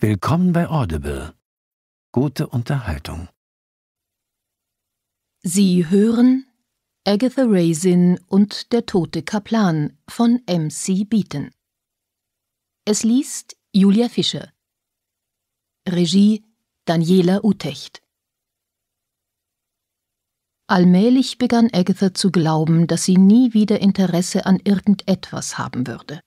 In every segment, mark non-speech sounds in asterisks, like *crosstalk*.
Willkommen bei Audible. Gute Unterhaltung. Sie hören Agatha Raisin und der tote Kaplan von MC Beaton. Es liest Julia Fischer. Regie Daniela Utecht. Allmählich begann Agatha zu glauben, dass sie nie wieder Interesse an irgendetwas haben würde.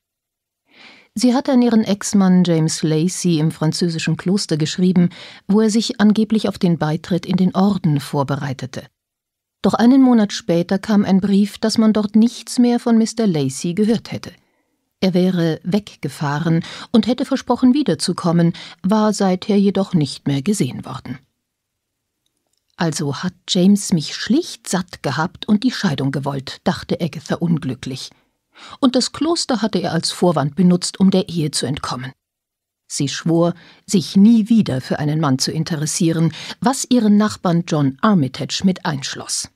Sie hatte an ihren Ex-Mann James Lacey im französischen Kloster geschrieben, wo er sich angeblich auf den Beitritt in den Orden vorbereitete. Doch einen Monat später kam ein Brief, dass man dort nichts mehr von Mr. Lacey gehört hätte. Er wäre weggefahren und hätte versprochen, wiederzukommen, war seither jedoch nicht mehr gesehen worden. Also hat James mich schlicht satt gehabt und die Scheidung gewollt, dachte Agatha unglücklich. Und das Kloster hatte er als Vorwand benutzt, um der Ehe zu entkommen. Sie schwor, sich nie wieder für einen Mann zu interessieren, was ihren Nachbarn John Armitage mit einschloss.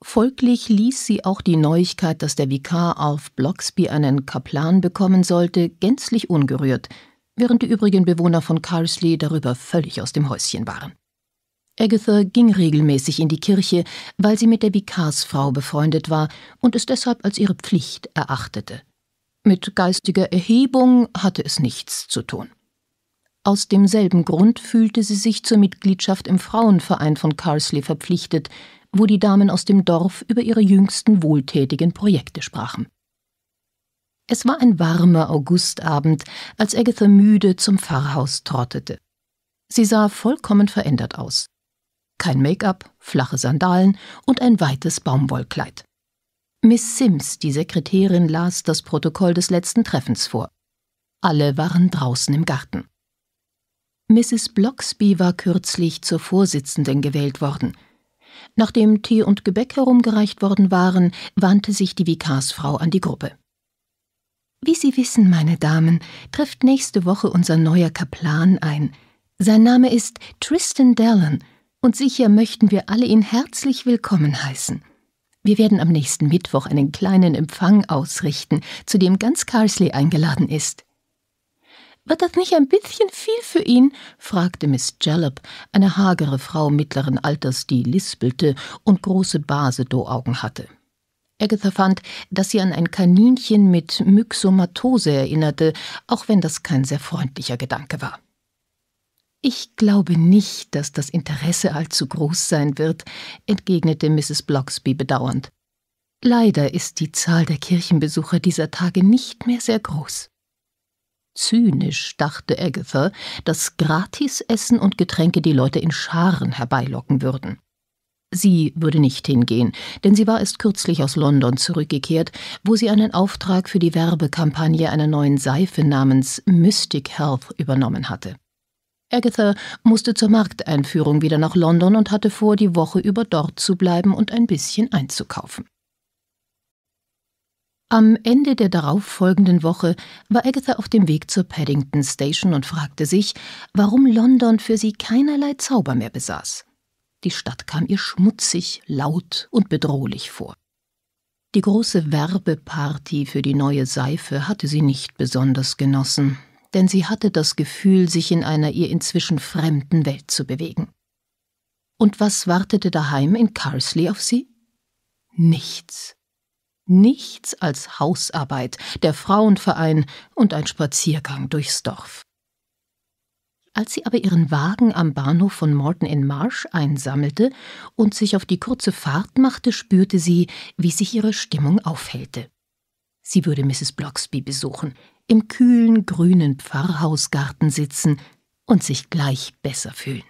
Folglich ließ sie auch die Neuigkeit, dass der Vikar auf Bloxby einen Kaplan bekommen sollte, gänzlich ungerührt, während die übrigen Bewohner von Carsley darüber völlig aus dem Häuschen waren. Agatha ging regelmäßig in die Kirche, weil sie mit der Vikarsfrau befreundet war und es deshalb als ihre Pflicht erachtete. Mit geistiger Erhebung hatte es nichts zu tun. Aus demselben Grund fühlte sie sich zur Mitgliedschaft im Frauenverein von Carsley verpflichtet, wo die Damen aus dem Dorf über ihre jüngsten wohltätigen Projekte sprachen. Es war ein warmer Augustabend, als Agatha müde zum Pfarrhaus trottete. Sie sah vollkommen verändert aus. Kein Make-up, flache Sandalen und ein weites Baumwollkleid. Miss Sims, die Sekretärin, las das Protokoll des letzten Treffens vor. Alle waren draußen im Garten. Mrs. Bloxby war kürzlich zur Vorsitzenden gewählt worden. Nachdem Tee und Gebäck herumgereicht worden waren, wandte sich die Vikarsfrau an die Gruppe. Wie Sie wissen, meine Damen, trifft nächste Woche unser neuer Kaplan ein. Sein Name ist Tristan Dallon und sicher möchten wir alle ihn herzlich willkommen heißen. Wir werden am nächsten Mittwoch einen kleinen Empfang ausrichten, zu dem ganz Carsley eingeladen ist. Wird das nicht ein bisschen viel für ihn? fragte Miss Jalop, eine hagere Frau mittleren Alters, die lispelte und große Basedo-Augen hatte. Agatha fand, dass sie an ein Kaninchen mit Myxomatose erinnerte, auch wenn das kein sehr freundlicher Gedanke war. Ich glaube nicht, dass das Interesse allzu groß sein wird, entgegnete Mrs. Bloxby bedauernd. Leider ist die Zahl der Kirchenbesucher dieser Tage nicht mehr sehr groß. Zynisch dachte Agatha, dass Gratisessen und Getränke die Leute in Scharen herbeilocken würden. Sie würde nicht hingehen, denn sie war erst kürzlich aus London zurückgekehrt, wo sie einen Auftrag für die Werbekampagne einer neuen Seife namens Mystic Health übernommen hatte. Agatha musste zur Markteinführung wieder nach London und hatte vor, die Woche über dort zu bleiben und ein bisschen einzukaufen. Am Ende der darauffolgenden Woche war Agatha auf dem Weg zur Paddington Station und fragte sich, warum London für sie keinerlei Zauber mehr besaß. Die Stadt kam ihr schmutzig, laut und bedrohlich vor. Die große Werbeparty für die neue Seife hatte sie nicht besonders genossen denn sie hatte das Gefühl, sich in einer ihr inzwischen fremden Welt zu bewegen. Und was wartete daheim in Carsley auf sie? Nichts. Nichts als Hausarbeit, der Frauenverein und ein Spaziergang durchs Dorf. Als sie aber ihren Wagen am Bahnhof von Morton in Marsh einsammelte und sich auf die kurze Fahrt machte, spürte sie, wie sich ihre Stimmung aufhellte. Sie würde Mrs. Bloxby besuchen, im kühlen grünen Pfarrhausgarten sitzen und sich gleich besser fühlen.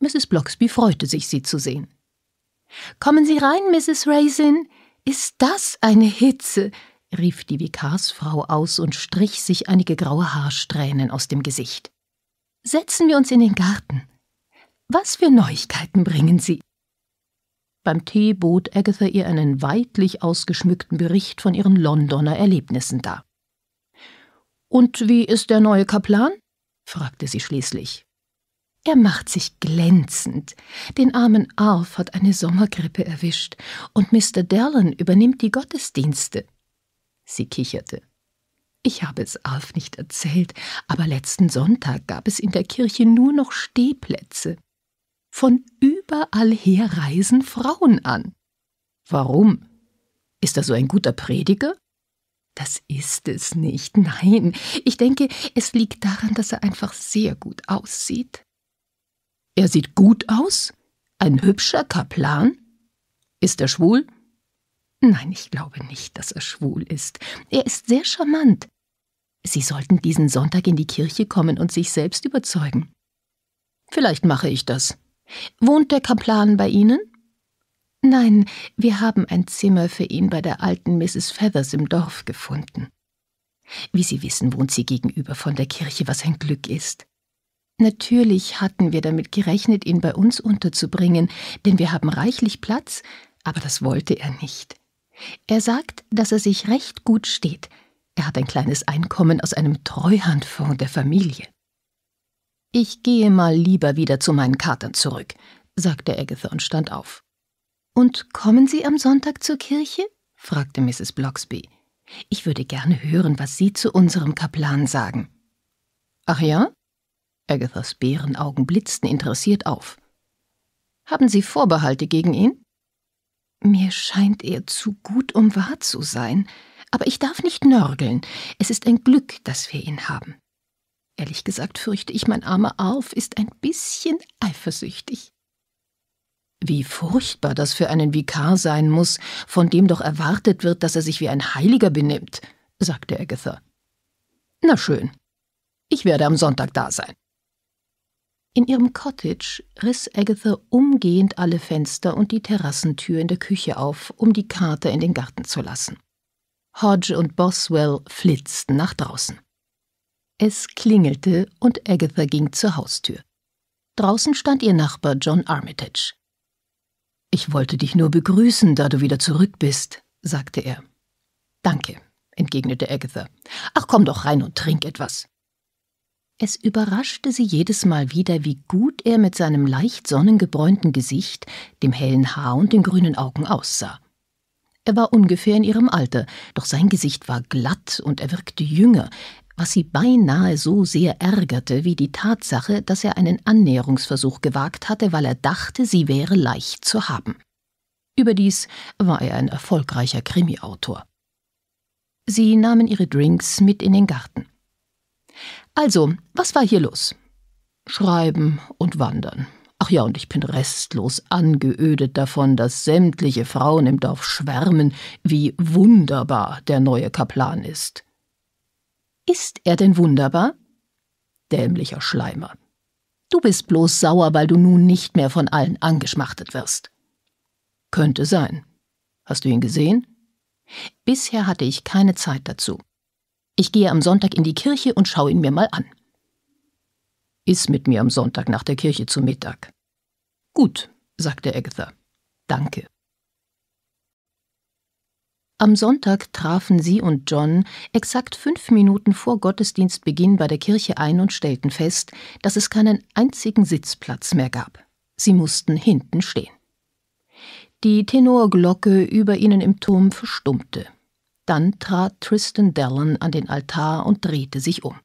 Mrs. Bloxby freute sich, sie zu sehen. Kommen Sie rein, Mrs. Raisin. Ist das eine Hitze? rief die Vikarsfrau aus und strich sich einige graue Haarsträhnen aus dem Gesicht. Setzen wir uns in den Garten. Was für Neuigkeiten bringen Sie? Beim Tee bot Agatha ihr einen weitlich ausgeschmückten Bericht von ihren Londoner Erlebnissen dar. Und wie ist der neue Kaplan? fragte sie schließlich. Er macht sich glänzend. Den armen Arf hat eine Sommergrippe erwischt und Mr. Dallon übernimmt die Gottesdienste. Sie kicherte. Ich habe es Arf nicht erzählt, aber letzten Sonntag gab es in der Kirche nur noch Stehplätze. Von überall her reisen Frauen an. Warum? Ist er so ein guter Prediger? Das ist es nicht. Nein, ich denke, es liegt daran, dass er einfach sehr gut aussieht. Er sieht gut aus? Ein hübscher Kaplan? Ist er schwul? Nein, ich glaube nicht, dass er schwul ist. Er ist sehr charmant. Sie sollten diesen Sonntag in die Kirche kommen und sich selbst überzeugen. Vielleicht mache ich das. Wohnt der Kaplan bei Ihnen? Nein, wir haben ein Zimmer für ihn bei der alten Mrs. Feathers im Dorf gefunden. Wie Sie wissen, wohnt sie gegenüber von der Kirche, was ein Glück ist. Natürlich hatten wir damit gerechnet, ihn bei uns unterzubringen, denn wir haben reichlich Platz, aber das wollte er nicht. Er sagt, dass er sich recht gut steht. Er hat ein kleines Einkommen aus einem Treuhandfonds der Familie. Ich gehe mal lieber wieder zu meinen Katern zurück, sagte Agatha und stand auf. Und kommen Sie am Sonntag zur Kirche? fragte Mrs. Bloxby. Ich würde gerne hören, was Sie zu unserem Kaplan sagen. Ach ja? Agathas Bärenaugen blitzten interessiert auf. Haben Sie Vorbehalte gegen ihn? Mir scheint er zu gut, um wahr zu sein, aber ich darf nicht nörgeln. Es ist ein Glück, dass wir ihn haben. Ehrlich gesagt fürchte ich, mein armer Arf ist ein bisschen eifersüchtig. Wie furchtbar das für einen Vikar sein muss, von dem doch erwartet wird, dass er sich wie ein Heiliger benimmt, sagte Agatha. Na schön. Ich werde am Sonntag da sein. In ihrem Cottage riss Agatha umgehend alle Fenster und die Terrassentür in der Küche auf, um die Kater in den Garten zu lassen. Hodge und Boswell flitzten nach draußen. Es klingelte und Agatha ging zur Haustür. Draußen stand ihr Nachbar John Armitage. Ich wollte dich nur begrüßen, da du wieder zurück bist, sagte er. Danke, entgegnete Agatha. Ach, komm doch rein und trink etwas. Es überraschte sie jedes Mal wieder, wie gut er mit seinem leicht sonnengebräunten Gesicht, dem hellen Haar und den grünen Augen aussah. Er war ungefähr in ihrem Alter, doch sein Gesicht war glatt und er wirkte jünger, was sie beinahe so sehr ärgerte wie die Tatsache, dass er einen Annäherungsversuch gewagt hatte, weil er dachte, sie wäre leicht zu haben. Überdies war er ein erfolgreicher Krimiautor. Sie nahmen ihre Drinks mit in den Garten. Also, was war hier los? Schreiben und Wandern. Ach ja, und ich bin restlos angeödet davon, dass sämtliche Frauen im Dorf schwärmen, wie wunderbar der neue Kaplan ist. Ist er denn wunderbar? Dämlicher Schleimer. Du bist bloß sauer, weil du nun nicht mehr von allen angeschmachtet wirst. Könnte sein. Hast du ihn gesehen? Bisher hatte ich keine Zeit dazu. Ich gehe am Sonntag in die Kirche und schaue ihn mir mal an. Iss mit mir am Sonntag nach der Kirche zu Mittag. Gut, sagte Agatha. Danke. Am Sonntag trafen sie und John exakt fünf Minuten vor Gottesdienstbeginn bei der Kirche ein und stellten fest, dass es keinen einzigen Sitzplatz mehr gab. Sie mussten hinten stehen. Die Tenorglocke über ihnen im Turm verstummte. Dann trat Tristan Dallon an den Altar und drehte sich um.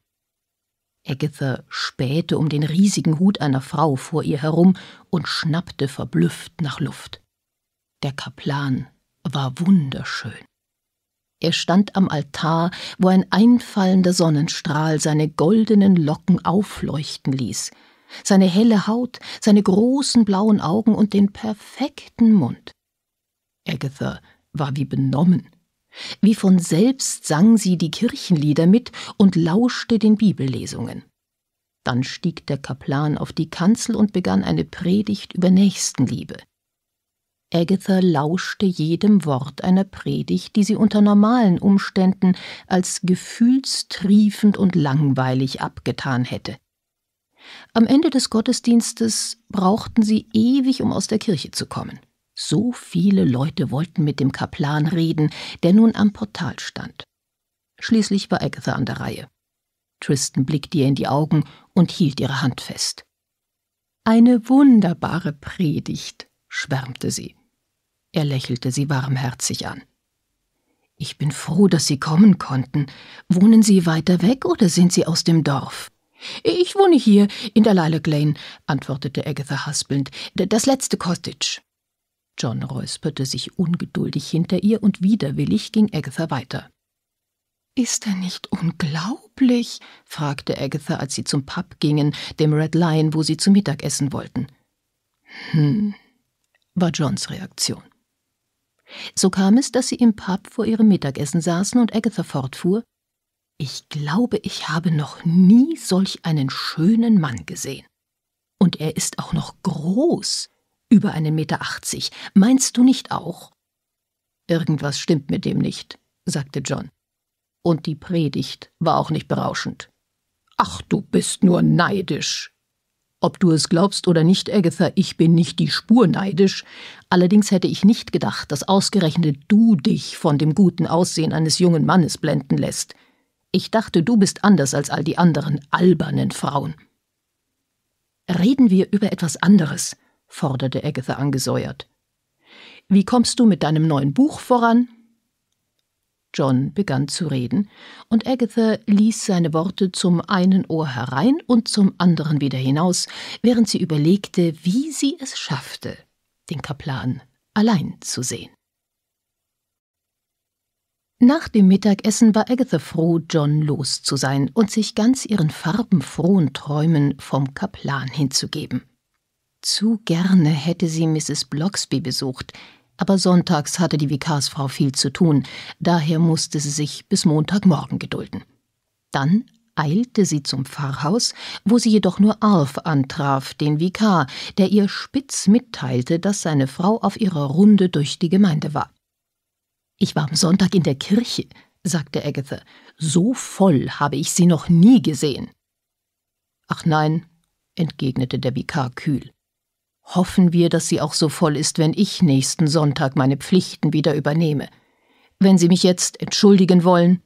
Agatha spähte um den riesigen Hut einer Frau vor ihr herum und schnappte verblüfft nach Luft. Der Kaplan war wunderschön. Er stand am Altar, wo ein einfallender Sonnenstrahl seine goldenen Locken aufleuchten ließ, seine helle Haut, seine großen blauen Augen und den perfekten Mund. Agatha war wie benommen. Wie von selbst sang sie die Kirchenlieder mit und lauschte den Bibellesungen. Dann stieg der Kaplan auf die Kanzel und begann eine Predigt über Nächstenliebe. Agatha lauschte jedem Wort einer Predigt, die sie unter normalen Umständen als gefühlstriefend und langweilig abgetan hätte. Am Ende des Gottesdienstes brauchten sie ewig, um aus der Kirche zu kommen. So viele Leute wollten mit dem Kaplan reden, der nun am Portal stand. Schließlich war Agatha an der Reihe. Tristan blickte ihr in die Augen und hielt ihre Hand fest. Eine wunderbare Predigt, schwärmte sie. Er lächelte sie warmherzig an. Ich bin froh, dass Sie kommen konnten. Wohnen Sie weiter weg oder sind Sie aus dem Dorf? Ich wohne hier, in der Lilac Lane, antwortete Agatha haspelnd. Das letzte Cottage. John räusperte sich ungeduldig hinter ihr und widerwillig ging Agatha weiter. Ist er nicht unglaublich? fragte Agatha, als sie zum Pub gingen, dem Red Lion, wo sie zu Mittag essen wollten. Hm, war Johns Reaktion. So kam es, dass sie im Pub vor ihrem Mittagessen saßen und Agatha fortfuhr Ich glaube, ich habe noch nie solch einen schönen Mann gesehen. Und er ist auch noch groß, über einen Meter achtzig. Meinst du nicht auch? Irgendwas stimmt mit dem nicht, sagte John. Und die Predigt war auch nicht berauschend. Ach, du bist nur neidisch, ob du es glaubst oder nicht, Agatha, ich bin nicht die Spur neidisch. Allerdings hätte ich nicht gedacht, dass ausgerechnet du dich von dem guten Aussehen eines jungen Mannes blenden lässt. Ich dachte, du bist anders als all die anderen albernen Frauen. Reden wir über etwas anderes, forderte Agatha angesäuert. Wie kommst du mit deinem neuen Buch voran? John begann zu reden, und Agatha ließ seine Worte zum einen Ohr herein und zum anderen wieder hinaus, während sie überlegte, wie sie es schaffte, den Kaplan allein zu sehen. Nach dem Mittagessen war Agatha froh, John los zu sein und sich ganz ihren farbenfrohen Träumen vom Kaplan hinzugeben. Zu gerne hätte sie Mrs. Bloxby besucht, aber sonntags hatte die Vikarsfrau viel zu tun, daher musste sie sich bis Montagmorgen gedulden. Dann eilte sie zum Pfarrhaus, wo sie jedoch nur Alf antraf, den Vikar, der ihr spitz mitteilte, dass seine Frau auf ihrer Runde durch die Gemeinde war. Ich war am Sonntag in der Kirche, sagte Agatha. So voll habe ich sie noch nie gesehen. Ach nein, entgegnete der Vikar kühl. Hoffen wir, dass sie auch so voll ist, wenn ich nächsten Sonntag meine Pflichten wieder übernehme. Wenn Sie mich jetzt entschuldigen wollen.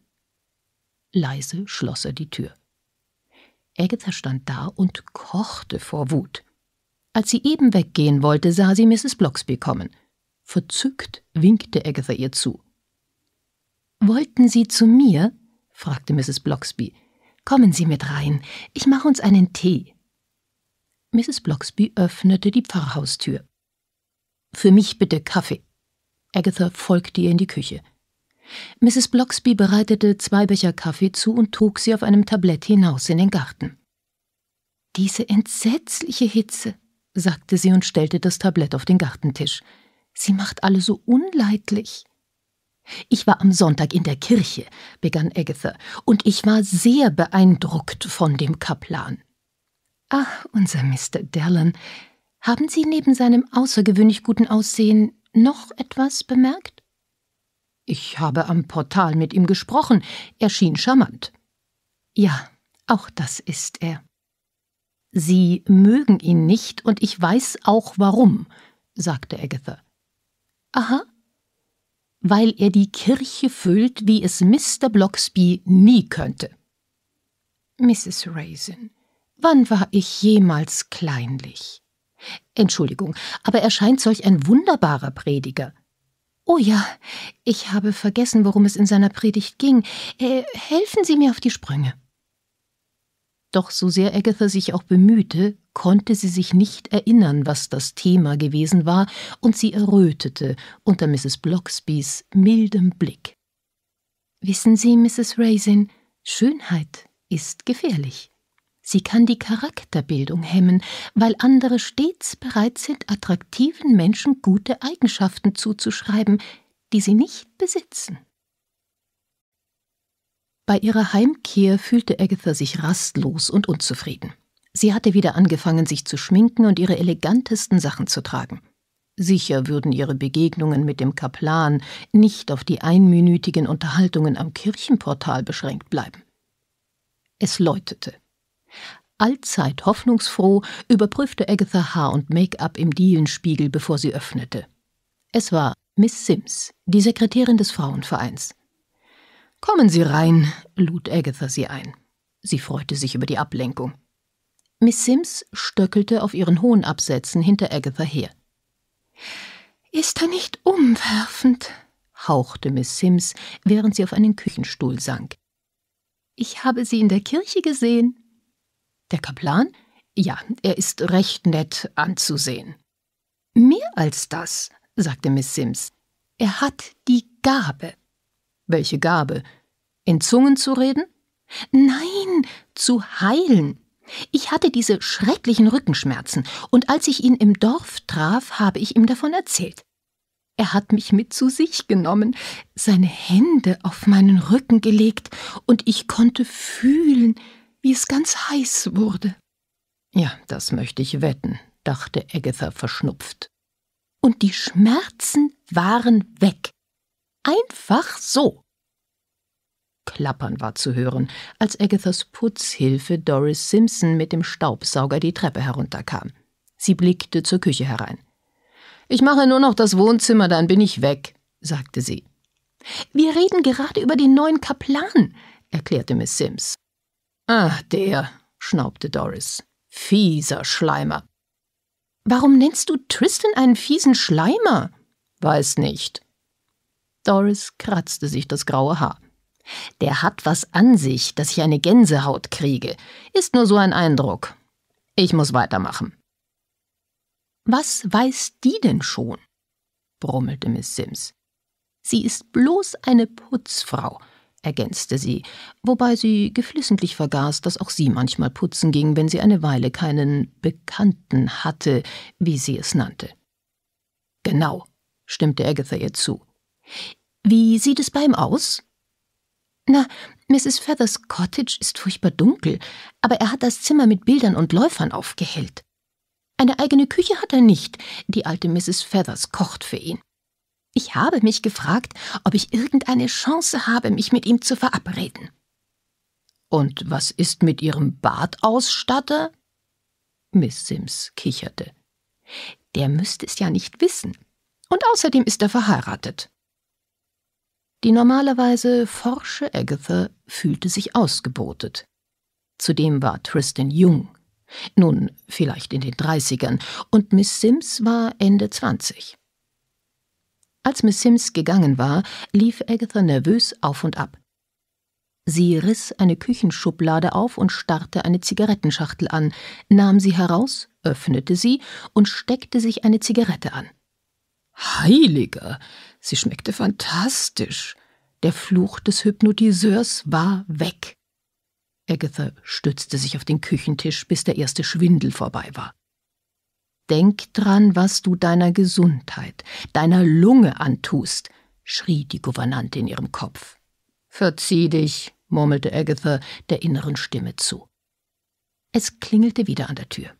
Leise schloss er die Tür. Agatha stand da und kochte vor Wut. Als sie eben weggehen wollte, sah sie Mrs. Bloxby kommen. Verzückt winkte Agatha ihr zu. Wollten Sie zu mir? fragte Mrs. Bloxby. Kommen Sie mit rein. Ich mache uns einen Tee. Mrs. Bloxby öffnete die Pfarrhaustür. Für mich bitte Kaffee. Agatha folgte ihr in die Küche. Mrs. Bloxby bereitete zwei Becher Kaffee zu und trug sie auf einem Tablett hinaus in den Garten. Diese entsetzliche Hitze, sagte sie und stellte das Tablett auf den Gartentisch. Sie macht alle so unleidlich. Ich war am Sonntag in der Kirche, begann Agatha, und ich war sehr beeindruckt von dem Kaplan. Ach, unser Mr. Dallon. Haben Sie neben seinem außergewöhnlich guten Aussehen noch etwas bemerkt? Ich habe am Portal mit ihm gesprochen. Er schien charmant. Ja, auch das ist er. Sie mögen ihn nicht, und ich weiß auch warum, sagte Agatha. Aha. Weil er die Kirche füllt, wie es Mr. Bloxby nie könnte. Mrs. Raisin, Wann war ich jemals kleinlich? Entschuldigung, aber er scheint solch ein wunderbarer Prediger. Oh ja, ich habe vergessen, worum es in seiner Predigt ging. Äh, helfen Sie mir auf die Sprünge. Doch so sehr Agatha sich auch bemühte, konnte sie sich nicht erinnern, was das Thema gewesen war, und sie errötete unter Mrs. Bloxbys mildem Blick. Wissen Sie, Mrs. Raisin, Schönheit ist gefährlich. Sie kann die Charakterbildung hemmen, weil andere stets bereit sind, attraktiven Menschen gute Eigenschaften zuzuschreiben, die sie nicht besitzen. Bei ihrer Heimkehr fühlte Agatha sich rastlos und unzufrieden. Sie hatte wieder angefangen, sich zu schminken und ihre elegantesten Sachen zu tragen. Sicher würden ihre Begegnungen mit dem Kaplan nicht auf die einminütigen Unterhaltungen am Kirchenportal beschränkt bleiben. Es läutete. Allzeit hoffnungsfroh überprüfte Agatha Haar und Make-up im Dielenspiegel, bevor sie öffnete. Es war Miss Sims, die Sekretärin des Frauenvereins. Kommen Sie rein, lud Agatha sie ein. Sie freute sich über die Ablenkung. Miss Sims stöckelte auf ihren hohen Absätzen hinter Agatha her. Ist er nicht umwerfend? hauchte Miss Sims, während sie auf einen Küchenstuhl sank. Ich habe sie in der Kirche gesehen. Der Kaplan? Ja, er ist recht nett anzusehen. Mehr als das, sagte Miss Sims. Er hat die Gabe. Welche Gabe? In Zungen zu reden? Nein, zu heilen. Ich hatte diese schrecklichen Rückenschmerzen, und als ich ihn im Dorf traf, habe ich ihm davon erzählt. Er hat mich mit zu sich genommen, seine Hände auf meinen Rücken gelegt, und ich konnte fühlen, wie es ganz heiß wurde. Ja, das möchte ich wetten, dachte Agatha verschnupft. Und die Schmerzen waren weg. Einfach so. Klappern war zu hören, als Agathas Putzhilfe Doris Simpson mit dem Staubsauger die Treppe herunterkam. Sie blickte zur Küche herein. Ich mache nur noch das Wohnzimmer, dann bin ich weg, sagte sie. Wir reden gerade über den neuen Kaplan, erklärte Miss Sims. Ah, der, schnaubte Doris. Fieser Schleimer. Warum nennst du Tristan einen fiesen Schleimer? Weiß nicht. Doris kratzte sich das graue Haar. Der hat was an sich, dass ich eine Gänsehaut kriege. Ist nur so ein Eindruck. Ich muss weitermachen. Was weiß die denn schon? brummelte Miss Sims. Sie ist bloß eine Putzfrau ergänzte sie, wobei sie geflissentlich vergaß, dass auch sie manchmal putzen ging, wenn sie eine Weile keinen Bekannten hatte, wie sie es nannte. Genau, stimmte Agatha ihr zu. Wie sieht es bei ihm aus? Na, Mrs. Feathers Cottage ist furchtbar dunkel, aber er hat das Zimmer mit Bildern und Läufern aufgehellt. Eine eigene Küche hat er nicht, die alte Mrs. Feathers kocht für ihn. Ich habe mich gefragt, ob ich irgendeine Chance habe, mich mit ihm zu verabreden. Und was ist mit Ihrem Badausstatter? Miss Sims kicherte. Der müsste es ja nicht wissen. Und außerdem ist er verheiratet. Die normalerweise forsche Agatha fühlte sich ausgebotet. Zudem war Tristan jung, nun vielleicht in den Dreißigern, und Miss Sims war Ende zwanzig. Als Miss Sims gegangen war, lief Agatha nervös auf und ab. Sie riss eine Küchenschublade auf und starrte eine Zigarettenschachtel an, nahm sie heraus, öffnete sie und steckte sich eine Zigarette an. Heiliger! Sie schmeckte fantastisch. Der Fluch des Hypnotiseurs war weg. Agatha stützte sich auf den Küchentisch, bis der erste Schwindel vorbei war. Denk dran, was du deiner Gesundheit, deiner Lunge antust, schrie die Gouvernante in ihrem Kopf. Verzieh dich, murmelte Agatha der inneren Stimme zu. Es klingelte wieder an der Tür.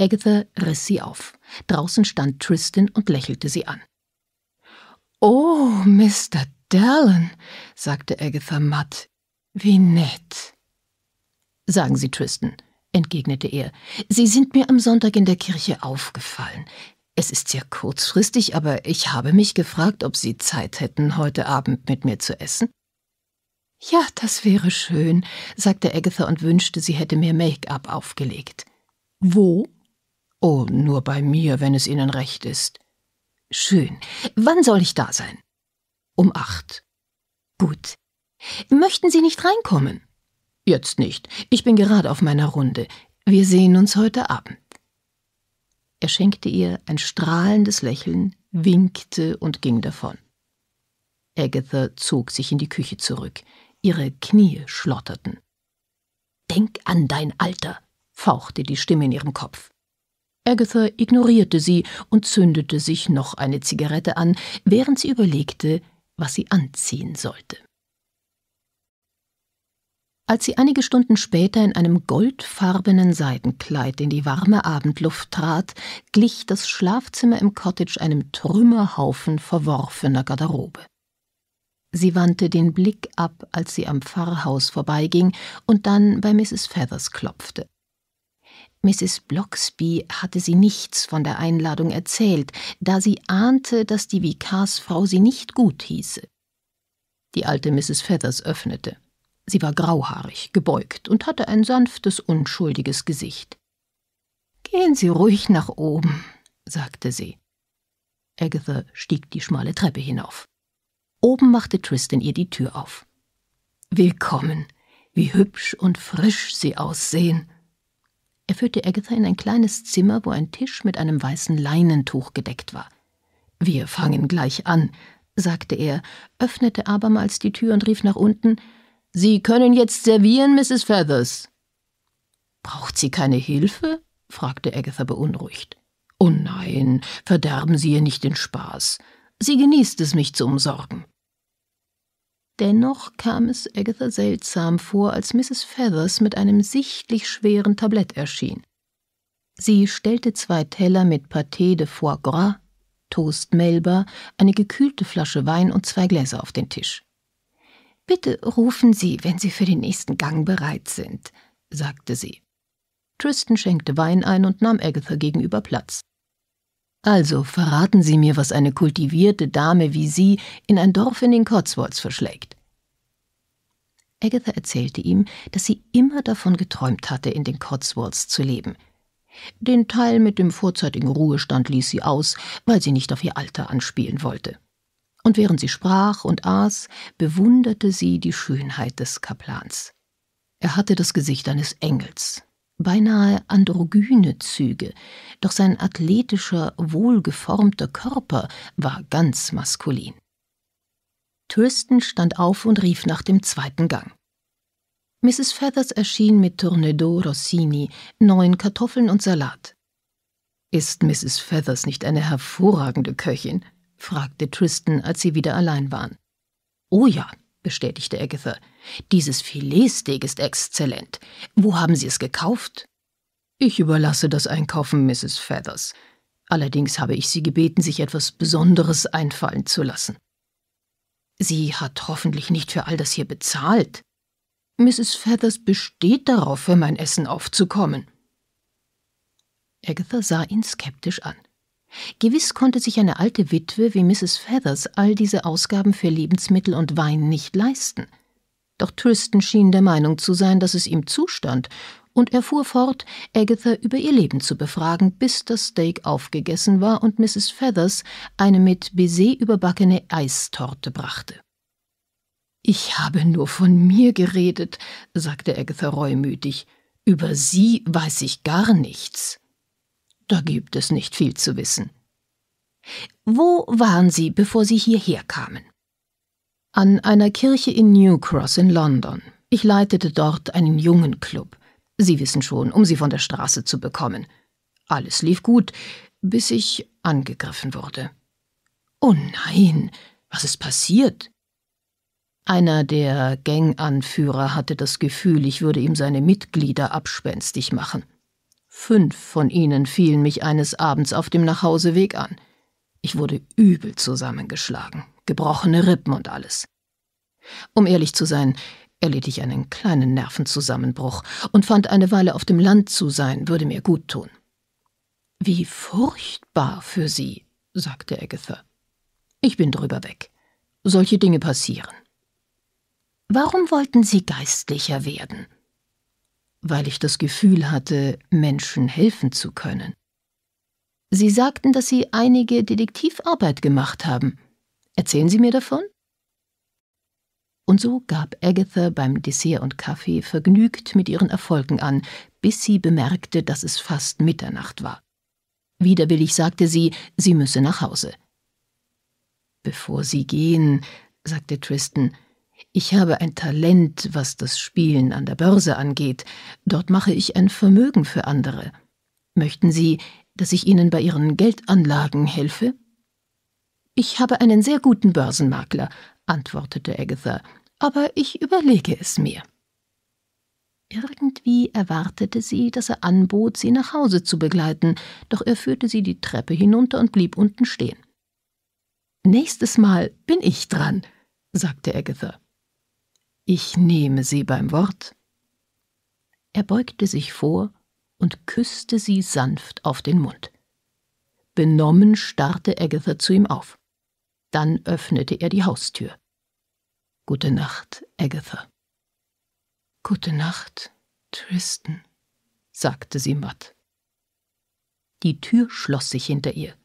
Agatha riss sie auf. Draußen stand Tristan und lächelte sie an. Oh, Mr. Dallin, sagte Agatha matt. Wie nett. Sagen Sie, Tristan, entgegnete er. Sie sind mir am Sonntag in der Kirche aufgefallen. Es ist sehr kurzfristig, aber ich habe mich gefragt, ob Sie Zeit hätten, heute Abend mit mir zu essen. Ja, das wäre schön, sagte Agatha und wünschte, sie hätte mehr Make-up aufgelegt. Wo? Oh, nur bei mir, wenn es Ihnen recht ist. Schön. Wann soll ich da sein? Um acht. Gut. Möchten Sie nicht reinkommen? Jetzt nicht. Ich bin gerade auf meiner Runde. Wir sehen uns heute Abend. Er schenkte ihr ein strahlendes Lächeln, winkte und ging davon. Agatha zog sich in die Küche zurück. Ihre Knie schlotterten. Denk an dein Alter, fauchte die Stimme in ihrem Kopf. Agatha ignorierte sie und zündete sich noch eine Zigarette an, während sie überlegte, was sie anziehen sollte. Als sie einige Stunden später in einem goldfarbenen Seidenkleid in die warme Abendluft trat, glich das Schlafzimmer im Cottage einem Trümmerhaufen verworfener Garderobe. Sie wandte den Blick ab, als sie am Pfarrhaus vorbeiging und dann bei Mrs. Feathers klopfte. Mrs. Bloxby hatte sie nichts von der Einladung erzählt, da sie ahnte, dass die Vikarsfrau sie nicht gut hieße. Die alte Mrs. Feathers öffnete. Sie war grauhaarig, gebeugt und hatte ein sanftes, unschuldiges Gesicht. Gehen Sie ruhig nach oben, sagte sie. Agatha stieg die schmale Treppe hinauf. Oben machte Tristan ihr die Tür auf. Willkommen, wie hübsch und frisch Sie aussehen. Er führte Agatha in ein kleines Zimmer, wo ein Tisch mit einem weißen Leinentuch gedeckt war. Wir fangen gleich an, sagte er, öffnete abermals die Tür und rief nach unten Sie können jetzt servieren, Mrs. Feathers. Braucht sie keine Hilfe? fragte Agatha beunruhigt. Oh nein, verderben Sie ihr nicht den Spaß. Sie genießt es, mich zu umsorgen. Dennoch kam es Agatha seltsam vor, als Mrs. Feathers mit einem sichtlich schweren Tablett erschien. Sie stellte zwei Teller mit Pâté de Foie Gras, Toast Melba, eine gekühlte Flasche Wein und zwei Gläser auf den Tisch. Bitte rufen Sie, wenn Sie für den nächsten Gang bereit sind, sagte sie. Tristan schenkte Wein ein und nahm Agatha gegenüber Platz. Also verraten Sie mir, was eine kultivierte Dame wie Sie in ein Dorf in den Cotswolds verschlägt. Agatha erzählte ihm, dass sie immer davon geträumt hatte, in den Cotswolds zu leben. Den Teil mit dem vorzeitigen Ruhestand ließ sie aus, weil sie nicht auf ihr Alter anspielen wollte und während sie sprach und aß, bewunderte sie die Schönheit des Kaplans. Er hatte das Gesicht eines Engels, beinahe androgyne Züge, doch sein athletischer, wohlgeformter Körper war ganz maskulin. Thurston stand auf und rief nach dem zweiten Gang. Mrs. Feathers erschien mit Tornado Rossini, neun Kartoffeln und Salat. Ist Mrs. Feathers nicht eine hervorragende Köchin? fragte Tristan, als sie wieder allein waren. Oh ja, bestätigte Agatha. Dieses Filetsteak ist exzellent. Wo haben Sie es gekauft? Ich überlasse das Einkaufen Mrs. Feathers. Allerdings habe ich Sie gebeten, sich etwas Besonderes einfallen zu lassen. Sie hat hoffentlich nicht für all das hier bezahlt. Mrs. Feathers besteht darauf, für mein Essen aufzukommen. Agatha sah ihn skeptisch an. Gewiss konnte sich eine alte Witwe wie Mrs. Feathers all diese Ausgaben für Lebensmittel und Wein nicht leisten. Doch Tristan schien der Meinung zu sein, dass es ihm zustand, und er fuhr fort, Agatha über ihr Leben zu befragen, bis das Steak aufgegessen war und Mrs. Feathers eine mit Baiser überbackene Eistorte brachte. Ich habe nur von mir geredet, sagte Agatha reumütig. Über sie weiß ich gar nichts. Da gibt es nicht viel zu wissen. Wo waren Sie, bevor Sie hierher kamen? An einer Kirche in New Cross in London. Ich leitete dort einen jungen Club. Sie wissen schon, um sie von der Straße zu bekommen. Alles lief gut, bis ich angegriffen wurde. Oh nein, was ist passiert? Einer der Ganganführer hatte das Gefühl, ich würde ihm seine Mitglieder abspenstig machen. Fünf von ihnen fielen mich eines Abends auf dem Nachhauseweg an. Ich wurde übel zusammengeschlagen, gebrochene Rippen und alles. Um ehrlich zu sein, erlitt ich einen kleinen Nervenzusammenbruch und fand eine Weile auf dem Land zu sein, würde mir gut tun. Wie furchtbar für Sie, sagte Agatha. Ich bin drüber weg. Solche Dinge passieren. Warum wollten Sie geistlicher werden? weil ich das Gefühl hatte, Menschen helfen zu können. Sie sagten, dass Sie einige Detektivarbeit gemacht haben. Erzählen Sie mir davon? Und so gab Agatha beim Dessert und Kaffee vergnügt mit ihren Erfolgen an, bis sie bemerkte, dass es fast Mitternacht war. Widerwillig sagte sie, sie müsse nach Hause. Bevor Sie gehen, sagte Tristan, ich habe ein Talent, was das Spielen an der Börse angeht. Dort mache ich ein Vermögen für andere. Möchten Sie, dass ich Ihnen bei Ihren Geldanlagen helfe? Ich habe einen sehr guten Börsenmakler, antwortete Agatha, aber ich überlege es mir. Irgendwie erwartete sie, dass er anbot, sie nach Hause zu begleiten, doch er führte sie die Treppe hinunter und blieb unten stehen. Nächstes Mal bin ich dran, sagte Agatha. Ich nehme sie beim Wort. Er beugte sich vor und küsste sie sanft auf den Mund. Benommen starrte Agatha zu ihm auf. Dann öffnete er die Haustür. Gute Nacht, Agatha. Gute Nacht, Tristan, sagte sie matt. Die Tür schloss sich hinter ihr.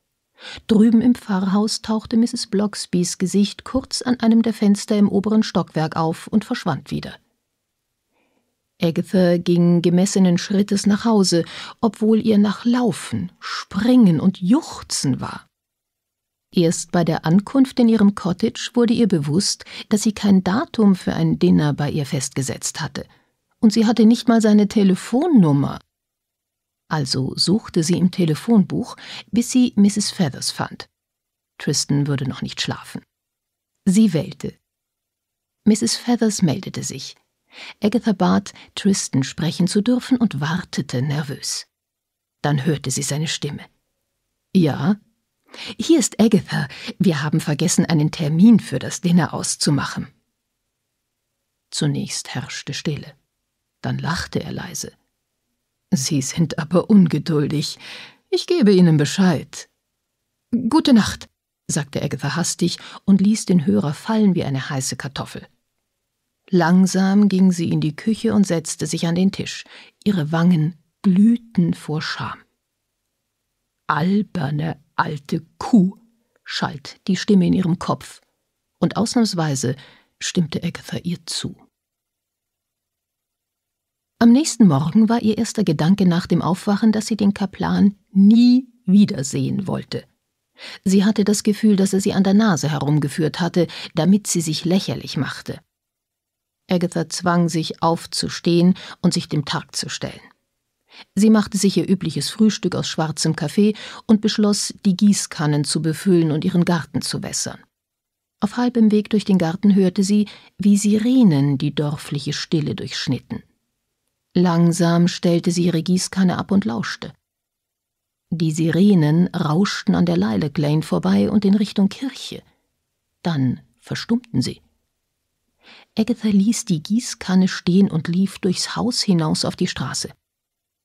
Drüben im Pfarrhaus tauchte Mrs. Blocksbys Gesicht kurz an einem der Fenster im oberen Stockwerk auf und verschwand wieder. Agatha ging gemessenen Schrittes nach Hause, obwohl ihr nach Laufen, Springen und Juchzen war. Erst bei der Ankunft in ihrem Cottage wurde ihr bewusst, dass sie kein Datum für ein Dinner bei ihr festgesetzt hatte. Und sie hatte nicht mal seine Telefonnummer also suchte sie im Telefonbuch, bis sie Mrs. Feathers fand. Tristan würde noch nicht schlafen. Sie wählte. Mrs. Feathers meldete sich. Agatha bat, Tristan sprechen zu dürfen und wartete nervös. Dann hörte sie seine Stimme. Ja? Hier ist Agatha. Wir haben vergessen, einen Termin für das Dinner auszumachen. Zunächst herrschte Stille. Dann lachte er leise. Sie sind aber ungeduldig. Ich gebe Ihnen Bescheid. Gute Nacht, sagte Agatha hastig und ließ den Hörer fallen wie eine heiße Kartoffel. Langsam ging sie in die Küche und setzte sich an den Tisch. Ihre Wangen glühten vor Scham. Alberne alte Kuh, schalt die Stimme in ihrem Kopf. Und ausnahmsweise stimmte Agatha ihr zu. Am nächsten Morgen war ihr erster Gedanke nach dem Aufwachen, dass sie den Kaplan nie wiedersehen wollte. Sie hatte das Gefühl, dass er sie an der Nase herumgeführt hatte, damit sie sich lächerlich machte. Agatha zwang sich aufzustehen und sich dem Tag zu stellen. Sie machte sich ihr übliches Frühstück aus schwarzem Kaffee und beschloss, die Gießkannen zu befüllen und ihren Garten zu wässern. Auf halbem Weg durch den Garten hörte sie, wie Sirenen die dörfliche Stille durchschnitten. Langsam stellte sie ihre Gießkanne ab und lauschte. Die Sirenen rauschten an der Lilac Lane vorbei und in Richtung Kirche. Dann verstummten sie. Agatha ließ die Gießkanne stehen und lief durchs Haus hinaus auf die Straße.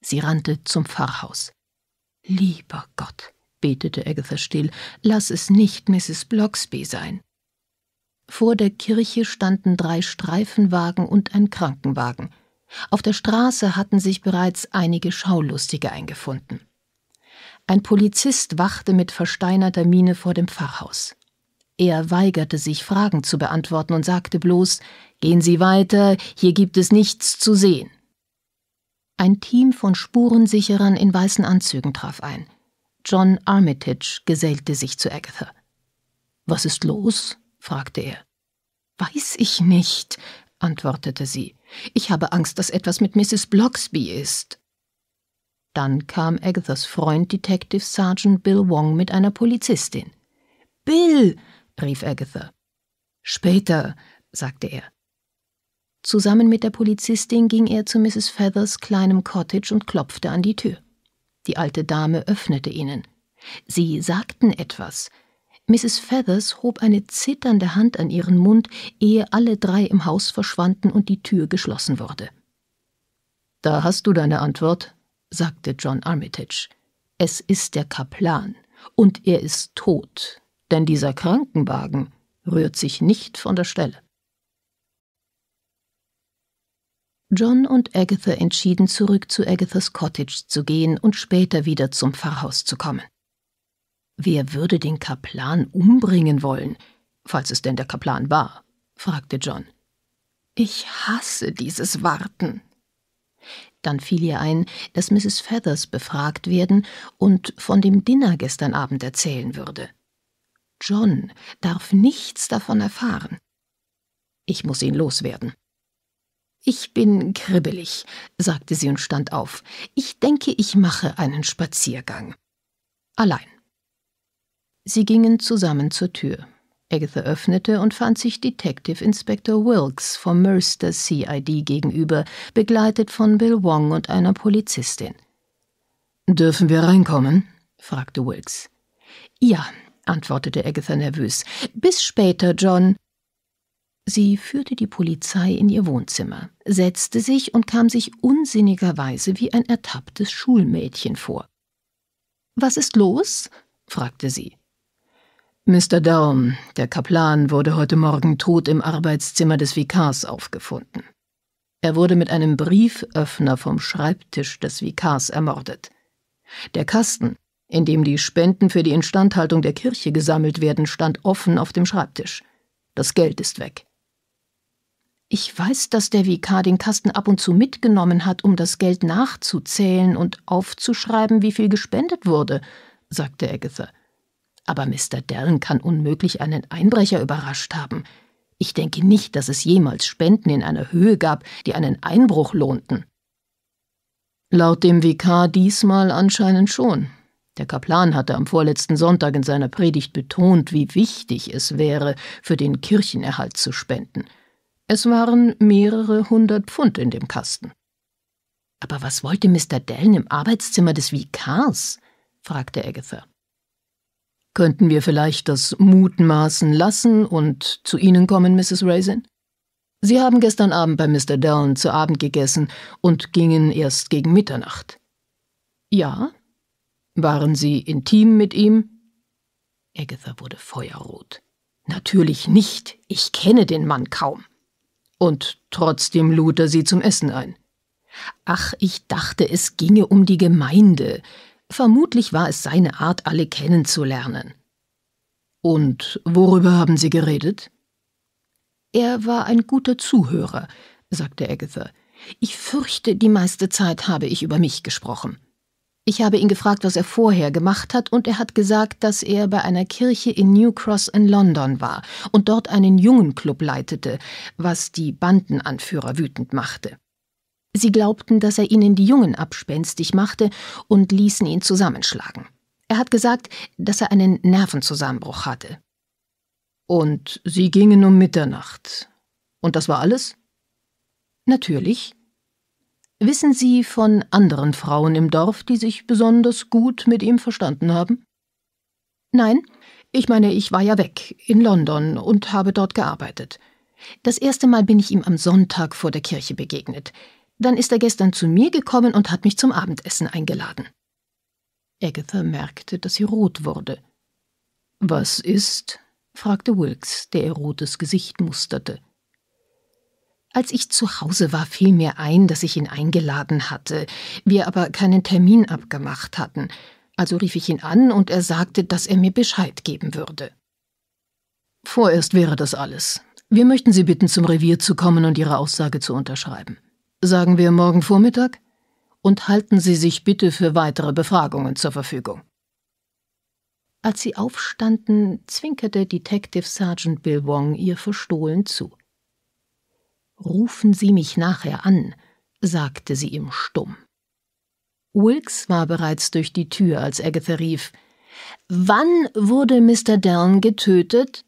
Sie rannte zum Pfarrhaus. Lieber Gott, betete Agatha still, lass es nicht Mrs. Bloxby sein. Vor der Kirche standen drei Streifenwagen und ein Krankenwagen. Auf der Straße hatten sich bereits einige Schaulustige eingefunden. Ein Polizist wachte mit versteinerter Miene vor dem Pfarrhaus. Er weigerte sich, Fragen zu beantworten und sagte bloß Gehen Sie weiter, hier gibt es nichts zu sehen. Ein Team von Spurensicherern in weißen Anzügen traf ein. John Armitage gesellte sich zu Agatha. Was ist los? fragte er. Weiß ich nicht, antwortete sie. Ich habe Angst, dass etwas mit Mrs. Bloxby ist. Dann kam Agathas Freund Detective Sergeant Bill Wong mit einer Polizistin. Bill! rief Agatha. Später, sagte er. Zusammen mit der Polizistin ging er zu Mrs. Feathers kleinem Cottage und klopfte an die Tür. Die alte Dame öffnete ihnen. Sie sagten etwas, Mrs. Feathers hob eine zitternde Hand an ihren Mund, ehe alle drei im Haus verschwanden und die Tür geschlossen wurde. Da hast du deine Antwort, sagte John Armitage. Es ist der Kaplan, und er ist tot, denn dieser Krankenwagen rührt sich nicht von der Stelle. John und Agatha entschieden, zurück zu Agathas Cottage zu gehen und später wieder zum Pfarrhaus zu kommen. Wer würde den Kaplan umbringen wollen, falls es denn der Kaplan war? fragte John. Ich hasse dieses Warten. Dann fiel ihr ein, dass Mrs. Feathers befragt werden und von dem Dinner gestern Abend erzählen würde. John darf nichts davon erfahren. Ich muss ihn loswerden. Ich bin kribbelig, sagte sie und stand auf. Ich denke, ich mache einen Spaziergang. Allein. Sie gingen zusammen zur Tür. Agatha öffnete und fand sich Detective Inspector Wilkes vom Mercer CID gegenüber, begleitet von Bill Wong und einer Polizistin. Dürfen wir reinkommen? fragte Wilkes. Ja, antwortete Agatha nervös. Bis später, John. Sie führte die Polizei in ihr Wohnzimmer, setzte sich und kam sich unsinnigerweise wie ein ertapptes Schulmädchen vor. Was ist los? fragte sie. Mr. Daum, der Kaplan, wurde heute Morgen tot im Arbeitszimmer des Vikars aufgefunden. Er wurde mit einem Brieföffner vom Schreibtisch des Vikars ermordet. Der Kasten, in dem die Spenden für die Instandhaltung der Kirche gesammelt werden, stand offen auf dem Schreibtisch. Das Geld ist weg. Ich weiß, dass der Vikar den Kasten ab und zu mitgenommen hat, um das Geld nachzuzählen und aufzuschreiben, wie viel gespendet wurde, sagte Agatha aber Mr. Dern kann unmöglich einen Einbrecher überrascht haben. Ich denke nicht, dass es jemals Spenden in einer Höhe gab, die einen Einbruch lohnten. Laut dem Vikar diesmal anscheinend schon. Der Kaplan hatte am vorletzten Sonntag in seiner Predigt betont, wie wichtig es wäre, für den Kirchenerhalt zu spenden. Es waren mehrere hundert Pfund in dem Kasten. Aber was wollte Mr. Dellen im Arbeitszimmer des Vikars? fragte Agatha. Könnten wir vielleicht das Mutmaßen lassen und zu Ihnen kommen, Mrs. Raisin? Sie haben gestern Abend bei Mr. Dallon zu Abend gegessen und gingen erst gegen Mitternacht. Ja? Waren Sie intim mit ihm? Agatha wurde feuerrot. Natürlich nicht. Ich kenne den Mann kaum. Und trotzdem lud er sie zum Essen ein. Ach, ich dachte, es ginge um die Gemeinde. Vermutlich war es seine Art, alle kennenzulernen. Und worüber haben Sie geredet? Er war ein guter Zuhörer, sagte Agatha. Ich fürchte, die meiste Zeit habe ich über mich gesprochen. Ich habe ihn gefragt, was er vorher gemacht hat, und er hat gesagt, dass er bei einer Kirche in New Cross in London war und dort einen jungen Club leitete, was die Bandenanführer wütend machte. Sie glaubten, dass er ihnen die Jungen abspenstig machte und ließen ihn zusammenschlagen. Er hat gesagt, dass er einen Nervenzusammenbruch hatte. Und sie gingen um Mitternacht. Und das war alles? Natürlich. Wissen Sie von anderen Frauen im Dorf, die sich besonders gut mit ihm verstanden haben? Nein, ich meine, ich war ja weg, in London, und habe dort gearbeitet. Das erste Mal bin ich ihm am Sonntag vor der Kirche begegnet. Dann ist er gestern zu mir gekommen und hat mich zum Abendessen eingeladen. Agatha merkte, dass sie rot wurde. Was ist? fragte Wilkes, der ihr rotes Gesicht musterte. Als ich zu Hause war, fiel mir ein, dass ich ihn eingeladen hatte, wir aber keinen Termin abgemacht hatten. Also rief ich ihn an und er sagte, dass er mir Bescheid geben würde. Vorerst wäre das alles. Wir möchten Sie bitten, zum Revier zu kommen und Ihre Aussage zu unterschreiben sagen wir morgen Vormittag, und halten Sie sich bitte für weitere Befragungen zur Verfügung. Als sie aufstanden, zwinkerte Detective Sergeant Bill Wong ihr verstohlen zu. Rufen Sie mich nachher an, sagte sie ihm stumm. Wilkes war bereits durch die Tür, als Agatha rief. Wann wurde Mr. Dern getötet?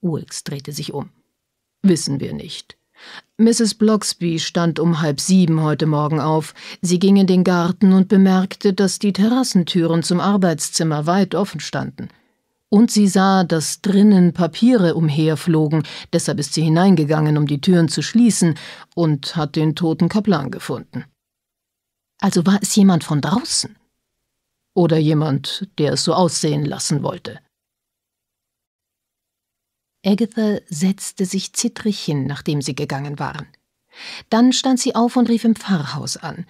Wilkes drehte sich um. Wissen wir nicht. Mrs. Bloxby stand um halb sieben heute Morgen auf. Sie ging in den Garten und bemerkte, dass die Terrassentüren zum Arbeitszimmer weit offen standen. Und sie sah, dass drinnen Papiere umherflogen, deshalb ist sie hineingegangen, um die Türen zu schließen, und hat den toten Kaplan gefunden. Also war es jemand von draußen? Oder jemand, der es so aussehen lassen wollte. Agatha setzte sich zittrig hin, nachdem sie gegangen waren. Dann stand sie auf und rief im Pfarrhaus an.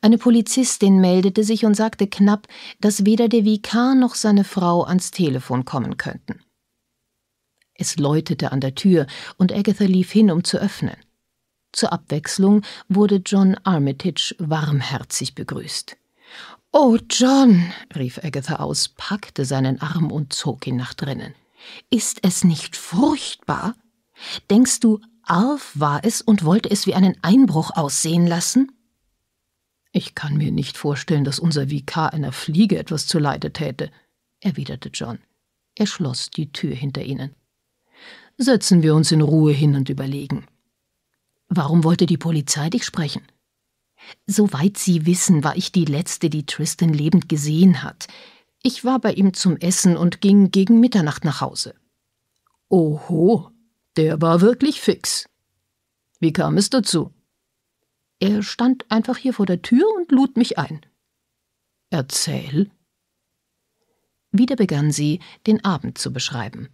Eine Polizistin meldete sich und sagte knapp, dass weder der Vikar noch seine Frau ans Telefon kommen könnten. Es läutete an der Tür und Agatha lief hin, um zu öffnen. Zur Abwechslung wurde John Armitage warmherzig begrüßt. Oh, John, rief Agatha aus, packte seinen Arm und zog ihn nach drinnen. Ist es nicht furchtbar? Denkst du, Arf war es und wollte es wie einen Einbruch aussehen lassen? Ich kann mir nicht vorstellen, dass unser Vikar einer Fliege etwas zuleide täte, erwiderte John. Er schloss die Tür hinter ihnen. Setzen wir uns in Ruhe hin und überlegen. Warum wollte die Polizei dich sprechen? Soweit Sie wissen, war ich die Letzte, die Tristan lebend gesehen hat. Ich war bei ihm zum Essen und ging gegen Mitternacht nach Hause. Oho, der war wirklich fix. Wie kam es dazu? Er stand einfach hier vor der Tür und lud mich ein. Erzähl. Wieder begann sie, den Abend zu beschreiben.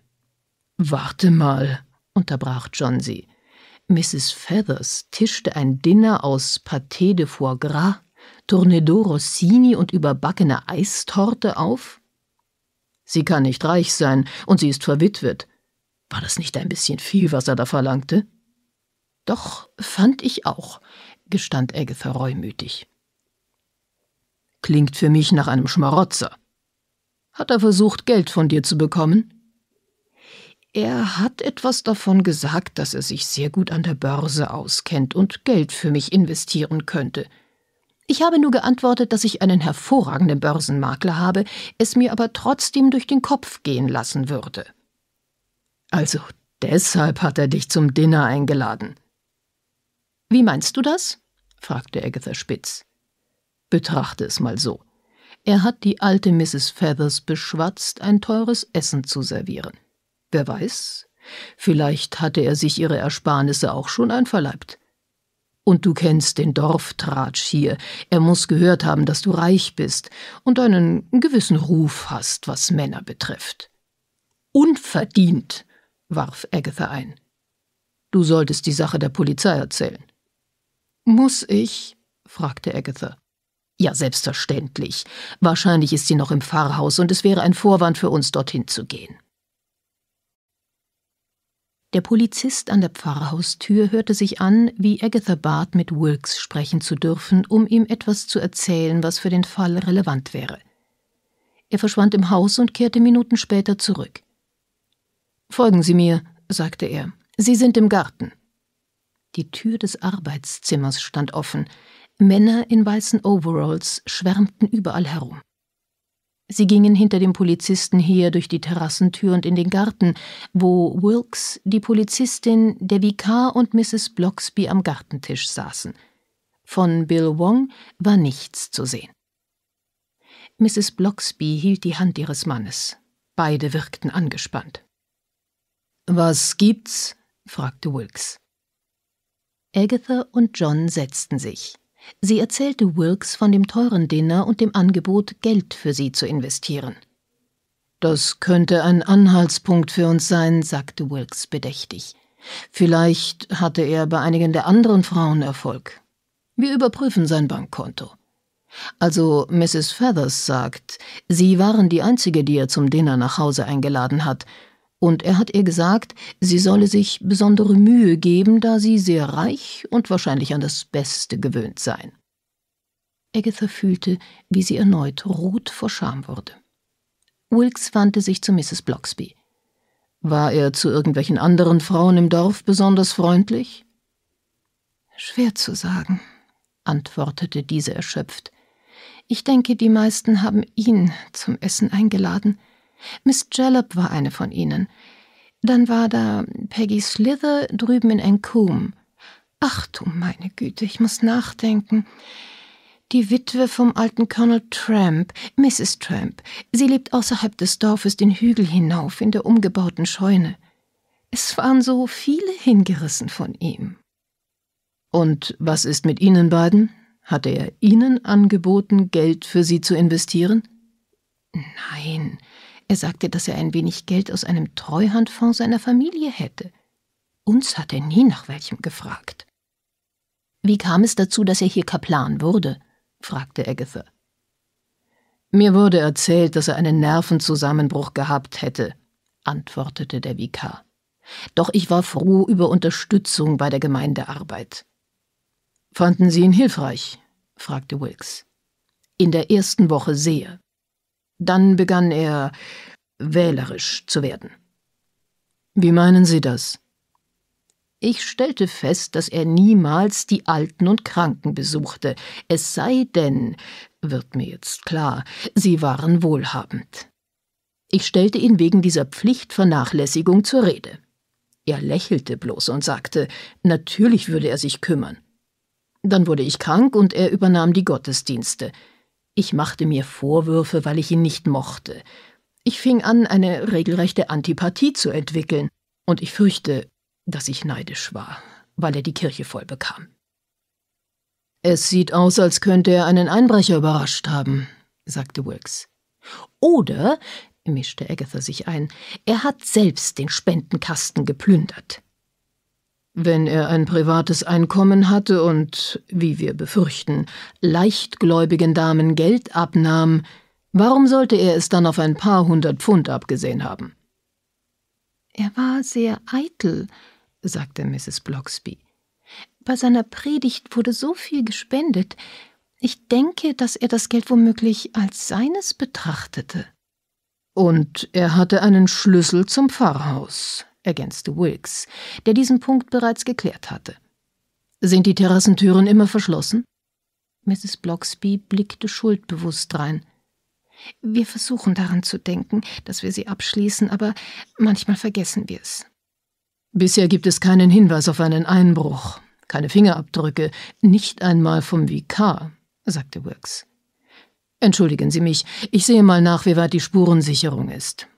Warte mal, unterbrach John sie. Mrs. Feathers tischte ein Dinner aus Pâté de Foie Gras, Tornedor Rossini und überbackene Eistorte auf? Sie kann nicht reich sein, und sie ist verwitwet. War das nicht ein bisschen viel, was er da verlangte? Doch, fand ich auch, gestand Egge reumütig. Klingt für mich nach einem Schmarotzer. Hat er versucht, Geld von dir zu bekommen? Er hat etwas davon gesagt, dass er sich sehr gut an der Börse auskennt und Geld für mich investieren könnte. Ich habe nur geantwortet, dass ich einen hervorragenden Börsenmakler habe, es mir aber trotzdem durch den Kopf gehen lassen würde. Also deshalb hat er dich zum Dinner eingeladen. Wie meinst du das? fragte Agatha spitz. Betrachte es mal so. Er hat die alte Mrs. Feathers beschwatzt, ein teures Essen zu servieren. Wer weiß, vielleicht hatte er sich ihre Ersparnisse auch schon einverleibt. Und du kennst den Dorftratsch hier. Er muss gehört haben, dass du reich bist und einen gewissen Ruf hast, was Männer betrifft. Unverdient, warf Agatha ein. Du solltest die Sache der Polizei erzählen. Muss ich? fragte Agatha. Ja, selbstverständlich. Wahrscheinlich ist sie noch im Pfarrhaus und es wäre ein Vorwand für uns, dorthin zu gehen. Der Polizist an der Pfarrhaustür hörte sich an, wie Agatha bat, mit Wilkes sprechen zu dürfen, um ihm etwas zu erzählen, was für den Fall relevant wäre. Er verschwand im Haus und kehrte Minuten später zurück. Folgen Sie mir, sagte er. Sie sind im Garten. Die Tür des Arbeitszimmers stand offen. Männer in weißen Overalls schwärmten überall herum. Sie gingen hinter dem Polizisten her durch die Terrassentür und in den Garten, wo Wilkes, die Polizistin, der Vikar und Mrs. Bloxby am Gartentisch saßen. Von Bill Wong war nichts zu sehen. Mrs. Bloxby hielt die Hand ihres Mannes. Beide wirkten angespannt. Was gibt's? fragte Wilkes. Agatha und John setzten sich. Sie erzählte Wilkes von dem teuren Dinner und dem Angebot, Geld für sie zu investieren. Das könnte ein Anhaltspunkt für uns sein, sagte Wilkes bedächtig. Vielleicht hatte er bei einigen der anderen Frauen Erfolg. Wir überprüfen sein Bankkonto. Also Mrs. Feathers sagt, Sie waren die Einzige, die er zum Dinner nach Hause eingeladen hat, und er hat ihr gesagt, sie solle sich besondere Mühe geben, da sie sehr reich und wahrscheinlich an das Beste gewöhnt seien. Agatha fühlte, wie sie erneut rot vor Scham wurde. Wilkes wandte sich zu Mrs. Bloxby. War er zu irgendwelchen anderen Frauen im Dorf besonders freundlich? Schwer zu sagen, antwortete diese erschöpft. Ich denke, die meisten haben ihn zum Essen eingeladen. Miss Jellop war eine von ihnen. Dann war da Peggy Slither drüben in Encombe. Ach du meine Güte, ich muss nachdenken. Die Witwe vom alten Colonel Tramp, Mrs. Tramp. Sie lebt außerhalb des Dorfes den Hügel hinauf in der umgebauten Scheune. Es waren so viele hingerissen von ihm. Und was ist mit Ihnen beiden? Hatte er Ihnen angeboten, Geld für Sie zu investieren? Nein, er sagte, dass er ein wenig Geld aus einem Treuhandfonds seiner Familie hätte. Uns hat er nie nach welchem gefragt. Wie kam es dazu, dass er hier Kaplan wurde? fragte Agatha. Mir wurde erzählt, dass er einen Nervenzusammenbruch gehabt hätte, antwortete der Vikar. Doch ich war froh über Unterstützung bei der Gemeindearbeit. Fanden Sie ihn hilfreich? fragte Wilkes. In der ersten Woche sehr, dann begann er wählerisch zu werden. Wie meinen Sie das? Ich stellte fest, dass er niemals die Alten und Kranken besuchte, es sei denn, wird mir jetzt klar, sie waren wohlhabend. Ich stellte ihn wegen dieser Pflichtvernachlässigung zur Rede. Er lächelte bloß und sagte, natürlich würde er sich kümmern. Dann wurde ich krank und er übernahm die Gottesdienste. Ich machte mir Vorwürfe, weil ich ihn nicht mochte. Ich fing an, eine regelrechte Antipathie zu entwickeln, und ich fürchte, dass ich neidisch war, weil er die Kirche voll bekam. Es sieht aus, als könnte er einen Einbrecher überrascht haben, sagte Wilkes. Oder, mischte Agatha sich ein, er hat selbst den Spendenkasten geplündert. Wenn er ein privates Einkommen hatte und, wie wir befürchten, leichtgläubigen Damen Geld abnahm, warum sollte er es dann auf ein paar hundert Pfund abgesehen haben? Er war sehr eitel, sagte Mrs. Bloxby. Bei seiner Predigt wurde so viel gespendet. Ich denke, dass er das Geld womöglich als seines betrachtete. Und er hatte einen Schlüssel zum Pfarrhaus, ergänzte Wilkes, der diesen Punkt bereits geklärt hatte. Sind die Terrassentüren immer verschlossen? Mrs. Bloxby blickte schuldbewusst rein. Wir versuchen daran zu denken, dass wir sie abschließen, aber manchmal vergessen wir es. Bisher gibt es keinen Hinweis auf einen Einbruch, keine Fingerabdrücke, nicht einmal vom Vikar, sagte Wilkes. Entschuldigen Sie mich, ich sehe mal nach, wie weit die Spurensicherung ist.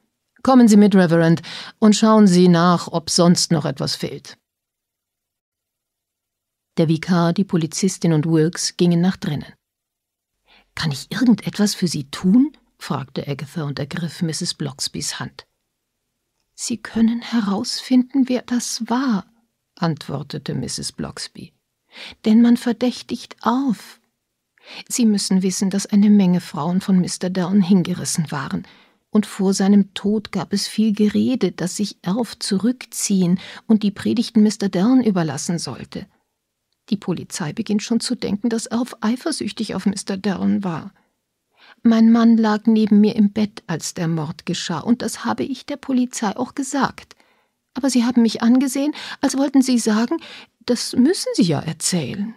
Kommen Sie mit, Reverend, und schauen Sie nach, ob sonst noch etwas fehlt. Der Vikar, die Polizistin und Wilkes gingen nach drinnen. Kann ich irgendetwas für Sie tun? fragte Agatha und ergriff Mrs. Bloxbys Hand. Sie können herausfinden, wer das war, antwortete Mrs. Bloxby. Denn man verdächtigt auf. Sie müssen wissen, dass eine Menge Frauen von Mr. Down hingerissen waren und vor seinem Tod gab es viel Gerede, dass sich Erf zurückziehen und die Predigten Mr. Dern überlassen sollte. Die Polizei beginnt schon zu denken, dass Erf eifersüchtig auf Mr. Dern war. Mein Mann lag neben mir im Bett, als der Mord geschah, und das habe ich der Polizei auch gesagt. Aber sie haben mich angesehen, als wollten sie sagen, das müssen sie ja erzählen.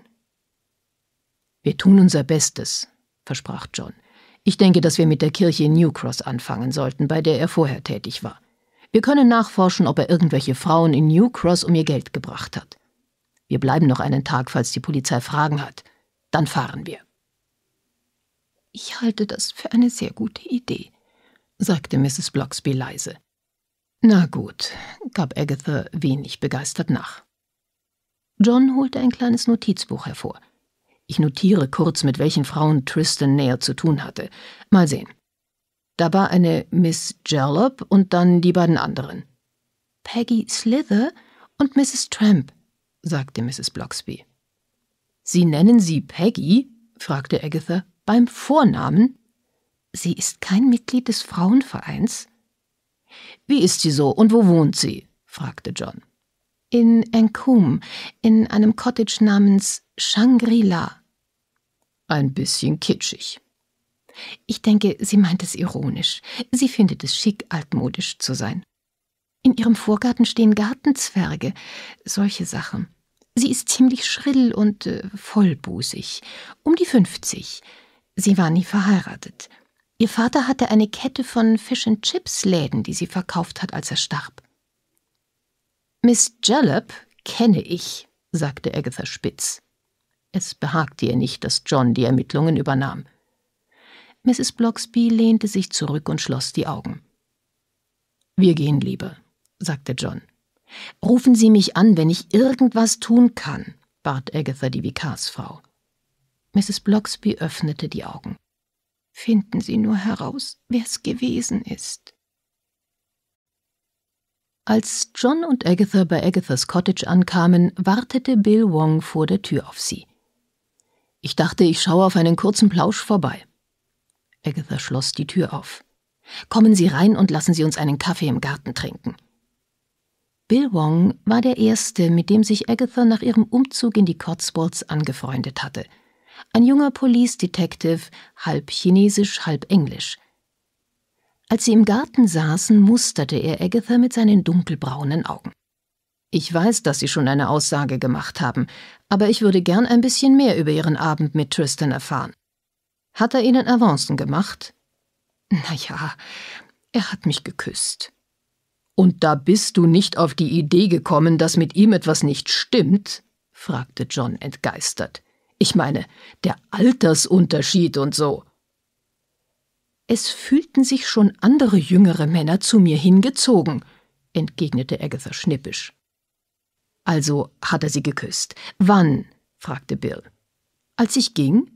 Wir tun unser Bestes, versprach John. Ich denke, dass wir mit der Kirche in New Cross anfangen sollten, bei der er vorher tätig war. Wir können nachforschen, ob er irgendwelche Frauen in New Cross um ihr Geld gebracht hat. Wir bleiben noch einen Tag, falls die Polizei Fragen hat. Dann fahren wir. Ich halte das für eine sehr gute Idee, sagte Mrs. Bloxby leise. Na gut, gab Agatha wenig begeistert nach. John holte ein kleines Notizbuch hervor. Ich notiere kurz, mit welchen Frauen Tristan näher zu tun hatte. Mal sehen. Da war eine Miss Gerlop und dann die beiden anderen. Peggy Slither und Mrs. Tramp, sagte Mrs. Bloxby. Sie nennen sie Peggy? fragte Agatha. Beim Vornamen? Sie ist kein Mitglied des Frauenvereins? Wie ist sie so und wo wohnt sie? fragte John. In Ancombe, in einem Cottage namens Shangri-La, ein bisschen kitschig. Ich denke, sie meint es ironisch. Sie findet es schick, altmodisch zu sein. In ihrem Vorgarten stehen Gartenzwerge, solche Sachen. Sie ist ziemlich schrill und äh, vollbusig, um die 50. Sie war nie verheiratet. Ihr Vater hatte eine Kette von Fish and Chips Läden, die sie verkauft hat, als er starb. Miss Jellop kenne ich, sagte Agatha Spitz. Es behagte ihr nicht, dass John die Ermittlungen übernahm. Mrs. Bloxby lehnte sich zurück und schloss die Augen. Wir gehen lieber, sagte John. Rufen Sie mich an, wenn ich irgendwas tun kann, bat Agatha die Vikarsfrau. Mrs. Bloxby öffnete die Augen. Finden Sie nur heraus, wer es gewesen ist. Als John und Agatha bei Agathas Cottage ankamen, wartete Bill Wong vor der Tür auf sie. Ich dachte, ich schaue auf einen kurzen Plausch vorbei. Agatha schloss die Tür auf. Kommen Sie rein und lassen Sie uns einen Kaffee im Garten trinken. Bill Wong war der Erste, mit dem sich Agatha nach ihrem Umzug in die Cotswolds angefreundet hatte. Ein junger Police Detective, halb chinesisch, halb englisch. Als sie im Garten saßen, musterte er Agatha mit seinen dunkelbraunen Augen. Ich weiß, dass Sie schon eine Aussage gemacht haben, aber ich würde gern ein bisschen mehr über Ihren Abend mit Tristan erfahren. Hat er Ihnen Avancen gemacht? Naja, er hat mich geküsst. Und da bist du nicht auf die Idee gekommen, dass mit ihm etwas nicht stimmt? fragte John entgeistert. Ich meine, der Altersunterschied und so. Es fühlten sich schon andere jüngere Männer zu mir hingezogen, entgegnete Agatha schnippisch. Also hat er sie geküsst. Wann? fragte Bill. Als ich ging?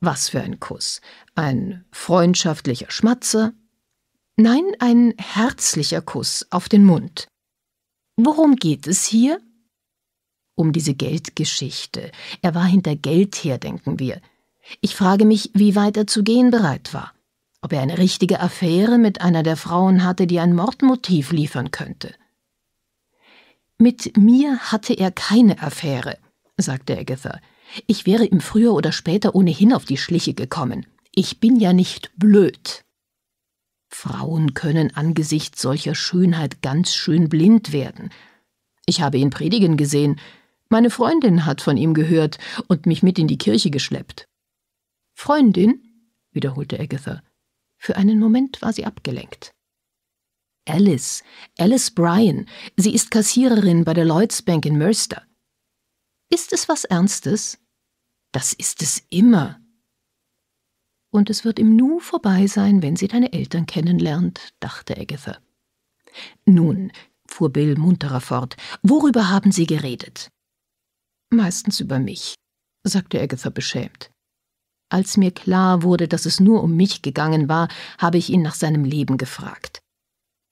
Was für ein Kuss. Ein freundschaftlicher Schmatzer? Nein, ein herzlicher Kuss auf den Mund. Worum geht es hier? Um diese Geldgeschichte. Er war hinter Geld her, denken wir. Ich frage mich, wie weit er zu gehen bereit war. Ob er eine richtige Affäre mit einer der Frauen hatte, die ein Mordmotiv liefern könnte. Mit mir hatte er keine Affäre, sagte Agatha. Ich wäre ihm früher oder später ohnehin auf die Schliche gekommen. Ich bin ja nicht blöd. Frauen können angesichts solcher Schönheit ganz schön blind werden. Ich habe ihn predigen gesehen, meine Freundin hat von ihm gehört und mich mit in die Kirche geschleppt. Freundin? wiederholte Agatha. Für einen Moment war sie abgelenkt. Alice, Alice Bryan. Sie ist Kassiererin bei der Lloyds Bank in Mercer. Ist es was Ernstes? Das ist es immer. Und es wird im Nu vorbei sein, wenn sie deine Eltern kennenlernt, dachte Agatha. Nun, fuhr Bill munterer fort, worüber haben Sie geredet? Meistens über mich, sagte Agatha beschämt. Als mir klar wurde, dass es nur um mich gegangen war, habe ich ihn nach seinem Leben gefragt.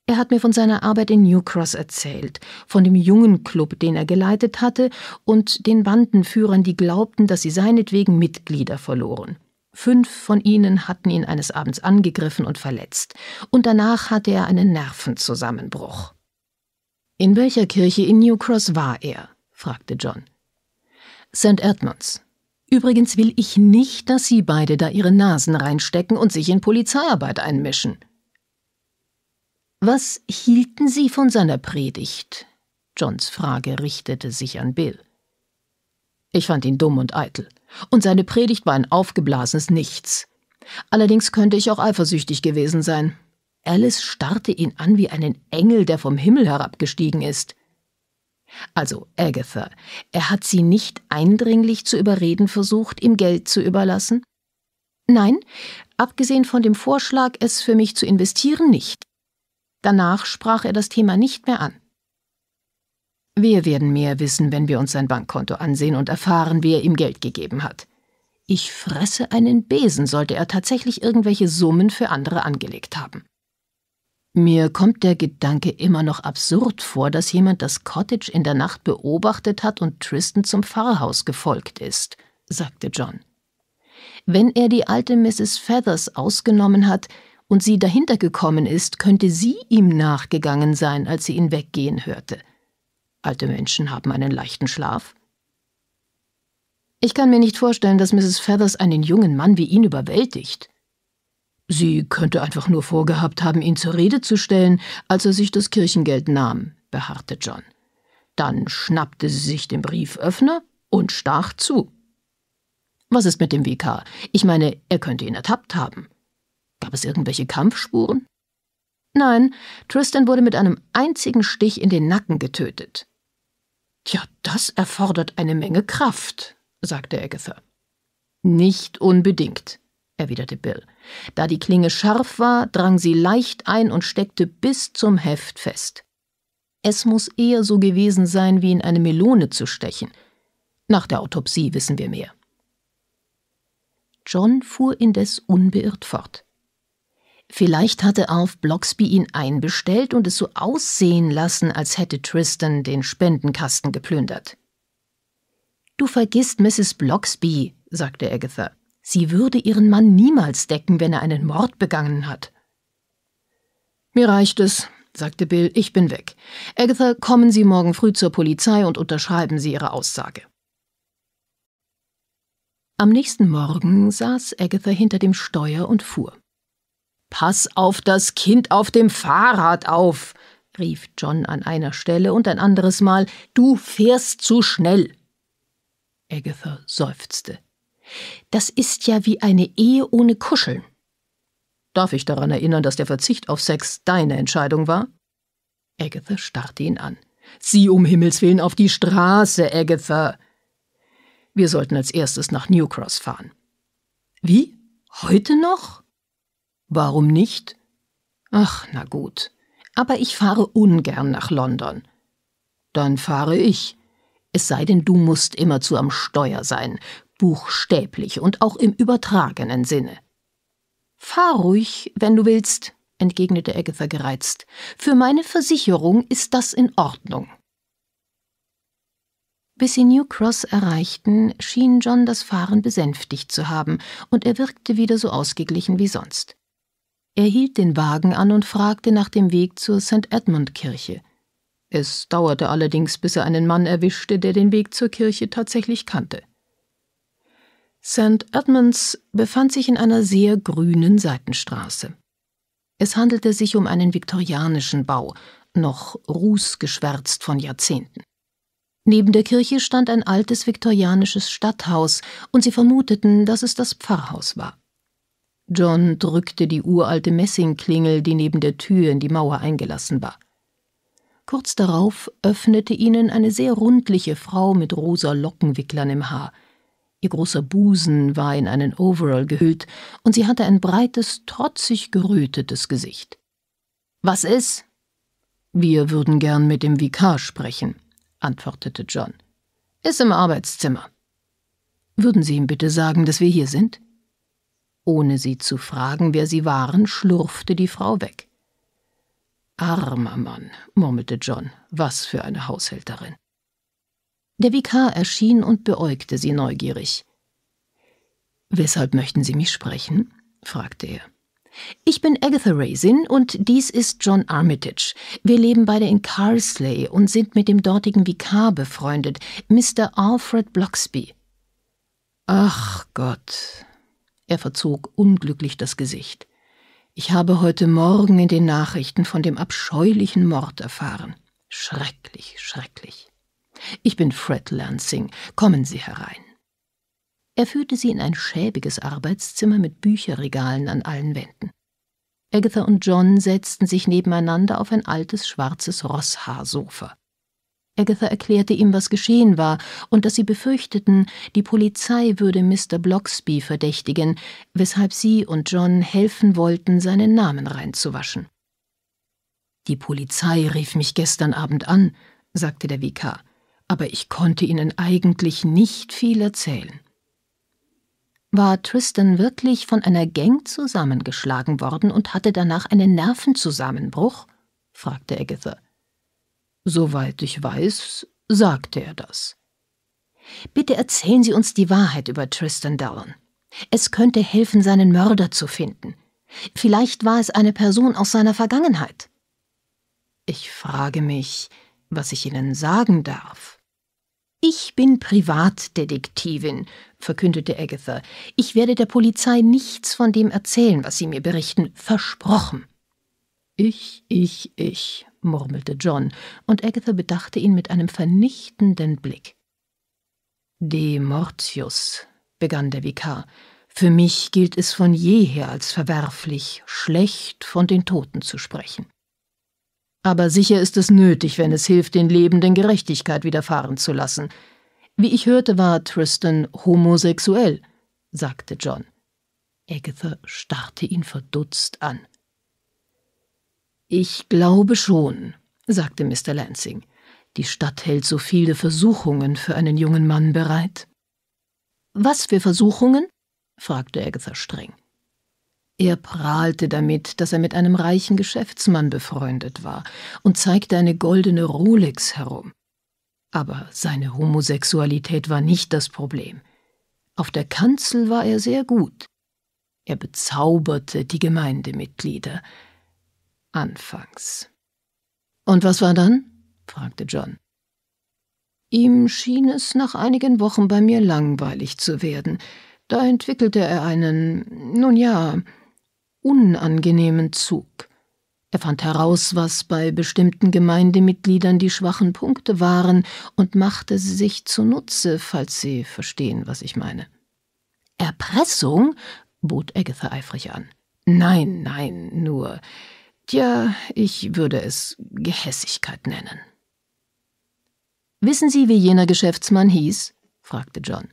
Er hat mir von seiner Arbeit in New Cross erzählt, von dem jungen Club, den er geleitet hatte, und den Bandenführern, die glaubten, dass sie seinetwegen Mitglieder verloren. Fünf von ihnen hatten ihn eines Abends angegriffen und verletzt, und danach hatte er einen Nervenzusammenbruch. In welcher Kirche in New Cross war er? fragte John. St. Edmunds. Übrigens will ich nicht, dass Sie beide da Ihre Nasen reinstecken und sich in Polizeiarbeit einmischen. Was hielten Sie von seiner Predigt? Johns Frage richtete sich an Bill. Ich fand ihn dumm und eitel, und seine Predigt war ein aufgeblasenes Nichts. Allerdings könnte ich auch eifersüchtig gewesen sein. Alice starrte ihn an wie einen Engel, der vom Himmel herabgestiegen ist. Also Agatha, er hat sie nicht eindringlich zu überreden versucht, ihm Geld zu überlassen? Nein, abgesehen von dem Vorschlag, es für mich zu investieren, nicht. Danach sprach er das Thema nicht mehr an. Wir werden mehr wissen, wenn wir uns sein Bankkonto ansehen und erfahren, wie er ihm Geld gegeben hat. Ich fresse einen Besen, sollte er tatsächlich irgendwelche Summen für andere angelegt haben. Mir kommt der Gedanke immer noch absurd vor, dass jemand das Cottage in der Nacht beobachtet hat und Tristan zum Pfarrhaus gefolgt ist, sagte John. Wenn er die alte Mrs. Feathers ausgenommen hat, und sie dahinter gekommen ist, könnte sie ihm nachgegangen sein, als sie ihn weggehen hörte. Alte Menschen haben einen leichten Schlaf. Ich kann mir nicht vorstellen, dass Mrs. Feathers einen jungen Mann wie ihn überwältigt. Sie könnte einfach nur vorgehabt haben, ihn zur Rede zu stellen, als er sich das Kirchengeld nahm, beharrte John. Dann schnappte sie sich den Brieföffner und stach zu. Was ist mit dem WK? Ich meine, er könnte ihn ertappt haben. Gab es irgendwelche Kampfspuren? Nein, Tristan wurde mit einem einzigen Stich in den Nacken getötet. Tja, das erfordert eine Menge Kraft, sagte Agatha. Nicht unbedingt, erwiderte Bill. Da die Klinge scharf war, drang sie leicht ein und steckte bis zum Heft fest. Es muss eher so gewesen sein, wie in eine Melone zu stechen. Nach der Autopsie wissen wir mehr. John fuhr indes unbeirrt fort. Vielleicht hatte auf Bloxby ihn einbestellt und es so aussehen lassen, als hätte Tristan den Spendenkasten geplündert. Du vergisst Mrs. Bloxby, sagte Agatha. Sie würde ihren Mann niemals decken, wenn er einen Mord begangen hat. Mir reicht es, sagte Bill, ich bin weg. Agatha, kommen Sie morgen früh zur Polizei und unterschreiben Sie Ihre Aussage. Am nächsten Morgen saß Agatha hinter dem Steuer und fuhr. Pass auf das Kind auf dem Fahrrad auf, rief John an einer Stelle und ein anderes Mal, du fährst zu schnell. Agatha seufzte. Das ist ja wie eine Ehe ohne Kuscheln. Darf ich daran erinnern, dass der Verzicht auf Sex deine Entscheidung war? Agatha starrte ihn an. Sieh um Himmels willen auf die Straße, Agatha. Wir sollten als erstes nach Newcross fahren. Wie? Heute noch? Warum nicht? Ach, na gut. Aber ich fahre ungern nach London. Dann fahre ich. Es sei denn, du musst immerzu am Steuer sein, buchstäblich und auch im übertragenen Sinne. Fahr ruhig, wenn du willst, entgegnete Agatha gereizt. Für meine Versicherung ist das in Ordnung. Bis sie New Cross erreichten, schien John das Fahren besänftigt zu haben, und er wirkte wieder so ausgeglichen wie sonst. Er hielt den Wagen an und fragte nach dem Weg zur St. Edmund Kirche. Es dauerte allerdings, bis er einen Mann erwischte, der den Weg zur Kirche tatsächlich kannte. St. Edmunds befand sich in einer sehr grünen Seitenstraße. Es handelte sich um einen viktorianischen Bau, noch rußgeschwärzt von Jahrzehnten. Neben der Kirche stand ein altes viktorianisches Stadthaus, und sie vermuteten, dass es das Pfarrhaus war. John drückte die uralte Messingklingel, die neben der Tür in die Mauer eingelassen war. Kurz darauf öffnete ihnen eine sehr rundliche Frau mit rosa Lockenwicklern im Haar. Ihr großer Busen war in einen Overall gehüllt und sie hatte ein breites, trotzig gerötetes Gesicht. Was ist? Wir würden gern mit dem Vikar sprechen, antwortete John. Ist im Arbeitszimmer. Würden Sie ihm bitte sagen, dass wir hier sind? Ohne sie zu fragen, wer sie waren, schlurfte die Frau weg. Armer Mann, murmelte John, was für eine Haushälterin. Der Vikar erschien und beäugte sie neugierig. Weshalb möchten Sie mich sprechen? fragte er. Ich bin Agatha Raisin und dies ist John Armitage. Wir leben beide in Carsley und sind mit dem dortigen Vikar befreundet, Mr. Alfred Bloxby. Ach Gott, er verzog unglücklich das Gesicht. Ich habe heute Morgen in den Nachrichten von dem abscheulichen Mord erfahren. Schrecklich, schrecklich. Ich bin Fred Lansing. Kommen Sie herein. Er führte sie in ein schäbiges Arbeitszimmer mit Bücherregalen an allen Wänden. Agatha und John setzten sich nebeneinander auf ein altes schwarzes Rosshaarsofa. Agatha erklärte ihm, was geschehen war und dass sie befürchteten, die Polizei würde Mr. Bloxby verdächtigen, weshalb sie und John helfen wollten, seinen Namen reinzuwaschen. Die Polizei rief mich gestern Abend an, sagte der Vikar, aber ich konnte ihnen eigentlich nicht viel erzählen. War Tristan wirklich von einer Gang zusammengeschlagen worden und hatte danach einen Nervenzusammenbruch? fragte Agatha. Soweit ich weiß, sagte er das. Bitte erzählen Sie uns die Wahrheit über Tristan Dallon. Es könnte helfen, seinen Mörder zu finden. Vielleicht war es eine Person aus seiner Vergangenheit. Ich frage mich, was ich Ihnen sagen darf. Ich bin Privatdetektivin, verkündete Agatha. Ich werde der Polizei nichts von dem erzählen, was Sie mir berichten, versprochen. Ich, ich, ich, murmelte John, und Agatha bedachte ihn mit einem vernichtenden Blick. De Mortius, begann der Vikar, für mich gilt es von jeher als verwerflich, schlecht von den Toten zu sprechen. Aber sicher ist es nötig, wenn es hilft, den Lebenden Gerechtigkeit widerfahren zu lassen. Wie ich hörte, war Tristan homosexuell, sagte John. Agatha starrte ihn verdutzt an. Ich glaube schon, sagte Mr. Lansing. Die Stadt hält so viele Versuchungen für einen jungen Mann bereit. Was für Versuchungen? fragte Agatha streng. Er prahlte damit, dass er mit einem reichen Geschäftsmann befreundet war und zeigte eine goldene Rolex herum. Aber seine Homosexualität war nicht das Problem. Auf der Kanzel war er sehr gut. Er bezauberte die Gemeindemitglieder, Anfangs. Und was war dann? fragte John. Ihm schien es nach einigen Wochen bei mir langweilig zu werden. Da entwickelte er einen, nun ja, unangenehmen Zug. Er fand heraus, was bei bestimmten Gemeindemitgliedern die schwachen Punkte waren und machte sie sich zunutze, falls Sie verstehen, was ich meine. Erpressung? bot Agatha eifrig an. Nein, nein, nur Tja, ich würde es Gehässigkeit nennen. Wissen Sie, wie jener Geschäftsmann hieß? fragte John.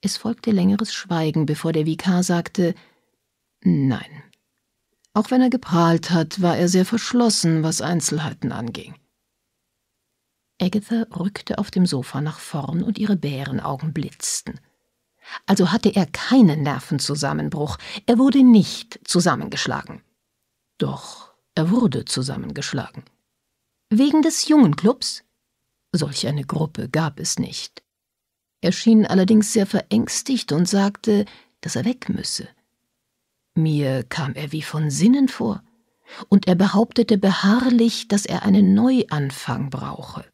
Es folgte längeres Schweigen, bevor der Vikar sagte Nein. Auch wenn er geprahlt hat, war er sehr verschlossen, was Einzelheiten anging. Agatha rückte auf dem Sofa nach vorn und ihre Bärenaugen blitzten. Also hatte er keinen Nervenzusammenbruch, er wurde nicht zusammengeschlagen. Doch er wurde zusammengeschlagen. Wegen des jungen Clubs? Solch eine Gruppe gab es nicht. Er schien allerdings sehr verängstigt und sagte, dass er weg müsse. Mir kam er wie von Sinnen vor, und er behauptete beharrlich, dass er einen Neuanfang brauche.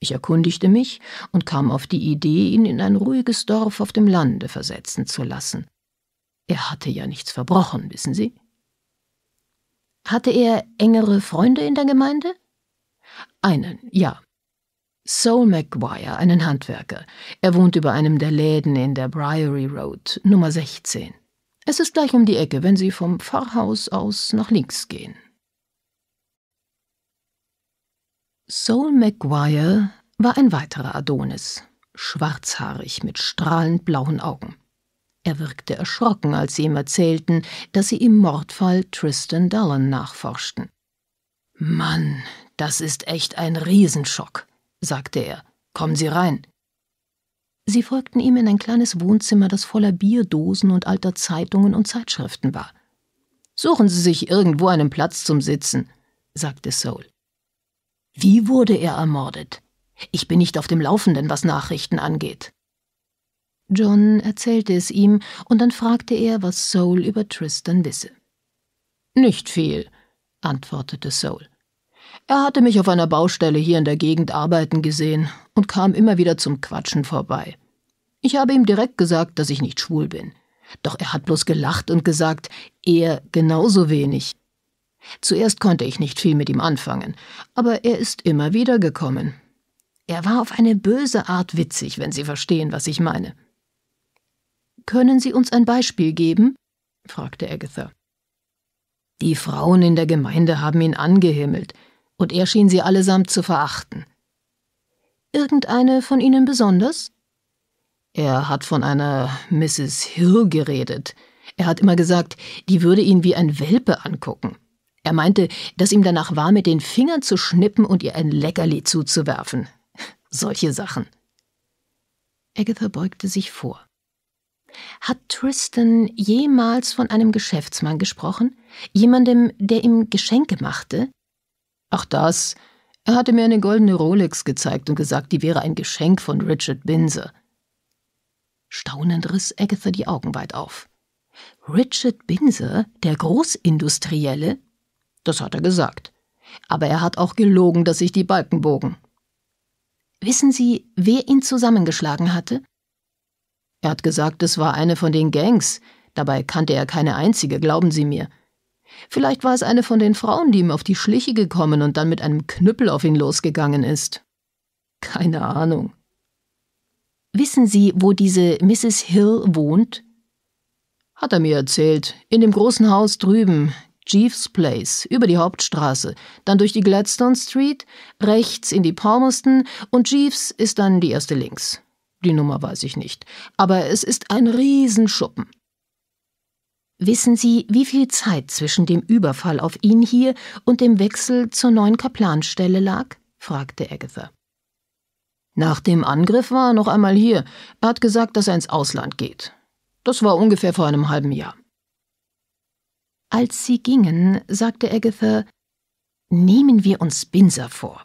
Ich erkundigte mich und kam auf die Idee, ihn in ein ruhiges Dorf auf dem Lande versetzen zu lassen. Er hatte ja nichts verbrochen, wissen Sie? Hatte er engere Freunde in der Gemeinde? Einen, ja. Saul McGuire, einen Handwerker. Er wohnt über einem der Läden in der Briary Road, Nummer 16. Es ist gleich um die Ecke, wenn Sie vom Pfarrhaus aus nach links gehen. Saul McGuire war ein weiterer Adonis, schwarzhaarig mit strahlend blauen Augen. Er wirkte erschrocken, als sie ihm erzählten, dass sie im Mordfall Tristan Dallon nachforschten. Mann, das ist echt ein Riesenschock, sagte er. Kommen Sie rein. Sie folgten ihm in ein kleines Wohnzimmer, das voller Bierdosen und alter Zeitungen und Zeitschriften war. Suchen Sie sich irgendwo einen Platz zum Sitzen, sagte Soul. Wie wurde er ermordet? Ich bin nicht auf dem Laufenden, was Nachrichten angeht. John erzählte es ihm, und dann fragte er, was Soul über Tristan wisse. Nicht viel, antwortete Soul. Er hatte mich auf einer Baustelle hier in der Gegend arbeiten gesehen und kam immer wieder zum Quatschen vorbei. Ich habe ihm direkt gesagt, dass ich nicht schwul bin. Doch er hat bloß gelacht und gesagt, er genauso wenig. Zuerst konnte ich nicht viel mit ihm anfangen, aber er ist immer wieder gekommen. Er war auf eine böse Art witzig, wenn Sie verstehen, was ich meine. Können Sie uns ein Beispiel geben? fragte Agatha. Die Frauen in der Gemeinde haben ihn angehimmelt, und er schien sie allesamt zu verachten. Irgendeine von ihnen besonders? Er hat von einer Mrs. Hill geredet. Er hat immer gesagt, die würde ihn wie ein Welpe angucken. Er meinte, dass ihm danach war, mit den Fingern zu schnippen und ihr ein Leckerli zuzuwerfen. *laughs* Solche Sachen. Agatha beugte sich vor. Hat Tristan jemals von einem Geschäftsmann gesprochen? Jemandem, der ihm Geschenke machte? Ach das, er hatte mir eine goldene Rolex gezeigt und gesagt, die wäre ein Geschenk von Richard Binse. Staunend riss Agatha die Augen weit auf. Richard Binse, der Großindustrielle? Das hat er gesagt. Aber er hat auch gelogen, dass sich die Balken bogen. Wissen Sie, wer ihn zusammengeschlagen hatte? Er hat gesagt, es war eine von den Gangs. Dabei kannte er keine einzige, glauben Sie mir. Vielleicht war es eine von den Frauen, die ihm auf die Schliche gekommen und dann mit einem Knüppel auf ihn losgegangen ist. Keine Ahnung. Wissen Sie, wo diese Mrs. Hill wohnt? Hat er mir erzählt. In dem großen Haus drüben, Jeeves Place, über die Hauptstraße, dann durch die Gladstone Street, rechts in die Palmerston und Jeeves ist dann die erste links. Die Nummer weiß ich nicht. Aber es ist ein Riesenschuppen. Wissen Sie, wie viel Zeit zwischen dem Überfall auf ihn hier und dem Wechsel zur neuen Kaplanstelle lag? fragte Agatha. Nach dem Angriff war er noch einmal hier. Er hat gesagt, dass er ins Ausland geht. Das war ungefähr vor einem halben Jahr. Als sie gingen, sagte Agatha, nehmen wir uns Binser vor.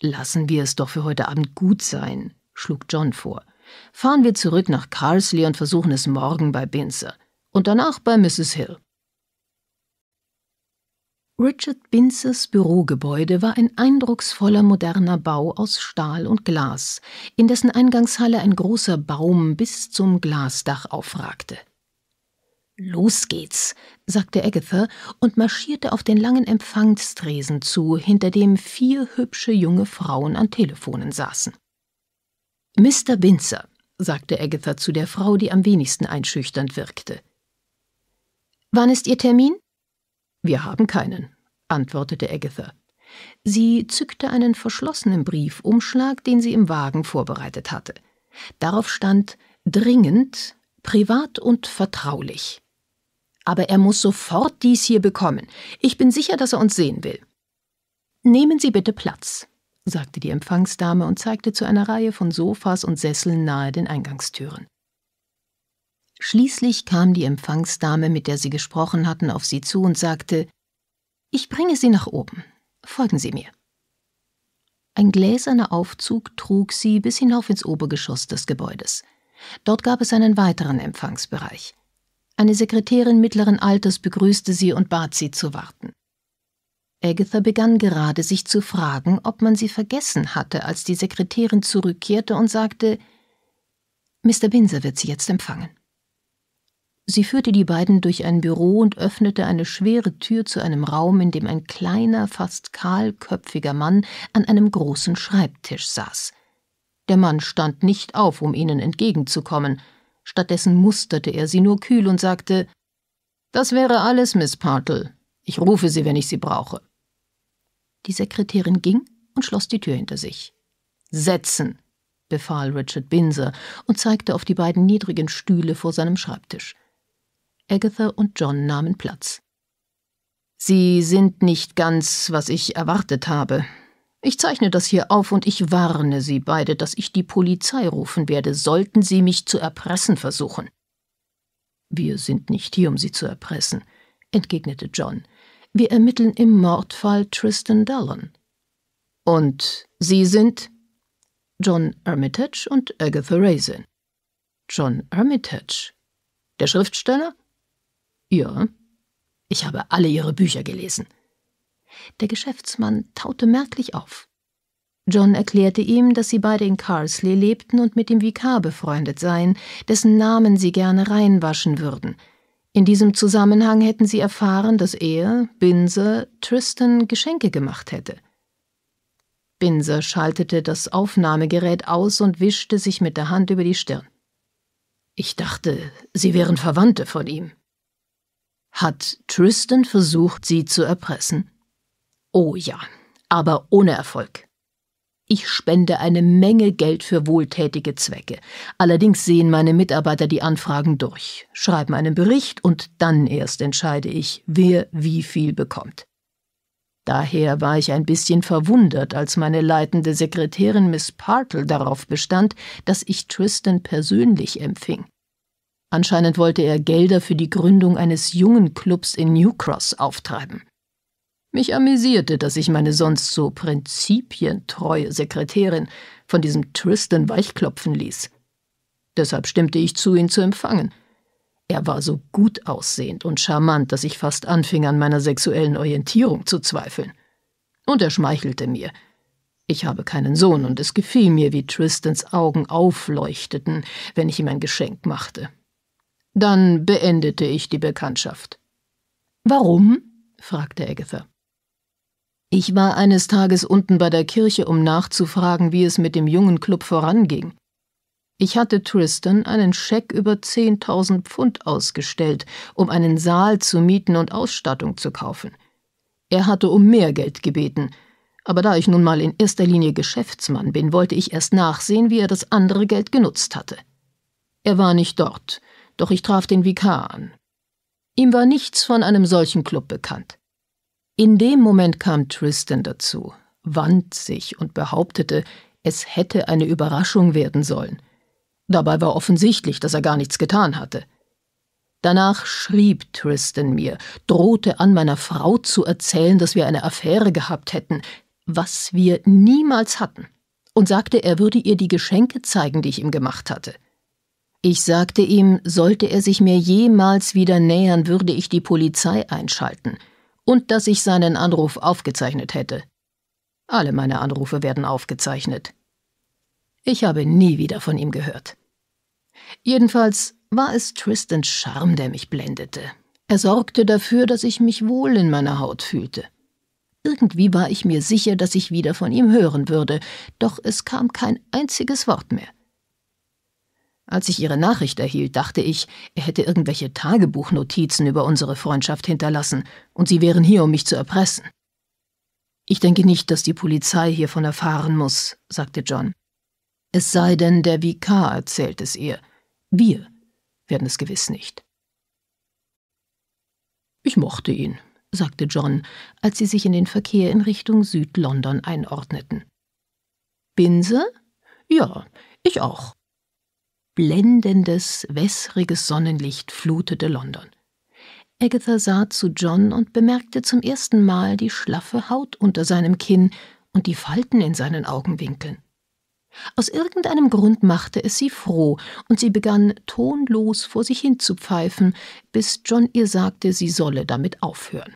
Lassen wir es doch für heute Abend gut sein, schlug John vor. Fahren wir zurück nach Carsley und versuchen es morgen bei Binzer und danach bei Mrs. Hill. Richard Binzers Bürogebäude war ein eindrucksvoller moderner Bau aus Stahl und Glas, in dessen Eingangshalle ein großer Baum bis zum Glasdach aufragte. Los geht's, sagte Agatha und marschierte auf den langen Empfangstresen zu, hinter dem vier hübsche junge Frauen an Telefonen saßen. Mr. Binzer, sagte Agatha zu der Frau, die am wenigsten einschüchternd wirkte. Wann ist Ihr Termin? Wir haben keinen, antwortete Agatha. Sie zückte einen verschlossenen Briefumschlag, den sie im Wagen vorbereitet hatte. Darauf stand dringend, privat und vertraulich. Aber er muss sofort dies hier bekommen. Ich bin sicher, dass er uns sehen will. Nehmen Sie bitte Platz, sagte die Empfangsdame und zeigte zu einer Reihe von Sofas und Sesseln nahe den Eingangstüren. Schließlich kam die Empfangsdame, mit der Sie gesprochen hatten, auf Sie zu und sagte Ich bringe Sie nach oben. Folgen Sie mir. Ein gläserner Aufzug trug sie bis hinauf ins Obergeschoss des Gebäudes. Dort gab es einen weiteren Empfangsbereich. Eine Sekretärin mittleren Alters begrüßte sie und bat sie zu warten. Agatha begann gerade sich zu fragen, ob man sie vergessen hatte, als die Sekretärin zurückkehrte und sagte Mr. Binser wird sie jetzt empfangen. Sie führte die beiden durch ein Büro und öffnete eine schwere Tür zu einem Raum, in dem ein kleiner, fast kahlköpfiger Mann an einem großen Schreibtisch saß. Der Mann stand nicht auf, um ihnen entgegenzukommen, stattdessen musterte er sie nur kühl und sagte Das wäre alles, Miss Partle. Ich rufe Sie, wenn ich Sie brauche. Die Sekretärin ging und schloss die Tür hinter sich. Setzen, befahl Richard Binser und zeigte auf die beiden niedrigen Stühle vor seinem Schreibtisch. Agatha und John nahmen Platz. Sie sind nicht ganz, was ich erwartet habe. Ich zeichne das hier auf und ich warne Sie beide, dass ich die Polizei rufen werde, sollten Sie mich zu erpressen versuchen. Wir sind nicht hier, um Sie zu erpressen, entgegnete John. Wir ermitteln im Mordfall Tristan Dallon. Und Sie sind John Armitage und Agatha Raisin. John Armitage? Der Schriftsteller? Ja. Ich habe alle Ihre Bücher gelesen. Der Geschäftsmann taute merklich auf. John erklärte ihm, dass sie beide in Carsley lebten und mit dem Vikar befreundet seien, dessen Namen sie gerne reinwaschen würden – in diesem Zusammenhang hätten sie erfahren, dass er, Binser, Tristan Geschenke gemacht hätte. Binser schaltete das Aufnahmegerät aus und wischte sich mit der Hand über die Stirn. Ich dachte, sie wären Verwandte von ihm. Hat Tristan versucht, sie zu erpressen? Oh ja, aber ohne Erfolg. Ich spende eine Menge Geld für wohltätige Zwecke. Allerdings sehen meine Mitarbeiter die Anfragen durch, schreiben einen Bericht und dann erst entscheide ich, wer wie viel bekommt. Daher war ich ein bisschen verwundert, als meine leitende Sekretärin Miss Partle darauf bestand, dass ich Tristan persönlich empfing. Anscheinend wollte er Gelder für die Gründung eines jungen Clubs in Newcross auftreiben. Mich amüsierte, dass ich meine sonst so prinzipientreue Sekretärin von diesem Tristan weichklopfen ließ. Deshalb stimmte ich zu, ihn zu empfangen. Er war so gut aussehend und charmant, dass ich fast anfing, an meiner sexuellen Orientierung zu zweifeln. Und er schmeichelte mir. Ich habe keinen Sohn, und es gefiel mir, wie Tristans Augen aufleuchteten, wenn ich ihm ein Geschenk machte. Dann beendete ich die Bekanntschaft. Warum? fragte Agatha. Ich war eines Tages unten bei der Kirche, um nachzufragen, wie es mit dem jungen Club voranging. Ich hatte Tristan einen Scheck über 10.000 Pfund ausgestellt, um einen Saal zu mieten und Ausstattung zu kaufen. Er hatte um mehr Geld gebeten, aber da ich nun mal in erster Linie Geschäftsmann bin, wollte ich erst nachsehen, wie er das andere Geld genutzt hatte. Er war nicht dort, doch ich traf den Vikar an. Ihm war nichts von einem solchen Club bekannt. In dem Moment kam Tristan dazu, wand sich und behauptete, es hätte eine Überraschung werden sollen. Dabei war offensichtlich, dass er gar nichts getan hatte. Danach schrieb Tristan mir, drohte an meiner Frau zu erzählen, dass wir eine Affäre gehabt hätten, was wir niemals hatten, und sagte, er würde ihr die Geschenke zeigen, die ich ihm gemacht hatte. Ich sagte ihm, sollte er sich mir jemals wieder nähern, würde ich die Polizei einschalten – und dass ich seinen Anruf aufgezeichnet hätte. Alle meine Anrufe werden aufgezeichnet. Ich habe nie wieder von ihm gehört. Jedenfalls war es Tristans Charme, der mich blendete. Er sorgte dafür, dass ich mich wohl in meiner Haut fühlte. Irgendwie war ich mir sicher, dass ich wieder von ihm hören würde, doch es kam kein einziges Wort mehr. Als ich ihre Nachricht erhielt, dachte ich, er hätte irgendwelche Tagebuchnotizen über unsere Freundschaft hinterlassen und sie wären hier, um mich zu erpressen. Ich denke nicht, dass die Polizei hiervon erfahren muss, sagte John. Es sei denn, der Vikar erzählt es ihr. Wir werden es gewiss nicht. Ich mochte ihn, sagte John, als sie sich in den Verkehr in Richtung Südlondon einordneten. Binse? Ja, ich auch. Blendendes, wässriges Sonnenlicht flutete London. Agatha sah zu John und bemerkte zum ersten Mal die schlaffe Haut unter seinem Kinn und die Falten in seinen Augenwinkeln. Aus irgendeinem Grund machte es sie froh, und sie begann tonlos vor sich hin zu pfeifen, bis John ihr sagte, sie solle damit aufhören.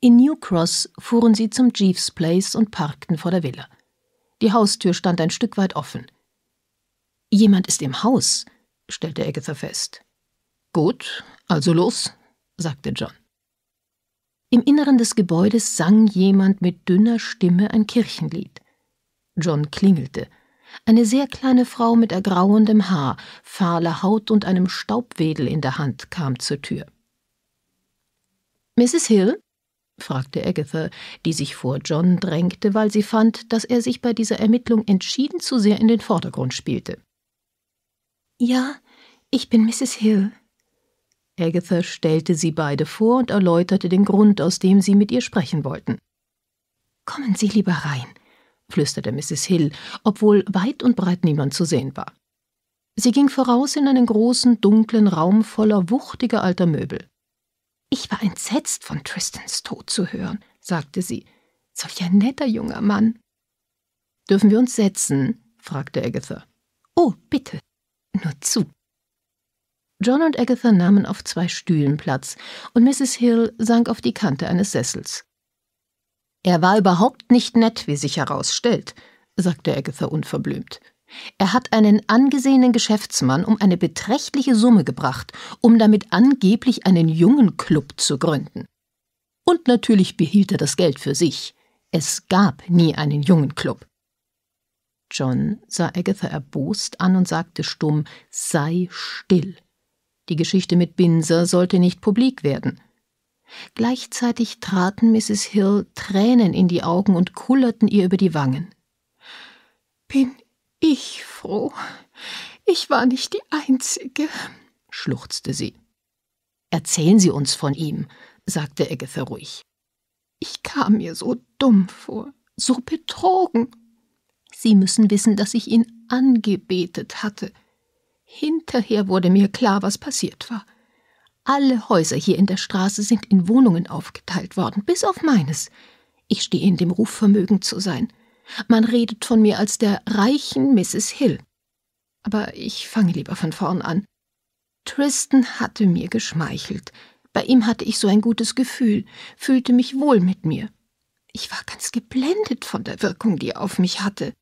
In New Cross fuhren sie zum Jeeves Place und parkten vor der Villa. Die Haustür stand ein Stück weit offen. Jemand ist im Haus, stellte Agatha fest. Gut, also los, sagte John. Im Inneren des Gebäudes sang jemand mit dünner Stimme ein Kirchenlied. John klingelte. Eine sehr kleine Frau mit ergrauendem Haar, fahler Haut und einem Staubwedel in der Hand kam zur Tür. Mrs. Hill? fragte Agatha, die sich vor John drängte, weil sie fand, dass er sich bei dieser Ermittlung entschieden zu sehr in den Vordergrund spielte. Ja, ich bin Mrs. Hill. Agatha stellte sie beide vor und erläuterte den Grund, aus dem sie mit ihr sprechen wollten. Kommen Sie lieber rein, flüsterte Mrs. Hill, obwohl weit und breit niemand zu sehen war. Sie ging voraus in einen großen, dunklen Raum voller wuchtiger alter Möbel. Ich war entsetzt, von Tristans Tod zu hören, sagte sie. Solch ein netter junger Mann. Dürfen wir uns setzen? fragte Agatha. Oh, bitte, nur zu. John und Agatha nahmen auf zwei Stühlen Platz, und Mrs. Hill sank auf die Kante eines Sessels. Er war überhaupt nicht nett, wie sich herausstellt, sagte Agatha unverblümt. Er hat einen angesehenen Geschäftsmann um eine beträchtliche Summe gebracht, um damit angeblich einen jungen Club zu gründen. Und natürlich behielt er das Geld für sich. Es gab nie einen jungen Club. John sah Agatha erbost an und sagte stumm, sei still. Die Geschichte mit Binser sollte nicht publik werden. Gleichzeitig traten Mrs. Hill Tränen in die Augen und kullerten ihr über die Wangen. Bin ich froh. Ich war nicht die Einzige, schluchzte sie. Erzählen Sie uns von ihm, sagte Agatha ruhig. Ich kam mir so dumm vor, so betrogen, Sie müssen wissen, dass ich ihn angebetet hatte. Hinterher wurde mir klar, was passiert war. Alle Häuser hier in der Straße sind in Wohnungen aufgeteilt worden, bis auf meines. Ich stehe in dem Ruf, vermögend zu sein. Man redet von mir als der reichen Mrs. Hill. Aber ich fange lieber von vorn an. Tristan hatte mir geschmeichelt. Bei ihm hatte ich so ein gutes Gefühl, fühlte mich wohl mit mir. Ich war ganz geblendet von der Wirkung, die er auf mich hatte.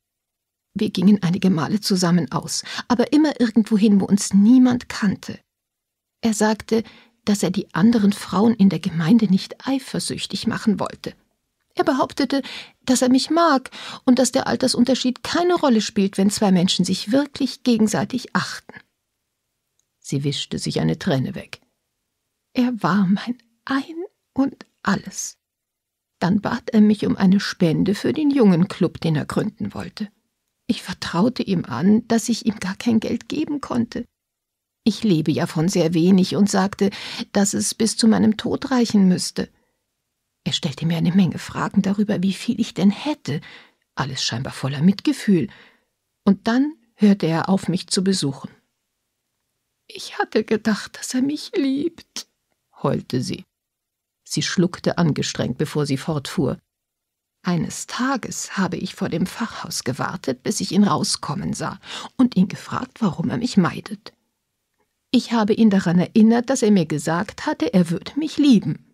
Wir gingen einige Male zusammen aus, aber immer irgendwohin, wo uns niemand kannte. Er sagte, dass er die anderen Frauen in der Gemeinde nicht eifersüchtig machen wollte. Er behauptete, dass er mich mag und dass der Altersunterschied keine Rolle spielt, wenn zwei Menschen sich wirklich gegenseitig achten. Sie wischte sich eine Träne weg. Er war mein Ein und alles. Dann bat er mich um eine Spende für den jungen Club, den er gründen wollte. Ich vertraute ihm an, dass ich ihm gar kein Geld geben konnte. Ich lebe ja von sehr wenig und sagte, dass es bis zu meinem Tod reichen müsste. Er stellte mir eine Menge Fragen darüber, wie viel ich denn hätte, alles scheinbar voller Mitgefühl. Und dann hörte er auf, mich zu besuchen. Ich hatte gedacht, dass er mich liebt, heulte sie. Sie schluckte angestrengt, bevor sie fortfuhr. Eines Tages habe ich vor dem Fachhaus gewartet, bis ich ihn rauskommen sah und ihn gefragt, warum er mich meidet. Ich habe ihn daran erinnert, dass er mir gesagt hatte, er würde mich lieben.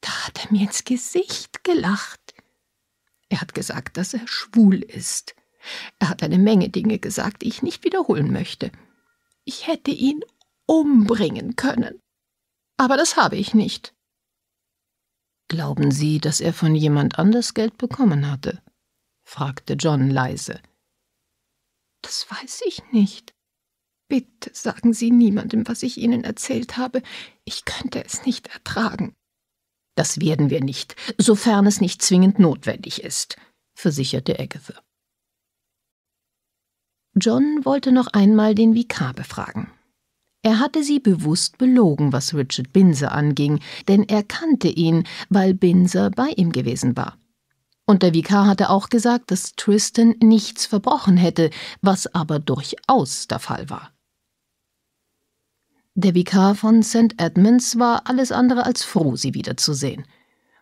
Da hat er mir ins Gesicht gelacht. Er hat gesagt, dass er schwul ist. Er hat eine Menge Dinge gesagt, die ich nicht wiederholen möchte. Ich hätte ihn umbringen können. Aber das habe ich nicht. Glauben Sie, dass er von jemand anders Geld bekommen hatte? fragte John leise. Das weiß ich nicht. Bitte sagen Sie niemandem, was ich Ihnen erzählt habe. Ich könnte es nicht ertragen. Das werden wir nicht, sofern es nicht zwingend notwendig ist, versicherte Agatha. John wollte noch einmal den Vikar befragen. Er hatte sie bewusst belogen, was Richard Binser anging, denn er kannte ihn, weil Binser bei ihm gewesen war. Und der Vikar hatte auch gesagt, dass Tristan nichts verbrochen hätte, was aber durchaus der Fall war. Der Vikar von St. Edmunds war alles andere als froh, sie wiederzusehen.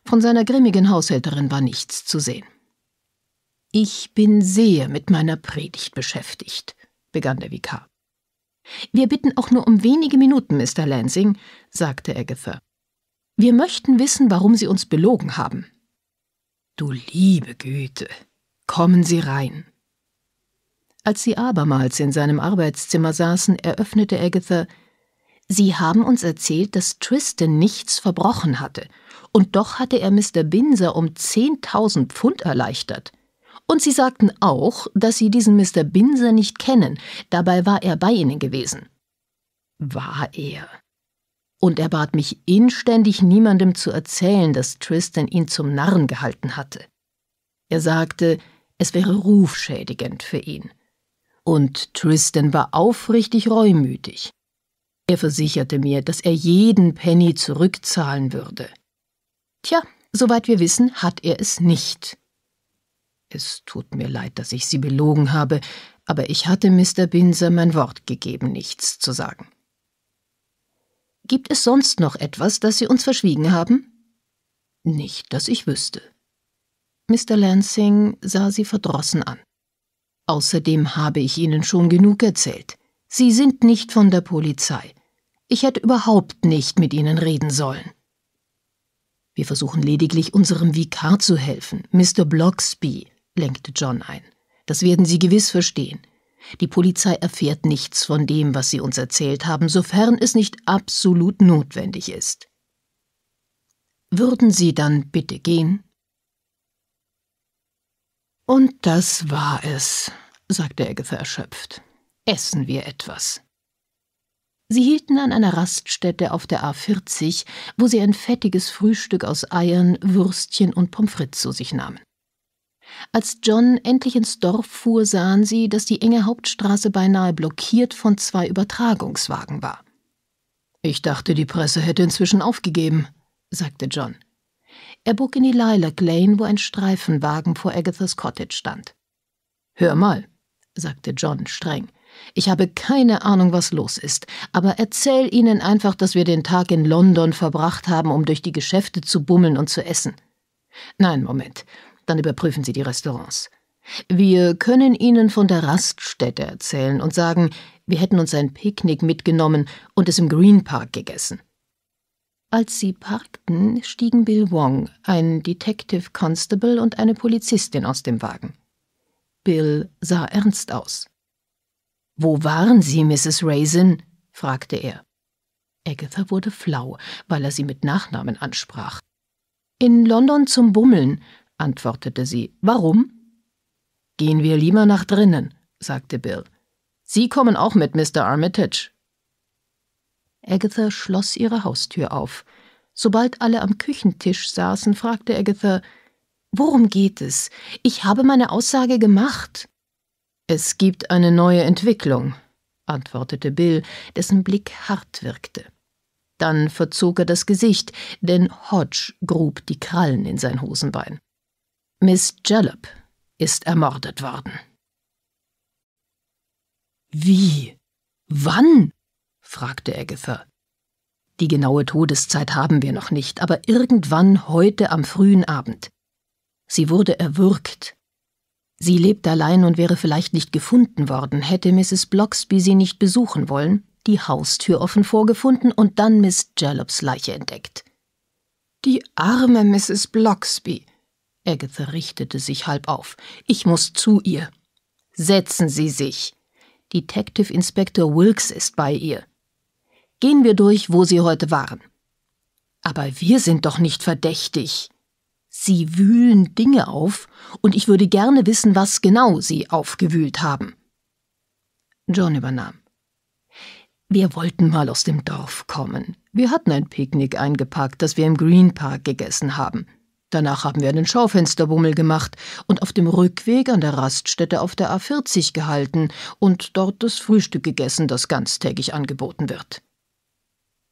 Von seiner grimmigen Haushälterin war nichts zu sehen. Ich bin sehr mit meiner Predigt beschäftigt, begann der Vikar. Wir bitten auch nur um wenige Minuten, Mr. Lansing, sagte Agatha. Wir möchten wissen, warum Sie uns belogen haben. Du liebe Güte, kommen Sie rein. Als sie abermals in seinem Arbeitszimmer saßen, eröffnete Agatha Sie haben uns erzählt, dass Tristan nichts verbrochen hatte, und doch hatte er Mr. Binser um zehntausend Pfund erleichtert. Und sie sagten auch, dass sie diesen Mr. Binser nicht kennen, dabei war er bei ihnen gewesen. War er. Und er bat mich inständig, niemandem zu erzählen, dass Tristan ihn zum Narren gehalten hatte. Er sagte, es wäre rufschädigend für ihn. Und Tristan war aufrichtig reumütig. Er versicherte mir, dass er jeden Penny zurückzahlen würde. Tja, soweit wir wissen, hat er es nicht. Es tut mir leid, dass ich Sie belogen habe, aber ich hatte Mr. Binser mein Wort gegeben, nichts zu sagen. Gibt es sonst noch etwas, das Sie uns verschwiegen haben? Nicht, dass ich wüsste. Mr. Lansing sah sie verdrossen an. Außerdem habe ich Ihnen schon genug erzählt. Sie sind nicht von der Polizei. Ich hätte überhaupt nicht mit Ihnen reden sollen. Wir versuchen lediglich unserem Vikar zu helfen, Mr. Bloxby, lenkte John ein. Das werden Sie gewiss verstehen. Die Polizei erfährt nichts von dem, was Sie uns erzählt haben, sofern es nicht absolut notwendig ist. Würden Sie dann bitte gehen? Und das war es, sagte er erschöpft. Essen wir etwas. Sie hielten an einer Raststätte auf der A40, wo sie ein fettiges Frühstück aus Eiern, Würstchen und Pommes frites zu sich nahmen. Als John endlich ins Dorf fuhr, sahen sie, dass die enge Hauptstraße beinahe blockiert von zwei Übertragungswagen war. Ich dachte, die Presse hätte inzwischen aufgegeben, sagte John. Er bog in die Lilac Lane, wo ein Streifenwagen vor Agathas Cottage stand. Hör mal, sagte John streng. Ich habe keine Ahnung, was los ist, aber erzähl ihnen einfach, dass wir den Tag in London verbracht haben, um durch die Geschäfte zu bummeln und zu essen. Nein, Moment. Dann überprüfen Sie die Restaurants. Wir können Ihnen von der Raststätte erzählen und sagen, wir hätten uns ein Picknick mitgenommen und es im Green Park gegessen. Als sie parkten, stiegen Bill Wong, ein Detective Constable und eine Polizistin aus dem Wagen. Bill sah ernst aus. Wo waren Sie, Mrs. Raisin? fragte er. Agatha wurde flau, weil er sie mit Nachnamen ansprach. In London zum Bummeln, antwortete sie. Warum? Gehen wir lieber nach drinnen, sagte Bill. Sie kommen auch mit, Mr. Armitage. Agatha schloss ihre Haustür auf. Sobald alle am Küchentisch saßen, fragte Agatha, Worum geht es? Ich habe meine Aussage gemacht. Es gibt eine neue Entwicklung, antwortete Bill, dessen Blick hart wirkte. Dann verzog er das Gesicht, denn Hodge grub die Krallen in sein Hosenbein. Miss Jellop ist ermordet worden. Wie? Wann? fragte Agatha. Die genaue Todeszeit haben wir noch nicht, aber irgendwann heute am frühen Abend. Sie wurde erwürgt. Sie lebt allein und wäre vielleicht nicht gefunden worden, hätte Mrs. Bloxby sie nicht besuchen wollen, die Haustür offen vorgefunden und dann Miss Jellops Leiche entdeckt. Die arme Mrs. Bloxby, Agatha richtete sich halb auf. Ich muss zu ihr. Setzen Sie sich. Detective Inspector Wilkes ist bei ihr. Gehen wir durch, wo Sie heute waren. Aber wir sind doch nicht verdächtig. Sie wühlen Dinge auf, und ich würde gerne wissen, was genau Sie aufgewühlt haben. John übernahm. Wir wollten mal aus dem Dorf kommen. Wir hatten ein Picknick eingepackt, das wir im Green Park gegessen haben. Danach haben wir einen Schaufensterbummel gemacht und auf dem Rückweg an der Raststätte auf der A40 gehalten und dort das Frühstück gegessen, das ganztägig angeboten wird.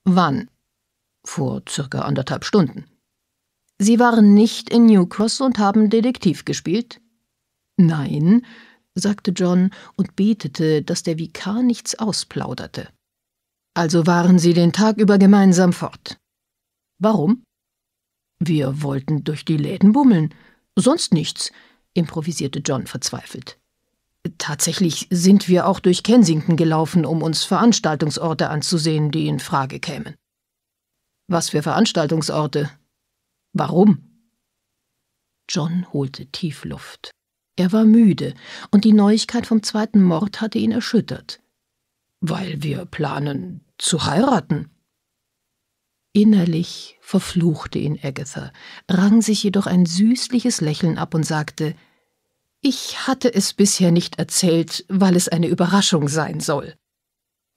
Wann? Vor circa anderthalb Stunden. Sie waren nicht in New Cross und haben Detektiv gespielt? Nein, sagte John und betete, dass der Vikar nichts ausplauderte. Also waren Sie den Tag über gemeinsam fort. Warum? Wir wollten durch die Läden bummeln. Sonst nichts, improvisierte John verzweifelt. Tatsächlich sind wir auch durch Kensington gelaufen, um uns Veranstaltungsorte anzusehen, die in Frage kämen. Was für Veranstaltungsorte? Warum? John holte tief Luft. Er war müde, und die Neuigkeit vom zweiten Mord hatte ihn erschüttert. Weil wir planen zu heiraten. Innerlich verfluchte ihn Agatha, rang sich jedoch ein süßliches Lächeln ab und sagte, ich hatte es bisher nicht erzählt, weil es eine Überraschung sein soll.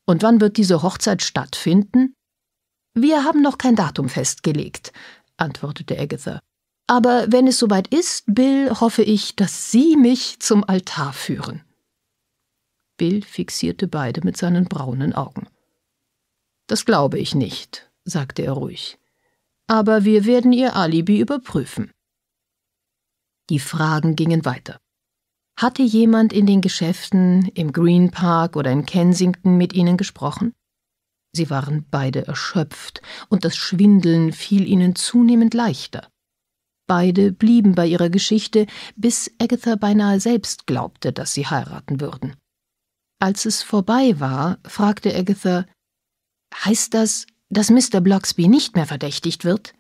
Und wann wird diese Hochzeit stattfinden? Wir haben noch kein Datum festgelegt, antwortete Agatha. Aber wenn es soweit ist, Bill, hoffe ich, dass Sie mich zum Altar führen. Bill fixierte beide mit seinen braunen Augen. Das glaube ich nicht, sagte er ruhig. Aber wir werden Ihr Alibi überprüfen. Die Fragen gingen weiter. Hatte jemand in den Geschäften, im Green Park oder in Kensington mit Ihnen gesprochen? Sie waren beide erschöpft, und das Schwindeln fiel ihnen zunehmend leichter. Beide blieben bei ihrer Geschichte, bis Agatha beinahe selbst glaubte, dass sie heiraten würden. Als es vorbei war, fragte Agatha Heißt das, dass Mr. Bloxby nicht mehr verdächtigt wird?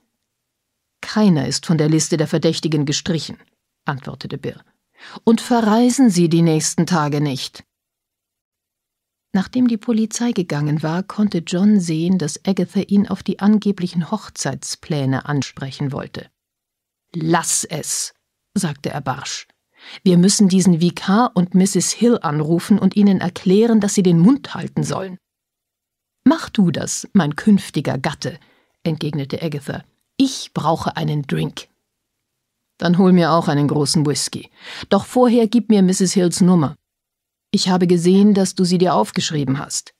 Keiner ist von der Liste der Verdächtigen gestrichen, antwortete Bill. Und verreisen Sie die nächsten Tage nicht. Nachdem die Polizei gegangen war, konnte John sehen, dass Agatha ihn auf die angeblichen Hochzeitspläne ansprechen wollte. Lass es, sagte er barsch. Wir müssen diesen Vikar und Mrs. Hill anrufen und ihnen erklären, dass sie den Mund halten sollen. Mach du das, mein künftiger Gatte, entgegnete Agatha. Ich brauche einen Drink. Dann hol mir auch einen großen Whisky. Doch vorher gib mir Mrs. Hills Nummer. Ich habe gesehen, dass du sie dir aufgeschrieben hast.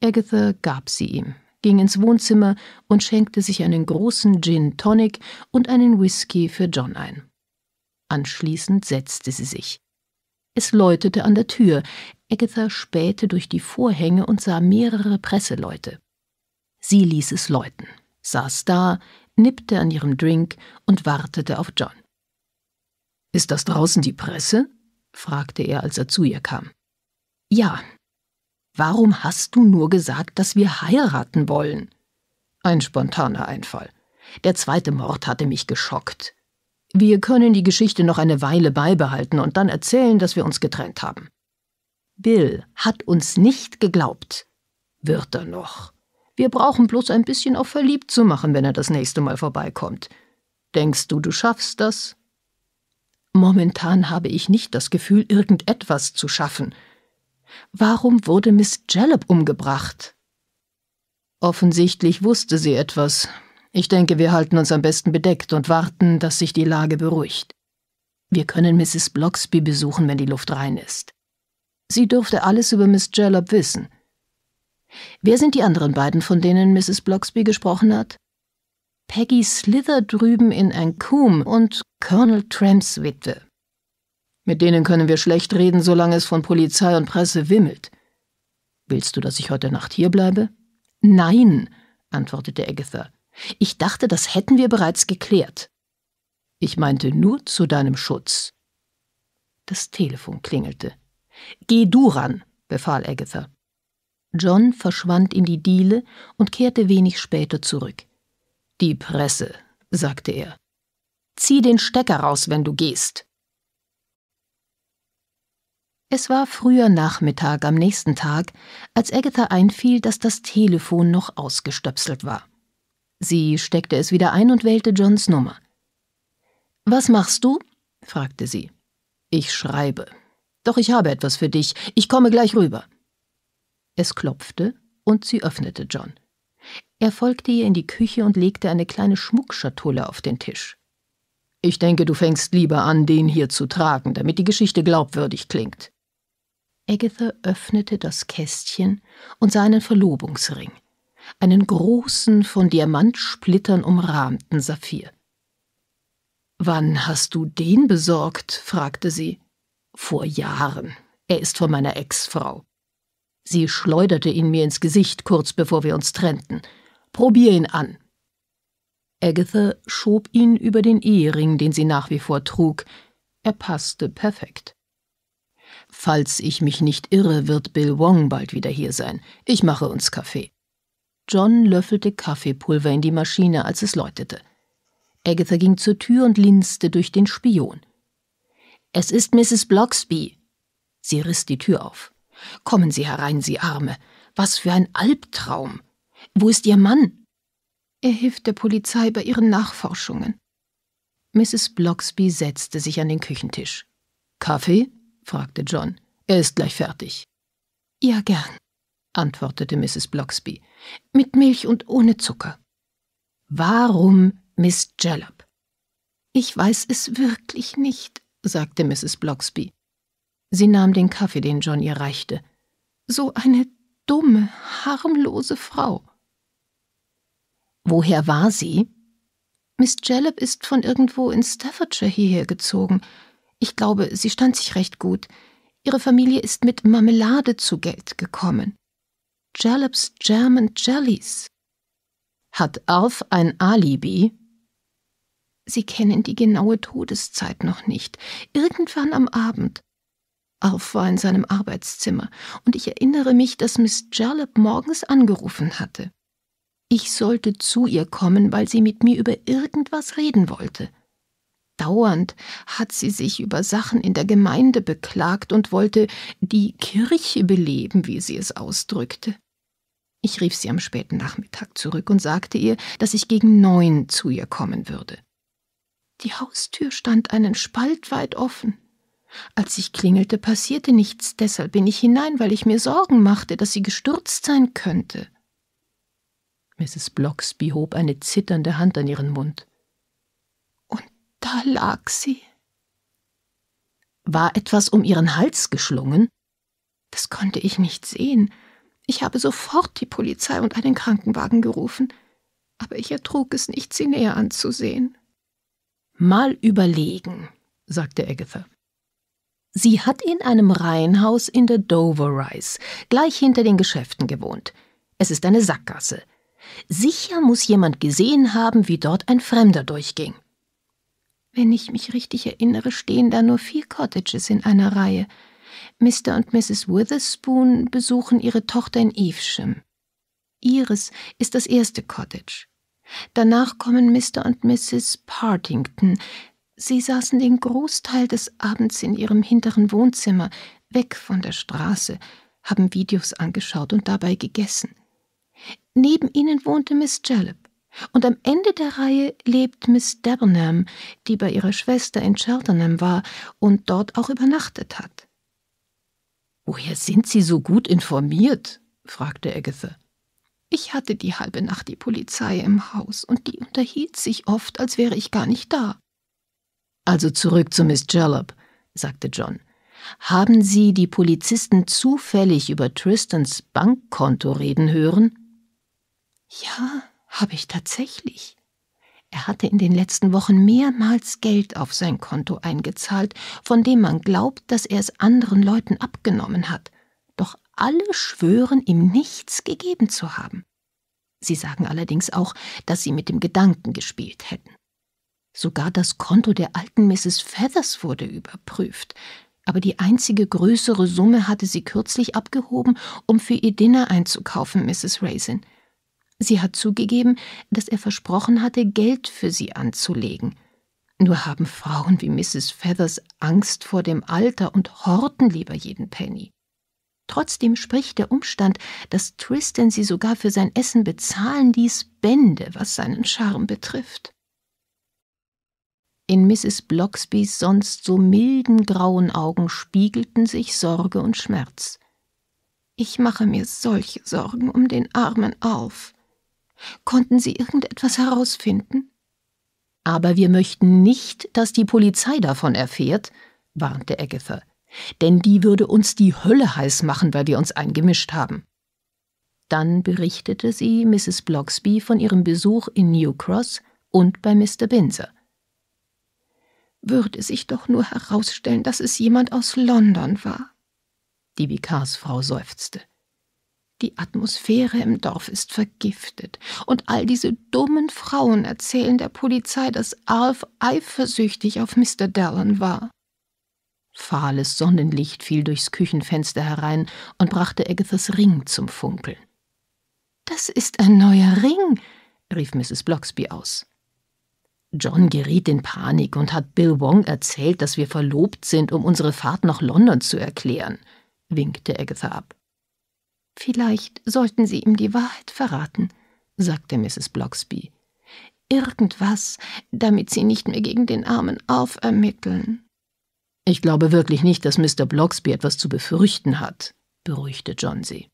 Agatha gab sie ihm, ging ins Wohnzimmer und schenkte sich einen großen Gin Tonic und einen Whisky für John ein. Anschließend setzte sie sich. Es läutete an der Tür. Agatha spähte durch die Vorhänge und sah mehrere Presseleute. Sie ließ es läuten, saß da, nippte an ihrem Drink und wartete auf John. Ist das draußen die Presse? fragte er, als er zu ihr kam. Ja. Warum hast du nur gesagt, dass wir heiraten wollen? Ein spontaner Einfall. Der zweite Mord hatte mich geschockt. Wir können die Geschichte noch eine Weile beibehalten und dann erzählen, dass wir uns getrennt haben. Bill hat uns nicht geglaubt. Wird er noch. Wir brauchen bloß ein bisschen auf verliebt zu machen, wenn er das nächste Mal vorbeikommt. Denkst du, du schaffst das? Momentan habe ich nicht das Gefühl, irgendetwas zu schaffen. Warum wurde Miss Jellop umgebracht? Offensichtlich wusste sie etwas, ich denke, wir halten uns am besten bedeckt und warten, dass sich die Lage beruhigt. Wir können Mrs. Bloxby besuchen, wenn die Luft rein ist. Sie dürfte alles über Miss Jellop wissen. Wer sind die anderen beiden, von denen Mrs. Bloxby gesprochen hat? Peggy Slither drüben in Ancombe und Colonel Tramps Witwe. Mit denen können wir schlecht reden, solange es von Polizei und Presse wimmelt. Willst du, dass ich heute Nacht hier bleibe? Nein, antwortete Agatha. Ich dachte, das hätten wir bereits geklärt. Ich meinte nur zu deinem Schutz. Das Telefon klingelte. Geh du ran, befahl Agatha. John verschwand in die Diele und kehrte wenig später zurück. Die Presse, sagte er. Zieh den Stecker raus, wenn du gehst. Es war früher Nachmittag am nächsten Tag, als Agatha einfiel, dass das Telefon noch ausgestöpselt war. Sie steckte es wieder ein und wählte Johns Nummer. Was machst du? fragte sie. Ich schreibe. Doch ich habe etwas für dich. Ich komme gleich rüber. Es klopfte und sie öffnete John. Er folgte ihr in die Küche und legte eine kleine Schmuckschatulle auf den Tisch. Ich denke, du fängst lieber an, den hier zu tragen, damit die Geschichte glaubwürdig klingt. Agatha öffnete das Kästchen und sah einen Verlobungsring einen großen, von Diamantsplittern umrahmten Saphir. Wann hast du den besorgt? fragte sie. Vor Jahren. Er ist von meiner Ex-Frau. Sie schleuderte ihn mir ins Gesicht, kurz bevor wir uns trennten. Probier ihn an. Agatha schob ihn über den Ehering, den sie nach wie vor trug. Er passte perfekt. Falls ich mich nicht irre, wird Bill Wong bald wieder hier sein. Ich mache uns Kaffee. John löffelte Kaffeepulver in die Maschine, als es läutete. Agatha ging zur Tür und linste durch den Spion. Es ist Mrs. Bloxby. Sie riss die Tür auf. Kommen Sie herein, Sie Arme. Was für ein Albtraum. Wo ist Ihr Mann? Er hilft der Polizei bei ihren Nachforschungen. Mrs. Bloxby setzte sich an den Küchentisch. Kaffee? fragte John. Er ist gleich fertig. Ja, gern antwortete Mrs. Bloxby, mit Milch und ohne Zucker. Warum Miss Jellop? Ich weiß es wirklich nicht, sagte Mrs. Bloxby. Sie nahm den Kaffee, den John ihr reichte. So eine dumme, harmlose Frau. Woher war sie? Miss Jellop ist von irgendwo in Staffordshire hierher gezogen. Ich glaube, sie stand sich recht gut. Ihre Familie ist mit Marmelade zu Geld gekommen. Jallops Jam and Jellies. Hat Alf ein Alibi? Sie kennen die genaue Todeszeit noch nicht. Irgendwann am Abend. Alf war in seinem Arbeitszimmer und ich erinnere mich, dass Miss Jalop morgens angerufen hatte. Ich sollte zu ihr kommen, weil sie mit mir über irgendwas reden wollte. Dauernd hat sie sich über Sachen in der Gemeinde beklagt und wollte die Kirche beleben, wie sie es ausdrückte. Ich rief sie am späten Nachmittag zurück und sagte ihr, dass ich gegen neun zu ihr kommen würde. Die Haustür stand einen Spalt weit offen. Als ich klingelte, passierte nichts, deshalb bin ich hinein, weil ich mir Sorgen machte, dass sie gestürzt sein könnte. Mrs. Bloxby hob eine zitternde Hand an ihren Mund. Und da lag sie. War etwas um ihren Hals geschlungen? Das konnte ich nicht sehen, ich habe sofort die Polizei und einen Krankenwagen gerufen, aber ich ertrug es nicht, sie näher anzusehen. Mal überlegen, sagte Agatha. Sie hat in einem Reihenhaus in der Dover Rise, gleich hinter den Geschäften gewohnt. Es ist eine Sackgasse. Sicher muss jemand gesehen haben, wie dort ein Fremder durchging. Wenn ich mich richtig erinnere, stehen da nur vier Cottages in einer Reihe. Mr. und Mrs. Witherspoon besuchen ihre Tochter in Evesham. Ihres ist das erste Cottage. Danach kommen Mr. und Mrs. Partington. Sie saßen den Großteil des Abends in ihrem hinteren Wohnzimmer, weg von der Straße, haben Videos angeschaut und dabei gegessen. Neben ihnen wohnte Miss Jalop. Und am Ende der Reihe lebt Miss Debenham, die bei ihrer Schwester in Cheltenham war und dort auch übernachtet hat. Woher sind Sie so gut informiert? fragte Agatha. Ich hatte die halbe Nacht die Polizei im Haus und die unterhielt sich oft, als wäre ich gar nicht da. Also zurück zu Miss Jellop, sagte John. Haben Sie die Polizisten zufällig über Tristans Bankkonto reden hören? Ja, habe ich tatsächlich. Er hatte in den letzten Wochen mehrmals Geld auf sein Konto eingezahlt, von dem man glaubt, dass er es anderen Leuten abgenommen hat. Doch alle schwören, ihm nichts gegeben zu haben. Sie sagen allerdings auch, dass sie mit dem Gedanken gespielt hätten. Sogar das Konto der alten Mrs. Feathers wurde überprüft, aber die einzige größere Summe hatte sie kürzlich abgehoben, um für ihr Dinner einzukaufen, Mrs. Raisin. Sie hat zugegeben, dass er versprochen hatte, Geld für sie anzulegen. Nur haben Frauen wie Mrs. Feathers Angst vor dem Alter und horten lieber jeden Penny. Trotzdem spricht der Umstand, dass Tristan sie sogar für sein Essen bezahlen ließ, Bände, was seinen Charme betrifft. In Mrs. Bloxbys sonst so milden grauen Augen spiegelten sich Sorge und Schmerz. Ich mache mir solche Sorgen um den armen Alf. Konnten Sie irgendetwas herausfinden? Aber wir möchten nicht, dass die Polizei davon erfährt, warnte Agatha, denn die würde uns die Hölle heiß machen, weil wir uns eingemischt haben. Dann berichtete sie Mrs. Bloxby von ihrem Besuch in New Cross und bei Mr. Binzer. Würde sich doch nur herausstellen, dass es jemand aus London war. Die Vikarsfrau seufzte. Die Atmosphäre im Dorf ist vergiftet. Und all diese dummen Frauen erzählen der Polizei, dass Alf eifersüchtig auf Mr. Dallon war. Fahles Sonnenlicht fiel durchs Küchenfenster herein und brachte Agathas Ring zum Funkeln. »Das ist ein neuer Ring«, rief Mrs. Bloxby aus. John geriet in Panik und hat Bill Wong erzählt, dass wir verlobt sind, um unsere Fahrt nach London zu erklären, winkte Agatha ab. Vielleicht sollten Sie ihm die Wahrheit verraten, sagte Mrs. Bloxby. Irgendwas, damit Sie nicht mehr gegen den Armen aufermitteln. Ich glaube wirklich nicht, dass Mr. Bloxby etwas zu befürchten hat, beruhigte John sie.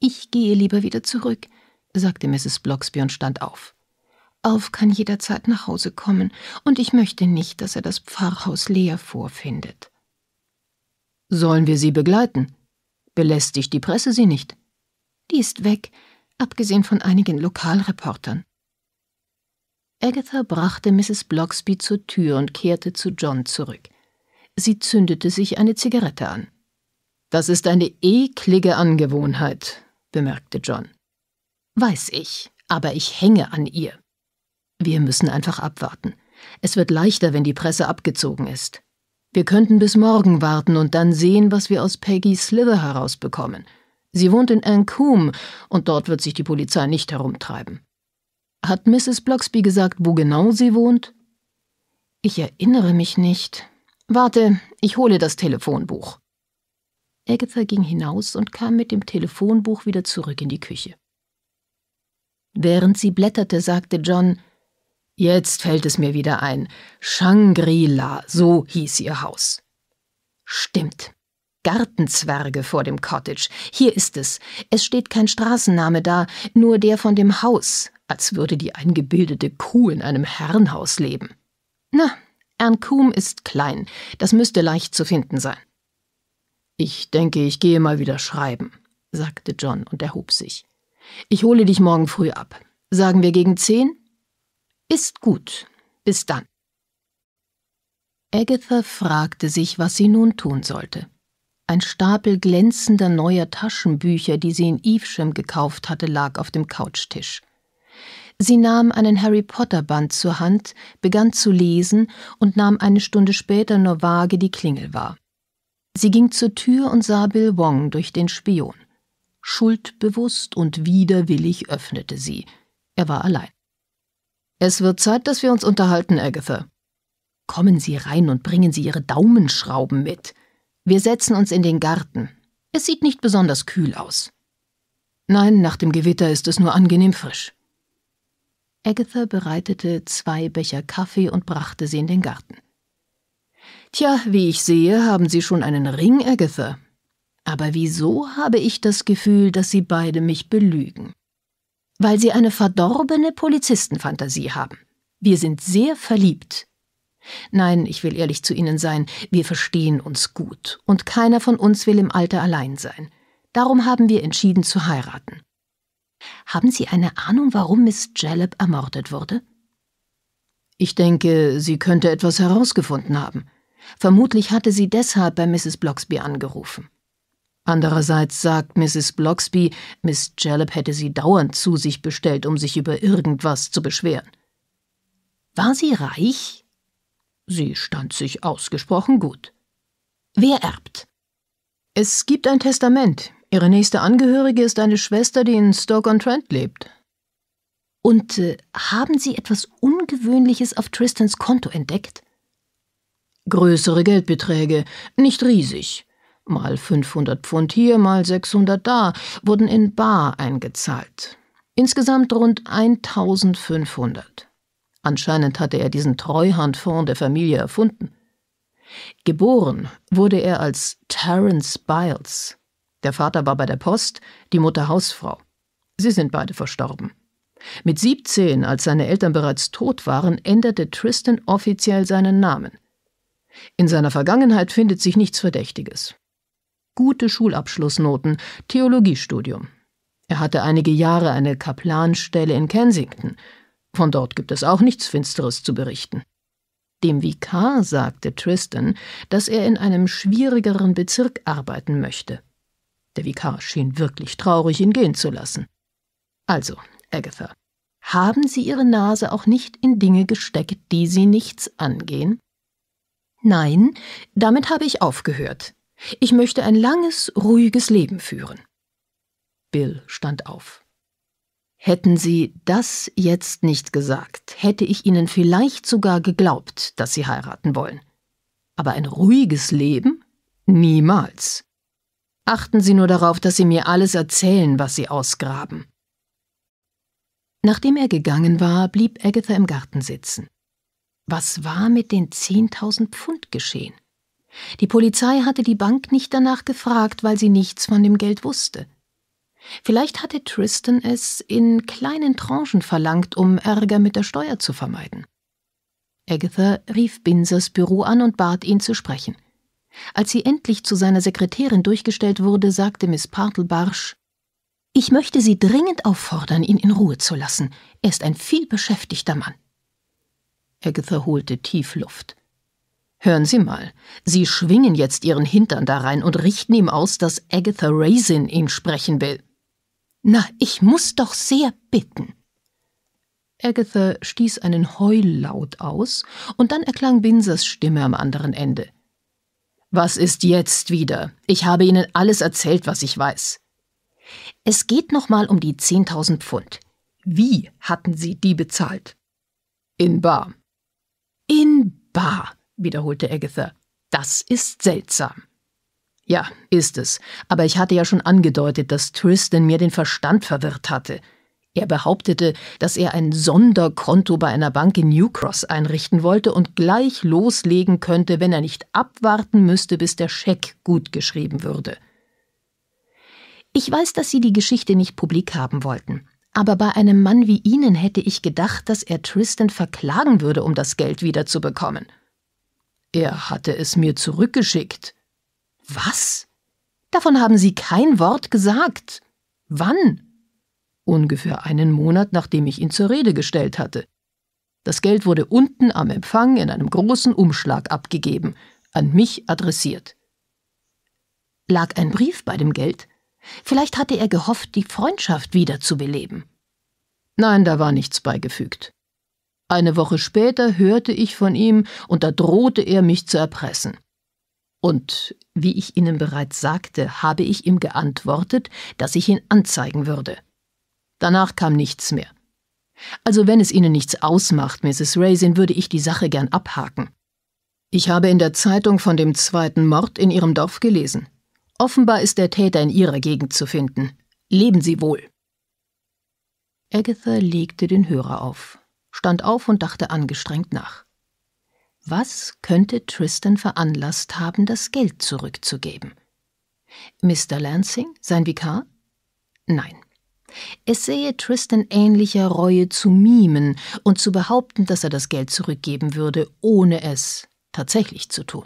Ich gehe lieber wieder zurück, sagte Mrs. Bloxby und stand auf. Auf kann jederzeit nach Hause kommen, und ich möchte nicht, dass er das Pfarrhaus leer vorfindet. Sollen wir Sie begleiten? Belästigt die Presse sie nicht. Die ist weg, abgesehen von einigen Lokalreportern. Agatha brachte Mrs. Bloxby zur Tür und kehrte zu John zurück. Sie zündete sich eine Zigarette an. Das ist eine eklige Angewohnheit, bemerkte John. Weiß ich, aber ich hänge an ihr. Wir müssen einfach abwarten. Es wird leichter, wenn die Presse abgezogen ist. Wir könnten bis morgen warten und dann sehen, was wir aus Peggy Slither herausbekommen. Sie wohnt in Ancombe und dort wird sich die Polizei nicht herumtreiben. Hat Mrs. Bloxby gesagt, wo genau sie wohnt? Ich erinnere mich nicht. Warte, ich hole das Telefonbuch. Agatha ging hinaus und kam mit dem Telefonbuch wieder zurück in die Küche. Während sie blätterte, sagte John, Jetzt fällt es mir wieder ein. Shangri-La, so hieß ihr Haus. Stimmt. Gartenzwerge vor dem Cottage. Hier ist es. Es steht kein Straßenname da, nur der von dem Haus, als würde die eingebildete Kuh in einem Herrenhaus leben. Na, Ernkum ist klein. Das müsste leicht zu finden sein. Ich denke, ich gehe mal wieder schreiben, sagte John und erhob sich. Ich hole dich morgen früh ab. Sagen wir gegen zehn? Ist gut. Bis dann. Agatha fragte sich, was sie nun tun sollte. Ein Stapel glänzender neuer Taschenbücher, die sie in Evesham gekauft hatte, lag auf dem Couchtisch. Sie nahm einen Harry Potter Band zur Hand, begann zu lesen und nahm eine Stunde später nur vage die Klingel wahr. Sie ging zur Tür und sah Bill Wong durch den Spion. Schuldbewusst und widerwillig öffnete sie. Er war allein. Es wird Zeit, dass wir uns unterhalten, Agatha. Kommen Sie rein und bringen Sie Ihre Daumenschrauben mit. Wir setzen uns in den Garten. Es sieht nicht besonders kühl aus. Nein, nach dem Gewitter ist es nur angenehm frisch. Agatha bereitete zwei Becher Kaffee und brachte sie in den Garten. Tja, wie ich sehe, haben Sie schon einen Ring, Agatha. Aber wieso habe ich das Gefühl, dass Sie beide mich belügen? weil sie eine verdorbene Polizistenfantasie haben. Wir sind sehr verliebt. Nein, ich will ehrlich zu Ihnen sein, wir verstehen uns gut, und keiner von uns will im Alter allein sein. Darum haben wir entschieden zu heiraten. Haben Sie eine Ahnung, warum Miss Jellop ermordet wurde? Ich denke, sie könnte etwas herausgefunden haben. Vermutlich hatte sie deshalb bei Mrs. Bloxby angerufen. Andererseits sagt Mrs. Bloxby, Miss Jalop hätte sie dauernd zu sich bestellt, um sich über irgendwas zu beschweren. War sie reich? Sie stand sich ausgesprochen gut. Wer erbt? Es gibt ein Testament. Ihre nächste Angehörige ist eine Schwester, die in Stoke-on-Trent lebt. Und äh, haben Sie etwas Ungewöhnliches auf Tristans Konto entdeckt? Größere Geldbeträge, nicht riesig mal 500 Pfund hier, mal 600 da, wurden in Bar eingezahlt. Insgesamt rund 1500. Anscheinend hatte er diesen Treuhandfonds der Familie erfunden. Geboren wurde er als Terence Biles. Der Vater war bei der Post, die Mutter Hausfrau. Sie sind beide verstorben. Mit 17, als seine Eltern bereits tot waren, änderte Tristan offiziell seinen Namen. In seiner Vergangenheit findet sich nichts Verdächtiges gute Schulabschlussnoten, Theologiestudium. Er hatte einige Jahre eine Kaplanstelle in Kensington. Von dort gibt es auch nichts Finsteres zu berichten. Dem Vikar sagte Tristan, dass er in einem schwierigeren Bezirk arbeiten möchte. Der Vikar schien wirklich traurig, ihn gehen zu lassen. Also, Agatha, haben Sie Ihre Nase auch nicht in Dinge gesteckt, die Sie nichts angehen? Nein, damit habe ich aufgehört. Ich möchte ein langes, ruhiges Leben führen. Bill stand auf. Hätten Sie das jetzt nicht gesagt, hätte ich Ihnen vielleicht sogar geglaubt, dass Sie heiraten wollen. Aber ein ruhiges Leben? Niemals. Achten Sie nur darauf, dass Sie mir alles erzählen, was Sie ausgraben. Nachdem er gegangen war, blieb Agatha im Garten sitzen. Was war mit den 10.000 Pfund geschehen? Die Polizei hatte die Bank nicht danach gefragt, weil sie nichts von dem Geld wusste. Vielleicht hatte Tristan es in kleinen Tranchen verlangt, um Ärger mit der Steuer zu vermeiden. Agatha rief Binsers Büro an und bat ihn zu sprechen. Als sie endlich zu seiner Sekretärin durchgestellt wurde, sagte Miss Partle barsch Ich möchte Sie dringend auffordern, ihn in Ruhe zu lassen. Er ist ein vielbeschäftigter Mann. Agatha holte tief Luft. Hören Sie mal, Sie schwingen jetzt Ihren Hintern da rein und richten ihm aus, dass Agatha Raisin ihn sprechen will. Na, ich muss doch sehr bitten. Agatha stieß einen Heullaut aus, und dann erklang Binsers Stimme am anderen Ende. Was ist jetzt wieder? Ich habe Ihnen alles erzählt, was ich weiß. Es geht nochmal um die zehntausend Pfund. Wie hatten Sie die bezahlt? In Bar. In Bar wiederholte Agatha. Das ist seltsam. Ja, ist es. Aber ich hatte ja schon angedeutet, dass Tristan mir den Verstand verwirrt hatte. Er behauptete, dass er ein Sonderkonto bei einer Bank in Newcross einrichten wollte und gleich loslegen könnte, wenn er nicht abwarten müsste, bis der Scheck gutgeschrieben würde. Ich weiß, dass Sie die Geschichte nicht publik haben wollten, aber bei einem Mann wie Ihnen hätte ich gedacht, dass er Tristan verklagen würde, um das Geld wiederzubekommen. Er hatte es mir zurückgeschickt. Was? Davon haben Sie kein Wort gesagt. Wann? Ungefähr einen Monat, nachdem ich ihn zur Rede gestellt hatte. Das Geld wurde unten am Empfang in einem großen Umschlag abgegeben, an mich adressiert. Lag ein Brief bei dem Geld? Vielleicht hatte er gehofft, die Freundschaft wiederzubeleben. Nein, da war nichts beigefügt. Eine Woche später hörte ich von ihm und da drohte er, mich zu erpressen. Und wie ich Ihnen bereits sagte, habe ich ihm geantwortet, dass ich ihn anzeigen würde. Danach kam nichts mehr. Also wenn es Ihnen nichts ausmacht, Mrs. Raisin, würde ich die Sache gern abhaken. Ich habe in der Zeitung von dem zweiten Mord in Ihrem Dorf gelesen. Offenbar ist der Täter in Ihrer Gegend zu finden. Leben Sie wohl. Agatha legte den Hörer auf stand auf und dachte angestrengt nach. Was könnte Tristan veranlasst haben, das Geld zurückzugeben? Mr. Lansing, sein Vikar? Nein. Es sähe Tristan ähnlicher Reue zu mimen und zu behaupten, dass er das Geld zurückgeben würde, ohne es tatsächlich zu tun.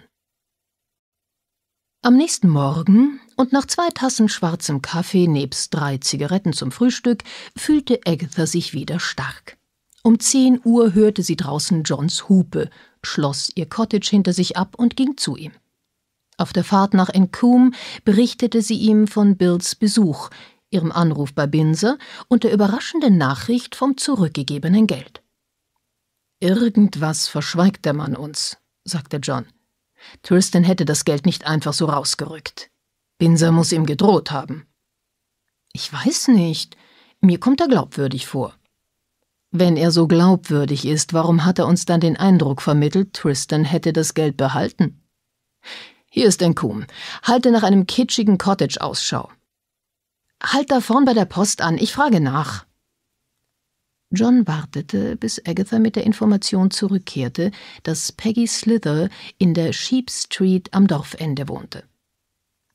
Am nächsten Morgen und nach zwei Tassen schwarzem Kaffee nebst drei Zigaretten zum Frühstück fühlte Agatha sich wieder stark. Um 10 Uhr hörte sie draußen Johns Hupe, schloss ihr Cottage hinter sich ab und ging zu ihm. Auf der Fahrt nach Encombe berichtete sie ihm von Bills Besuch, ihrem Anruf bei Binse und der überraschenden Nachricht vom zurückgegebenen Geld. Irgendwas verschweigt der Mann uns, sagte John. Tristan hätte das Geld nicht einfach so rausgerückt. Binser muss ihm gedroht haben. Ich weiß nicht. Mir kommt er glaubwürdig vor. Wenn er so glaubwürdig ist, warum hat er uns dann den Eindruck vermittelt, Tristan hätte das Geld behalten? Hier ist ein Kuhn. Halte nach einem kitschigen Cottage Ausschau. Halt da vorn bei der Post an, ich frage nach. John wartete, bis Agatha mit der Information zurückkehrte, dass Peggy Slither in der Sheep Street am Dorfende wohnte.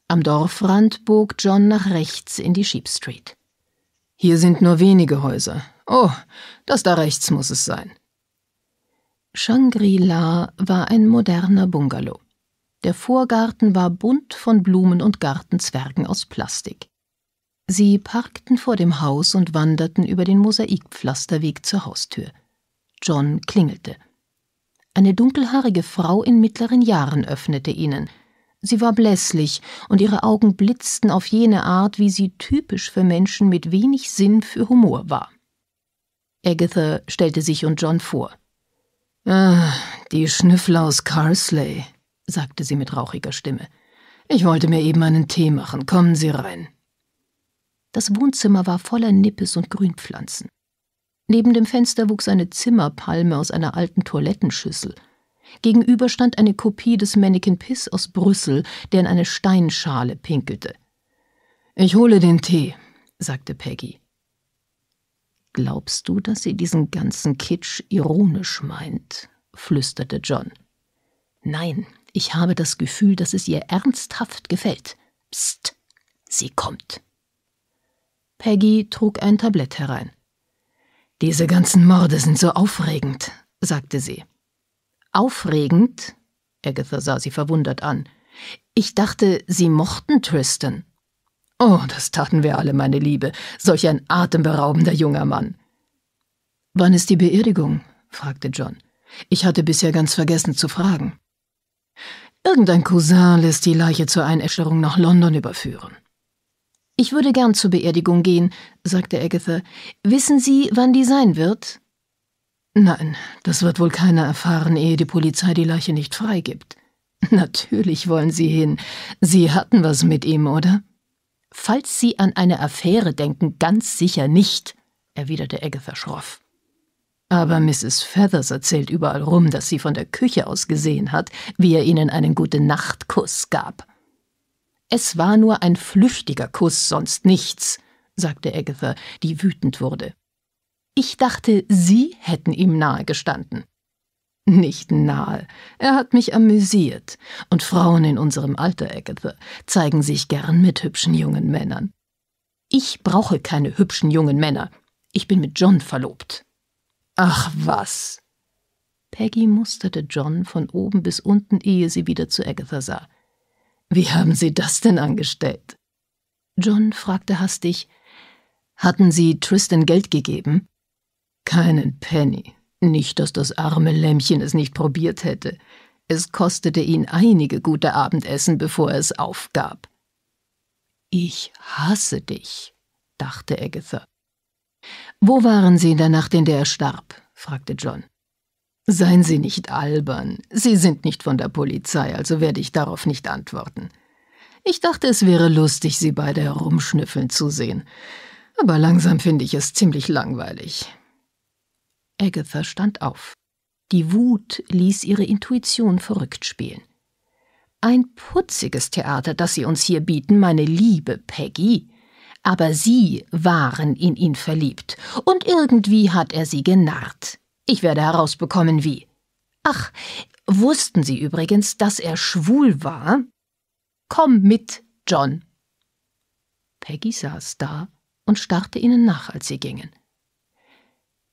Am Dorfrand bog John nach rechts in die Sheep Street. Hier sind nur wenige Häuser, Oh, das da rechts muss es sein. Shangri-La war ein moderner Bungalow. Der Vorgarten war bunt von Blumen und Gartenzwergen aus Plastik. Sie parkten vor dem Haus und wanderten über den Mosaikpflasterweg zur Haustür. John klingelte. Eine dunkelhaarige Frau in mittleren Jahren öffnete ihnen. Sie war blässlich und ihre Augen blitzten auf jene Art, wie sie typisch für Menschen mit wenig Sinn für Humor war. Agatha stellte sich und John vor. Ah, die Schnüffler aus Carsley, sagte sie mit rauchiger Stimme. Ich wollte mir eben einen Tee machen. Kommen Sie rein. Das Wohnzimmer war voller Nippes und Grünpflanzen. Neben dem Fenster wuchs eine Zimmerpalme aus einer alten Toilettenschüssel. Gegenüber stand eine Kopie des Mannequin Piss aus Brüssel, der in eine Steinschale pinkelte. Ich hole den Tee, sagte Peggy. Glaubst du, dass sie diesen ganzen Kitsch ironisch meint? flüsterte John. Nein, ich habe das Gefühl, dass es ihr ernsthaft gefällt. Psst, sie kommt. Peggy trug ein Tablett herein. Diese ganzen Morde sind so aufregend, sagte sie. Aufregend? Agatha sah sie verwundert an. Ich dachte, Sie mochten Tristan. Oh, das taten wir alle, meine Liebe. Solch ein atemberaubender junger Mann. Wann ist die Beerdigung? fragte John. Ich hatte bisher ganz vergessen zu fragen. Irgendein Cousin lässt die Leiche zur Einäscherung nach London überführen. Ich würde gern zur Beerdigung gehen, sagte Agatha. Wissen Sie, wann die sein wird? Nein, das wird wohl keiner erfahren, ehe die Polizei die Leiche nicht freigibt. Natürlich wollen Sie hin. Sie hatten was mit ihm, oder? Falls Sie an eine Affäre denken, ganz sicher nicht, erwiderte Agatha schroff. Aber Mrs. Feathers erzählt überall rum, dass sie von der Küche aus gesehen hat, wie er ihnen einen Gute-Nacht-Kuss gab. Es war nur ein flüchtiger Kuss, sonst nichts, sagte Agatha, die wütend wurde. Ich dachte, Sie hätten ihm nahe gestanden nicht nahe. Er hat mich amüsiert. Und Frauen in unserem Alter, Agatha, zeigen sich gern mit hübschen jungen Männern. Ich brauche keine hübschen jungen Männer. Ich bin mit John verlobt. Ach was. Peggy musterte John von oben bis unten, ehe sie wieder zu Agatha sah. Wie haben Sie das denn angestellt? John fragte hastig Hatten Sie Tristan Geld gegeben? Keinen Penny, nicht, dass das arme Lämmchen es nicht probiert hätte. Es kostete ihn einige gute Abendessen, bevor er es aufgab. Ich hasse dich, dachte Agatha. Wo waren Sie in der Nacht, in der er starb? fragte John. Seien Sie nicht albern. Sie sind nicht von der Polizei, also werde ich darauf nicht antworten. Ich dachte, es wäre lustig, Sie beide herumschnüffeln zu sehen. Aber langsam finde ich es ziemlich langweilig. Agatha stand auf. Die Wut ließ ihre Intuition verrückt spielen. Ein putziges Theater, das Sie uns hier bieten, meine liebe Peggy. Aber Sie waren in ihn verliebt, und irgendwie hat er Sie genarrt. Ich werde herausbekommen, wie. Ach, wussten Sie übrigens, dass er schwul war? Komm mit, John. Peggy saß da und starrte ihnen nach, als sie gingen.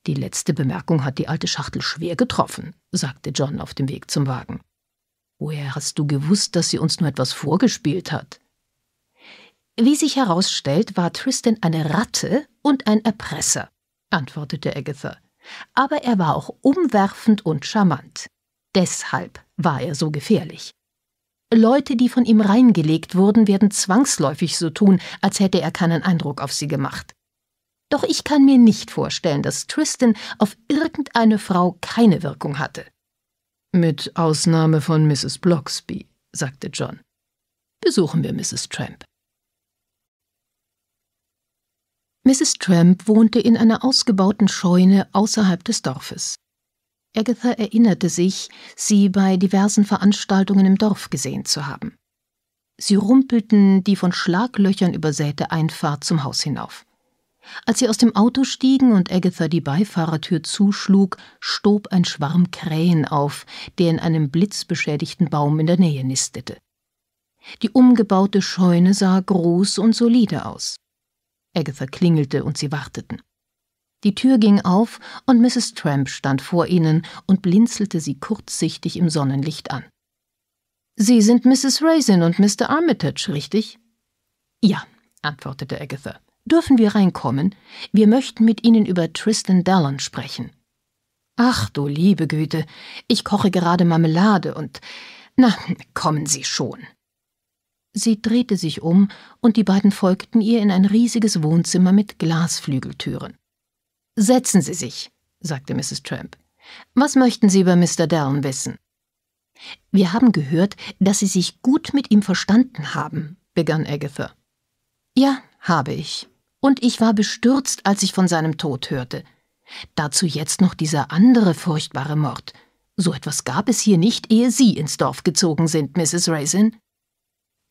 Die letzte Bemerkung hat die alte Schachtel schwer getroffen, sagte John auf dem Weg zum Wagen. Woher hast du gewusst, dass sie uns nur etwas vorgespielt hat? Wie sich herausstellt, war Tristan eine Ratte und ein Erpresser, antwortete Agatha. Aber er war auch umwerfend und charmant. Deshalb war er so gefährlich. Leute, die von ihm reingelegt wurden, werden zwangsläufig so tun, als hätte er keinen Eindruck auf sie gemacht. Doch ich kann mir nicht vorstellen, dass Tristan auf irgendeine Frau keine Wirkung hatte. Mit Ausnahme von Mrs. Bloxby, sagte John. Besuchen wir Mrs. Tramp. Mrs. Tramp wohnte in einer ausgebauten Scheune außerhalb des Dorfes. Agatha erinnerte sich, sie bei diversen Veranstaltungen im Dorf gesehen zu haben. Sie rumpelten die von Schlaglöchern übersäte Einfahrt zum Haus hinauf. Als sie aus dem Auto stiegen und Agatha die Beifahrertür zuschlug, stob ein Schwarm Krähen auf, der in einem blitzbeschädigten Baum in der Nähe nistete. Die umgebaute Scheune sah groß und solide aus. Agatha klingelte und sie warteten. Die Tür ging auf und Mrs. Tramp stand vor ihnen und blinzelte sie kurzsichtig im Sonnenlicht an. Sie sind Mrs. Raisin und Mr. Armitage, richtig? Ja, antwortete Agatha. Dürfen wir reinkommen? Wir möchten mit Ihnen über Tristan Dallon sprechen. Ach du liebe Güte, ich koche gerade Marmelade und. Na, kommen Sie schon. Sie drehte sich um, und die beiden folgten ihr in ein riesiges Wohnzimmer mit Glasflügeltüren. Setzen Sie sich, sagte Mrs. Tramp. Was möchten Sie über Mr. Dallon wissen? Wir haben gehört, dass Sie sich gut mit ihm verstanden haben, begann Agatha. Ja, habe ich, und ich war bestürzt, als ich von seinem Tod hörte. Dazu jetzt noch dieser andere furchtbare Mord. So etwas gab es hier nicht, ehe Sie ins Dorf gezogen sind, Mrs. Raisin.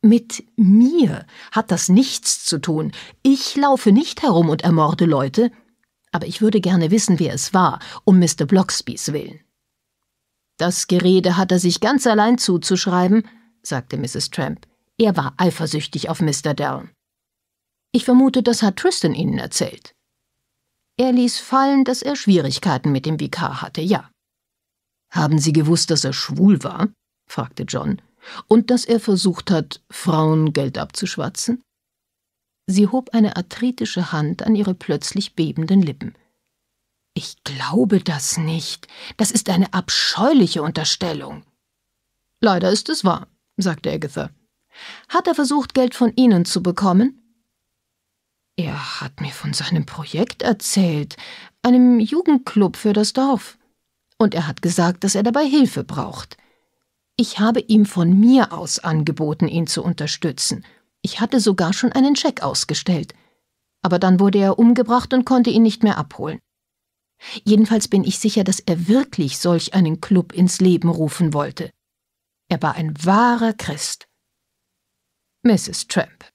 Mit mir hat das nichts zu tun. Ich laufe nicht herum und ermorde Leute. Aber ich würde gerne wissen, wer es war, um Mr. Bloxbys willen. Das Gerede hat er sich ganz allein zuzuschreiben, sagte Mrs. Tramp. Er war eifersüchtig auf Mr. Dell. Ich vermute, das hat Tristan Ihnen erzählt. Er ließ fallen, dass er Schwierigkeiten mit dem Vikar hatte, ja. Haben Sie gewusst, dass er schwul war? fragte John. Und dass er versucht hat, Frauen Geld abzuschwatzen? Sie hob eine arthritische Hand an ihre plötzlich bebenden Lippen. Ich glaube das nicht. Das ist eine abscheuliche Unterstellung. Leider ist es wahr, sagte Agatha. Hat er versucht, Geld von Ihnen zu bekommen? Er hat mir von seinem Projekt erzählt, einem Jugendclub für das Dorf. Und er hat gesagt, dass er dabei Hilfe braucht. Ich habe ihm von mir aus angeboten, ihn zu unterstützen. Ich hatte sogar schon einen Scheck ausgestellt. Aber dann wurde er umgebracht und konnte ihn nicht mehr abholen. Jedenfalls bin ich sicher, dass er wirklich solch einen Club ins Leben rufen wollte. Er war ein wahrer Christ. Mrs. Tramp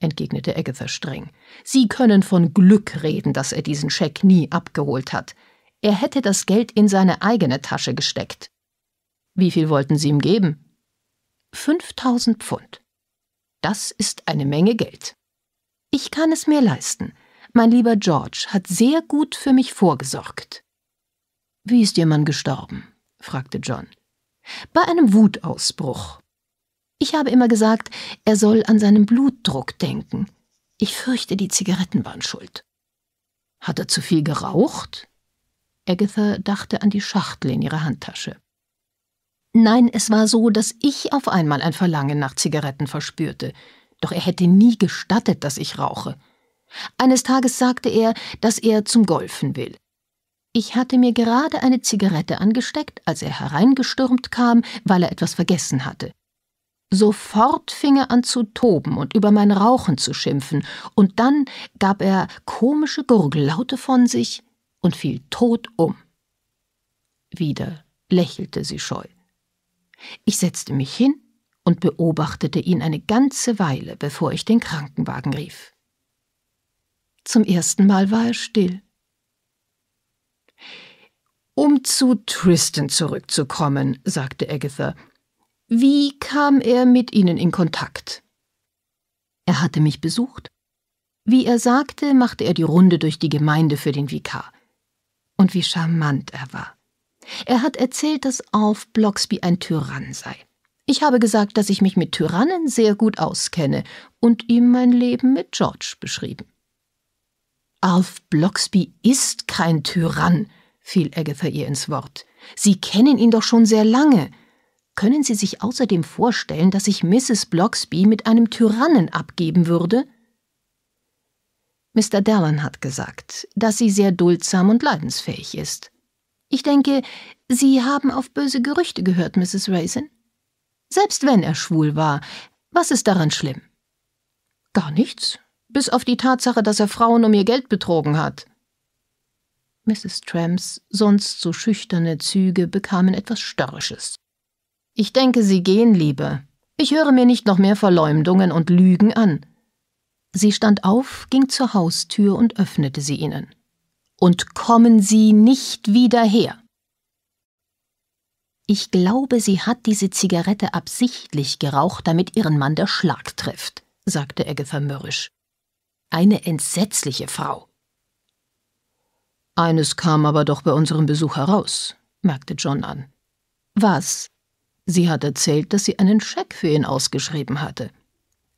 entgegnete Agatha streng. Sie können von Glück reden, dass er diesen Scheck nie abgeholt hat. Er hätte das Geld in seine eigene Tasche gesteckt. Wie viel wollten Sie ihm geben? 5000 Pfund. Das ist eine Menge Geld. Ich kann es mir leisten. Mein lieber George hat sehr gut für mich vorgesorgt. Wie ist Ihr Mann gestorben? fragte John. Bei einem Wutausbruch. Ich habe immer gesagt, er soll an seinen Blutdruck denken. Ich fürchte, die Zigaretten waren schuld. Hat er zu viel geraucht? Agatha dachte an die Schachtel in ihrer Handtasche. Nein, es war so, dass ich auf einmal ein Verlangen nach Zigaretten verspürte, doch er hätte nie gestattet, dass ich rauche. Eines Tages sagte er, dass er zum Golfen will. Ich hatte mir gerade eine Zigarette angesteckt, als er hereingestürmt kam, weil er etwas vergessen hatte. Sofort fing er an zu toben und über mein Rauchen zu schimpfen, und dann gab er komische Gurgellaute von sich und fiel tot um. Wieder lächelte sie scheu. Ich setzte mich hin und beobachtete ihn eine ganze Weile, bevor ich den Krankenwagen rief. Zum ersten Mal war er still. Um zu Tristan zurückzukommen, sagte Agatha, wie kam er mit Ihnen in Kontakt? Er hatte mich besucht. Wie er sagte, machte er die Runde durch die Gemeinde für den Vikar. Und wie charmant er war. Er hat erzählt, dass auf Bloxby ein Tyrann sei. Ich habe gesagt, dass ich mich mit Tyrannen sehr gut auskenne und ihm mein Leben mit George beschrieben. Alf Bloxby ist kein Tyrann, fiel Agatha ihr ins Wort. Sie kennen ihn doch schon sehr lange. Können Sie sich außerdem vorstellen, dass ich Mrs. Bloxby mit einem Tyrannen abgeben würde? Mr. Dallon hat gesagt, dass sie sehr duldsam und leidensfähig ist. Ich denke, Sie haben auf böse Gerüchte gehört, Mrs. Raisin. Selbst wenn er schwul war, was ist daran schlimm? Gar nichts, bis auf die Tatsache, dass er Frauen um ihr Geld betrogen hat. Mrs. Tramps sonst so schüchterne Züge bekamen etwas Störrisches. Ich denke, Sie gehen lieber. Ich höre mir nicht noch mehr Verleumdungen und Lügen an. Sie stand auf, ging zur Haustür und öffnete sie ihnen. Und kommen Sie nicht wieder her. Ich glaube, sie hat diese Zigarette absichtlich geraucht, damit ihren Mann der Schlag trifft, sagte Agatha mürrisch. Eine entsetzliche Frau. Eines kam aber doch bei unserem Besuch heraus, merkte John an. Was? Sie hat erzählt, dass sie einen Scheck für ihn ausgeschrieben hatte.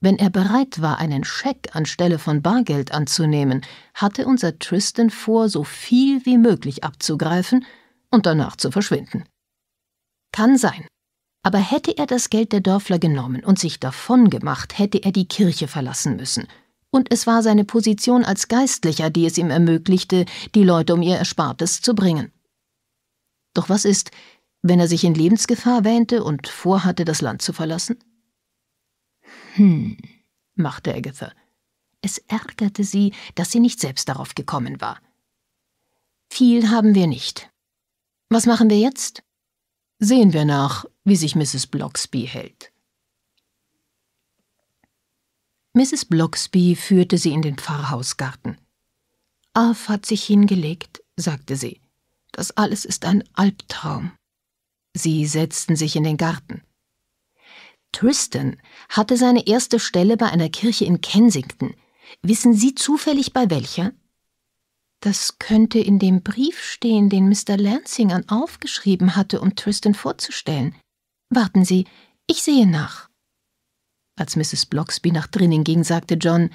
Wenn er bereit war, einen Scheck anstelle von Bargeld anzunehmen, hatte unser Tristan vor, so viel wie möglich abzugreifen und danach zu verschwinden. Kann sein. Aber hätte er das Geld der Dörfler genommen und sich davon gemacht, hätte er die Kirche verlassen müssen. Und es war seine Position als Geistlicher, die es ihm ermöglichte, die Leute um ihr Erspartes zu bringen. Doch was ist, wenn er sich in Lebensgefahr wähnte und vorhatte, das Land zu verlassen? Hm, machte Agatha. Es ärgerte sie, dass sie nicht selbst darauf gekommen war. Viel haben wir nicht. Was machen wir jetzt? Sehen wir nach, wie sich Mrs. Bloxby hält. Mrs. Bloxby führte sie in den Pfarrhausgarten. Alf hat sich hingelegt, sagte sie. Das alles ist ein Albtraum. Sie setzten sich in den Garten. Tristan hatte seine erste Stelle bei einer Kirche in Kensington. Wissen Sie zufällig bei welcher? Das könnte in dem Brief stehen, den Mr. Lansing an aufgeschrieben hatte, um Tristan vorzustellen. Warten Sie, ich sehe nach. Als Mrs. Bloxby nach drinnen ging, sagte John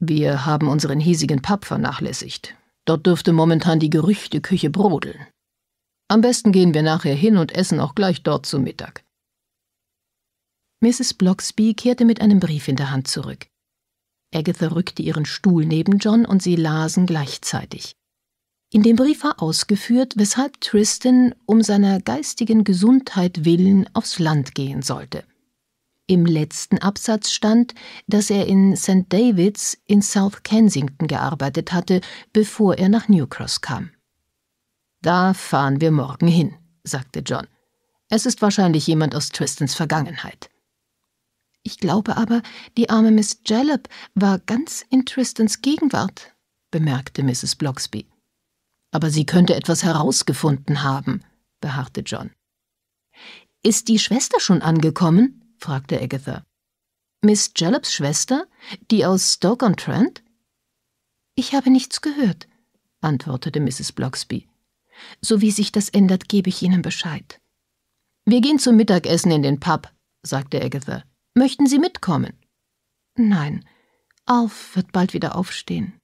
Wir haben unseren hiesigen Pub vernachlässigt. Dort dürfte momentan die Gerüchteküche brodeln. Am besten gehen wir nachher hin und essen auch gleich dort zu Mittag. Mrs. Bloxby kehrte mit einem Brief in der Hand zurück. Agatha rückte ihren Stuhl neben John und sie lasen gleichzeitig. In dem Brief war ausgeführt, weshalb Tristan um seiner geistigen Gesundheit willen aufs Land gehen sollte. Im letzten Absatz stand, dass er in St. Davids in South Kensington gearbeitet hatte, bevor er nach Newcross kam. Da fahren wir morgen hin, sagte John. Es ist wahrscheinlich jemand aus Tristans Vergangenheit. Ich glaube aber, die arme Miss Jellop war ganz in Tristans Gegenwart, bemerkte Mrs. Bloxby. Aber sie könnte etwas herausgefunden haben, beharrte John. Ist die Schwester schon angekommen? fragte Agatha. Miss Jellops Schwester, die aus Stoke-on-Trent? Ich habe nichts gehört, antwortete Mrs. Bloxby. So wie sich das ändert, gebe ich Ihnen Bescheid. Wir gehen zum Mittagessen in den Pub, sagte Agatha. Möchten Sie mitkommen? Nein, Alf wird bald wieder aufstehen.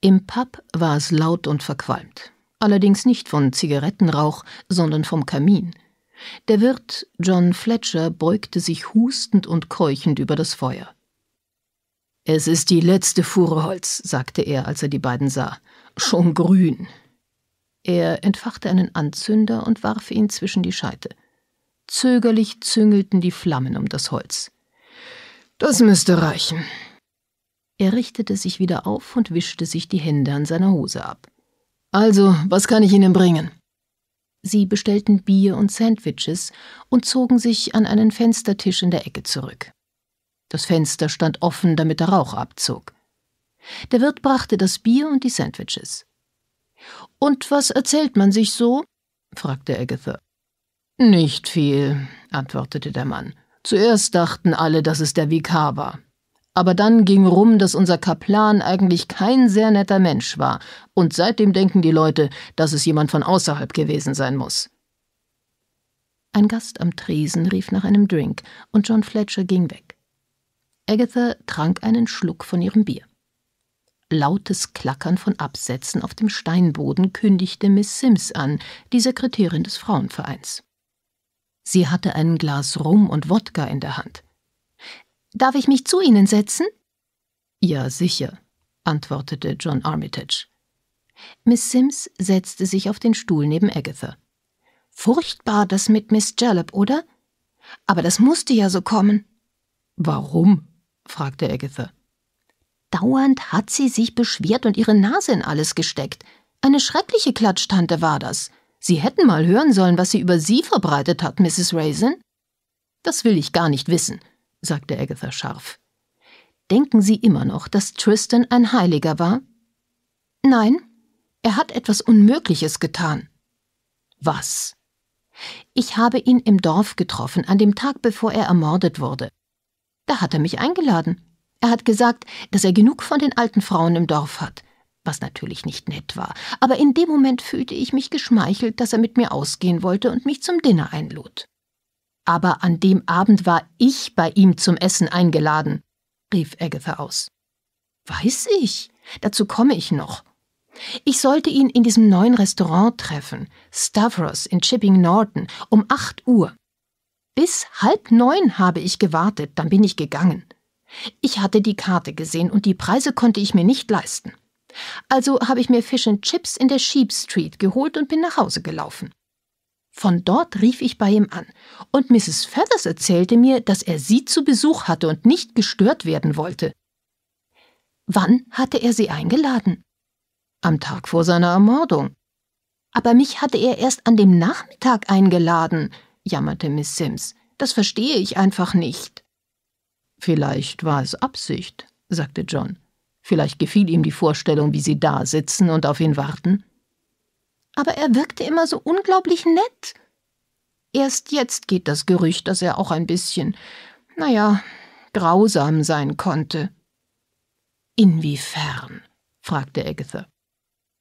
Im Pub war es laut und verqualmt. Allerdings nicht von Zigarettenrauch, sondern vom Kamin. Der Wirt John Fletcher beugte sich hustend und keuchend über das Feuer. Es ist die letzte Fuhre Holz, sagte er, als er die beiden sah schon grün. Er entfachte einen Anzünder und warf ihn zwischen die Scheite. Zögerlich züngelten die Flammen um das Holz. Das müsste reichen. Er richtete sich wieder auf und wischte sich die Hände an seiner Hose ab. Also, was kann ich Ihnen bringen? Sie bestellten Bier und Sandwiches und zogen sich an einen Fenstertisch in der Ecke zurück. Das Fenster stand offen, damit der Rauch abzog. Der Wirt brachte das Bier und die Sandwiches. Und was erzählt man sich so? fragte Agatha. Nicht viel, antwortete der Mann. Zuerst dachten alle, dass es der Vikar war. Aber dann ging rum, dass unser Kaplan eigentlich kein sehr netter Mensch war, und seitdem denken die Leute, dass es jemand von außerhalb gewesen sein muss. Ein Gast am Tresen rief nach einem Drink, und John Fletcher ging weg. Agatha trank einen Schluck von ihrem Bier. Lautes Klackern von Absätzen auf dem Steinboden kündigte Miss Sims an, die Sekretärin des Frauenvereins. Sie hatte ein Glas Rum und Wodka in der Hand. Darf ich mich zu Ihnen setzen? Ja, sicher, antwortete John Armitage. Miss Sims setzte sich auf den Stuhl neben Agatha. Furchtbar, das mit Miss Jalop, oder? Aber das musste ja so kommen. Warum? fragte Agatha. Dauernd hat sie sich beschwert und ihre Nase in alles gesteckt. Eine schreckliche Klatschtante war das. Sie hätten mal hören sollen, was sie über Sie verbreitet hat, Mrs. Raisin. Das will ich gar nicht wissen, sagte Agatha scharf. Denken Sie immer noch, dass Tristan ein Heiliger war? Nein, er hat etwas Unmögliches getan. Was? Ich habe ihn im Dorf getroffen, an dem Tag, bevor er ermordet wurde. Da hat er mich eingeladen. Er hat gesagt, dass er genug von den alten Frauen im Dorf hat, was natürlich nicht nett war, aber in dem Moment fühlte ich mich geschmeichelt, dass er mit mir ausgehen wollte und mich zum Dinner einlud. Aber an dem Abend war ich bei ihm zum Essen eingeladen, rief Agatha aus. Weiß ich, dazu komme ich noch. Ich sollte ihn in diesem neuen Restaurant treffen, Stavros in Chipping Norton, um acht Uhr. Bis halb neun habe ich gewartet, dann bin ich gegangen. Ich hatte die Karte gesehen und die Preise konnte ich mir nicht leisten. Also habe ich mir Fish and Chips in der Sheep Street geholt und bin nach Hause gelaufen. Von dort rief ich bei ihm an, und Mrs. Feathers erzählte mir, dass er sie zu Besuch hatte und nicht gestört werden wollte. Wann hatte er sie eingeladen? Am Tag vor seiner Ermordung. Aber mich hatte er erst an dem Nachmittag eingeladen, jammerte Miss Sims. Das verstehe ich einfach nicht. Vielleicht war es Absicht, sagte John. Vielleicht gefiel ihm die Vorstellung, wie sie da sitzen und auf ihn warten. Aber er wirkte immer so unglaublich nett. Erst jetzt geht das Gerücht, dass er auch ein bisschen, naja, grausam sein konnte. Inwiefern? fragte Agatha.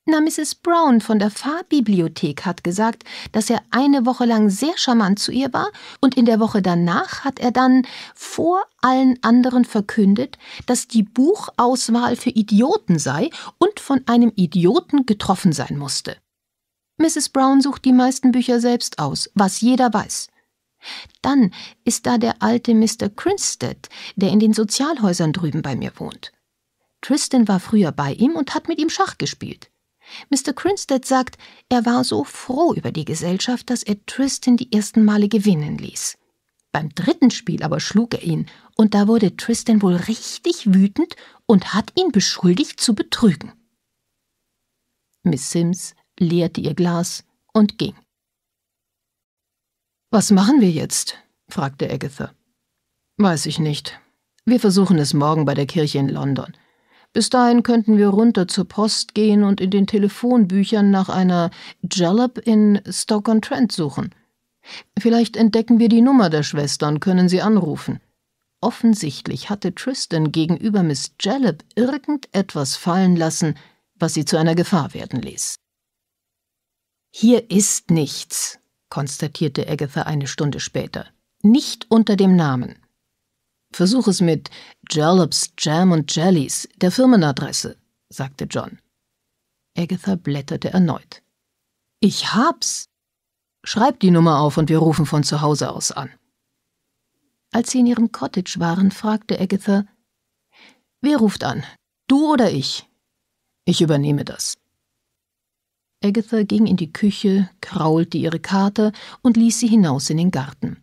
Na, Mrs. Brown von der Fahrbibliothek hat gesagt, dass er eine Woche lang sehr charmant zu ihr war und in der Woche danach hat er dann vor allen anderen verkündet, dass die Buchauswahl für Idioten sei und von einem Idioten getroffen sein musste. Mrs. Brown sucht die meisten Bücher selbst aus, was jeder weiß. Dann ist da der alte Mr. Crinstead, der in den Sozialhäusern drüben bei mir wohnt. Tristan war früher bei ihm und hat mit ihm Schach gespielt. Mr. Crinstead sagt, er war so froh über die Gesellschaft, dass er Tristan die ersten Male gewinnen ließ. Beim dritten Spiel aber schlug er ihn, und da wurde Tristan wohl richtig wütend und hat ihn beschuldigt zu betrügen. Miss Sims leerte ihr Glas und ging. Was machen wir jetzt? fragte Agatha. Weiß ich nicht. Wir versuchen es morgen bei der Kirche in London. Bis dahin könnten wir runter zur Post gehen und in den Telefonbüchern nach einer Jalap in Stoke-on-Trent suchen. Vielleicht entdecken wir die Nummer der Schwester und können sie anrufen. Offensichtlich hatte Tristan gegenüber Miss Jalap irgendetwas fallen lassen, was sie zu einer Gefahr werden ließ. Hier ist nichts, konstatierte Agatha eine Stunde später. Nicht unter dem Namen. Versuch es mit Jollops, Jam und Jellies, der Firmenadresse, sagte John. Agatha blätterte erneut. Ich hab's. Schreib die Nummer auf und wir rufen von zu Hause aus an. Als sie in ihrem Cottage waren, fragte Agatha, Wer ruft an? Du oder ich? Ich übernehme das. Agatha ging in die Küche, kraulte ihre Karte und ließ sie hinaus in den Garten.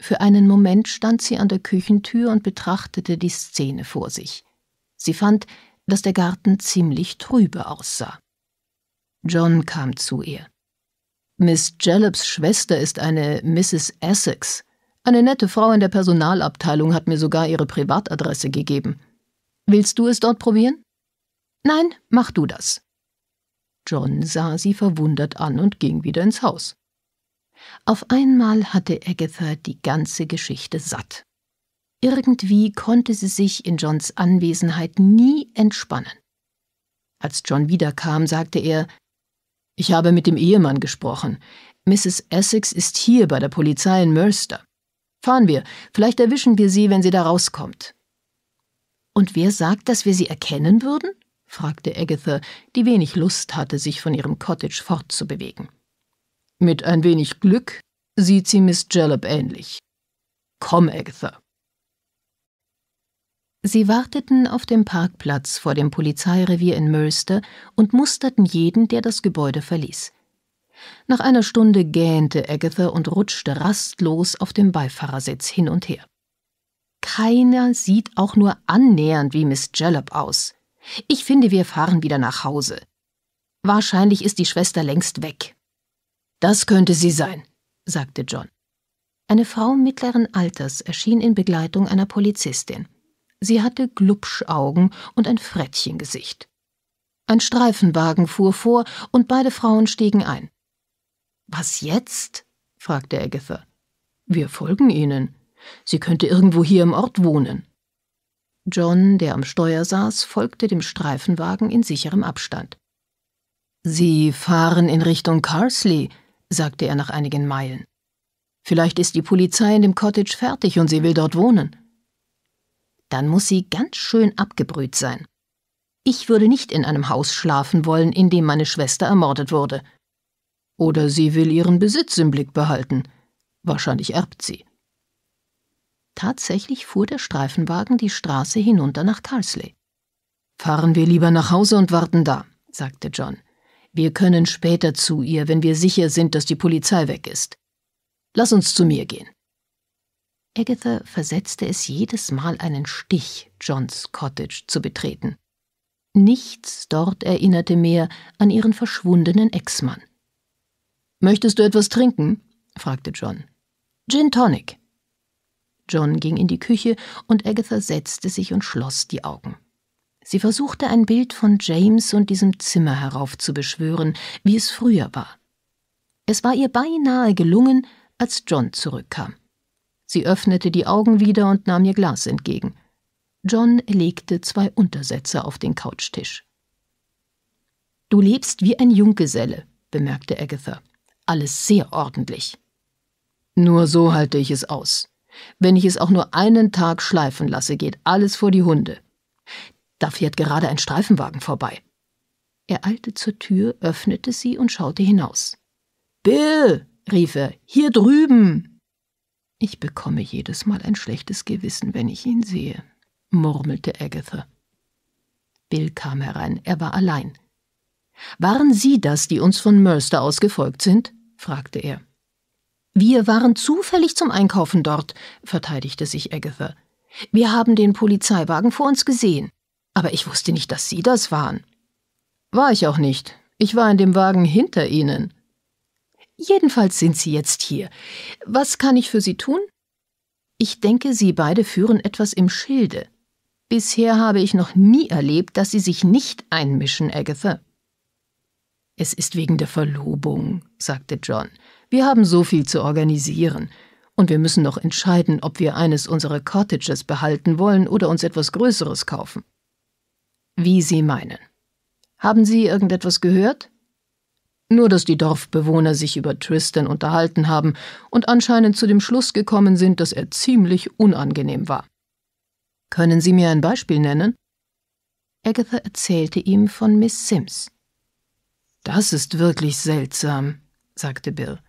Für einen Moment stand sie an der Küchentür und betrachtete die Szene vor sich. Sie fand, dass der Garten ziemlich trübe aussah. John kam zu ihr. Miss Jellops Schwester ist eine Mrs. Essex. Eine nette Frau in der Personalabteilung hat mir sogar ihre Privatadresse gegeben. Willst du es dort probieren? Nein, mach du das. John sah sie verwundert an und ging wieder ins Haus. Auf einmal hatte Agatha die ganze Geschichte satt. Irgendwie konnte sie sich in Johns Anwesenheit nie entspannen. Als John wiederkam, sagte er Ich habe mit dem Ehemann gesprochen. Mrs. Essex ist hier bei der Polizei in Mercer. Fahren wir, vielleicht erwischen wir sie, wenn sie da rauskommt. Und wer sagt, dass wir sie erkennen würden? fragte Agatha, die wenig Lust hatte, sich von ihrem Cottage fortzubewegen. Mit ein wenig Glück sieht sie Miss Jellop ähnlich. Komm, Agatha. Sie warteten auf dem Parkplatz vor dem Polizeirevier in Mölster und musterten jeden, der das Gebäude verließ. Nach einer Stunde gähnte Agatha und rutschte rastlos auf dem Beifahrersitz hin und her. Keiner sieht auch nur annähernd wie Miss Jellop aus. Ich finde, wir fahren wieder nach Hause. Wahrscheinlich ist die Schwester längst weg. Das könnte sie sein, sagte John. Eine Frau mittleren Alters erschien in Begleitung einer Polizistin. Sie hatte Glubschaugen und ein Frettchengesicht. Ein Streifenwagen fuhr vor und beide Frauen stiegen ein. Was jetzt? fragte Agatha. Wir folgen Ihnen. Sie könnte irgendwo hier im Ort wohnen. John, der am Steuer saß, folgte dem Streifenwagen in sicherem Abstand. Sie fahren in Richtung Carsley, sagte er nach einigen Meilen. Vielleicht ist die Polizei in dem Cottage fertig und sie will dort wohnen. Dann muss sie ganz schön abgebrüht sein. Ich würde nicht in einem Haus schlafen wollen, in dem meine Schwester ermordet wurde. Oder sie will ihren Besitz im Blick behalten. Wahrscheinlich erbt sie. Tatsächlich fuhr der Streifenwagen die Straße hinunter nach Carsley. Fahren wir lieber nach Hause und warten da, sagte John. Wir können später zu ihr, wenn wir sicher sind, dass die Polizei weg ist. Lass uns zu mir gehen. Agatha versetzte es jedes Mal einen Stich, Johns Cottage zu betreten. Nichts dort erinnerte mehr an ihren verschwundenen Ex-Mann. Möchtest du etwas trinken? fragte John. Gin Tonic. John ging in die Küche und Agatha setzte sich und schloss die Augen. Sie versuchte ein Bild von James und diesem Zimmer heraufzubeschwören, wie es früher war. Es war ihr beinahe gelungen, als John zurückkam. Sie öffnete die Augen wieder und nahm ihr Glas entgegen. John legte zwei Untersätze auf den Couchtisch. Du lebst wie ein Junggeselle, bemerkte Agatha. Alles sehr ordentlich. Nur so halte ich es aus. Wenn ich es auch nur einen Tag schleifen lasse, geht alles vor die Hunde. Da fährt gerade ein Streifenwagen vorbei. Er eilte zur Tür, öffnete sie und schaute hinaus. Bill, rief er, hier drüben. Ich bekomme jedes Mal ein schlechtes Gewissen, wenn ich ihn sehe, murmelte Agatha. Bill kam herein, er war allein. Waren Sie das, die uns von Mörster aus gefolgt sind? fragte er. Wir waren zufällig zum Einkaufen dort, verteidigte sich Agatha. Wir haben den Polizeiwagen vor uns gesehen. Aber ich wusste nicht, dass Sie das waren. War ich auch nicht. Ich war in dem Wagen hinter Ihnen. Jedenfalls sind Sie jetzt hier. Was kann ich für Sie tun? Ich denke, Sie beide führen etwas im Schilde. Bisher habe ich noch nie erlebt, dass Sie sich nicht einmischen, Agatha. Es ist wegen der Verlobung, sagte John. Wir haben so viel zu organisieren. Und wir müssen noch entscheiden, ob wir eines unserer Cottages behalten wollen oder uns etwas Größeres kaufen wie Sie meinen. Haben Sie irgendetwas gehört? Nur, dass die Dorfbewohner sich über Tristan unterhalten haben und anscheinend zu dem Schluss gekommen sind, dass er ziemlich unangenehm war. Können Sie mir ein Beispiel nennen? Agatha erzählte ihm von Miss Sims. Das ist wirklich seltsam, sagte Bill.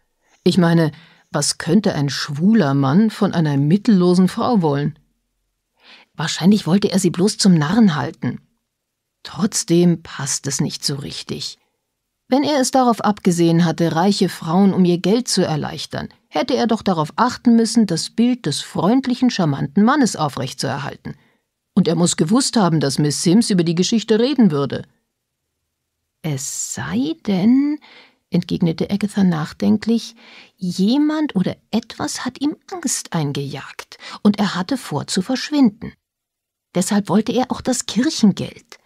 Ich meine, was könnte ein schwuler Mann von einer mittellosen Frau wollen? Wahrscheinlich wollte er sie bloß zum Narren halten, Trotzdem passt es nicht so richtig. Wenn er es darauf abgesehen hatte, reiche Frauen um ihr Geld zu erleichtern, hätte er doch darauf achten müssen, das Bild des freundlichen, charmanten Mannes aufrechtzuerhalten. Und er muss gewusst haben, dass Miss Sims über die Geschichte reden würde. Es sei denn, entgegnete Agatha nachdenklich, jemand oder etwas hat ihm Angst eingejagt, und er hatte vor zu verschwinden. Deshalb wollte er auch das Kirchengeld.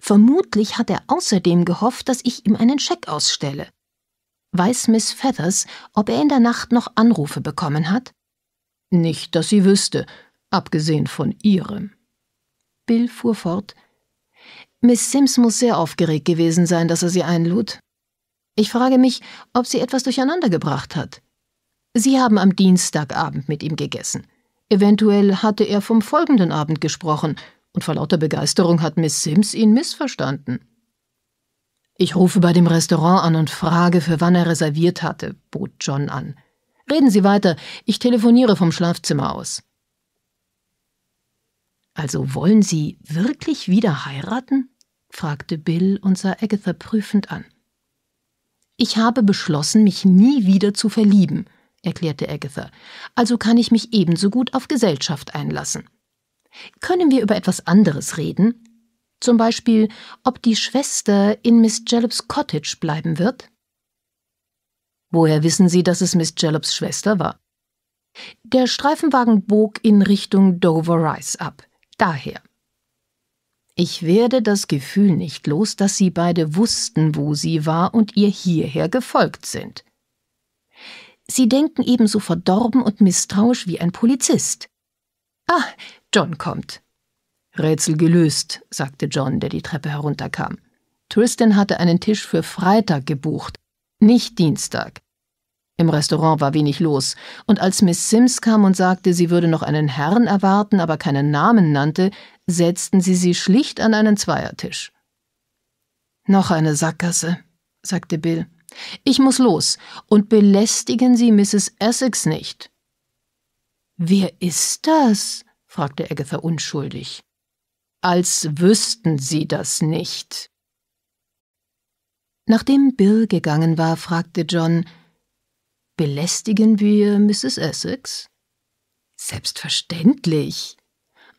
Vermutlich hat er außerdem gehofft, dass ich ihm einen Scheck ausstelle. Weiß Miss Feathers, ob er in der Nacht noch Anrufe bekommen hat? Nicht, dass sie wüsste, abgesehen von ihrem. Bill fuhr fort. Miss Sims muss sehr aufgeregt gewesen sein, dass er sie einlud. Ich frage mich, ob sie etwas durcheinandergebracht hat. Sie haben am Dienstagabend mit ihm gegessen. Eventuell hatte er vom folgenden Abend gesprochen, und vor lauter Begeisterung hat Miss Sims ihn missverstanden. Ich rufe bei dem Restaurant an und frage, für wann er reserviert hatte, bot John an. Reden Sie weiter, ich telefoniere vom Schlafzimmer aus. Also wollen Sie wirklich wieder heiraten? fragte Bill und sah Agatha prüfend an. Ich habe beschlossen, mich nie wieder zu verlieben, erklärte Agatha, also kann ich mich ebenso gut auf Gesellschaft einlassen. Können wir über etwas anderes reden? Zum Beispiel, ob die Schwester in Miss Jellops Cottage bleiben wird? Woher wissen Sie, dass es Miss Jellops Schwester war? Der Streifenwagen bog in Richtung Dover Rice ab. Daher. Ich werde das Gefühl nicht los, dass sie beide wussten, wo sie war und ihr hierher gefolgt sind. Sie denken ebenso verdorben und misstrauisch wie ein Polizist. Ah, John kommt. Rätsel gelöst, sagte John, der die Treppe herunterkam. Tristan hatte einen Tisch für Freitag gebucht, nicht Dienstag. Im Restaurant war wenig los, und als Miss Sims kam und sagte, sie würde noch einen Herrn erwarten, aber keinen Namen nannte, setzten sie sie schlicht an einen Zweiertisch. Noch eine Sackgasse, sagte Bill. Ich muss los, und belästigen Sie Mrs. Essex nicht. Wer ist das? fragte Agatha unschuldig. Als wüssten Sie das nicht. Nachdem Bill gegangen war, fragte John Belästigen wir Mrs. Essex? Selbstverständlich.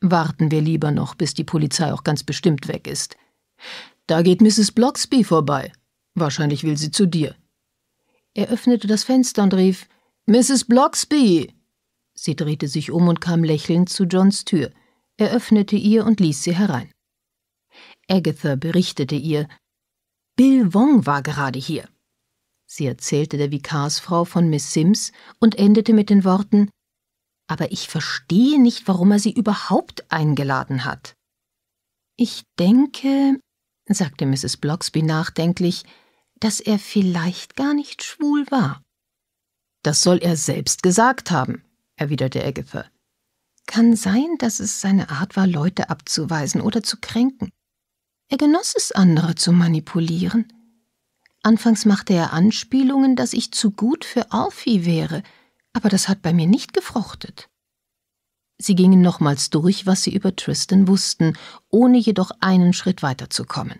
Warten wir lieber noch, bis die Polizei auch ganz bestimmt weg ist. Da geht Mrs. Bloxby vorbei. Wahrscheinlich will sie zu dir. Er öffnete das Fenster und rief Mrs. Bloxby. Sie drehte sich um und kam lächelnd zu Johns Tür. Er öffnete ihr und ließ sie herein. Agatha berichtete ihr, Bill Wong war gerade hier. Sie erzählte der Vikarsfrau von Miss Sims und endete mit den Worten Aber ich verstehe nicht, warum er sie überhaupt eingeladen hat. Ich denke, sagte Mrs. Bloxby nachdenklich, dass er vielleicht gar nicht schwul war. Das soll er selbst gesagt haben, erwiderte Agatha. Kann sein, dass es seine Art war, Leute abzuweisen oder zu kränken. Er genoss es, andere zu manipulieren. Anfangs machte er Anspielungen, dass ich zu gut für Alfie wäre, aber das hat bei mir nicht gefruchtet. Sie gingen nochmals durch, was sie über Tristan wussten, ohne jedoch einen Schritt weiterzukommen.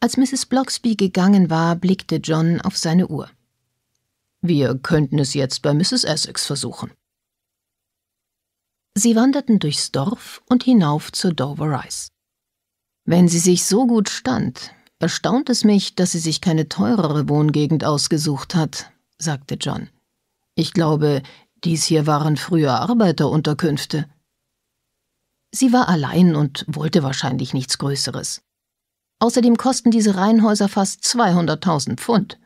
Als Mrs. Bloxby gegangen war, blickte John auf seine Uhr. Wir könnten es jetzt bei Mrs. Essex versuchen. Sie wanderten durchs Dorf und hinauf zur Dover Rise. Wenn sie sich so gut stand, erstaunt es mich, dass sie sich keine teurere Wohngegend ausgesucht hat, sagte John. Ich glaube, dies hier waren früher Arbeiterunterkünfte. Sie war allein und wollte wahrscheinlich nichts Größeres. Außerdem kosten diese Reihenhäuser fast 200.000 Pfund.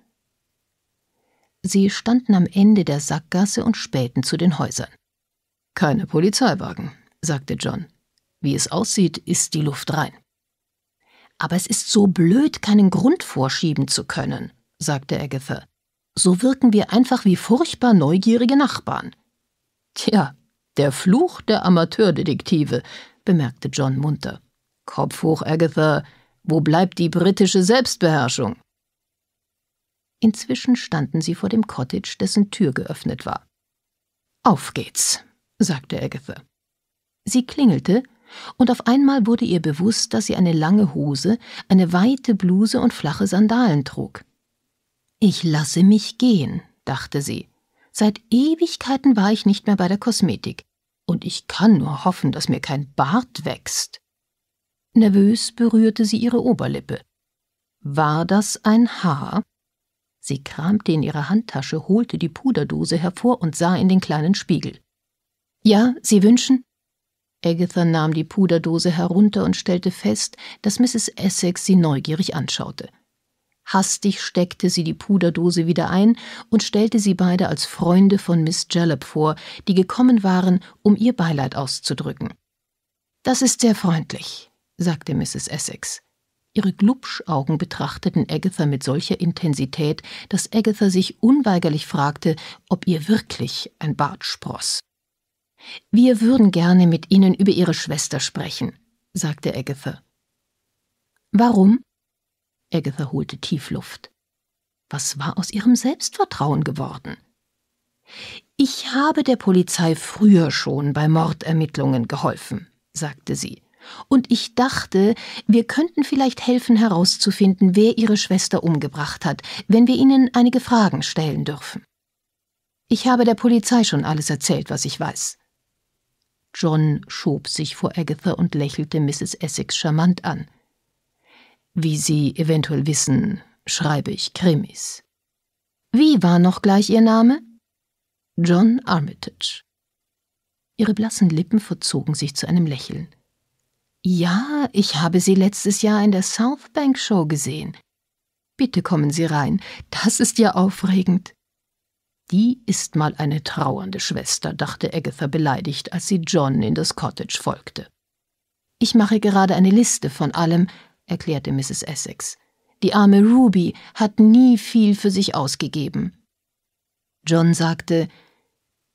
Sie standen am Ende der Sackgasse und spähten zu den Häusern. Keine Polizeiwagen, sagte John. Wie es aussieht, ist die Luft rein. Aber es ist so blöd, keinen Grund vorschieben zu können, sagte Agatha. So wirken wir einfach wie furchtbar neugierige Nachbarn. Tja, der Fluch der Amateurdetektive, bemerkte John munter. Kopf hoch, Agatha. Wo bleibt die britische Selbstbeherrschung? Inzwischen standen sie vor dem Cottage, dessen Tür geöffnet war. Auf geht's, sagte Agatha. Sie klingelte, und auf einmal wurde ihr bewusst, dass sie eine lange Hose, eine weite Bluse und flache Sandalen trug. Ich lasse mich gehen, dachte sie. Seit Ewigkeiten war ich nicht mehr bei der Kosmetik, und ich kann nur hoffen, dass mir kein Bart wächst. Nervös berührte sie ihre Oberlippe. War das ein Haar, Sie kramte in ihrer Handtasche, holte die Puderdose hervor und sah in den kleinen Spiegel. Ja, Sie wünschen? Agatha nahm die Puderdose herunter und stellte fest, dass Mrs. Essex sie neugierig anschaute. Hastig steckte sie die Puderdose wieder ein und stellte sie beide als Freunde von Miss Jellop vor, die gekommen waren, um ihr Beileid auszudrücken. Das ist sehr freundlich, sagte Mrs. Essex. Ihre Glubschaugen betrachteten Agatha mit solcher Intensität, dass Agatha sich unweigerlich fragte, ob ihr wirklich ein Bart spross. Wir würden gerne mit Ihnen über Ihre Schwester sprechen, sagte Agatha. Warum? Agatha holte tief Luft. Was war aus ihrem Selbstvertrauen geworden? Ich habe der Polizei früher schon bei Mordermittlungen geholfen, sagte sie. Und ich dachte, wir könnten vielleicht helfen herauszufinden, wer ihre Schwester umgebracht hat, wenn wir ihnen einige Fragen stellen dürfen. Ich habe der Polizei schon alles erzählt, was ich weiß. John schob sich vor Agatha und lächelte Mrs. Essex charmant an. Wie Sie eventuell wissen, schreibe ich Krimis. Wie war noch gleich Ihr Name? John Armitage. Ihre blassen Lippen verzogen sich zu einem Lächeln. Ja, ich habe sie letztes Jahr in der South Bank Show gesehen. Bitte kommen Sie rein, das ist ja aufregend. Die ist mal eine trauernde Schwester, dachte Agatha beleidigt, als sie John in das Cottage folgte. Ich mache gerade eine Liste von allem, erklärte Mrs. Essex. Die arme Ruby hat nie viel für sich ausgegeben. John sagte,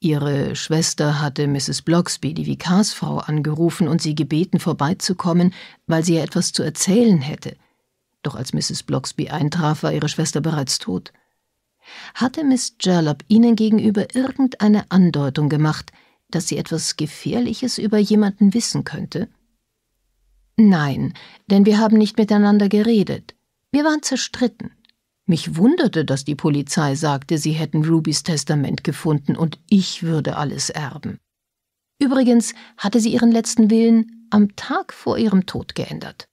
Ihre Schwester hatte Mrs. Bloxby, die Vikarsfrau, angerufen und sie gebeten, vorbeizukommen, weil sie ihr etwas zu erzählen hätte. Doch als Mrs. Bloxby eintraf, war ihre Schwester bereits tot. Hatte Miss Gerlop Ihnen gegenüber irgendeine Andeutung gemacht, dass sie etwas Gefährliches über jemanden wissen könnte? Nein, denn wir haben nicht miteinander geredet. Wir waren zerstritten. Mich wunderte, dass die Polizei sagte, sie hätten Rubys Testament gefunden und ich würde alles erben. Übrigens hatte sie ihren letzten Willen am Tag vor ihrem Tod geändert.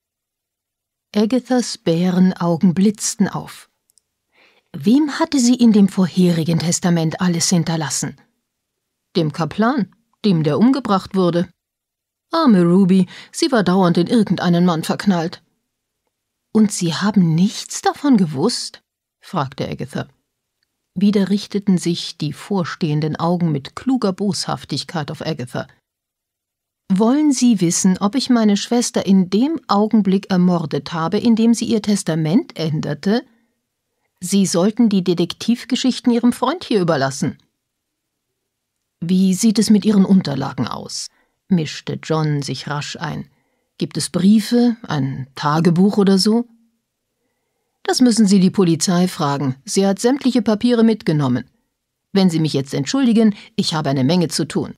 Agathas Bärenaugen blitzten auf. Wem hatte sie in dem vorherigen Testament alles hinterlassen? Dem Kaplan, dem der umgebracht wurde. Arme Ruby, sie war dauernd in irgendeinen Mann verknallt. Und Sie haben nichts davon gewusst? fragte Agatha. Wieder richteten sich die vorstehenden Augen mit kluger Boshaftigkeit auf Agatha. Wollen Sie wissen, ob ich meine Schwester in dem Augenblick ermordet habe, in dem sie ihr Testament änderte? Sie sollten die Detektivgeschichten Ihrem Freund hier überlassen. Wie sieht es mit Ihren Unterlagen aus? mischte John sich rasch ein. Gibt es Briefe, ein Tagebuch oder so? Das müssen Sie die Polizei fragen. Sie hat sämtliche Papiere mitgenommen. Wenn Sie mich jetzt entschuldigen, ich habe eine Menge zu tun.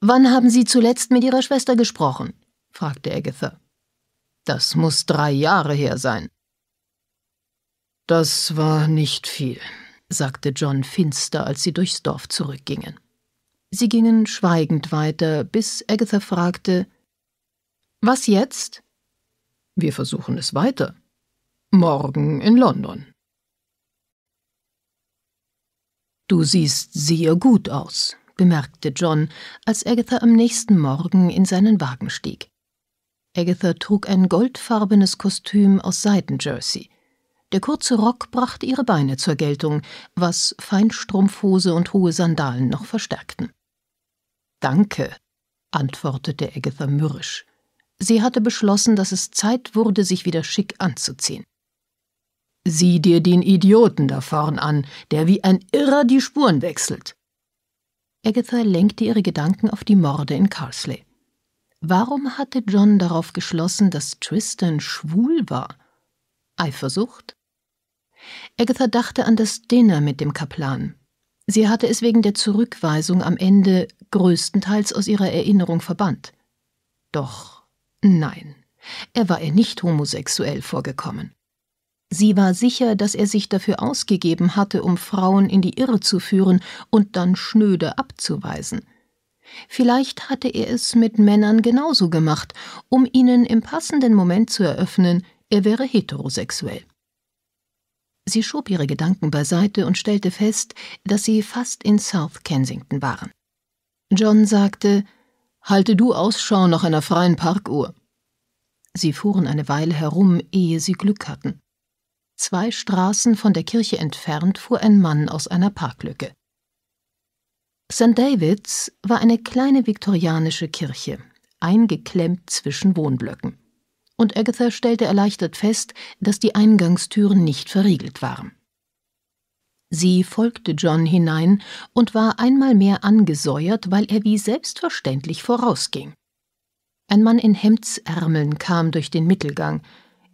Wann haben Sie zuletzt mit Ihrer Schwester gesprochen? fragte Agatha. Das muss drei Jahre her sein. Das war nicht viel, sagte John finster, als sie durchs Dorf zurückgingen. Sie gingen schweigend weiter, bis Agatha fragte, was jetzt? Wir versuchen es weiter. Morgen in London. Du siehst sehr gut aus, bemerkte John, als Agatha am nächsten Morgen in seinen Wagen stieg. Agatha trug ein goldfarbenes Kostüm aus Seidenjersey. Der kurze Rock brachte ihre Beine zur Geltung, was Feinstrumpfhose und hohe Sandalen noch verstärkten. Danke, antwortete Agatha mürrisch. Sie hatte beschlossen, dass es Zeit wurde, sich wieder schick anzuziehen. Sieh dir den Idioten da vorn an, der wie ein Irrer die Spuren wechselt. Agatha lenkte ihre Gedanken auf die Morde in Carsley. Warum hatte John darauf geschlossen, dass Tristan schwul war? Eifersucht? Agatha dachte an das Dinner mit dem Kaplan. Sie hatte es wegen der Zurückweisung am Ende größtenteils aus ihrer Erinnerung verbannt. Doch Nein, er war ihr nicht homosexuell vorgekommen. Sie war sicher, dass er sich dafür ausgegeben hatte, um Frauen in die Irre zu führen und dann schnöde abzuweisen. Vielleicht hatte er es mit Männern genauso gemacht, um ihnen im passenden Moment zu eröffnen, er wäre heterosexuell. Sie schob ihre Gedanken beiseite und stellte fest, dass sie fast in South Kensington waren. John sagte, Halte du Ausschau nach einer freien Parkuhr. Sie fuhren eine Weile herum, ehe sie Glück hatten. Zwei Straßen von der Kirche entfernt fuhr ein Mann aus einer Parklücke. St. Davids war eine kleine viktorianische Kirche, eingeklemmt zwischen Wohnblöcken. Und Agatha stellte erleichtert fest, dass die Eingangstüren nicht verriegelt waren. Sie folgte John hinein und war einmal mehr angesäuert, weil er wie selbstverständlich vorausging. Ein Mann in Hemdsärmeln kam durch den Mittelgang.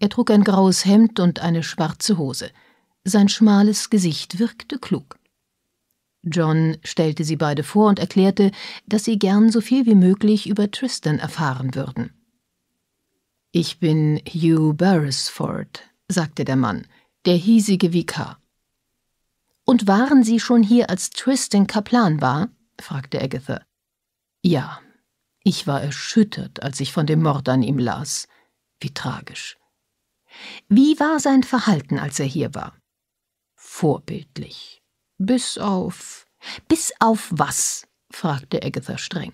Er trug ein graues Hemd und eine schwarze Hose. Sein schmales Gesicht wirkte klug. John stellte sie beide vor und erklärte, dass sie gern so viel wie möglich über Tristan erfahren würden. Ich bin Hugh Beresford, sagte der Mann, der hiesige Vikar. Und waren Sie schon hier, als Tristan Kaplan war? fragte Agatha. Ja, ich war erschüttert, als ich von dem Mord an ihm las. Wie tragisch. Wie war sein Verhalten, als er hier war? Vorbildlich. Bis auf. Bis auf was? fragte Agatha streng.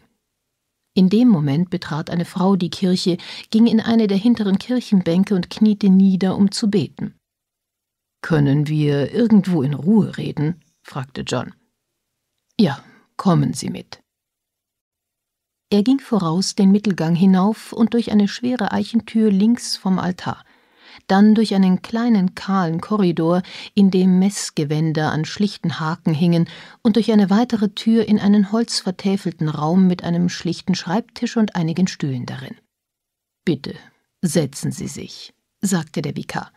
In dem Moment betrat eine Frau die Kirche, ging in eine der hinteren Kirchenbänke und kniete nieder, um zu beten. Können wir irgendwo in Ruhe reden? fragte John. Ja, kommen Sie mit. Er ging voraus den Mittelgang hinauf und durch eine schwere Eichentür links vom Altar, dann durch einen kleinen kahlen Korridor, in dem Messgewänder an schlichten Haken hingen, und durch eine weitere Tür in einen holzvertäfelten Raum mit einem schlichten Schreibtisch und einigen Stühlen darin. Bitte, setzen Sie sich, sagte der Vikar.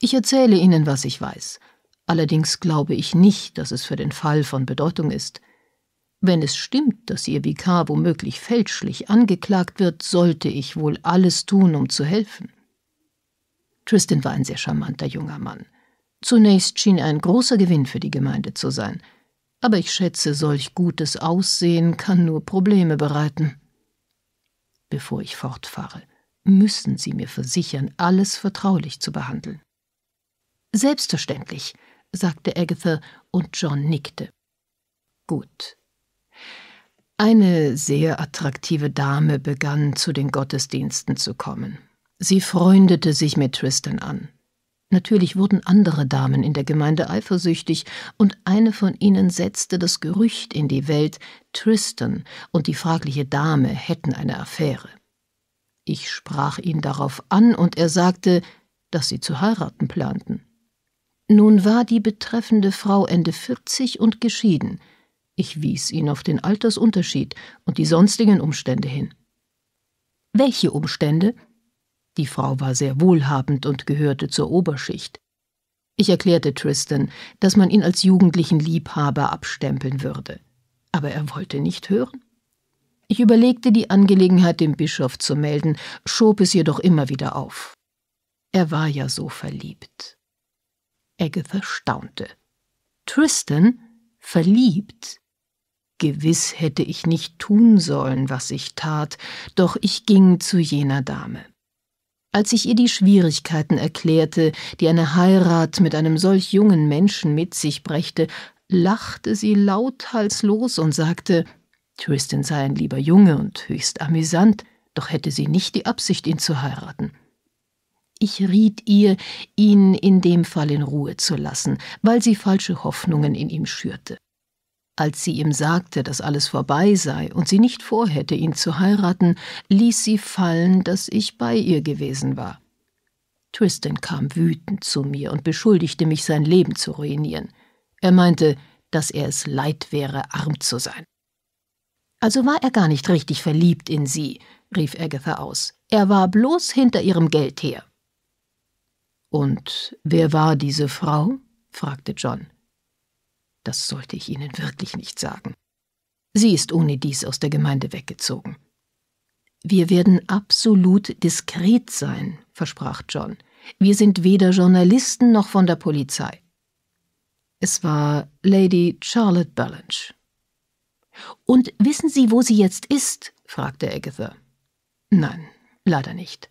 Ich erzähle Ihnen, was ich weiß. Allerdings glaube ich nicht, dass es für den Fall von Bedeutung ist. Wenn es stimmt, dass Ihr Vikar womöglich fälschlich angeklagt wird, sollte ich wohl alles tun, um zu helfen. Tristan war ein sehr charmanter junger Mann. Zunächst schien er ein großer Gewinn für die Gemeinde zu sein, aber ich schätze, solch gutes Aussehen kann nur Probleme bereiten. Bevor ich fortfahre, müssen Sie mir versichern, alles vertraulich zu behandeln. Selbstverständlich, sagte Agatha, und John nickte. Gut. Eine sehr attraktive Dame begann zu den Gottesdiensten zu kommen. Sie freundete sich mit Tristan an. Natürlich wurden andere Damen in der Gemeinde eifersüchtig, und eine von ihnen setzte das Gerücht in die Welt, Tristan und die fragliche Dame hätten eine Affäre. Ich sprach ihn darauf an, und er sagte, dass sie zu heiraten planten. Nun war die betreffende Frau Ende 40 und geschieden. Ich wies ihn auf den Altersunterschied und die sonstigen Umstände hin. Welche Umstände? Die Frau war sehr wohlhabend und gehörte zur Oberschicht. Ich erklärte Tristan, dass man ihn als jugendlichen Liebhaber abstempeln würde. Aber er wollte nicht hören. Ich überlegte, die Angelegenheit dem Bischof zu melden, schob es jedoch immer wieder auf. Er war ja so verliebt. Agatha staunte. Tristan verliebt? Gewiss hätte ich nicht tun sollen, was ich tat, doch ich ging zu jener Dame. Als ich ihr die Schwierigkeiten erklärte, die eine Heirat mit einem solch jungen Menschen mit sich brächte, lachte sie lauthalslos und sagte, Tristan sei ein lieber Junge und höchst amüsant, doch hätte sie nicht die Absicht, ihn zu heiraten. Ich riet ihr, ihn in dem Fall in Ruhe zu lassen, weil sie falsche Hoffnungen in ihm schürte. Als sie ihm sagte, dass alles vorbei sei und sie nicht vorhätte, ihn zu heiraten, ließ sie fallen, dass ich bei ihr gewesen war. Tristan kam wütend zu mir und beschuldigte mich, sein Leben zu ruinieren. Er meinte, dass er es leid wäre, arm zu sein. Also war er gar nicht richtig verliebt in sie, rief Agatha aus. Er war bloß hinter ihrem Geld her. Und wer war diese Frau? fragte John. Das sollte ich Ihnen wirklich nicht sagen. Sie ist ohne dies aus der Gemeinde weggezogen. Wir werden absolut diskret sein, versprach John. Wir sind weder Journalisten noch von der Polizei. Es war Lady Charlotte Ballanche. Und wissen Sie, wo sie jetzt ist? fragte Agatha. Nein, leider nicht.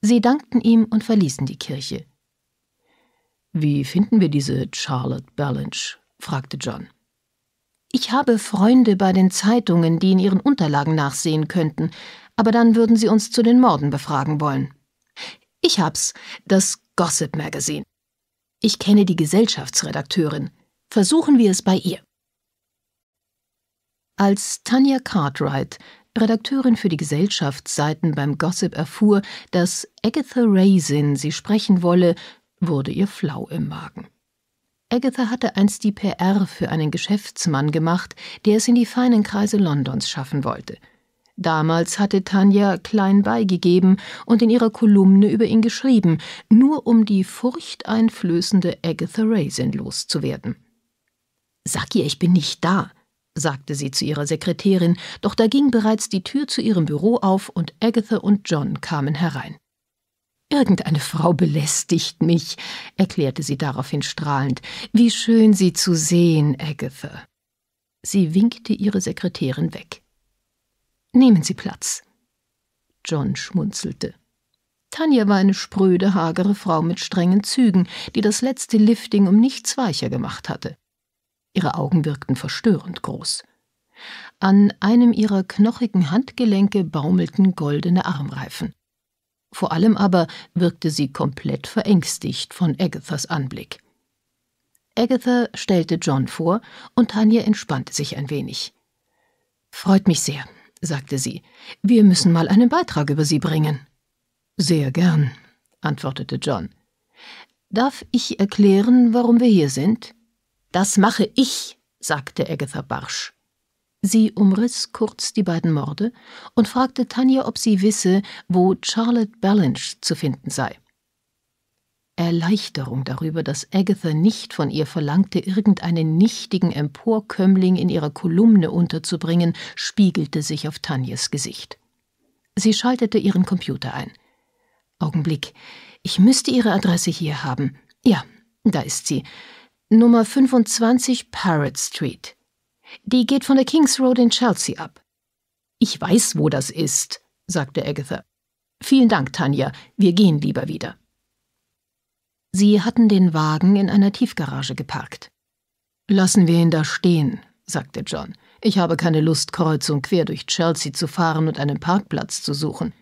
Sie dankten ihm und verließen die Kirche. Wie finden wir diese Charlotte Balanch? fragte John. Ich habe Freunde bei den Zeitungen, die in ihren Unterlagen nachsehen könnten, aber dann würden sie uns zu den Morden befragen wollen. Ich hab's, das Gossip Magazine. Ich kenne die Gesellschaftsredakteurin. Versuchen wir es bei ihr. Als Tanja Cartwright, Redakteurin für die Gesellschaftsseiten beim Gossip erfuhr, dass Agatha Raisin sie sprechen wolle, wurde ihr flau im Magen. Agatha hatte einst die PR für einen Geschäftsmann gemacht, der es in die feinen Kreise Londons schaffen wollte. Damals hatte Tanja klein beigegeben und in ihrer Kolumne über ihn geschrieben, nur um die furchteinflößende Agatha Raisin loszuwerden. Sag ihr, ich bin nicht da, sagte sie zu ihrer Sekretärin, doch da ging bereits die Tür zu ihrem Büro auf und Agatha und John kamen herein. Irgendeine Frau belästigt mich, erklärte sie daraufhin strahlend. Wie schön Sie zu sehen, Agatha. Sie winkte ihre Sekretärin weg. Nehmen Sie Platz. John schmunzelte. Tanja war eine spröde, hagere Frau mit strengen Zügen, die das letzte Lifting um nichts weicher gemacht hatte. Ihre Augen wirkten verstörend groß. An einem ihrer knochigen Handgelenke baumelten goldene Armreifen. Vor allem aber wirkte sie komplett verängstigt von Agathas Anblick. Agatha stellte John vor und Tanja entspannte sich ein wenig. Freut mich sehr, sagte sie. Wir müssen mal einen Beitrag über Sie bringen. Sehr gern, antwortete John. Darf ich erklären, warum wir hier sind? Das mache ich, sagte Agatha barsch. Sie umriss kurz die beiden Morde und fragte Tanja, ob sie wisse, wo Charlotte Ballanche zu finden sei. Erleichterung darüber, dass Agatha nicht von ihr verlangte, irgendeinen nichtigen Emporkömmling in ihrer Kolumne unterzubringen, spiegelte sich auf Tanjes Gesicht. Sie schaltete ihren Computer ein. Augenblick, ich müsste ihre Adresse hier haben. Ja, da ist sie. Nummer 25 Parrot Street. Die geht von der Kings Road in Chelsea ab. Ich weiß, wo das ist, sagte Agatha. Vielen Dank, Tanja, wir gehen lieber wieder. Sie hatten den Wagen in einer Tiefgarage geparkt. Lassen wir ihn da stehen, sagte John. Ich habe keine Lust, kreuz und quer durch Chelsea zu fahren und einen Parkplatz zu suchen.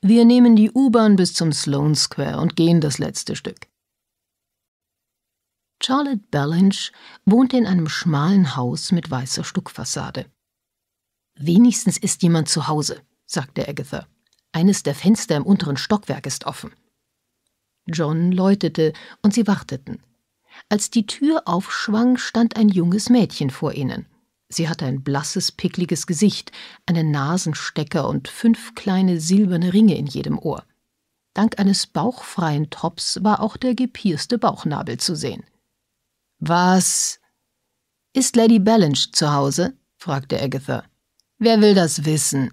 Wir nehmen die U-Bahn bis zum Sloan Square und gehen das letzte Stück. Charlotte Ballanche wohnte in einem schmalen Haus mit weißer Stuckfassade. Wenigstens ist jemand zu Hause, sagte Agatha. Eines der Fenster im unteren Stockwerk ist offen. John läutete und sie warteten. Als die Tür aufschwang, stand ein junges Mädchen vor ihnen. Sie hatte ein blasses, pickliges Gesicht, einen Nasenstecker und fünf kleine silberne Ringe in jedem Ohr. Dank eines bauchfreien Tops war auch der gepierste Bauchnabel zu sehen. Was? Ist Lady Ballanche zu Hause? fragte Agatha. Wer will das wissen?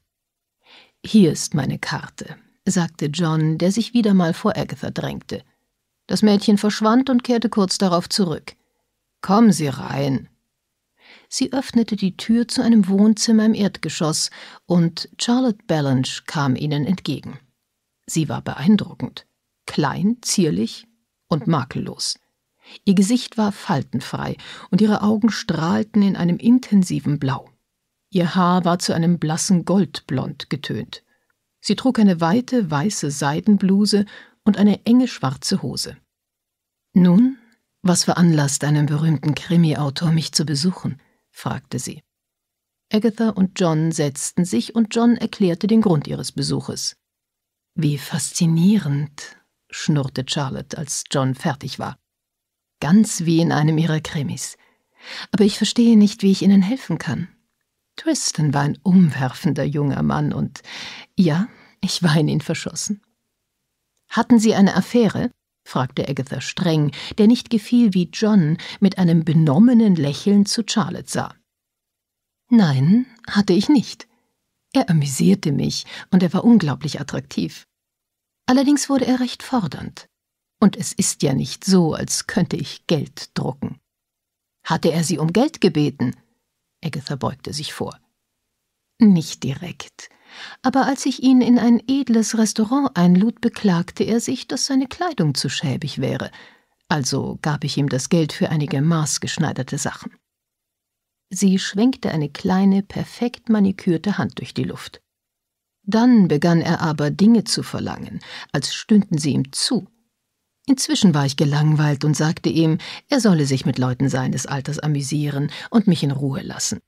Hier ist meine Karte, sagte John, der sich wieder mal vor Agatha drängte. Das Mädchen verschwand und kehrte kurz darauf zurück. Kommen Sie rein. Sie öffnete die Tür zu einem Wohnzimmer im Erdgeschoss und Charlotte Ballanche kam ihnen entgegen. Sie war beeindruckend, klein, zierlich und makellos. Ihr Gesicht war faltenfrei und ihre Augen strahlten in einem intensiven Blau. Ihr Haar war zu einem blassen Goldblond getönt. Sie trug eine weite weiße Seidenbluse und eine enge schwarze Hose. Nun, was veranlasst einen berühmten Krimi-Autor, mich zu besuchen? fragte sie. Agatha und John setzten sich und John erklärte den Grund ihres Besuches. Wie faszinierend, schnurrte Charlotte, als John fertig war. Ganz wie in einem ihrer Krimis. Aber ich verstehe nicht, wie ich Ihnen helfen kann. Tristan war ein umwerfender junger Mann und ja, ich war in ihn verschossen. Hatten Sie eine Affäre? fragte Agatha streng, der nicht gefiel, wie John mit einem benommenen Lächeln zu Charlotte sah. Nein, hatte ich nicht. Er amüsierte mich und er war unglaublich attraktiv. Allerdings wurde er recht fordernd. Und es ist ja nicht so, als könnte ich Geld drucken. Hatte er sie um Geld gebeten? Agatha beugte sich vor. Nicht direkt. Aber als ich ihn in ein edles Restaurant einlud, beklagte er sich, dass seine Kleidung zu schäbig wäre. Also gab ich ihm das Geld für einige maßgeschneiderte Sachen. Sie schwenkte eine kleine, perfekt manikürte Hand durch die Luft. Dann begann er aber Dinge zu verlangen, als stünden sie ihm zu, Inzwischen war ich gelangweilt und sagte ihm, er solle sich mit Leuten seines Alters amüsieren und mich in Ruhe lassen.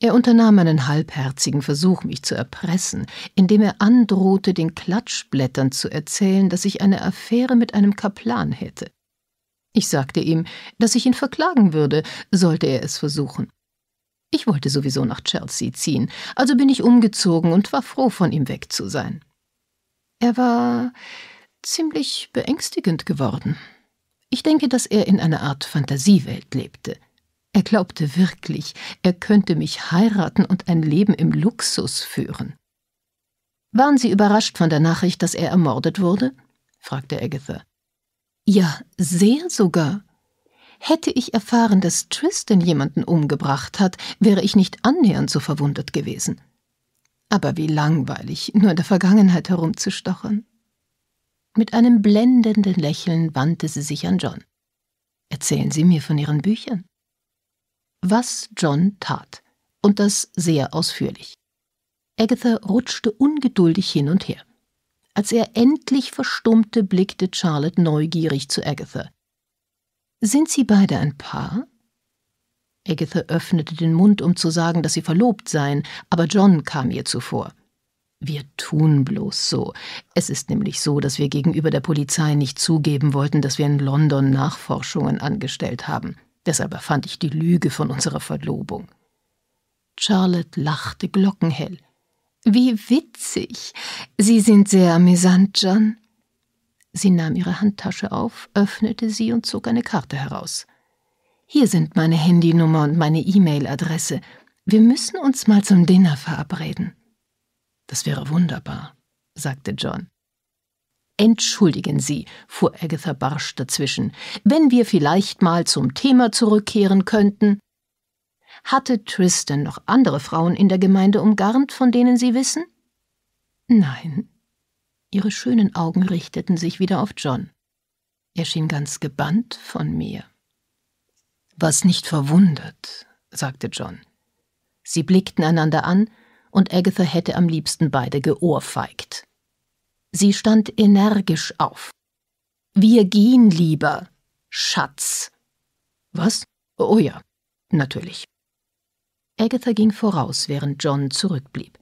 Er unternahm einen halbherzigen Versuch, mich zu erpressen, indem er androhte, den Klatschblättern zu erzählen, dass ich eine Affäre mit einem Kaplan hätte. Ich sagte ihm, dass ich ihn verklagen würde, sollte er es versuchen. Ich wollte sowieso nach Chelsea ziehen, also bin ich umgezogen und war froh, von ihm weg zu sein. Er war ziemlich beängstigend geworden. Ich denke, dass er in einer Art Fantasiewelt lebte. Er glaubte wirklich, er könnte mich heiraten und ein Leben im Luxus führen. Waren Sie überrascht von der Nachricht, dass er ermordet wurde? fragte Agatha. Ja, sehr sogar. Hätte ich erfahren, dass Tristan jemanden umgebracht hat, wäre ich nicht annähernd so verwundert gewesen. Aber wie langweilig, nur in der Vergangenheit herumzustochern. Mit einem blendenden Lächeln wandte sie sich an John. Erzählen Sie mir von Ihren Büchern. Was John tat, und das sehr ausführlich. Agatha rutschte ungeduldig hin und her. Als er endlich verstummte, blickte Charlotte neugierig zu Agatha. Sind Sie beide ein Paar? Agatha öffnete den Mund, um zu sagen, dass sie verlobt seien, aber John kam ihr zuvor. Wir tun bloß so. Es ist nämlich so, dass wir gegenüber der Polizei nicht zugeben wollten, dass wir in London Nachforschungen angestellt haben. Deshalb erfand ich die Lüge von unserer Verlobung. Charlotte lachte glockenhell. Wie witzig. Sie sind sehr amüsant, John. Sie nahm ihre Handtasche auf, öffnete sie und zog eine Karte heraus. Hier sind meine Handynummer und meine E-Mail-Adresse. Wir müssen uns mal zum Dinner verabreden. Das wäre wunderbar, sagte John. Entschuldigen Sie, fuhr Agatha barsch dazwischen, wenn wir vielleicht mal zum Thema zurückkehren könnten. Hatte Tristan noch andere Frauen in der Gemeinde umgarnt, von denen Sie wissen? Nein. Ihre schönen Augen richteten sich wieder auf John. Er schien ganz gebannt von mir. Was nicht verwundert, sagte John. Sie blickten einander an, und Agatha hätte am liebsten beide geohrfeigt. Sie stand energisch auf. Wir gehen lieber, Schatz. Was? Oh ja, natürlich. Agatha ging voraus, während John zurückblieb.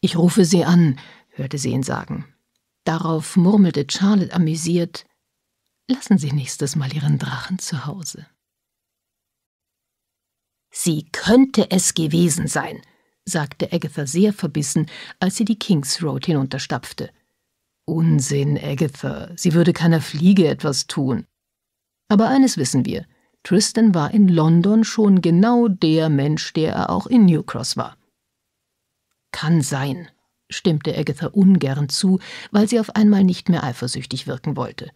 Ich rufe sie an, hörte sie ihn sagen. Darauf murmelte Charlotte amüsiert Lassen Sie nächstes Mal Ihren Drachen zu Hause. Sie könnte es gewesen sein, sagte Agatha sehr verbissen, als sie die Kings Road hinunterstapfte. Unsinn, Agatha, sie würde keiner Fliege etwas tun. Aber eines wissen wir, Tristan war in London schon genau der Mensch, der er auch in Newcross war. Kann sein, stimmte Agatha ungern zu, weil sie auf einmal nicht mehr eifersüchtig wirken wollte.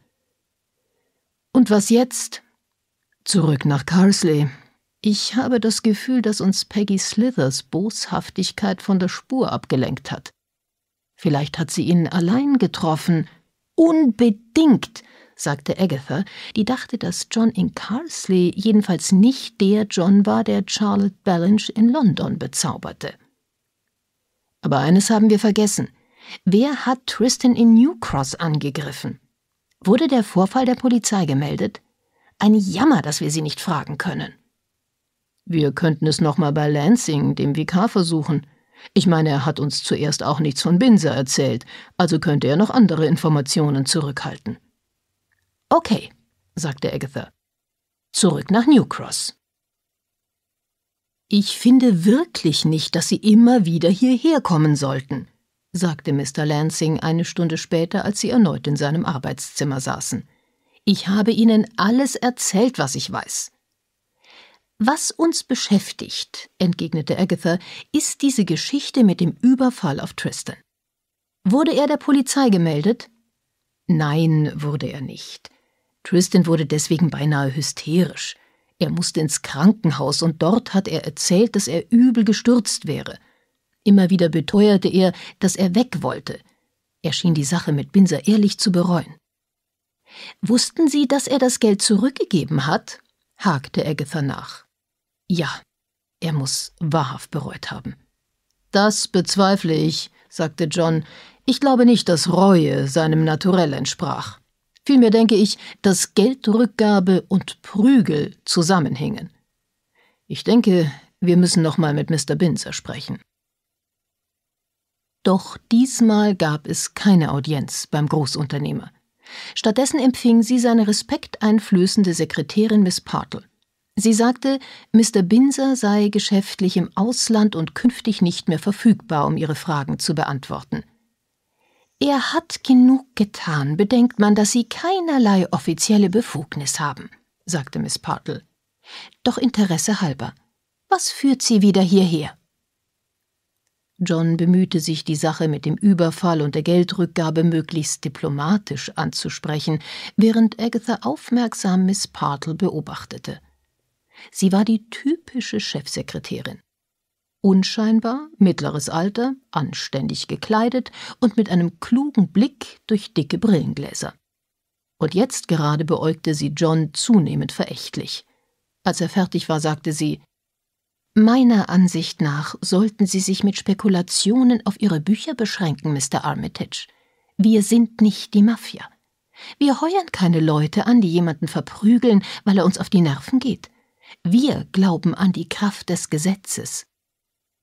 Und was jetzt? Zurück nach Carsley, ich habe das Gefühl, dass uns Peggy Slithers Boshaftigkeit von der Spur abgelenkt hat. Vielleicht hat sie ihn allein getroffen. Unbedingt, sagte Agatha, die dachte, dass John in Carsley jedenfalls nicht der John war, der Charlotte Ballanche in London bezauberte. Aber eines haben wir vergessen. Wer hat Tristan in Newcross angegriffen? Wurde der Vorfall der Polizei gemeldet? Ein Jammer, dass wir sie nicht fragen können. Wir könnten es nochmal bei Lansing, dem Vikar, versuchen. Ich meine, er hat uns zuerst auch nichts von Binzer erzählt, also könnte er noch andere Informationen zurückhalten. Okay, sagte Agatha. Zurück nach New Cross. Ich finde wirklich nicht, dass Sie immer wieder hierher kommen sollten, sagte Mr. Lansing eine Stunde später, als sie erneut in seinem Arbeitszimmer saßen. Ich habe Ihnen alles erzählt, was ich weiß. Was uns beschäftigt, entgegnete Agatha, ist diese Geschichte mit dem Überfall auf Tristan. Wurde er der Polizei gemeldet? Nein, wurde er nicht. Tristan wurde deswegen beinahe hysterisch. Er musste ins Krankenhaus und dort hat er erzählt, dass er übel gestürzt wäre. Immer wieder beteuerte er, dass er weg wollte. Er schien die Sache mit Binser ehrlich zu bereuen. Wussten Sie, dass er das Geld zurückgegeben hat? hakte Agatha nach. Ja, er muss wahrhaft bereut haben. Das bezweifle ich, sagte John. Ich glaube nicht, dass Reue seinem Naturell entsprach. Vielmehr denke ich, dass Geldrückgabe und Prügel zusammenhingen. Ich denke, wir müssen noch mal mit Mr. Binzer sprechen. Doch diesmal gab es keine Audienz beim Großunternehmer. Stattdessen empfing sie seine respekteinflößende Sekretärin Miss Partle. Sie sagte, Mr. Binser sei geschäftlich im Ausland und künftig nicht mehr verfügbar, um ihre Fragen zu beantworten. Er hat genug getan, bedenkt man, dass Sie keinerlei offizielle Befugnis haben, sagte Miss Partle. Doch Interesse halber, was führt Sie wieder hierher? John bemühte sich, die Sache mit dem Überfall und der Geldrückgabe möglichst diplomatisch anzusprechen, während Agatha aufmerksam Miss Partle beobachtete. Sie war die typische Chefsekretärin. Unscheinbar, mittleres Alter, anständig gekleidet und mit einem klugen Blick durch dicke Brillengläser. Und jetzt gerade beäugte sie John zunehmend verächtlich. Als er fertig war, sagte sie Meiner Ansicht nach sollten Sie sich mit Spekulationen auf Ihre Bücher beschränken, Mr. Armitage. Wir sind nicht die Mafia. Wir heuern keine Leute an, die jemanden verprügeln, weil er uns auf die Nerven geht. Wir glauben an die Kraft des Gesetzes.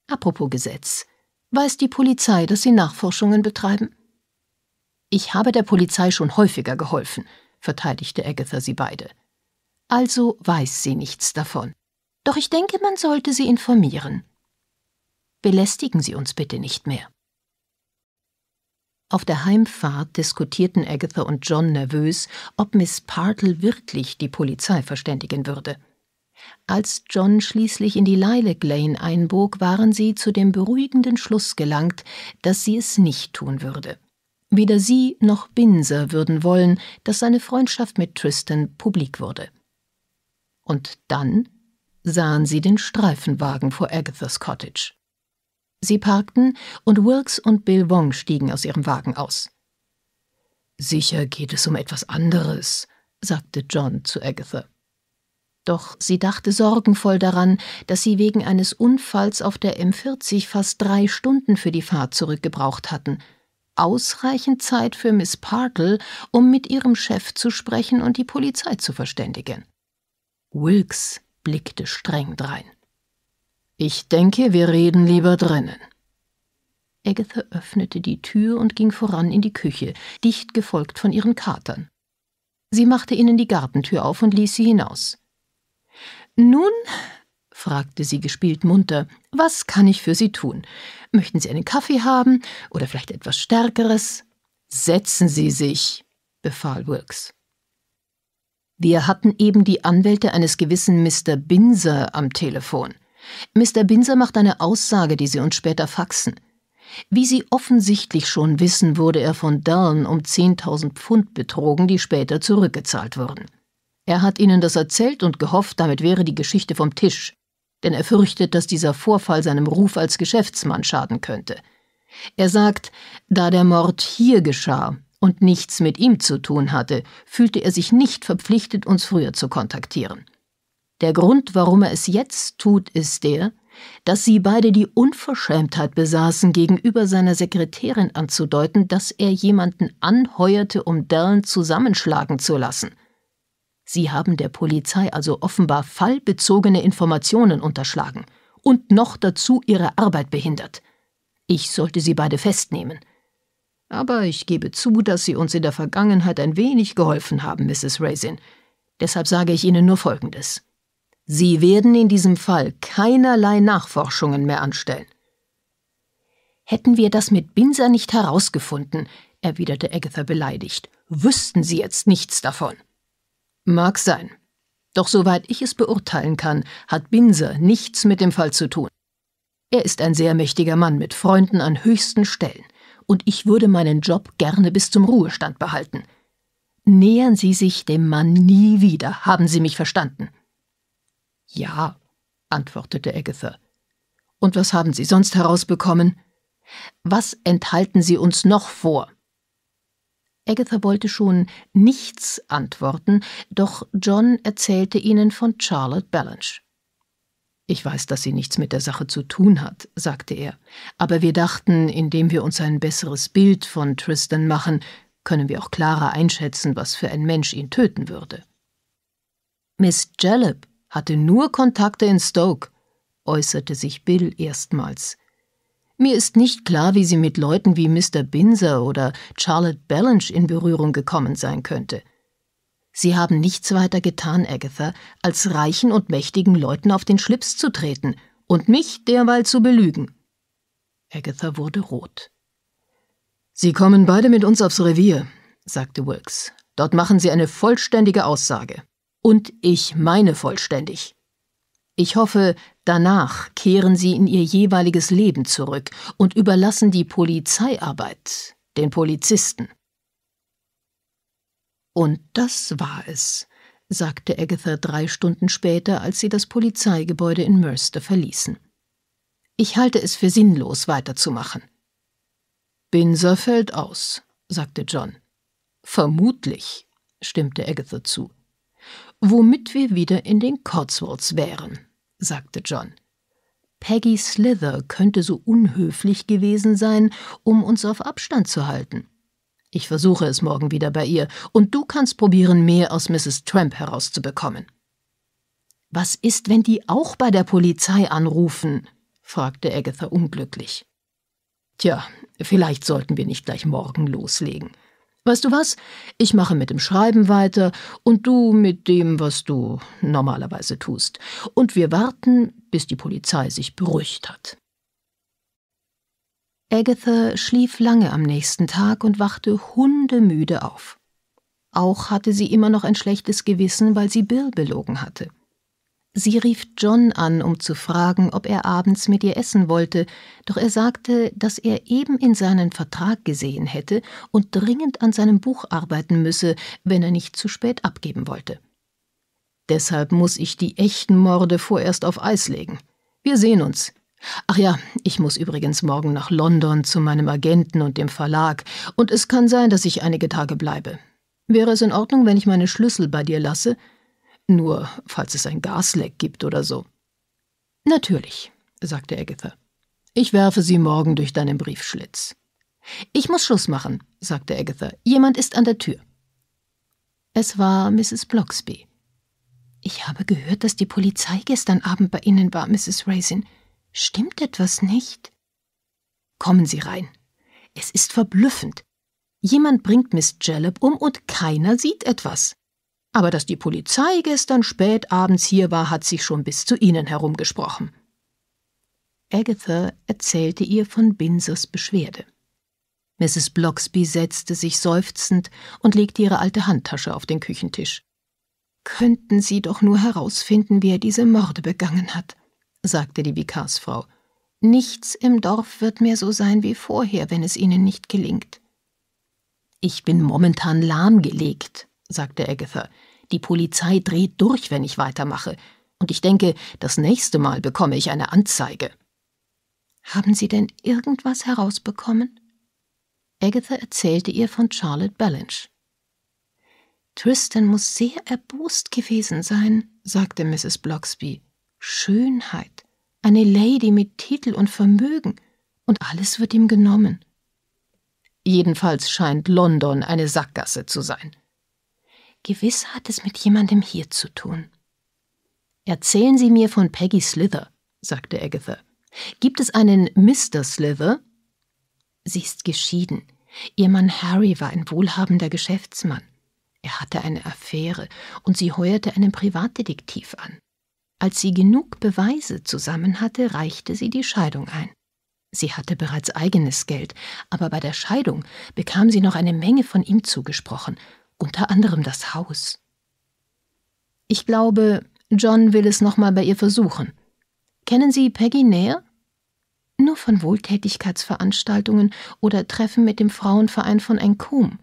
Apropos Gesetz. Weiß die Polizei, dass Sie Nachforschungen betreiben? Ich habe der Polizei schon häufiger geholfen, verteidigte Agatha sie beide. Also weiß sie nichts davon. Doch ich denke, man sollte sie informieren. Belästigen Sie uns bitte nicht mehr. Auf der Heimfahrt diskutierten Agatha und John nervös, ob Miss Partle wirklich die Polizei verständigen würde. Als John schließlich in die Lilac Lane einbog, waren sie zu dem beruhigenden Schluss gelangt, dass sie es nicht tun würde. Weder sie noch Binser würden wollen, dass seine Freundschaft mit Tristan publik wurde. Und dann sahen sie den Streifenwagen vor Agathas Cottage. Sie parkten und Wilkes und Bill Wong stiegen aus ihrem Wagen aus. Sicher geht es um etwas anderes, sagte John zu Agatha. Doch sie dachte sorgenvoll daran, dass sie wegen eines Unfalls auf der M40 fast drei Stunden für die Fahrt zurückgebraucht hatten. Ausreichend Zeit für Miss Partle, um mit ihrem Chef zu sprechen und die Polizei zu verständigen. Wilkes blickte streng drein. Ich denke, wir reden lieber drinnen. Agatha öffnete die Tür und ging voran in die Küche, dicht gefolgt von ihren Katern. Sie machte ihnen die Gartentür auf und ließ sie hinaus. Nun, fragte sie gespielt munter, was kann ich für Sie tun? Möchten Sie einen Kaffee haben oder vielleicht etwas Stärkeres? Setzen Sie sich, befahl Wilkes. Wir hatten eben die Anwälte eines gewissen Mr. Binser am Telefon. Mr. Binser macht eine Aussage, die Sie uns später faxen. Wie Sie offensichtlich schon wissen, wurde er von Dern um 10.000 Pfund betrogen, die später zurückgezahlt wurden. Er hat ihnen das erzählt und gehofft, damit wäre die Geschichte vom Tisch, denn er fürchtet, dass dieser Vorfall seinem Ruf als Geschäftsmann schaden könnte. Er sagt, da der Mord hier geschah und nichts mit ihm zu tun hatte, fühlte er sich nicht verpflichtet, uns früher zu kontaktieren. Der Grund, warum er es jetzt tut, ist der, dass sie beide die Unverschämtheit besaßen, gegenüber seiner Sekretärin anzudeuten, dass er jemanden anheuerte, um Dern zusammenschlagen zu lassen – Sie haben der Polizei also offenbar fallbezogene Informationen unterschlagen und noch dazu ihre Arbeit behindert. Ich sollte sie beide festnehmen. Aber ich gebe zu, dass Sie uns in der Vergangenheit ein wenig geholfen haben, Mrs. Raisin. Deshalb sage ich Ihnen nur Folgendes. Sie werden in diesem Fall keinerlei Nachforschungen mehr anstellen. Hätten wir das mit Binser nicht herausgefunden, erwiderte Agatha beleidigt, wüssten Sie jetzt nichts davon. Mag sein. Doch soweit ich es beurteilen kann, hat Binser nichts mit dem Fall zu tun. Er ist ein sehr mächtiger Mann mit Freunden an höchsten Stellen, und ich würde meinen Job gerne bis zum Ruhestand behalten. Nähern Sie sich dem Mann nie wieder, haben Sie mich verstanden? Ja, antwortete Agatha. Und was haben Sie sonst herausbekommen? Was enthalten Sie uns noch vor? Agatha wollte schon nichts antworten, doch John erzählte ihnen von Charlotte Balanch. Ich weiß, dass sie nichts mit der Sache zu tun hat, sagte er, aber wir dachten, indem wir uns ein besseres Bild von Tristan machen, können wir auch klarer einschätzen, was für ein Mensch ihn töten würde. Miss Jellip hatte nur Kontakte in Stoke, äußerte sich Bill erstmals. Mir ist nicht klar, wie sie mit Leuten wie Mr. Binser oder Charlotte Ballanche in Berührung gekommen sein könnte. Sie haben nichts weiter getan, Agatha, als reichen und mächtigen Leuten auf den Schlips zu treten und mich derweil zu belügen. Agatha wurde rot. Sie kommen beide mit uns aufs Revier, sagte Wilkes. Dort machen Sie eine vollständige Aussage. Und ich meine vollständig. Ich hoffe, danach kehren sie in ihr jeweiliges Leben zurück und überlassen die Polizeiarbeit den Polizisten. Und das war es, sagte Agatha drei Stunden später, als sie das Polizeigebäude in Murster verließen. Ich halte es für sinnlos, weiterzumachen. Binser fällt aus, sagte John. Vermutlich, stimmte Agatha zu. Womit wir wieder in den Cotswolds wären sagte John. Peggy Slither könnte so unhöflich gewesen sein, um uns auf Abstand zu halten. Ich versuche es morgen wieder bei ihr, und du kannst probieren, mehr aus Mrs. Tramp herauszubekommen. Was ist, wenn die auch bei der Polizei anrufen? fragte Agatha unglücklich. Tja, vielleicht sollten wir nicht gleich morgen loslegen. Weißt du was? Ich mache mit dem Schreiben weiter und du mit dem, was du normalerweise tust. Und wir warten, bis die Polizei sich beruhigt hat. Agatha schlief lange am nächsten Tag und wachte hundemüde auf. Auch hatte sie immer noch ein schlechtes Gewissen, weil sie Bill belogen hatte. Sie rief John an, um zu fragen, ob er abends mit ihr essen wollte, doch er sagte, dass er eben in seinen Vertrag gesehen hätte und dringend an seinem Buch arbeiten müsse, wenn er nicht zu spät abgeben wollte. Deshalb muss ich die echten Morde vorerst auf Eis legen. Wir sehen uns. Ach ja, ich muss übrigens morgen nach London zu meinem Agenten und dem Verlag, und es kann sein, dass ich einige Tage bleibe. Wäre es in Ordnung, wenn ich meine Schlüssel bei dir lasse? Nur falls es ein Gasleck gibt oder so. Natürlich, sagte Agatha. Ich werfe sie morgen durch deinen Briefschlitz. Ich muss Schluss machen, sagte Agatha. Jemand ist an der Tür. Es war Mrs. Bloxby. Ich habe gehört, dass die Polizei gestern Abend bei Ihnen war, Mrs. Raisin. Stimmt etwas nicht? Kommen Sie rein. Es ist verblüffend. Jemand bringt Miss Jellop um und keiner sieht etwas. Aber dass die Polizei gestern spät abends hier war, hat sich schon bis zu ihnen herumgesprochen. Agatha erzählte ihr von Binsers Beschwerde. Mrs. Bloxby setzte sich seufzend und legte ihre alte Handtasche auf den Küchentisch. Könnten Sie doch nur herausfinden, wer diese Morde begangen hat, sagte die Vikarsfrau. Nichts im Dorf wird mehr so sein wie vorher, wenn es Ihnen nicht gelingt. Ich bin momentan lahmgelegt, sagte Agatha. Die Polizei dreht durch, wenn ich weitermache, und ich denke, das nächste Mal bekomme ich eine Anzeige. Haben Sie denn irgendwas herausbekommen? Agatha erzählte ihr von Charlotte Ballanche. Tristan muss sehr erbost gewesen sein, sagte Mrs. Bloxby. Schönheit, eine Lady mit Titel und Vermögen, und alles wird ihm genommen. Jedenfalls scheint London eine Sackgasse zu sein. Gewiss hat es mit jemandem hier zu tun. Erzählen Sie mir von Peggy Slither, sagte Agatha. Gibt es einen Mr. Slither? Sie ist geschieden. Ihr Mann Harry war ein wohlhabender Geschäftsmann. Er hatte eine Affäre und sie heuerte einen Privatdetektiv an. Als sie genug Beweise zusammen hatte, reichte sie die Scheidung ein. Sie hatte bereits eigenes Geld, aber bei der Scheidung bekam sie noch eine Menge von ihm zugesprochen unter anderem das Haus. Ich glaube, John will es nochmal bei ihr versuchen. Kennen Sie Peggy näher? Nur von Wohltätigkeitsveranstaltungen oder Treffen mit dem Frauenverein von Encombe.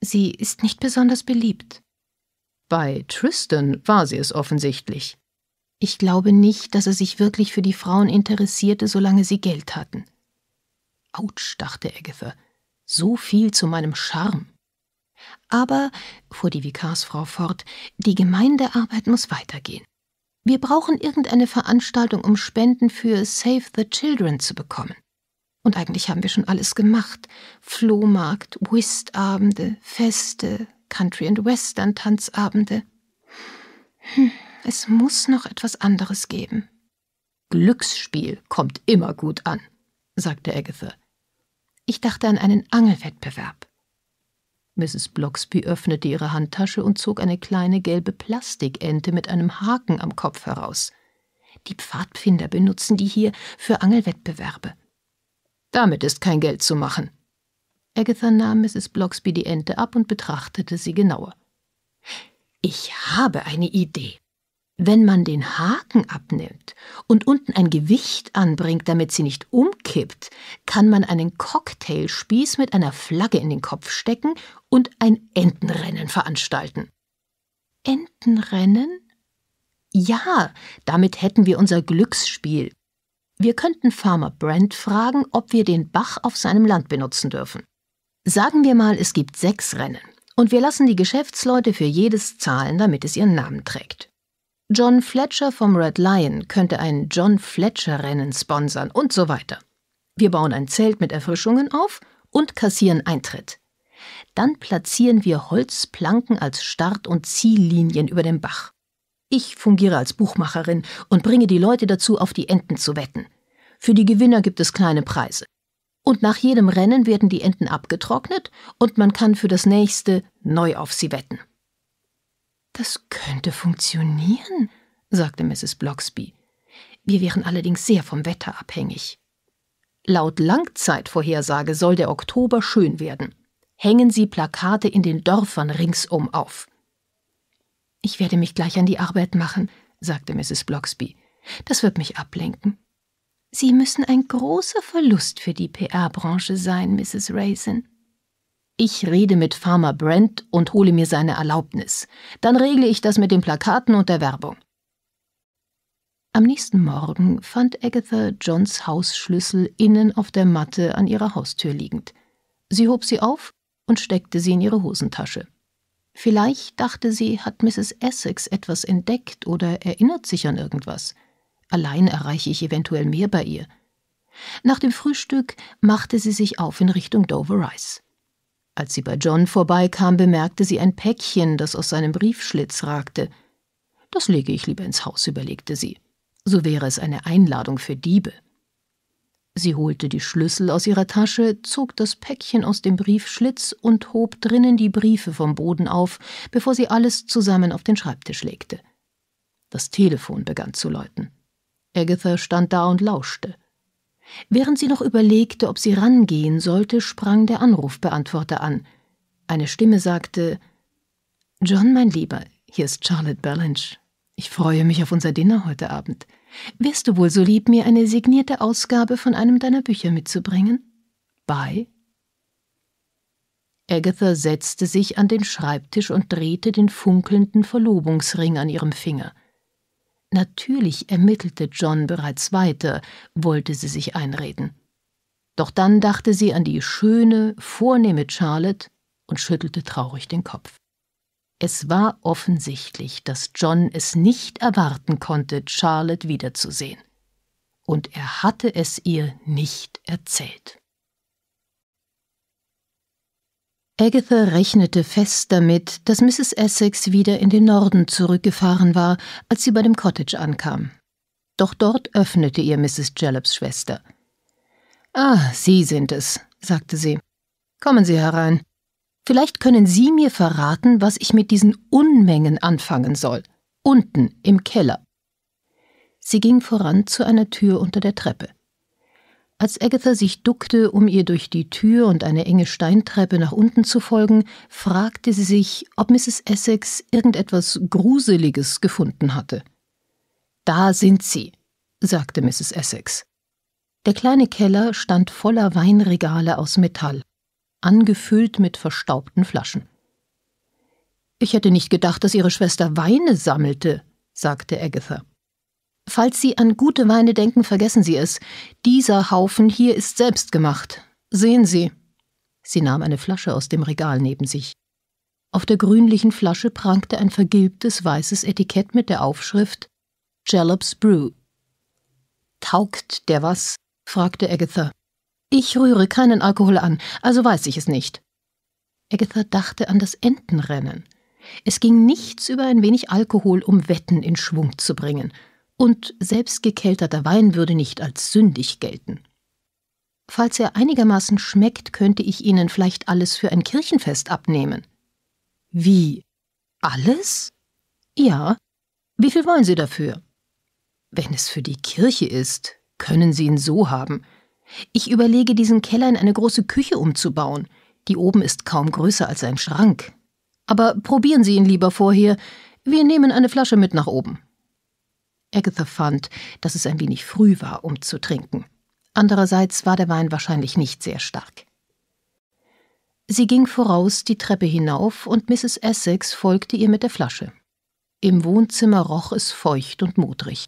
Sie ist nicht besonders beliebt. Bei Tristan war sie es offensichtlich. Ich glaube nicht, dass er sich wirklich für die Frauen interessierte, solange sie Geld hatten. Autsch, dachte Agatha, so viel zu meinem Charme. Aber, fuhr die Vikarsfrau fort, die Gemeindearbeit muss weitergehen. Wir brauchen irgendeine Veranstaltung, um Spenden für Save the Children zu bekommen. Und eigentlich haben wir schon alles gemacht. Flohmarkt, Whistabende, Feste, Country- and Western-Tanzabende. Hm, es muss noch etwas anderes geben. Glücksspiel kommt immer gut an, sagte Agatha. Ich dachte an einen Angelwettbewerb. Mrs. Bloxby öffnete ihre Handtasche und zog eine kleine gelbe Plastikente mit einem Haken am Kopf heraus. Die Pfadfinder benutzen die hier für Angelwettbewerbe. Damit ist kein Geld zu machen. Agatha nahm Mrs. Bloxby die Ente ab und betrachtete sie genauer. Ich habe eine Idee. Wenn man den Haken abnimmt und unten ein Gewicht anbringt, damit sie nicht umkippt, kann man einen Cocktailspieß mit einer Flagge in den Kopf stecken und ein Entenrennen veranstalten. Entenrennen? Ja, damit hätten wir unser Glücksspiel. Wir könnten Farmer Brent fragen, ob wir den Bach auf seinem Land benutzen dürfen. Sagen wir mal, es gibt sechs Rennen und wir lassen die Geschäftsleute für jedes zahlen, damit es ihren Namen trägt. John Fletcher vom Red Lion könnte ein John Fletcher Rennen sponsern und so weiter. Wir bauen ein Zelt mit Erfrischungen auf und kassieren Eintritt. Dann platzieren wir Holzplanken als Start- und Ziellinien über dem Bach. Ich fungiere als Buchmacherin und bringe die Leute dazu, auf die Enten zu wetten. Für die Gewinner gibt es kleine Preise. Und nach jedem Rennen werden die Enten abgetrocknet und man kann für das nächste neu auf sie wetten. Das könnte funktionieren, sagte Mrs. Bloxby. Wir wären allerdings sehr vom Wetter abhängig. Laut Langzeitvorhersage soll der Oktober schön werden hängen sie Plakate in den Dörfern ringsum auf. Ich werde mich gleich an die Arbeit machen, sagte Mrs. Bloxby. Das wird mich ablenken. Sie müssen ein großer Verlust für die PR-Branche sein, Mrs. Raisin. Ich rede mit Farmer Brent und hole mir seine Erlaubnis. Dann regle ich das mit den Plakaten und der Werbung. Am nächsten Morgen fand Agatha Johns Hausschlüssel innen auf der Matte an ihrer Haustür liegend. Sie hob sie auf und steckte sie in ihre Hosentasche. Vielleicht, dachte sie, hat Mrs. Essex etwas entdeckt oder erinnert sich an irgendwas. Allein erreiche ich eventuell mehr bei ihr. Nach dem Frühstück machte sie sich auf in Richtung Dover Rice. Als sie bei John vorbeikam, bemerkte sie ein Päckchen, das aus seinem Briefschlitz ragte. Das lege ich lieber ins Haus, überlegte sie. So wäre es eine Einladung für Diebe. Sie holte die Schlüssel aus ihrer Tasche, zog das Päckchen aus dem Briefschlitz und hob drinnen die Briefe vom Boden auf, bevor sie alles zusammen auf den Schreibtisch legte. Das Telefon begann zu läuten. Agatha stand da und lauschte. Während sie noch überlegte, ob sie rangehen sollte, sprang der Anrufbeantworter an. Eine Stimme sagte John, mein Lieber, hier ist Charlotte Ballanche. Ich freue mich auf unser Dinner heute Abend. Wärst du wohl so lieb, mir eine signierte Ausgabe von einem deiner Bücher mitzubringen? Bei? Agatha setzte sich an den Schreibtisch und drehte den funkelnden Verlobungsring an ihrem Finger. Natürlich ermittelte John bereits weiter, wollte sie sich einreden. Doch dann dachte sie an die schöne, vornehme Charlotte und schüttelte traurig den Kopf. Es war offensichtlich, dass John es nicht erwarten konnte, Charlotte wiederzusehen. Und er hatte es ihr nicht erzählt. Agatha rechnete fest damit, dass Mrs. Essex wieder in den Norden zurückgefahren war, als sie bei dem Cottage ankam. Doch dort öffnete ihr Mrs. Jellops Schwester. Ah, Sie sind es, sagte sie. Kommen Sie herein. Vielleicht können Sie mir verraten, was ich mit diesen Unmengen anfangen soll. Unten im Keller. Sie ging voran zu einer Tür unter der Treppe. Als Agatha sich duckte, um ihr durch die Tür und eine enge Steintreppe nach unten zu folgen, fragte sie sich, ob Mrs. Essex irgendetwas Gruseliges gefunden hatte. Da sind sie, sagte Mrs. Essex. Der kleine Keller stand voller Weinregale aus Metall angefüllt mit verstaubten Flaschen. Ich hätte nicht gedacht, dass Ihre Schwester Weine sammelte, sagte Agatha. Falls Sie an gute Weine denken, vergessen Sie es. Dieser Haufen hier ist selbst gemacht. Sehen Sie. Sie nahm eine Flasche aus dem Regal neben sich. Auf der grünlichen Flasche prangte ein vergilbtes weißes Etikett mit der Aufschrift Jallop's Brew. Taugt der was? fragte Agatha. Ich rühre keinen Alkohol an, also weiß ich es nicht. Agatha dachte an das Entenrennen. Es ging nichts über ein wenig Alkohol, um Wetten in Schwung zu bringen, und selbst gekelterter Wein würde nicht als sündig gelten. Falls er einigermaßen schmeckt, könnte ich Ihnen vielleicht alles für ein Kirchenfest abnehmen. Wie? Alles? Ja. Wie viel wollen Sie dafür? Wenn es für die Kirche ist, können Sie ihn so haben. Ich überlege, diesen Keller in eine große Küche umzubauen. Die oben ist kaum größer als ein Schrank. Aber probieren Sie ihn lieber vorher. Wir nehmen eine Flasche mit nach oben. Agatha fand, dass es ein wenig früh war, um zu trinken. Andererseits war der Wein wahrscheinlich nicht sehr stark. Sie ging voraus die Treppe hinauf und Mrs. Essex folgte ihr mit der Flasche. Im Wohnzimmer roch es feucht und modrig.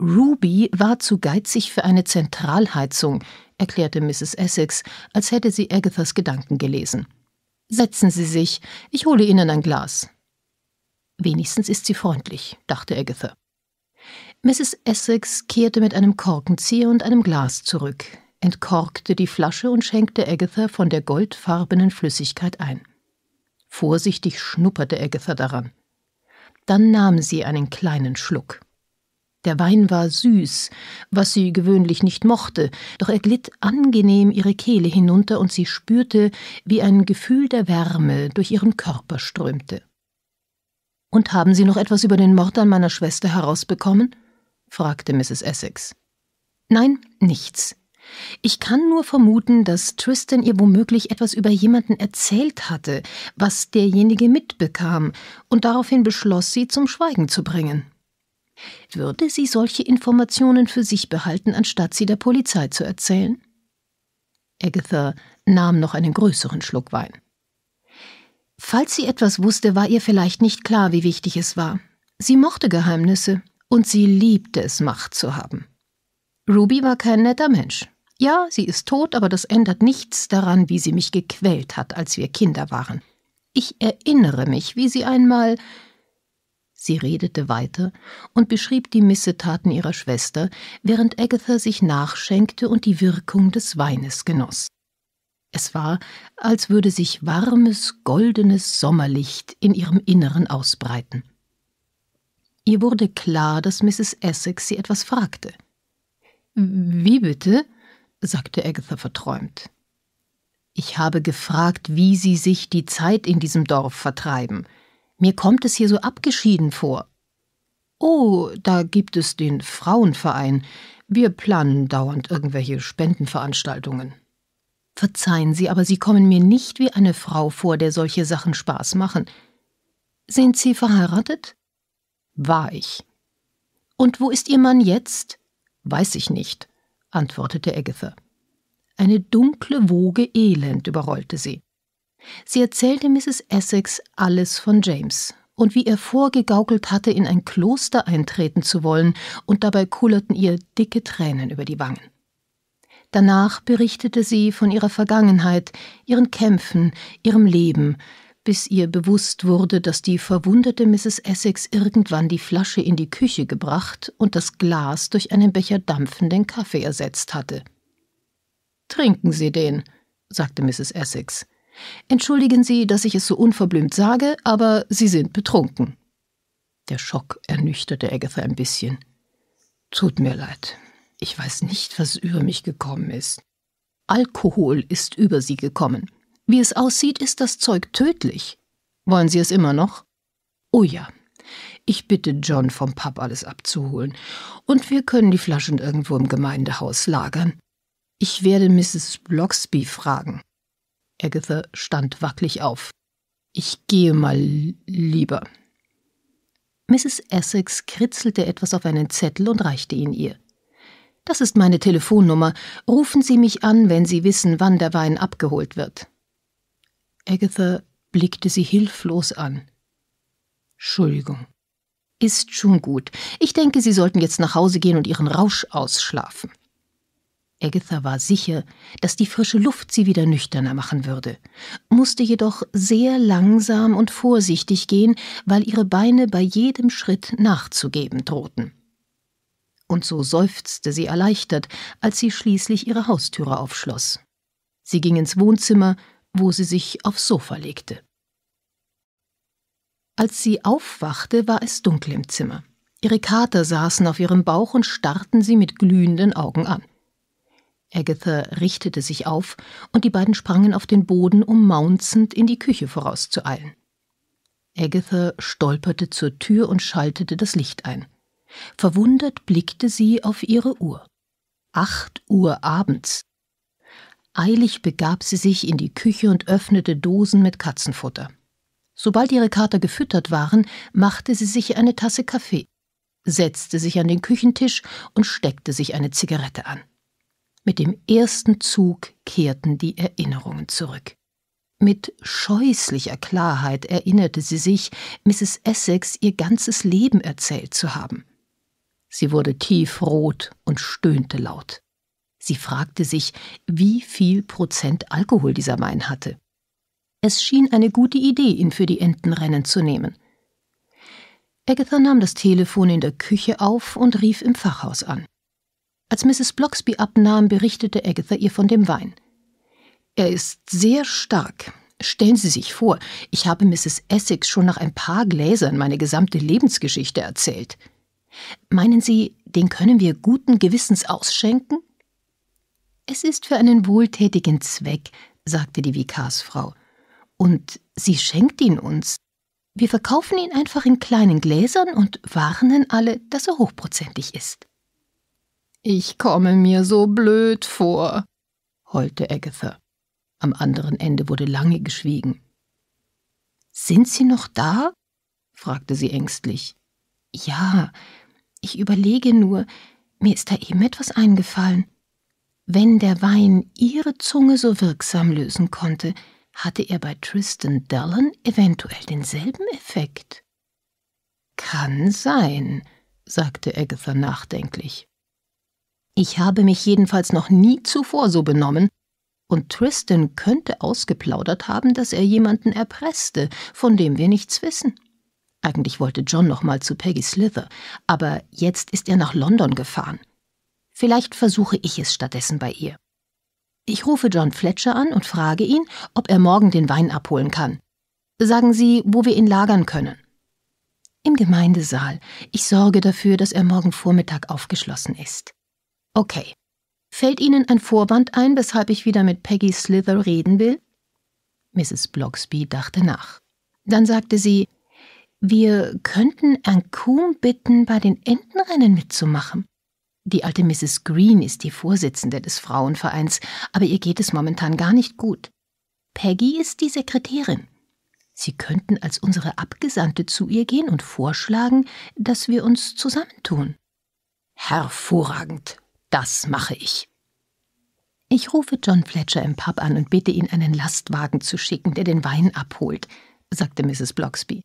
Ruby war zu geizig für eine Zentralheizung, erklärte Mrs. Essex, als hätte sie Agathas Gedanken gelesen. Setzen Sie sich, ich hole Ihnen ein Glas. Wenigstens ist sie freundlich, dachte Agatha. Mrs. Essex kehrte mit einem Korkenzieher und einem Glas zurück, entkorkte die Flasche und schenkte Agatha von der goldfarbenen Flüssigkeit ein. Vorsichtig schnupperte Agatha daran. Dann nahm sie einen kleinen Schluck. Der Wein war süß, was sie gewöhnlich nicht mochte, doch er glitt angenehm ihre Kehle hinunter und sie spürte, wie ein Gefühl der Wärme durch ihren Körper strömte. Und haben Sie noch etwas über den Mord an meiner Schwester herausbekommen? fragte Mrs. Essex. Nein, nichts. Ich kann nur vermuten, dass Tristan ihr womöglich etwas über jemanden erzählt hatte, was derjenige mitbekam, und daraufhin beschloss, sie zum Schweigen zu bringen. Würde sie solche Informationen für sich behalten, anstatt sie der Polizei zu erzählen? Agatha nahm noch einen größeren Schluck Wein. Falls sie etwas wusste, war ihr vielleicht nicht klar, wie wichtig es war. Sie mochte Geheimnisse und sie liebte es, Macht zu haben. Ruby war kein netter Mensch. Ja, sie ist tot, aber das ändert nichts daran, wie sie mich gequält hat, als wir Kinder waren. Ich erinnere mich, wie sie einmal Sie redete weiter und beschrieb die Missetaten ihrer Schwester, während Agatha sich nachschenkte und die Wirkung des Weines genoss. Es war, als würde sich warmes, goldenes Sommerlicht in ihrem Inneren ausbreiten. Ihr wurde klar, dass Mrs. Essex sie etwas fragte. Wie bitte? sagte Agatha verträumt. Ich habe gefragt, wie Sie sich die Zeit in diesem Dorf vertreiben, mir kommt es hier so abgeschieden vor. Oh, da gibt es den Frauenverein. Wir planen dauernd irgendwelche Spendenveranstaltungen. Verzeihen Sie, aber Sie kommen mir nicht wie eine Frau vor, der solche Sachen Spaß machen. Sind Sie verheiratet? War ich. Und wo ist Ihr Mann jetzt? Weiß ich nicht, antwortete Agatha. Eine dunkle Woge Elend überrollte sie. Sie erzählte Mrs. Essex alles von James und wie er vorgegaukelt hatte, in ein Kloster eintreten zu wollen, und dabei kullerten ihr dicke Tränen über die Wangen. Danach berichtete sie von ihrer Vergangenheit, ihren Kämpfen, ihrem Leben, bis ihr bewusst wurde, dass die verwundete Mrs. Essex irgendwann die Flasche in die Küche gebracht und das Glas durch einen Becher dampfenden Kaffee ersetzt hatte. Trinken Sie den, sagte Mrs. Essex. Entschuldigen Sie, dass ich es so unverblümt sage, aber Sie sind betrunken. Der Schock ernüchterte Agatha ein bisschen. Tut mir leid. Ich weiß nicht, was über mich gekommen ist. Alkohol ist über Sie gekommen. Wie es aussieht, ist das Zeug tödlich. Wollen Sie es immer noch? Oh ja. Ich bitte John vom Pub alles abzuholen, und wir können die Flaschen irgendwo im Gemeindehaus lagern. Ich werde Mrs. Bloxby fragen. Agatha stand wackelig auf. Ich gehe mal lieber. Mrs. Essex kritzelte etwas auf einen Zettel und reichte ihn ihr. Das ist meine Telefonnummer. Rufen Sie mich an, wenn Sie wissen, wann der Wein abgeholt wird. Agatha blickte sie hilflos an. Entschuldigung. Ist schon gut. Ich denke, Sie sollten jetzt nach Hause gehen und Ihren Rausch ausschlafen. Agatha war sicher, dass die frische Luft sie wieder nüchterner machen würde, musste jedoch sehr langsam und vorsichtig gehen, weil ihre Beine bei jedem Schritt nachzugeben drohten. Und so seufzte sie erleichtert, als sie schließlich ihre Haustüre aufschloss. Sie ging ins Wohnzimmer, wo sie sich aufs Sofa legte. Als sie aufwachte, war es dunkel im Zimmer. Ihre Kater saßen auf ihrem Bauch und starrten sie mit glühenden Augen an. Agatha richtete sich auf, und die beiden sprangen auf den Boden, um maunzend in die Küche vorauszueilen. Agatha stolperte zur Tür und schaltete das Licht ein. Verwundert blickte sie auf ihre Uhr. Acht Uhr abends. Eilig begab sie sich in die Küche und öffnete Dosen mit Katzenfutter. Sobald ihre Kater gefüttert waren, machte sie sich eine Tasse Kaffee, setzte sich an den Küchentisch und steckte sich eine Zigarette an. Mit dem ersten Zug kehrten die Erinnerungen zurück. Mit scheußlicher Klarheit erinnerte sie sich, Mrs. Essex ihr ganzes Leben erzählt zu haben. Sie wurde tiefrot und stöhnte laut. Sie fragte sich, wie viel Prozent Alkohol dieser Wein hatte. Es schien eine gute Idee, ihn für die Entenrennen zu nehmen. Agatha nahm das Telefon in der Küche auf und rief im Fachhaus an. Als Mrs. Bloxby abnahm, berichtete Agatha ihr von dem Wein. Er ist sehr stark. Stellen Sie sich vor, ich habe Mrs. Essex schon nach ein paar Gläsern meine gesamte Lebensgeschichte erzählt. Meinen Sie, den können wir guten Gewissens ausschenken? Es ist für einen wohltätigen Zweck, sagte die Vikarsfrau. Und sie schenkt ihn uns. Wir verkaufen ihn einfach in kleinen Gläsern und warnen alle, dass er hochprozentig ist. Ich komme mir so blöd vor, heulte Agatha. Am anderen Ende wurde lange geschwiegen. Sind Sie noch da? fragte sie ängstlich. Ja, ich überlege nur, mir ist da eben etwas eingefallen. Wenn der Wein ihre Zunge so wirksam lösen konnte, hatte er bei Tristan Dallon eventuell denselben Effekt. Kann sein, sagte Agatha nachdenklich. Ich habe mich jedenfalls noch nie zuvor so benommen, und Tristan könnte ausgeplaudert haben, dass er jemanden erpresste, von dem wir nichts wissen. Eigentlich wollte John noch mal zu Peggy Slither, aber jetzt ist er nach London gefahren. Vielleicht versuche ich es stattdessen bei ihr. Ich rufe John Fletcher an und frage ihn, ob er morgen den Wein abholen kann. Sagen Sie, wo wir ihn lagern können. Im Gemeindesaal. Ich sorge dafür, dass er morgen Vormittag aufgeschlossen ist. Okay. Fällt Ihnen ein Vorwand ein, weshalb ich wieder mit Peggy Slither reden will? Mrs. Bloxby dachte nach. Dann sagte sie, wir könnten Ancoom bitten, bei den Entenrennen mitzumachen. Die alte Mrs. Green ist die Vorsitzende des Frauenvereins, aber ihr geht es momentan gar nicht gut. Peggy ist die Sekretärin. Sie könnten als unsere Abgesandte zu ihr gehen und vorschlagen, dass wir uns zusammentun. Hervorragend, das mache ich. Ich rufe John Fletcher im Pub an und bitte ihn, einen Lastwagen zu schicken, der den Wein abholt, sagte Mrs. Bloxby.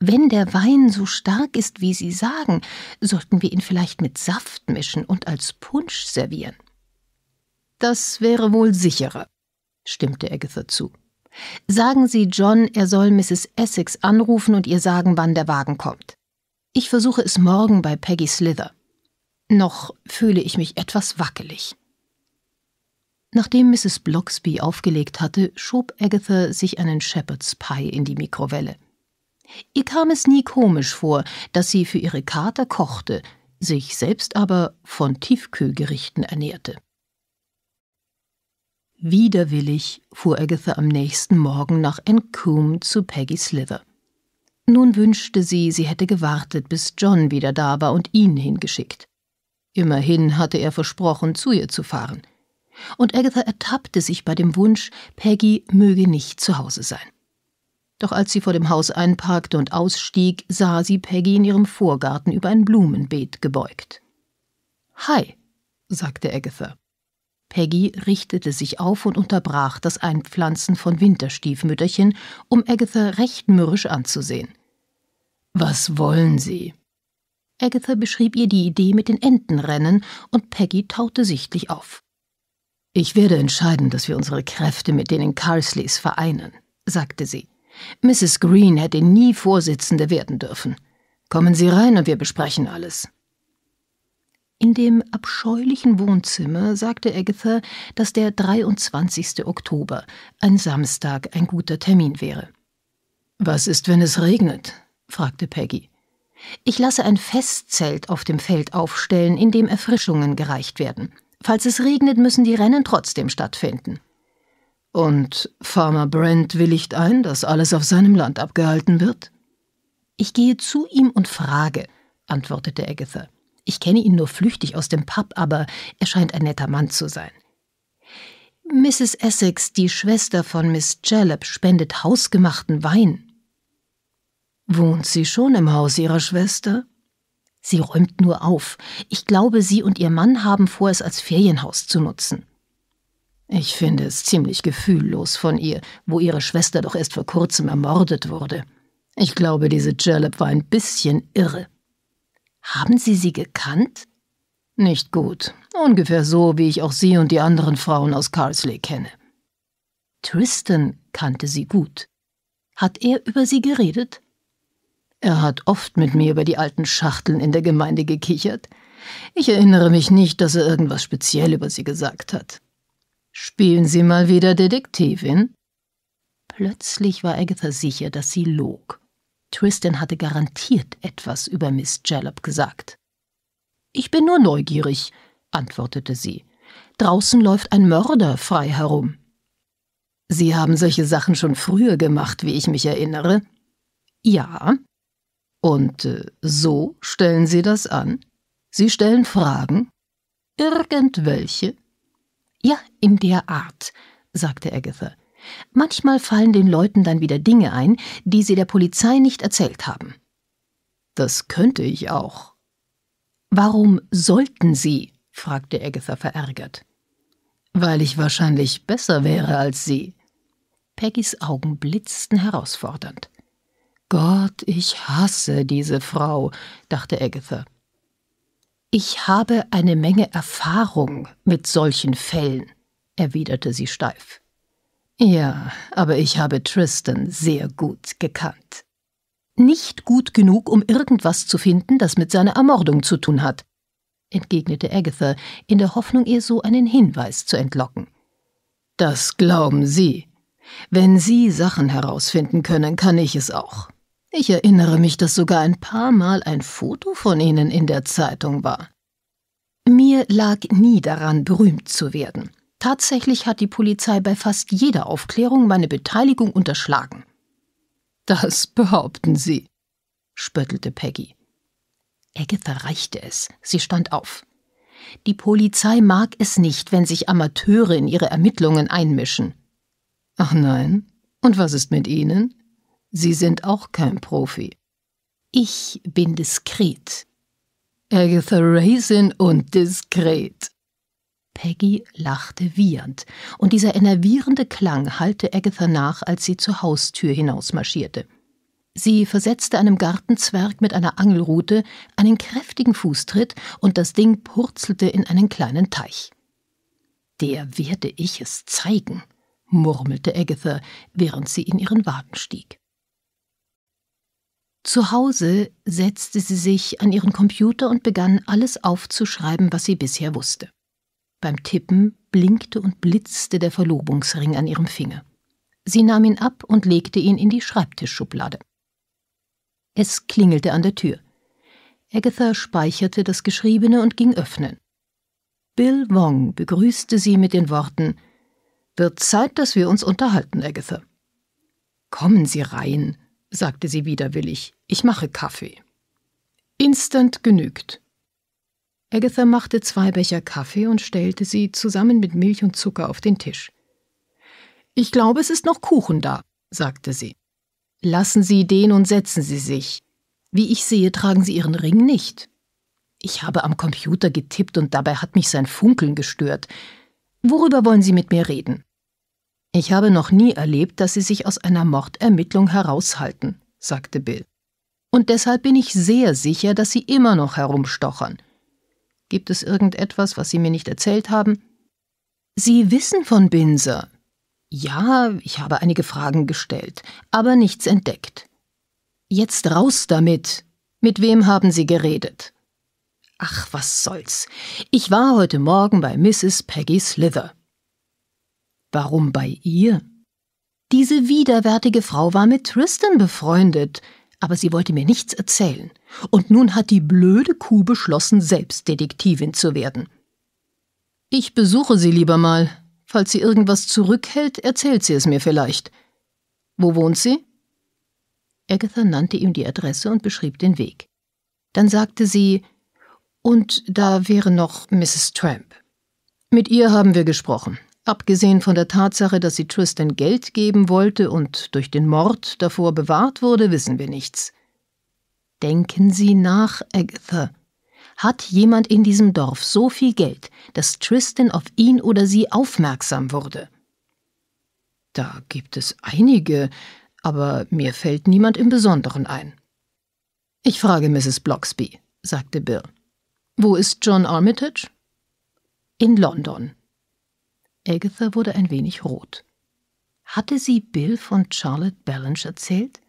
Wenn der Wein so stark ist, wie Sie sagen, sollten wir ihn vielleicht mit Saft mischen und als Punsch servieren. Das wäre wohl sicherer, stimmte Agatha zu. Sagen Sie John, er soll Mrs. Essex anrufen und ihr sagen, wann der Wagen kommt. Ich versuche es morgen bei Peggy Slither. Noch fühle ich mich etwas wackelig. Nachdem Mrs. Bloxby aufgelegt hatte, schob Agatha sich einen Shepherd's Pie in die Mikrowelle. Ihr kam es nie komisch vor, dass sie für ihre Kater kochte, sich selbst aber von Tiefkühlgerichten ernährte. Widerwillig fuhr Agatha am nächsten Morgen nach Encombe zu Peggy Slither. Nun wünschte sie, sie hätte gewartet, bis John wieder da war und ihn hingeschickt. Immerhin hatte er versprochen, zu ihr zu fahren. Und Agatha ertappte sich bei dem Wunsch, Peggy möge nicht zu Hause sein. Doch als sie vor dem Haus einparkte und ausstieg, sah sie Peggy in ihrem Vorgarten über ein Blumenbeet gebeugt. Hi, sagte Agatha. Peggy richtete sich auf und unterbrach das Einpflanzen von Winterstiefmütterchen, um Agatha recht mürrisch anzusehen. Was wollen Sie? Agatha beschrieb ihr die Idee mit den Entenrennen und Peggy taute sichtlich auf. Ich werde entscheiden, dass wir unsere Kräfte mit denen Carsleys vereinen, sagte sie. Mrs. Green hätte nie Vorsitzende werden dürfen. Kommen Sie rein und wir besprechen alles. In dem abscheulichen Wohnzimmer sagte Agatha, dass der 23. Oktober, ein Samstag, ein guter Termin wäre. Was ist, wenn es regnet? fragte Peggy. Ich lasse ein Festzelt auf dem Feld aufstellen, in dem Erfrischungen gereicht werden. Falls es regnet, müssen die Rennen trotzdem stattfinden. Und Farmer Brent willigt ein, dass alles auf seinem Land abgehalten wird? Ich gehe zu ihm und frage, antwortete Agatha. Ich kenne ihn nur flüchtig aus dem Pub, aber er scheint ein netter Mann zu sein. Mrs. Essex, die Schwester von Miss Jalop, spendet hausgemachten Wein, Wohnt sie schon im Haus ihrer Schwester? Sie räumt nur auf. Ich glaube, sie und ihr Mann haben vor, es als Ferienhaus zu nutzen. Ich finde es ziemlich gefühllos von ihr, wo ihre Schwester doch erst vor kurzem ermordet wurde. Ich glaube, diese Jalap war ein bisschen irre. Haben Sie sie gekannt? Nicht gut. Ungefähr so, wie ich auch sie und die anderen Frauen aus Carsley kenne. Tristan kannte sie gut. Hat er über sie geredet? Er hat oft mit mir über die alten Schachteln in der Gemeinde gekichert. Ich erinnere mich nicht, dass er irgendwas speziell über sie gesagt hat. Spielen Sie mal wieder Detektivin? Plötzlich war Agatha sicher, dass sie log. Tristan hatte garantiert etwas über Miss Jallop gesagt. Ich bin nur neugierig, antwortete sie. Draußen läuft ein Mörder frei herum. Sie haben solche Sachen schon früher gemacht, wie ich mich erinnere. Ja, und äh, so stellen Sie das an? Sie stellen Fragen? Irgendwelche? Ja, in der Art, sagte Agatha. Manchmal fallen den Leuten dann wieder Dinge ein, die sie der Polizei nicht erzählt haben. Das könnte ich auch. Warum sollten Sie? fragte Agatha verärgert. Weil ich wahrscheinlich besser wäre als Sie. Peggys Augen blitzten herausfordernd. Gott, ich hasse diese Frau, dachte Agatha. Ich habe eine Menge Erfahrung mit solchen Fällen, erwiderte sie steif. Ja, aber ich habe Tristan sehr gut gekannt. Nicht gut genug, um irgendwas zu finden, das mit seiner Ermordung zu tun hat, entgegnete Agatha, in der Hoffnung, ihr so einen Hinweis zu entlocken. Das glauben Sie. Wenn Sie Sachen herausfinden können, kann ich es auch. Ich erinnere mich, dass sogar ein paar Mal ein Foto von ihnen in der Zeitung war. Mir lag nie daran, berühmt zu werden. Tatsächlich hat die Polizei bei fast jeder Aufklärung meine Beteiligung unterschlagen. Das behaupten Sie, spöttelte Peggy. Agatha reichte es. Sie stand auf. Die Polizei mag es nicht, wenn sich Amateure in ihre Ermittlungen einmischen. Ach nein? Und was ist mit Ihnen? Sie sind auch kein Profi. Ich bin diskret. Agatha Raisin und diskret. Peggy lachte wiehernd, und dieser enervierende Klang hallte Agatha nach, als sie zur Haustür hinausmarschierte. Sie versetzte einem Gartenzwerg mit einer Angelrute einen kräftigen Fußtritt, und das Ding purzelte in einen kleinen Teich. Der werde ich es zeigen, murmelte Agatha, während sie in ihren Wagen stieg. Zu Hause setzte sie sich an ihren Computer und begann alles aufzuschreiben, was sie bisher wusste. Beim Tippen blinkte und blitzte der Verlobungsring an ihrem Finger. Sie nahm ihn ab und legte ihn in die Schreibtischschublade. Es klingelte an der Tür. Agatha speicherte das Geschriebene und ging öffnen. Bill Wong begrüßte sie mit den Worten Wird Zeit, dass wir uns unterhalten, Agatha. Kommen Sie rein, sagte sie widerwillig, ich mache Kaffee. Instant genügt. Agatha machte zwei Becher Kaffee und stellte sie zusammen mit Milch und Zucker auf den Tisch. Ich glaube, es ist noch Kuchen da, sagte sie. Lassen Sie den und setzen Sie sich. Wie ich sehe, tragen Sie Ihren Ring nicht. Ich habe am Computer getippt und dabei hat mich sein Funkeln gestört. Worüber wollen Sie mit mir reden? Ich habe noch nie erlebt, dass sie sich aus einer Mordermittlung heraushalten, sagte Bill. Und deshalb bin ich sehr sicher, dass sie immer noch herumstochern. Gibt es irgendetwas, was Sie mir nicht erzählt haben? Sie wissen von Binser. Ja, ich habe einige Fragen gestellt, aber nichts entdeckt. Jetzt raus damit. Mit wem haben Sie geredet? Ach, was soll's. Ich war heute Morgen bei Mrs. Peggy Slither. Warum bei ihr? Diese widerwärtige Frau war mit Tristan befreundet, aber sie wollte mir nichts erzählen. Und nun hat die blöde Kuh beschlossen, selbst Detektivin zu werden. Ich besuche sie lieber mal. Falls sie irgendwas zurückhält, erzählt sie es mir vielleicht. Wo wohnt sie? Agatha nannte ihm die Adresse und beschrieb den Weg. Dann sagte sie, und da wäre noch Mrs. Tramp. Mit ihr haben wir gesprochen. Abgesehen von der Tatsache, dass sie Tristan Geld geben wollte und durch den Mord davor bewahrt wurde, wissen wir nichts. Denken Sie nach, Agatha. Hat jemand in diesem Dorf so viel Geld, dass Tristan auf ihn oder sie aufmerksam wurde? Da gibt es einige, aber mir fällt niemand im Besonderen ein. Ich frage Mrs. Bloxby, sagte Bill. Wo ist John Armitage? In London, Agatha wurde ein wenig rot. Hatte sie Bill von Charlotte Ballanche erzählt?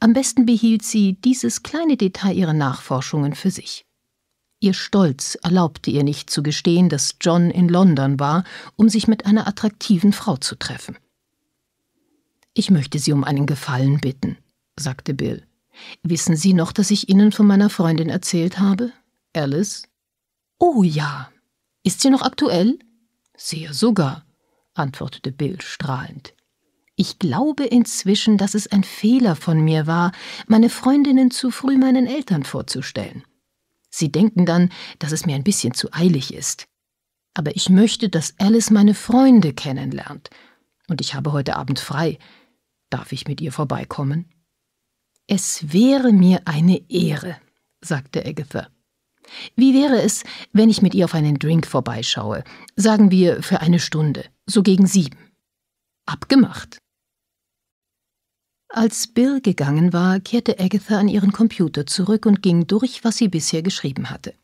Am besten behielt sie dieses kleine Detail ihrer Nachforschungen für sich. Ihr Stolz erlaubte ihr nicht zu gestehen, dass John in London war, um sich mit einer attraktiven Frau zu treffen. Ich möchte Sie um einen Gefallen bitten, sagte Bill. Wissen Sie noch, dass ich Ihnen von meiner Freundin erzählt habe? Alice? Oh ja. Ist sie noch aktuell? Sehr sogar, antwortete Bill strahlend. Ich glaube inzwischen, dass es ein Fehler von mir war, meine Freundinnen zu früh meinen Eltern vorzustellen. Sie denken dann, dass es mir ein bisschen zu eilig ist. Aber ich möchte, dass Alice meine Freunde kennenlernt. Und ich habe heute Abend frei. Darf ich mit ihr vorbeikommen? Es wäre mir eine Ehre, sagte Agatha. Wie wäre es, wenn ich mit ihr auf einen Drink vorbeischaue, sagen wir für eine Stunde, so gegen sieben? Abgemacht. Als Bill gegangen war, kehrte Agatha an ihren Computer zurück und ging durch, was sie bisher geschrieben hatte.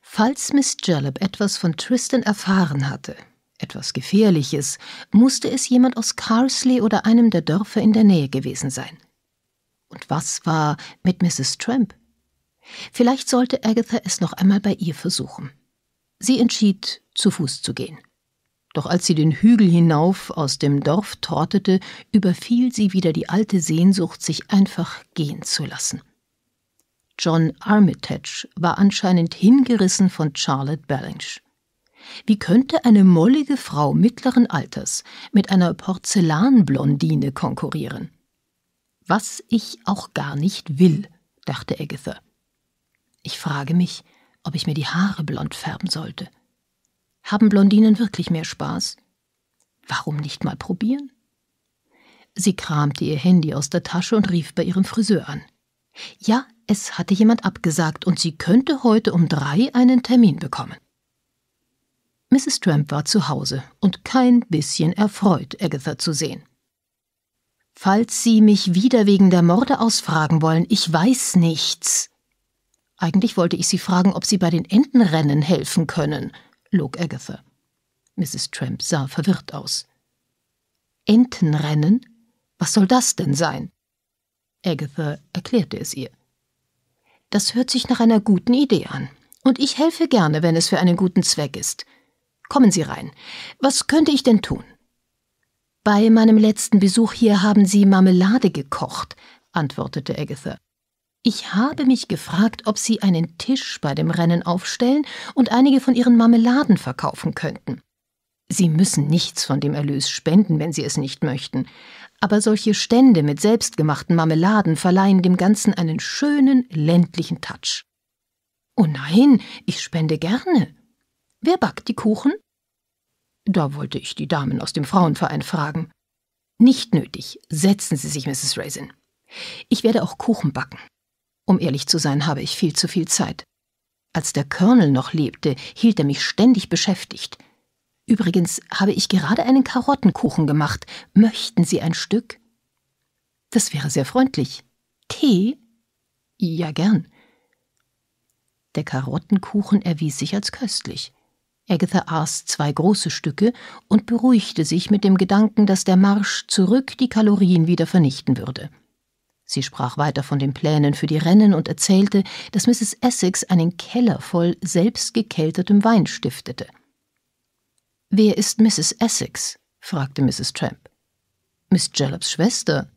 Falls Miss Jellop etwas von Tristan erfahren hatte, etwas Gefährliches, musste es jemand aus Carsley oder einem der Dörfer in der Nähe gewesen sein. Und was war mit Mrs. Tramp? Vielleicht sollte Agatha es noch einmal bei ihr versuchen. Sie entschied, zu Fuß zu gehen. Doch als sie den Hügel hinauf aus dem Dorf tortete, überfiel sie wieder die alte Sehnsucht, sich einfach gehen zu lassen. John Armitage war anscheinend hingerissen von Charlotte Ballanche. Wie könnte eine mollige Frau mittleren Alters mit einer Porzellanblondine konkurrieren? Was ich auch gar nicht will, dachte Agatha. Ich frage mich, ob ich mir die Haare blond färben sollte. Haben Blondinen wirklich mehr Spaß? Warum nicht mal probieren? Sie kramte ihr Handy aus der Tasche und rief bei ihrem Friseur an. Ja, es hatte jemand abgesagt und sie könnte heute um drei einen Termin bekommen. Mrs. Tramp war zu Hause und kein bisschen erfreut, Agatha zu sehen. Falls Sie mich wieder wegen der Morde ausfragen wollen, ich weiß nichts, eigentlich wollte ich Sie fragen, ob Sie bei den Entenrennen helfen können, log Agatha. Mrs. Tramp sah verwirrt aus. Entenrennen? Was soll das denn sein? Agatha erklärte es ihr. Das hört sich nach einer guten Idee an. Und ich helfe gerne, wenn es für einen guten Zweck ist. Kommen Sie rein. Was könnte ich denn tun? Bei meinem letzten Besuch hier haben Sie Marmelade gekocht, antwortete Agatha. Ich habe mich gefragt, ob Sie einen Tisch bei dem Rennen aufstellen und einige von Ihren Marmeladen verkaufen könnten. Sie müssen nichts von dem Erlös spenden, wenn Sie es nicht möchten. Aber solche Stände mit selbstgemachten Marmeladen verleihen dem Ganzen einen schönen ländlichen Touch. Oh nein, ich spende gerne. Wer backt die Kuchen? Da wollte ich die Damen aus dem Frauenverein fragen. Nicht nötig. Setzen Sie sich, Mrs. Raisin. Ich werde auch Kuchen backen. Um ehrlich zu sein, habe ich viel zu viel Zeit. Als der Colonel noch lebte, hielt er mich ständig beschäftigt. Übrigens habe ich gerade einen Karottenkuchen gemacht. Möchten Sie ein Stück? Das wäre sehr freundlich. Tee? Ja, gern. Der Karottenkuchen erwies sich als köstlich. Agatha aß zwei große Stücke und beruhigte sich mit dem Gedanken, dass der Marsch zurück die Kalorien wieder vernichten würde. Sie sprach weiter von den Plänen für die Rennen und erzählte, dass Mrs. Essex einen Keller voll selbstgekeltertem Wein stiftete. Wer ist Mrs. Essex? fragte Mrs. Tramp. Miss Jellops Schwester.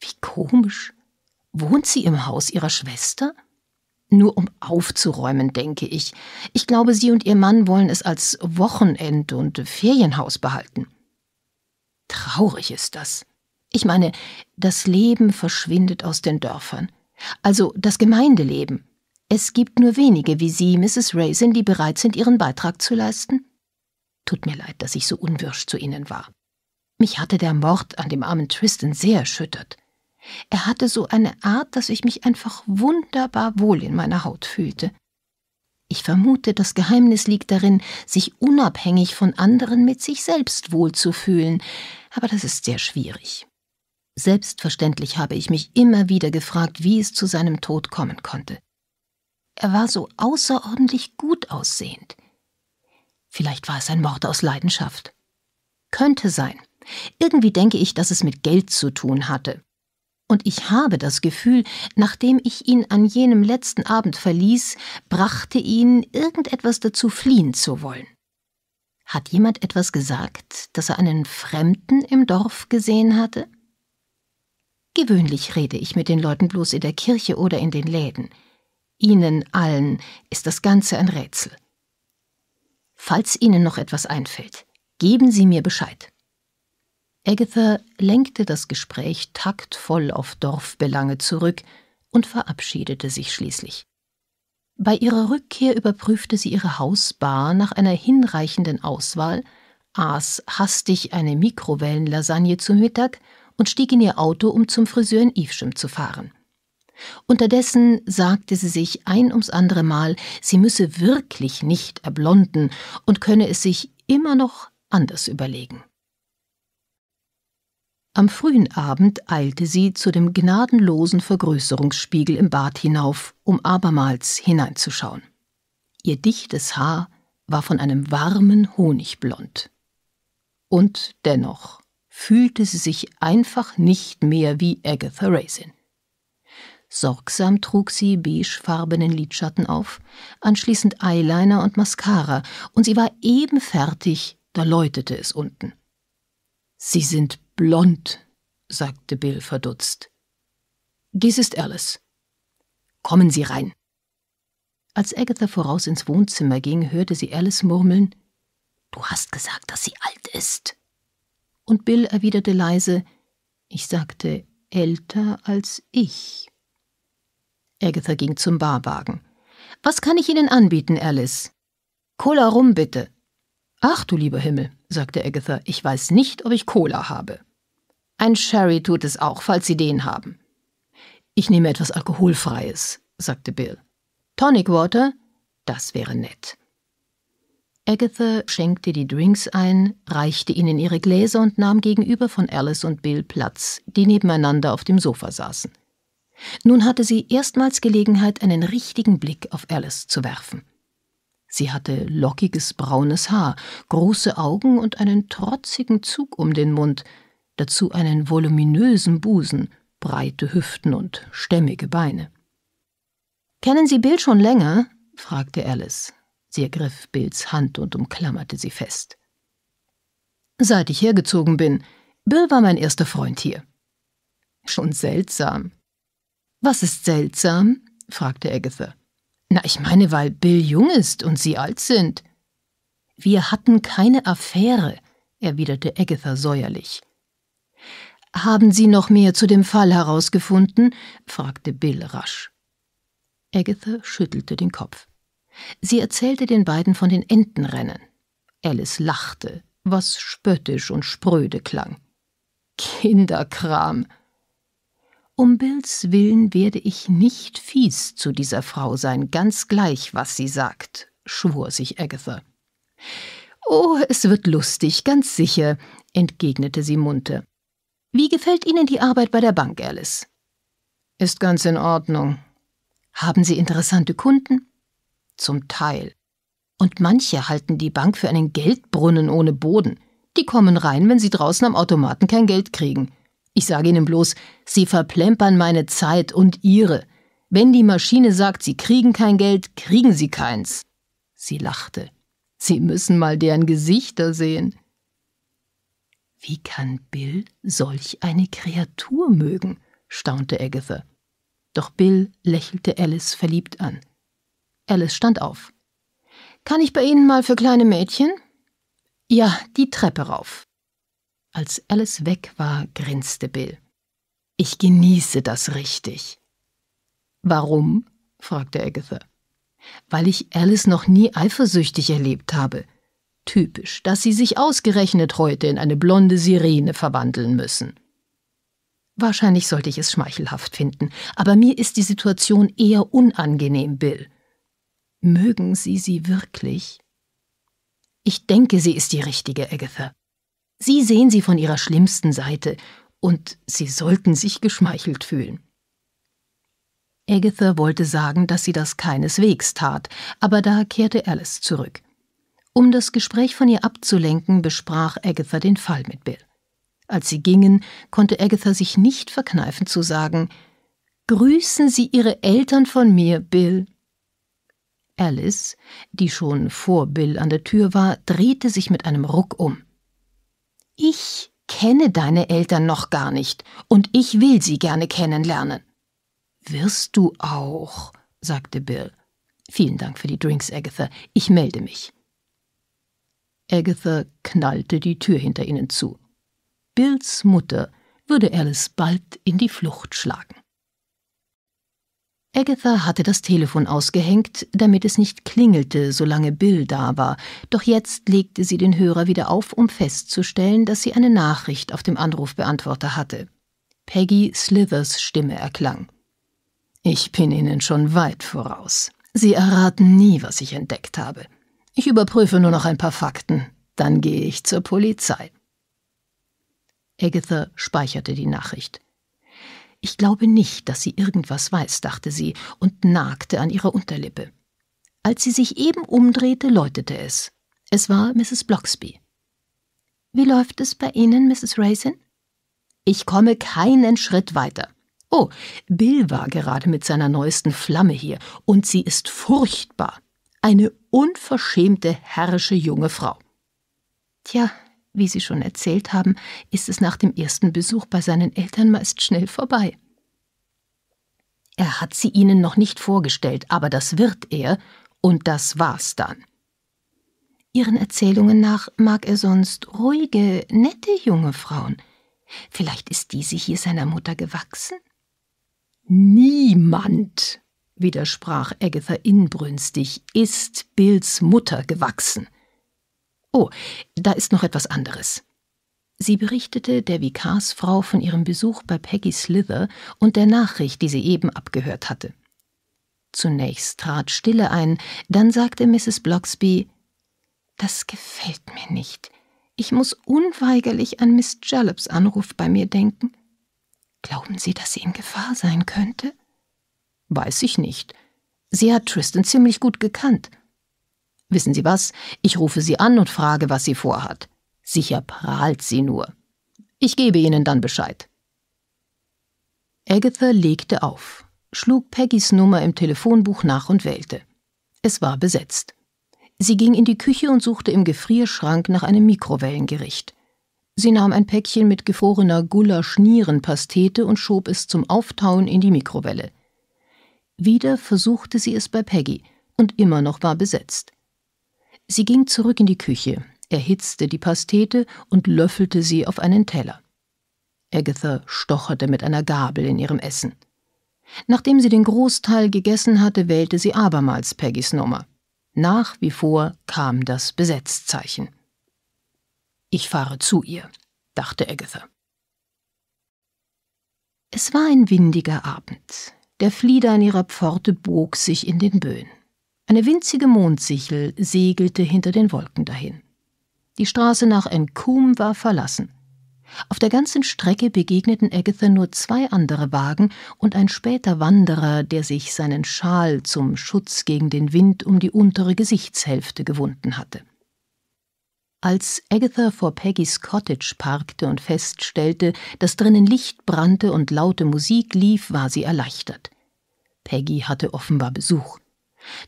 Wie komisch. Wohnt sie im Haus ihrer Schwester? Nur um aufzuräumen, denke ich. Ich glaube, sie und ihr Mann wollen es als Wochenend- und Ferienhaus behalten. Traurig ist das. Ich meine, das Leben verschwindet aus den Dörfern. Also das Gemeindeleben. Es gibt nur wenige wie Sie, Mrs. Raisin, die bereit sind, ihren Beitrag zu leisten. Tut mir leid, dass ich so unwirsch zu Ihnen war. Mich hatte der Mord an dem armen Tristan sehr erschüttert. Er hatte so eine Art, dass ich mich einfach wunderbar wohl in meiner Haut fühlte. Ich vermute, das Geheimnis liegt darin, sich unabhängig von anderen mit sich selbst wohlzufühlen, aber das ist sehr schwierig. Selbstverständlich habe ich mich immer wieder gefragt, wie es zu seinem Tod kommen konnte. Er war so außerordentlich gut aussehend. Vielleicht war es ein Mord aus Leidenschaft. Könnte sein. Irgendwie denke ich, dass es mit Geld zu tun hatte. Und ich habe das Gefühl, nachdem ich ihn an jenem letzten Abend verließ, brachte ihn irgendetwas dazu, fliehen zu wollen. Hat jemand etwas gesagt, dass er einen Fremden im Dorf gesehen hatte? Gewöhnlich rede ich mit den Leuten bloß in der Kirche oder in den Läden. Ihnen allen ist das Ganze ein Rätsel. Falls Ihnen noch etwas einfällt, geben Sie mir Bescheid. Agatha lenkte das Gespräch taktvoll auf Dorfbelange zurück und verabschiedete sich schließlich. Bei ihrer Rückkehr überprüfte sie ihre Hausbar nach einer hinreichenden Auswahl, aß hastig eine Mikrowellenlasagne zu Mittag und stieg in ihr Auto, um zum Friseur in Evesham zu fahren. Unterdessen sagte sie sich ein ums andere Mal, sie müsse wirklich nicht erblonden und könne es sich immer noch anders überlegen. Am frühen Abend eilte sie zu dem gnadenlosen Vergrößerungsspiegel im Bad hinauf, um abermals hineinzuschauen. Ihr dichtes Haar war von einem warmen Honigblond. Und dennoch fühlte sie sich einfach nicht mehr wie Agatha Raisin. Sorgsam trug sie beigefarbenen Lidschatten auf, anschließend Eyeliner und Mascara, und sie war eben fertig, da läutete es unten. Sie sind blond, sagte Bill verdutzt. Dies ist Alice. Kommen Sie rein. Als Agatha voraus ins Wohnzimmer ging, hörte sie Alice murmeln Du hast gesagt, dass sie alt ist und Bill erwiderte leise Ich sagte älter als ich. Agatha ging zum Barwagen. Was kann ich Ihnen anbieten, Alice? Cola rum, bitte. Ach du lieber Himmel, sagte Agatha, ich weiß nicht, ob ich Cola habe. Ein Sherry tut es auch, falls Sie den haben. Ich nehme etwas Alkoholfreies, sagte Bill. Tonic Water? Das wäre nett. Agatha schenkte die Drinks ein, reichte ihnen ihre Gläser und nahm gegenüber von Alice und Bill Platz, die nebeneinander auf dem Sofa saßen. Nun hatte sie erstmals Gelegenheit, einen richtigen Blick auf Alice zu werfen. Sie hatte lockiges braunes Haar, große Augen und einen trotzigen Zug um den Mund, dazu einen voluminösen Busen, breite Hüften und stämmige Beine. Kennen Sie Bill schon länger? fragte Alice. Sie ergriff Bills Hand und umklammerte sie fest. Seit ich hergezogen bin, Bill war mein erster Freund hier. Schon seltsam. Was ist seltsam? fragte Agatha. Na, ich meine, weil Bill jung ist und Sie alt sind. Wir hatten keine Affäre, erwiderte Agatha säuerlich. Haben Sie noch mehr zu dem Fall herausgefunden? fragte Bill rasch. Agatha schüttelte den Kopf. Sie erzählte den beiden von den Entenrennen. Alice lachte, was spöttisch und spröde klang. Kinderkram. Um Bills Willen werde ich nicht fies zu dieser Frau sein, ganz gleich, was sie sagt, schwor sich Agatha. Oh, es wird lustig, ganz sicher, entgegnete sie munter. Wie gefällt Ihnen die Arbeit bei der Bank, Alice? Ist ganz in Ordnung. Haben Sie interessante Kunden? zum Teil. Und manche halten die Bank für einen Geldbrunnen ohne Boden. Die kommen rein, wenn sie draußen am Automaten kein Geld kriegen. Ich sage ihnen bloß, sie verplempern meine Zeit und ihre. Wenn die Maschine sagt, sie kriegen kein Geld, kriegen sie keins. Sie lachte. Sie müssen mal deren Gesichter sehen. Wie kann Bill solch eine Kreatur mögen? staunte Agatha. Doch Bill lächelte Alice verliebt an. Alice stand auf. Kann ich bei Ihnen mal für kleine Mädchen? Ja, die Treppe rauf. Als Alice weg war, grinste Bill. Ich genieße das richtig. Warum? fragte Agatha. Weil ich Alice noch nie eifersüchtig erlebt habe. Typisch, dass sie sich ausgerechnet heute in eine blonde Sirene verwandeln müssen. Wahrscheinlich sollte ich es schmeichelhaft finden, aber mir ist die Situation eher unangenehm, Bill. Mögen Sie sie wirklich? Ich denke, sie ist die richtige, Agatha. Sie sehen sie von ihrer schlimmsten Seite, und Sie sollten sich geschmeichelt fühlen. Agatha wollte sagen, dass sie das keineswegs tat, aber da kehrte Alice zurück. Um das Gespräch von ihr abzulenken, besprach Agatha den Fall mit Bill. Als sie gingen, konnte Agatha sich nicht verkneifen zu sagen Grüßen Sie Ihre Eltern von mir, Bill. Alice, die schon vor Bill an der Tür war, drehte sich mit einem Ruck um. Ich kenne deine Eltern noch gar nicht, und ich will sie gerne kennenlernen. Wirst du auch, sagte Bill. Vielen Dank für die Drinks, Agatha. Ich melde mich. Agatha knallte die Tür hinter ihnen zu. Bills Mutter würde Alice bald in die Flucht schlagen. Agatha hatte das Telefon ausgehängt, damit es nicht klingelte, solange Bill da war, doch jetzt legte sie den Hörer wieder auf, um festzustellen, dass sie eine Nachricht auf dem Anrufbeantworter hatte. Peggy Slithers Stimme erklang. Ich bin Ihnen schon weit voraus. Sie erraten nie, was ich entdeckt habe. Ich überprüfe nur noch ein paar Fakten, dann gehe ich zur Polizei. Agatha speicherte die Nachricht. Ich glaube nicht, dass sie irgendwas weiß, dachte sie und nagte an ihrer Unterlippe. Als sie sich eben umdrehte, läutete es. Es war Mrs. Bloxby. Wie läuft es bei Ihnen, Mrs. Raisin? Ich komme keinen Schritt weiter. Oh, Bill war gerade mit seiner neuesten Flamme hier, und sie ist furchtbar. Eine unverschämte, herrische junge Frau. Tja, wie Sie schon erzählt haben, ist es nach dem ersten Besuch bei seinen Eltern meist schnell vorbei. Er hat sie ihnen noch nicht vorgestellt, aber das wird er, und das war's dann. Ihren Erzählungen nach mag er sonst ruhige, nette junge Frauen. Vielleicht ist diese hier seiner Mutter gewachsen? Niemand, widersprach Agatha inbrünstig, ist Bills Mutter gewachsen. Oh, da ist noch etwas anderes. Sie berichtete der Vikarsfrau von ihrem Besuch bei Peggy Slither und der Nachricht, die sie eben abgehört hatte. Zunächst trat Stille ein, dann sagte Mrs. Bloxby Das gefällt mir nicht. Ich muss unweigerlich an Miss Jallops Anruf bei mir denken. Glauben Sie, dass sie in Gefahr sein könnte? Weiß ich nicht. Sie hat Tristan ziemlich gut gekannt. Wissen Sie was? Ich rufe sie an und frage, was sie vorhat. Sicher prahlt sie nur. Ich gebe Ihnen dann Bescheid. Agatha legte auf, schlug Peggys Nummer im Telefonbuch nach und wählte. Es war besetzt. Sie ging in die Küche und suchte im Gefrierschrank nach einem Mikrowellengericht. Sie nahm ein Päckchen mit gefrorener Gulasch-Nierenpastete und schob es zum Auftauen in die Mikrowelle. Wieder versuchte sie es bei Peggy, und immer noch war besetzt. Sie ging zurück in die Küche, erhitzte die Pastete und löffelte sie auf einen Teller. Agatha stocherte mit einer Gabel in ihrem Essen. Nachdem sie den Großteil gegessen hatte, wählte sie abermals Peggys Nummer. Nach wie vor kam das Besetzzeichen. Ich fahre zu ihr, dachte Agatha. Es war ein windiger Abend. Der Flieder an ihrer Pforte bog sich in den Böen. Eine winzige Mondsichel segelte hinter den Wolken dahin. Die Straße nach Enkum war verlassen. Auf der ganzen Strecke begegneten Agatha nur zwei andere Wagen und ein später Wanderer, der sich seinen Schal zum Schutz gegen den Wind um die untere Gesichtshälfte gewunden hatte. Als Agatha vor Peggys Cottage parkte und feststellte, dass drinnen Licht brannte und laute Musik lief, war sie erleichtert. Peggy hatte offenbar Besuch.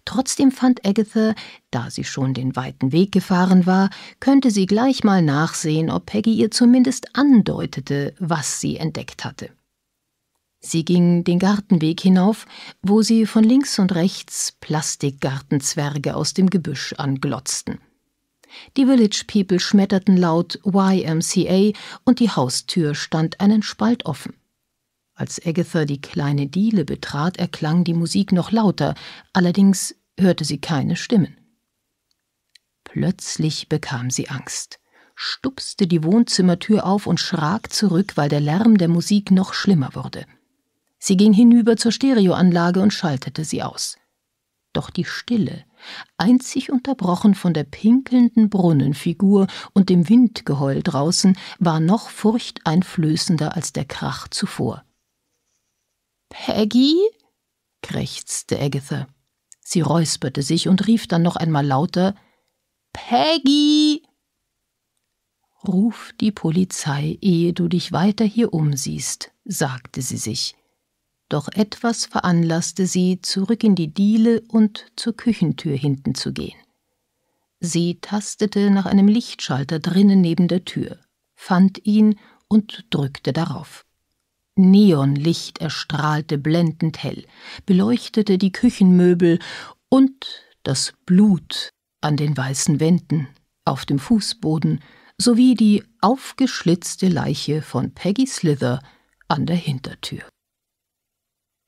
Trotzdem fand Agatha, da sie schon den weiten Weg gefahren war, könnte sie gleich mal nachsehen, ob Peggy ihr zumindest andeutete, was sie entdeckt hatte. Sie ging den Gartenweg hinauf, wo sie von links und rechts Plastikgartenzwerge aus dem Gebüsch anglotzten. Die Village People schmetterten laut YMCA und die Haustür stand einen Spalt offen. Als Agatha die kleine Diele betrat, erklang die Musik noch lauter, allerdings hörte sie keine Stimmen. Plötzlich bekam sie Angst, stupste die Wohnzimmertür auf und schrak zurück, weil der Lärm der Musik noch schlimmer wurde. Sie ging hinüber zur Stereoanlage und schaltete sie aus. Doch die Stille, einzig unterbrochen von der pinkelnden Brunnenfigur und dem Windgeheul draußen, war noch furchteinflößender als der Krach zuvor. Peggy? krächzte Agatha. Sie räusperte sich und rief dann noch einmal lauter Peggy. Ruf die Polizei, ehe du dich weiter hier umsiehst, sagte sie sich. Doch etwas veranlasste sie, zurück in die Diele und zur Küchentür hinten zu gehen. Sie tastete nach einem Lichtschalter drinnen neben der Tür, fand ihn und drückte darauf. Neonlicht erstrahlte blendend hell, beleuchtete die Küchenmöbel und das Blut an den weißen Wänden, auf dem Fußboden sowie die aufgeschlitzte Leiche von Peggy Slither an der Hintertür.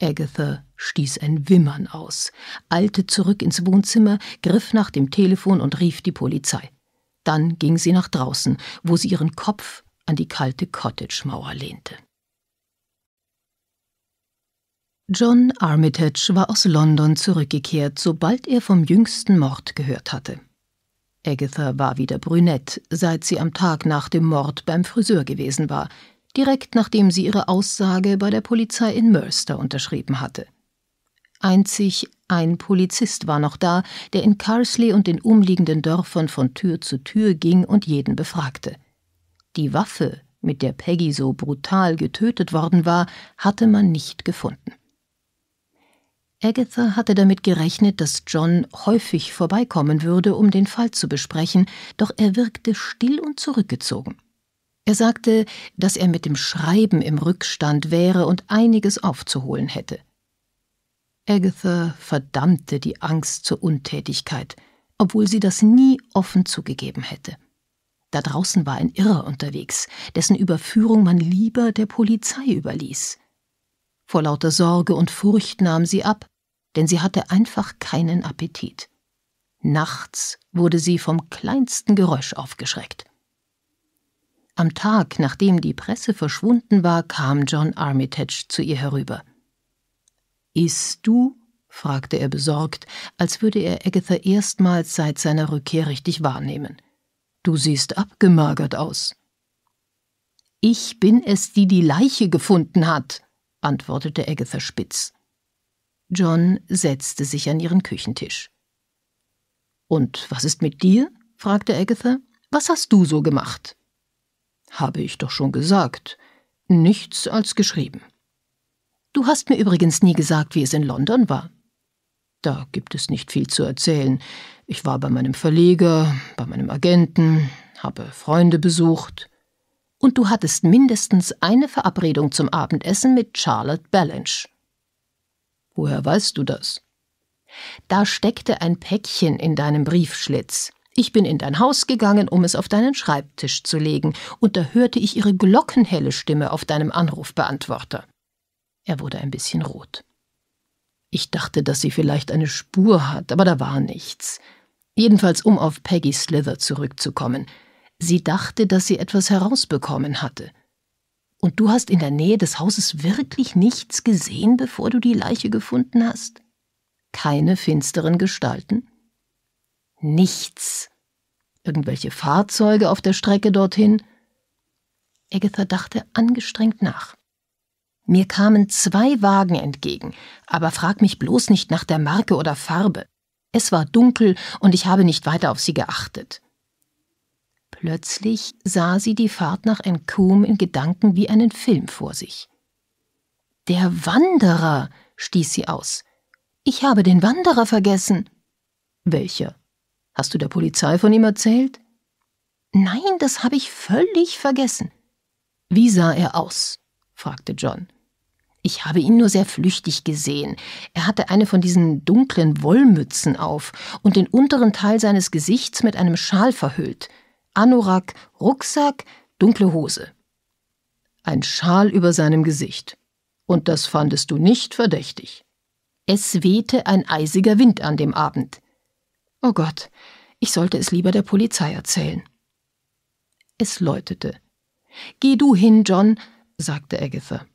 Agatha stieß ein Wimmern aus, eilte zurück ins Wohnzimmer, griff nach dem Telefon und rief die Polizei. Dann ging sie nach draußen, wo sie ihren Kopf an die kalte Cottage-Mauer lehnte. John Armitage war aus London zurückgekehrt, sobald er vom jüngsten Mord gehört hatte. Agatha war wieder brünett, seit sie am Tag nach dem Mord beim Friseur gewesen war, direkt nachdem sie ihre Aussage bei der Polizei in Mercer unterschrieben hatte. Einzig ein Polizist war noch da, der in Carsley und den umliegenden Dörfern von Tür zu Tür ging und jeden befragte. Die Waffe, mit der Peggy so brutal getötet worden war, hatte man nicht gefunden. Agatha hatte damit gerechnet, dass John häufig vorbeikommen würde, um den Fall zu besprechen, doch er wirkte still und zurückgezogen. Er sagte, dass er mit dem Schreiben im Rückstand wäre und einiges aufzuholen hätte. Agatha verdammte die Angst zur Untätigkeit, obwohl sie das nie offen zugegeben hätte. Da draußen war ein Irrer unterwegs, dessen Überführung man lieber der Polizei überließ. Vor lauter Sorge und Furcht nahm sie ab, denn sie hatte einfach keinen Appetit. Nachts wurde sie vom kleinsten Geräusch aufgeschreckt. Am Tag, nachdem die Presse verschwunden war, kam John Armitage zu ihr herüber. Isst du? fragte er besorgt, als würde er Agatha erstmals seit seiner Rückkehr richtig wahrnehmen. Du siehst abgemagert aus. Ich bin es, die die Leiche gefunden hat, antwortete Agatha spitz. John setzte sich an ihren Küchentisch. Und was ist mit dir? fragte Agatha. Was hast du so gemacht? Habe ich doch schon gesagt. Nichts als geschrieben. Du hast mir übrigens nie gesagt, wie es in London war. Da gibt es nicht viel zu erzählen. Ich war bei meinem Verleger, bei meinem Agenten, habe Freunde besucht und du hattest mindestens eine Verabredung zum Abendessen mit Charlotte Balanch. Woher weißt du das? Da steckte ein Päckchen in deinem Briefschlitz. Ich bin in dein Haus gegangen, um es auf deinen Schreibtisch zu legen, und da hörte ich ihre glockenhelle Stimme auf deinem Anrufbeantworter. Er wurde ein bisschen rot. Ich dachte, dass sie vielleicht eine Spur hat, aber da war nichts. Jedenfalls, um auf Peggy Slither zurückzukommen. Sie dachte, dass sie etwas herausbekommen hatte. Und du hast in der Nähe des Hauses wirklich nichts gesehen, bevor du die Leiche gefunden hast? Keine finsteren Gestalten? Nichts. Irgendwelche Fahrzeuge auf der Strecke dorthin? Agatha dachte angestrengt nach. Mir kamen zwei Wagen entgegen, aber frag mich bloß nicht nach der Marke oder Farbe. Es war dunkel und ich habe nicht weiter auf sie geachtet. Plötzlich sah sie die Fahrt nach Encombe in Gedanken wie einen Film vor sich. Der Wanderer, stieß sie aus. Ich habe den Wanderer vergessen. Welcher? Hast du der Polizei von ihm erzählt? Nein, das habe ich völlig vergessen. Wie sah er aus? fragte John. Ich habe ihn nur sehr flüchtig gesehen. Er hatte eine von diesen dunklen Wollmützen auf und den unteren Teil seines Gesichts mit einem Schal verhüllt. Anorak, Rucksack, dunkle Hose. Ein Schal über seinem Gesicht. Und das fandest du nicht verdächtig. Es wehte ein eisiger Wind an dem Abend. Oh Gott, ich sollte es lieber der Polizei erzählen. Es läutete. Geh du hin, John, sagte Agatha.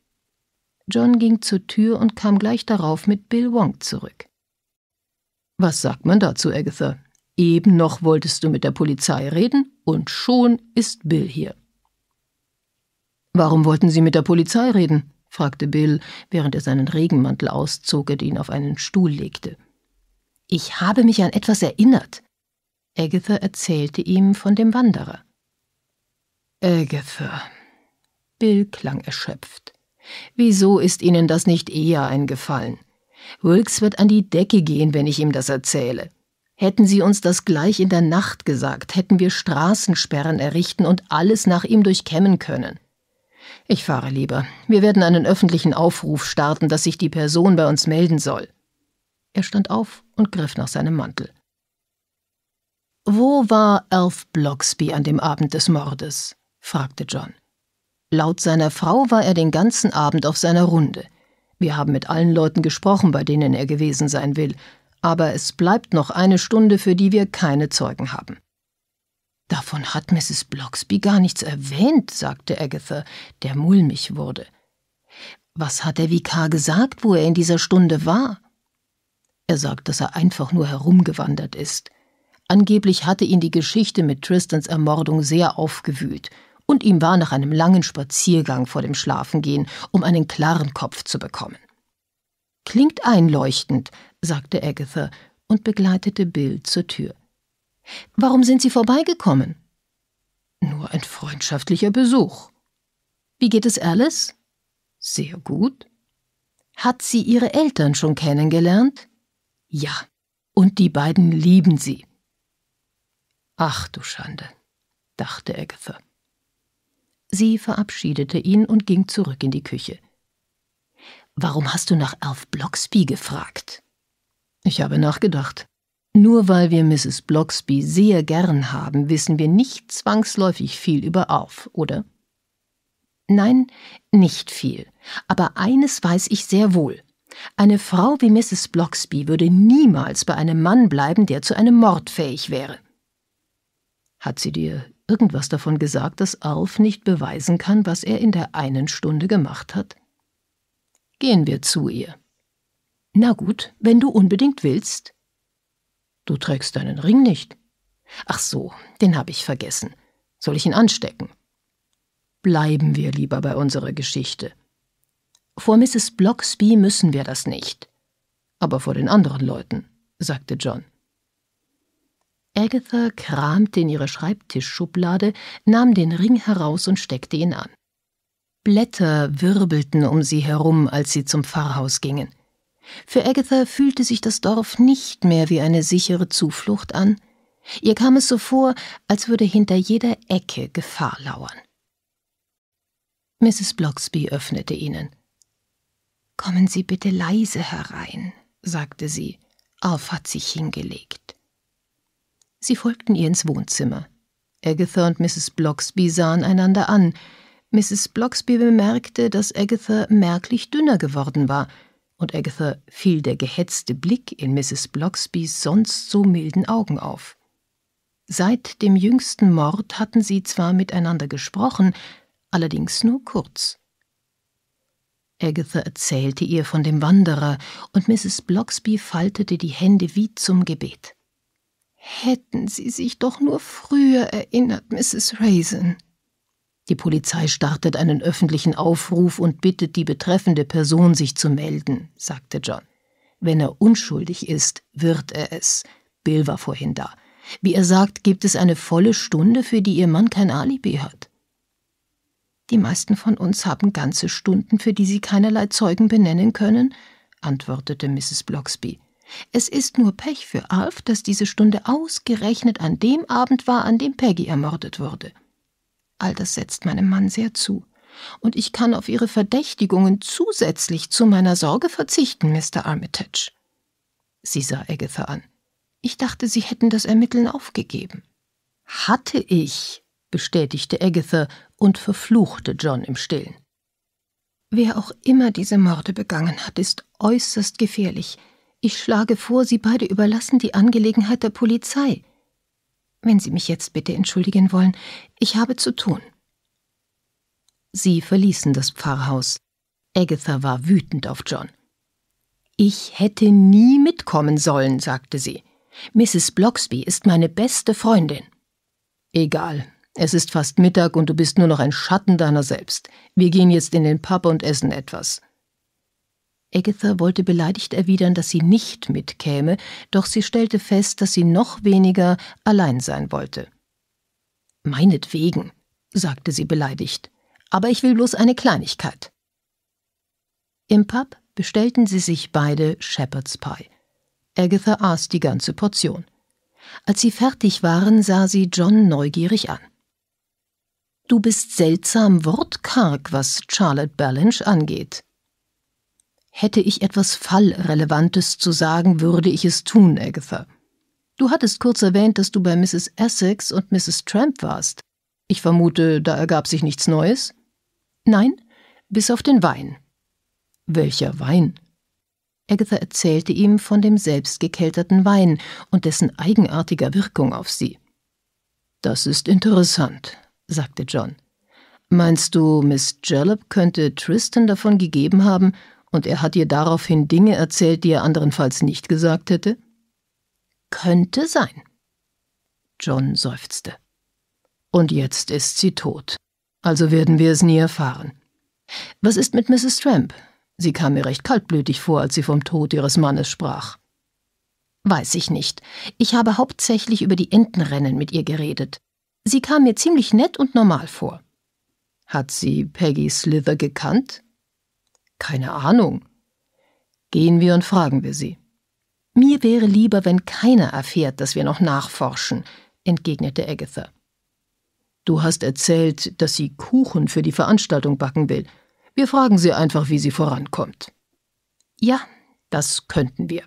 John ging zur Tür und kam gleich darauf mit Bill Wong zurück. Was sagt man dazu, Agatha? Eben noch wolltest du mit der Polizei reden und schon ist Bill hier. Warum wollten Sie mit der Polizei reden? fragte Bill, während er seinen Regenmantel auszog und ihn auf einen Stuhl legte. Ich habe mich an etwas erinnert. Agatha erzählte ihm von dem Wanderer. Agatha. Bill klang erschöpft. Wieso ist Ihnen das nicht eher eingefallen? Wilkes wird an die Decke gehen, wenn ich ihm das erzähle. Hätten sie uns das gleich in der Nacht gesagt, hätten wir Straßensperren errichten und alles nach ihm durchkämmen können. Ich fahre lieber. Wir werden einen öffentlichen Aufruf starten, dass sich die Person bei uns melden soll. Er stand auf und griff nach seinem Mantel. Wo war Alf Bloxby an dem Abend des Mordes? fragte John. Laut seiner Frau war er den ganzen Abend auf seiner Runde. Wir haben mit allen Leuten gesprochen, bei denen er gewesen sein will, aber es bleibt noch eine Stunde, für die wir keine Zeugen haben. Davon hat Mrs. Bloxby gar nichts erwähnt, sagte Agatha, der mulmig wurde. Was hat der Vikar gesagt, wo er in dieser Stunde war? Er sagt, dass er einfach nur herumgewandert ist. Angeblich hatte ihn die Geschichte mit Tristans Ermordung sehr aufgewühlt, und ihm war nach einem langen Spaziergang vor dem Schlafengehen, um einen klaren Kopf zu bekommen. Klingt einleuchtend, sagte Agatha und begleitete Bill zur Tür. Warum sind Sie vorbeigekommen? Nur ein freundschaftlicher Besuch. Wie geht es Alice? Sehr gut. Hat sie Ihre Eltern schon kennengelernt? Ja, und die beiden lieben sie. Ach du Schande, dachte Agatha. Sie verabschiedete ihn und ging zurück in die Küche. Warum hast du nach Alf Bloxby gefragt? Ich habe nachgedacht. Nur weil wir Mrs. Bloxby sehr gern haben, wissen wir nicht zwangsläufig viel über Auf, oder? Nein, nicht viel. Aber eines weiß ich sehr wohl. Eine Frau wie Mrs. Bloxby würde niemals bei einem Mann bleiben, der zu einem Mord fähig wäre. Hat sie dir irgendwas davon gesagt, dass Alf nicht beweisen kann, was er in der einen Stunde gemacht hat? Gehen wir zu ihr. Na gut, wenn du unbedingt willst. Du trägst deinen Ring nicht. Ach so, den habe ich vergessen. Soll ich ihn anstecken? Bleiben wir lieber bei unserer Geschichte. Vor Mrs. Bloxby müssen wir das nicht. Aber vor den anderen Leuten, sagte John. Agatha kramte in ihre Schreibtischschublade, nahm den Ring heraus und steckte ihn an. Blätter wirbelten um sie herum, als sie zum Pfarrhaus gingen. Für Agatha fühlte sich das Dorf nicht mehr wie eine sichere Zuflucht an. Ihr kam es so vor, als würde hinter jeder Ecke Gefahr lauern. Mrs. Bloxby öffnete ihnen. Kommen Sie bitte leise herein, sagte sie. Auf hat sich hingelegt. Sie folgten ihr ins Wohnzimmer. Agatha und Mrs. Bloxby sahen einander an. Mrs. Bloxby bemerkte, dass Agatha merklich dünner geworden war – und Agatha fiel der gehetzte Blick in Mrs. Bloxbys sonst so milden Augen auf. Seit dem jüngsten Mord hatten sie zwar miteinander gesprochen, allerdings nur kurz. Agatha erzählte ihr von dem Wanderer, und Mrs. Bloxby faltete die Hände wie zum Gebet. Hätten Sie sich doch nur früher erinnert, Mrs. Raisin, die Polizei startet einen öffentlichen Aufruf und bittet die betreffende Person, sich zu melden, sagte John. Wenn er unschuldig ist, wird er es. Bill war vorhin da. Wie er sagt, gibt es eine volle Stunde, für die ihr Mann kein Alibi hat. Die meisten von uns haben ganze Stunden, für die sie keinerlei Zeugen benennen können, antwortete Mrs. Bloxby. Es ist nur Pech für Alf, dass diese Stunde ausgerechnet an dem Abend war, an dem Peggy ermordet wurde. All das setzt meinem Mann sehr zu. Und ich kann auf Ihre Verdächtigungen zusätzlich zu meiner Sorge verzichten, Mr. Armitage. Sie sah Agatha an. Ich dachte, Sie hätten das Ermitteln aufgegeben. Hatte ich, bestätigte Agatha und verfluchte John im Stillen. Wer auch immer diese Morde begangen hat, ist äußerst gefährlich. Ich schlage vor, Sie beide überlassen die Angelegenheit der Polizei. Wenn Sie mich jetzt bitte entschuldigen wollen, ich habe zu tun. Sie verließen das Pfarrhaus. Agatha war wütend auf John. Ich hätte nie mitkommen sollen, sagte sie. Mrs. Bloxby ist meine beste Freundin. Egal, es ist fast Mittag und du bist nur noch ein Schatten deiner selbst. Wir gehen jetzt in den Pub und essen etwas. Agatha wollte beleidigt erwidern, dass sie nicht mitkäme, doch sie stellte fest, dass sie noch weniger allein sein wollte. Meinetwegen, sagte sie beleidigt, aber ich will bloß eine Kleinigkeit. Im Pub bestellten sie sich beide Shepherd's Pie. Agatha aß die ganze Portion. Als sie fertig waren, sah sie John neugierig an. Du bist seltsam wortkarg, was Charlotte Ballanche angeht, Hätte ich etwas Fallrelevantes zu sagen, würde ich es tun, Agatha. Du hattest kurz erwähnt, dass du bei Mrs. Essex und Mrs. Tramp warst. Ich vermute, da ergab sich nichts Neues? Nein, bis auf den Wein. Welcher Wein? Agatha erzählte ihm von dem selbstgekelterten Wein und dessen eigenartiger Wirkung auf sie. Das ist interessant, sagte John. Meinst du, Miss Jellop könnte Tristan davon gegeben haben und er hat ihr daraufhin Dinge erzählt, die er anderenfalls nicht gesagt hätte? Könnte sein. John seufzte. Und jetzt ist sie tot. Also werden wir es nie erfahren. Was ist mit Mrs. Tramp? Sie kam mir recht kaltblütig vor, als sie vom Tod ihres Mannes sprach. Weiß ich nicht. Ich habe hauptsächlich über die Entenrennen mit ihr geredet. Sie kam mir ziemlich nett und normal vor. Hat sie Peggy Slither gekannt? Keine Ahnung. Gehen wir und fragen wir sie. Mir wäre lieber, wenn keiner erfährt, dass wir noch nachforschen, entgegnete Agatha. Du hast erzählt, dass sie Kuchen für die Veranstaltung backen will. Wir fragen sie einfach, wie sie vorankommt. Ja, das könnten wir.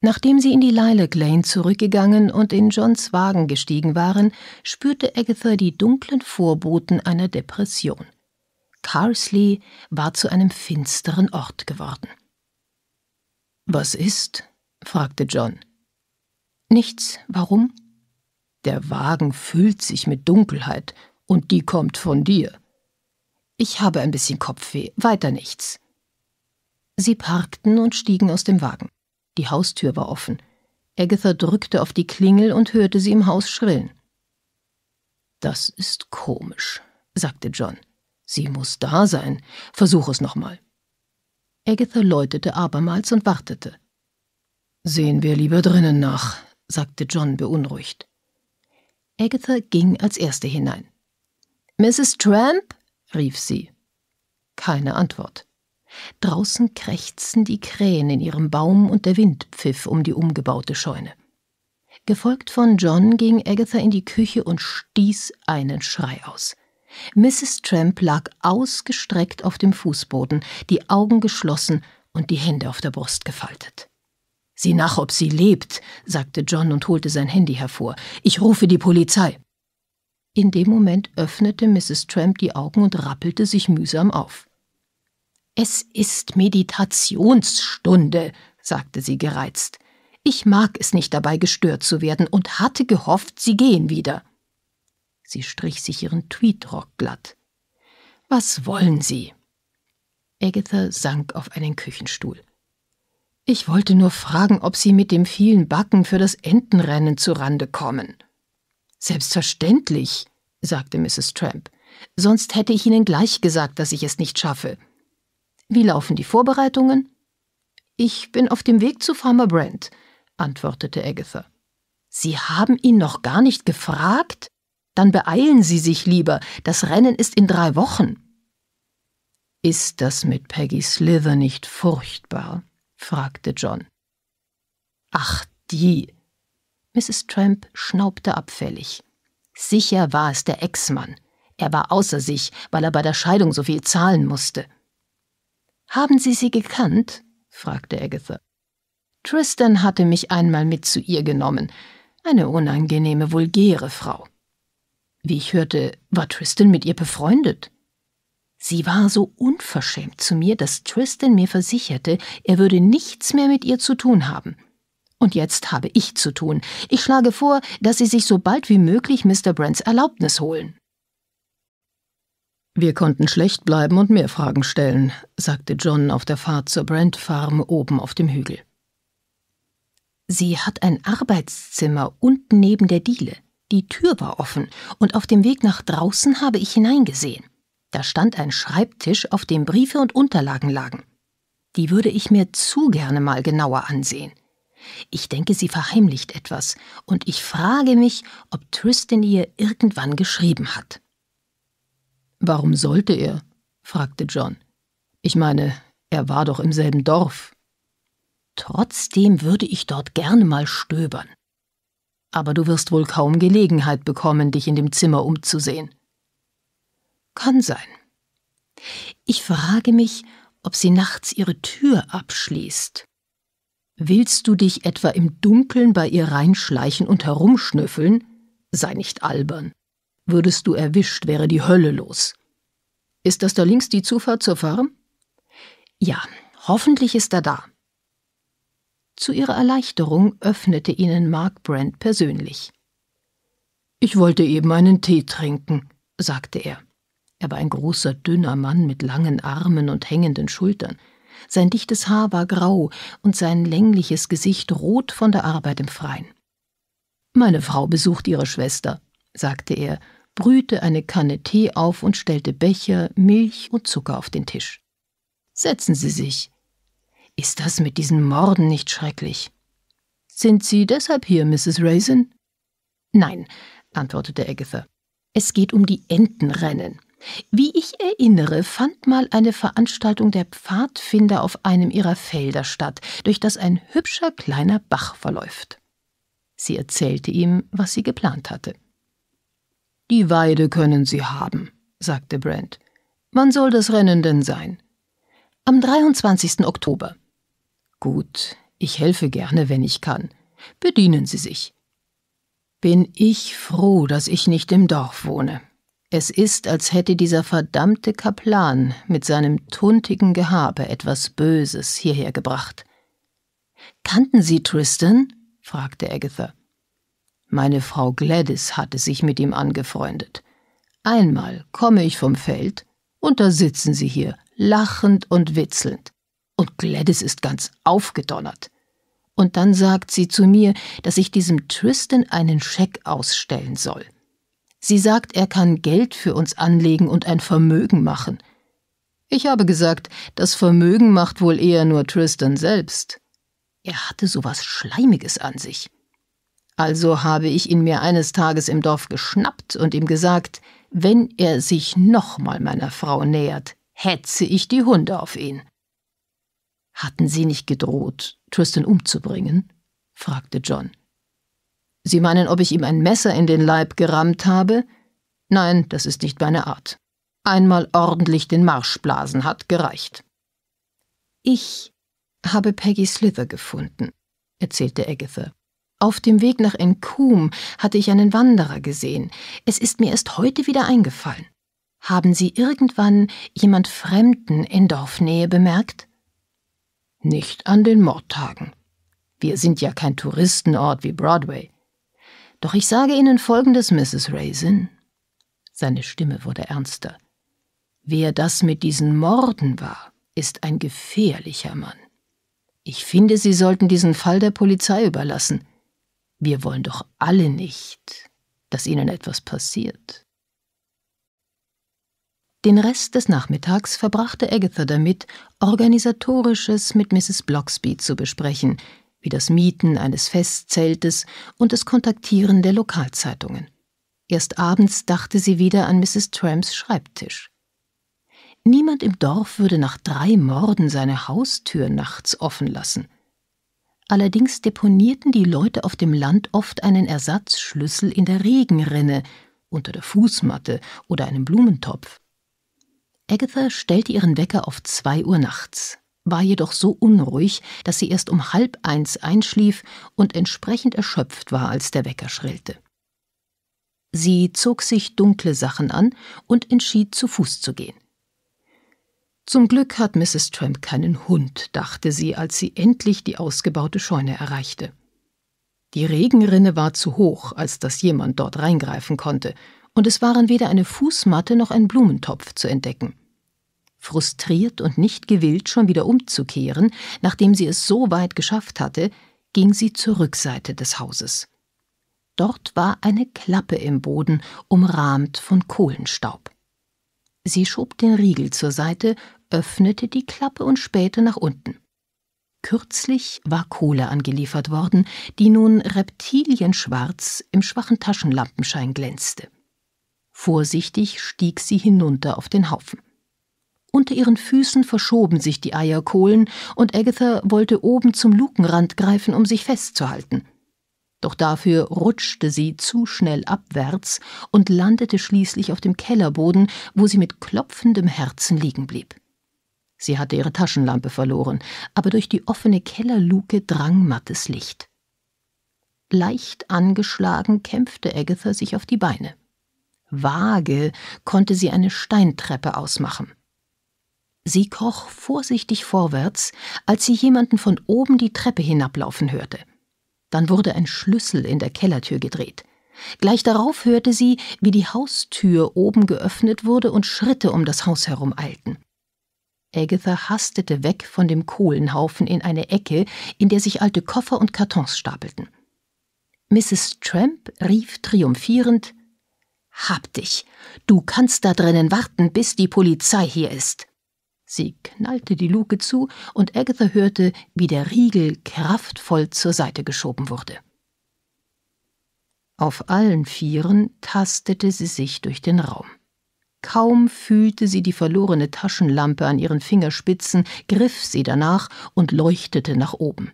Nachdem sie in die Lilac Lane zurückgegangen und in Johns Wagen gestiegen waren, spürte Agatha die dunklen Vorboten einer Depression. Carsley war zu einem finsteren Ort geworden. Was ist? fragte John. Nichts. Warum? Der Wagen füllt sich mit Dunkelheit, und die kommt von dir. Ich habe ein bisschen Kopfweh, weiter nichts. Sie parkten und stiegen aus dem Wagen. Die Haustür war offen. Agatha drückte auf die Klingel und hörte sie im Haus schrillen. Das ist komisch, sagte John. Sie muss da sein. Versuch es nochmal. Agatha läutete abermals und wartete. Sehen wir lieber drinnen nach, sagte John beunruhigt. Agatha ging als erste hinein. Mrs. Tramp? rief sie. Keine Antwort. Draußen krächzten die Krähen in ihrem Baum und der Wind pfiff um die umgebaute Scheune. Gefolgt von John ging Agatha in die Küche und stieß einen Schrei aus. Mrs. Tramp lag ausgestreckt auf dem Fußboden, die Augen geschlossen und die Hände auf der Brust gefaltet. Sieh nach, ob sie lebt, sagte John und holte sein Handy hervor. Ich rufe die Polizei. In dem Moment öffnete Mrs. Tramp die Augen und rappelte sich mühsam auf. Es ist Meditationsstunde, sagte sie gereizt. Ich mag es nicht dabei gestört zu werden und hatte gehofft, Sie gehen wieder. Sie strich sich ihren Tweedrock glatt. Was wollen Sie? Agatha sank auf einen Küchenstuhl. Ich wollte nur fragen, ob Sie mit dem vielen Backen für das Entenrennen zurande kommen. Selbstverständlich, sagte Mrs. Tramp. Sonst hätte ich Ihnen gleich gesagt, dass ich es nicht schaffe. Wie laufen die Vorbereitungen? Ich bin auf dem Weg zu Farmer Brent, antwortete Agatha. Sie haben ihn noch gar nicht gefragt? Dann beeilen Sie sich lieber. Das Rennen ist in drei Wochen. Ist das mit Peggy Slither nicht furchtbar? fragte John. Ach, die. Mrs. Tramp schnaubte abfällig. Sicher war es der Ex-Mann. Er war außer sich, weil er bei der Scheidung so viel zahlen musste. Haben Sie sie gekannt? fragte Agatha. Tristan hatte mich einmal mit zu ihr genommen. Eine unangenehme, vulgäre Frau. Wie ich hörte, war Tristan mit ihr befreundet. Sie war so unverschämt zu mir, dass Tristan mir versicherte, er würde nichts mehr mit ihr zu tun haben. Und jetzt habe ich zu tun. Ich schlage vor, dass Sie sich so bald wie möglich Mr. Brents Erlaubnis holen. Wir konnten schlecht bleiben und mehr Fragen stellen, sagte John auf der Fahrt zur Brent Farm oben auf dem Hügel. Sie hat ein Arbeitszimmer unten neben der Diele. Die Tür war offen, und auf dem Weg nach draußen habe ich hineingesehen. Da stand ein Schreibtisch, auf dem Briefe und Unterlagen lagen. Die würde ich mir zu gerne mal genauer ansehen. Ich denke, sie verheimlicht etwas, und ich frage mich, ob Tristan ihr irgendwann geschrieben hat. Warum sollte er? fragte John. Ich meine, er war doch im selben Dorf. Trotzdem würde ich dort gerne mal stöbern aber du wirst wohl kaum Gelegenheit bekommen, dich in dem Zimmer umzusehen. Kann sein. Ich frage mich, ob sie nachts ihre Tür abschließt. Willst du dich etwa im Dunkeln bei ihr reinschleichen und herumschnüffeln? Sei nicht albern. Würdest du erwischt, wäre die Hölle los. Ist das da links die Zufahrt zur Farm? Ja, hoffentlich ist er da. Zu ihrer Erleichterung öffnete ihnen Mark Brent persönlich. Ich wollte eben einen Tee trinken, sagte er. Er war ein großer, dünner Mann mit langen Armen und hängenden Schultern. Sein dichtes Haar war grau und sein längliches Gesicht rot von der Arbeit im Freien. Meine Frau besucht ihre Schwester, sagte er, brühte eine Kanne Tee auf und stellte Becher, Milch und Zucker auf den Tisch. Setzen Sie sich, ist das mit diesen Morden nicht schrecklich? Sind Sie deshalb hier, Mrs. Raisin? Nein, antwortete Agatha. Es geht um die Entenrennen. Wie ich erinnere, fand mal eine Veranstaltung der Pfadfinder auf einem ihrer Felder statt, durch das ein hübscher kleiner Bach verläuft. Sie erzählte ihm, was sie geplant hatte. Die Weide können Sie haben, sagte Brent. Wann soll das Rennen denn sein? Am 23. Oktober gut, ich helfe gerne, wenn ich kann. Bedienen Sie sich. Bin ich froh, dass ich nicht im Dorf wohne. Es ist, als hätte dieser verdammte Kaplan mit seinem tuntigen Gehabe etwas Böses hierher gebracht. Kannten Sie Tristan? fragte Agatha. Meine Frau Gladys hatte sich mit ihm angefreundet. Einmal komme ich vom Feld, und da sitzen sie hier, lachend und witzelnd. Und Gladys ist ganz aufgedonnert. Und dann sagt sie zu mir, dass ich diesem Tristan einen Scheck ausstellen soll. Sie sagt, er kann Geld für uns anlegen und ein Vermögen machen. Ich habe gesagt, das Vermögen macht wohl eher nur Tristan selbst. Er hatte sowas Schleimiges an sich. Also habe ich ihn mir eines Tages im Dorf geschnappt und ihm gesagt, wenn er sich nochmal meiner Frau nähert, hetze ich die Hunde auf ihn. Hatten Sie nicht gedroht, Tristan umzubringen? fragte John. Sie meinen, ob ich ihm ein Messer in den Leib gerammt habe? Nein, das ist nicht meine Art. Einmal ordentlich den Marsch blasen hat gereicht. Ich habe Peggy Slither gefunden, erzählte Agatha. Auf dem Weg nach Encum hatte ich einen Wanderer gesehen. Es ist mir erst heute wieder eingefallen. Haben Sie irgendwann jemand Fremden in Dorfnähe bemerkt? Nicht an den Mordtagen. Wir sind ja kein Touristenort wie Broadway. Doch ich sage Ihnen Folgendes, Mrs. Raisin. Seine Stimme wurde ernster. Wer das mit diesen Morden war, ist ein gefährlicher Mann. Ich finde, Sie sollten diesen Fall der Polizei überlassen. Wir wollen doch alle nicht, dass Ihnen etwas passiert. Den Rest des Nachmittags verbrachte Agatha damit, Organisatorisches mit Mrs. Blocksby zu besprechen, wie das Mieten eines Festzeltes und das Kontaktieren der Lokalzeitungen. Erst abends dachte sie wieder an Mrs. Tramps Schreibtisch. Niemand im Dorf würde nach drei Morden seine Haustür nachts offen lassen. Allerdings deponierten die Leute auf dem Land oft einen Ersatzschlüssel in der Regenrinne, unter der Fußmatte oder einem Blumentopf. Agatha stellte ihren Wecker auf zwei Uhr nachts, war jedoch so unruhig, dass sie erst um halb eins einschlief und entsprechend erschöpft war, als der Wecker schrillte. Sie zog sich dunkle Sachen an und entschied, zu Fuß zu gehen. Zum Glück hat Mrs. Tramp keinen Hund, dachte sie, als sie endlich die ausgebaute Scheune erreichte. Die Regenrinne war zu hoch, als dass jemand dort reingreifen konnte, und es waren weder eine Fußmatte noch ein Blumentopf zu entdecken. Frustriert und nicht gewillt, schon wieder umzukehren, nachdem sie es so weit geschafft hatte, ging sie zur Rückseite des Hauses. Dort war eine Klappe im Boden, umrahmt von Kohlenstaub. Sie schob den Riegel zur Seite, öffnete die Klappe und spähte nach unten. Kürzlich war Kohle angeliefert worden, die nun reptilienschwarz im schwachen Taschenlampenschein glänzte. Vorsichtig stieg sie hinunter auf den Haufen. Unter ihren Füßen verschoben sich die Eierkohlen, und Agatha wollte oben zum Lukenrand greifen, um sich festzuhalten. Doch dafür rutschte sie zu schnell abwärts und landete schließlich auf dem Kellerboden, wo sie mit klopfendem Herzen liegen blieb. Sie hatte ihre Taschenlampe verloren, aber durch die offene Kellerluke drang mattes Licht. Leicht angeschlagen kämpfte Agatha sich auf die Beine. Waage konnte sie eine Steintreppe ausmachen. Sie kroch vorsichtig vorwärts, als sie jemanden von oben die Treppe hinablaufen hörte. Dann wurde ein Schlüssel in der Kellertür gedreht. Gleich darauf hörte sie, wie die Haustür oben geöffnet wurde und Schritte um das Haus herum eilten. Agatha hastete weg von dem Kohlenhaufen in eine Ecke, in der sich alte Koffer und Kartons stapelten. Mrs. Tramp rief triumphierend hab dich. Du kannst da drinnen warten, bis die Polizei hier ist. Sie knallte die Luke zu, und Agatha hörte, wie der Riegel kraftvoll zur Seite geschoben wurde. Auf allen Vieren tastete sie sich durch den Raum. Kaum fühlte sie die verlorene Taschenlampe an ihren Fingerspitzen, griff sie danach und leuchtete nach oben.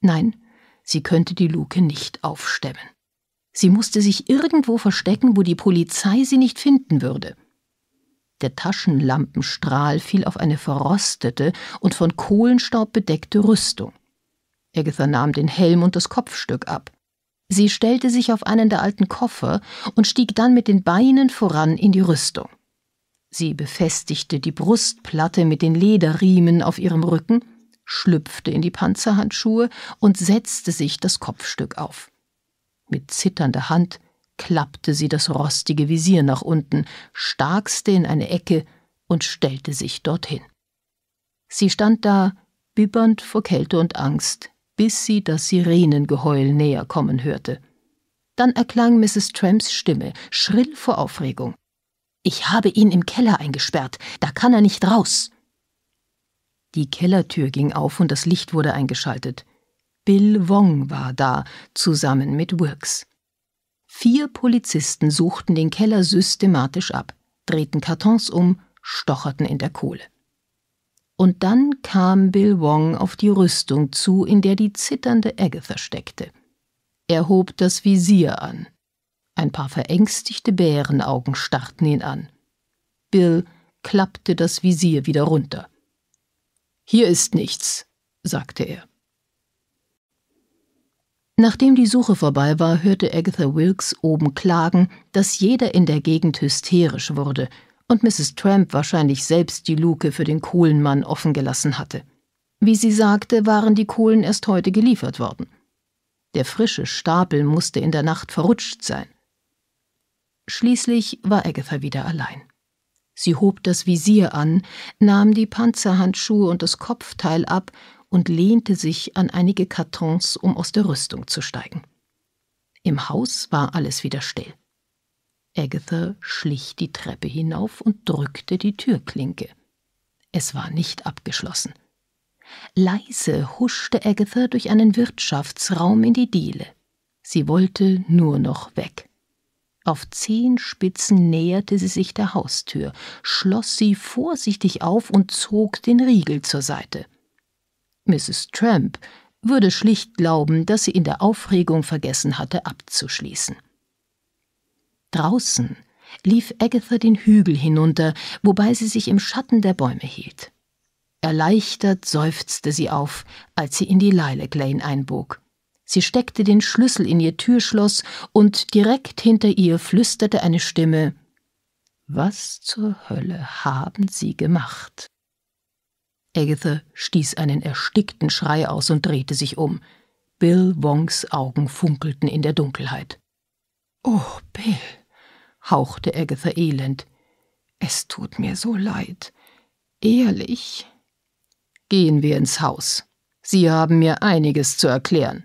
Nein, sie könnte die Luke nicht aufstemmen. Sie musste sich irgendwo verstecken, wo die Polizei sie nicht finden würde. Der Taschenlampenstrahl fiel auf eine verrostete und von Kohlenstaub bedeckte Rüstung. Agatha nahm den Helm und das Kopfstück ab. Sie stellte sich auf einen der alten Koffer und stieg dann mit den Beinen voran in die Rüstung. Sie befestigte die Brustplatte mit den Lederriemen auf ihrem Rücken, schlüpfte in die Panzerhandschuhe und setzte sich das Kopfstück auf. Mit zitternder Hand klappte sie das rostige Visier nach unten, starkste in eine Ecke und stellte sich dorthin. Sie stand da, bibbernd vor Kälte und Angst, bis sie das Sirenengeheul näher kommen hörte. Dann erklang Mrs. Tramps Stimme, schrill vor Aufregung. Ich habe ihn im Keller eingesperrt, da kann er nicht raus. Die Kellertür ging auf und das Licht wurde eingeschaltet. Bill Wong war da, zusammen mit Wilkes. Vier Polizisten suchten den Keller systematisch ab, drehten Kartons um, stocherten in der Kohle. Und dann kam Bill Wong auf die Rüstung zu, in der die zitternde Agatha steckte. Er hob das Visier an. Ein paar verängstigte Bärenaugen starrten ihn an. Bill klappte das Visier wieder runter. Hier ist nichts, sagte er. Nachdem die Suche vorbei war, hörte Agatha Wilkes oben klagen, dass jeder in der Gegend hysterisch wurde und Mrs. Tramp wahrscheinlich selbst die Luke für den Kohlenmann offen gelassen hatte. Wie sie sagte, waren die Kohlen erst heute geliefert worden. Der frische Stapel musste in der Nacht verrutscht sein. Schließlich war Agatha wieder allein. Sie hob das Visier an, nahm die Panzerhandschuhe und das Kopfteil ab und lehnte sich an einige Kartons, um aus der Rüstung zu steigen. Im Haus war alles wieder still. Agatha schlich die Treppe hinauf und drückte die Türklinke. Es war nicht abgeschlossen. Leise huschte Agatha durch einen Wirtschaftsraum in die Diele. Sie wollte nur noch weg. Auf zehn Spitzen näherte sie sich der Haustür, schloss sie vorsichtig auf und zog den Riegel zur Seite. Mrs. Tramp würde schlicht glauben, dass sie in der Aufregung vergessen hatte, abzuschließen. Draußen lief Agatha den Hügel hinunter, wobei sie sich im Schatten der Bäume hielt. Erleichtert seufzte sie auf, als sie in die Lilac Lane einbog. Sie steckte den Schlüssel in ihr Türschloss und direkt hinter ihr flüsterte eine Stimme: Was zur Hölle haben Sie gemacht? Agatha stieß einen erstickten Schrei aus und drehte sich um. Bill Wongs Augen funkelten in der Dunkelheit. Oh, Bill, hauchte Agatha elend. Es tut mir so leid. Ehrlich. Gehen wir ins Haus. Sie haben mir einiges zu erklären.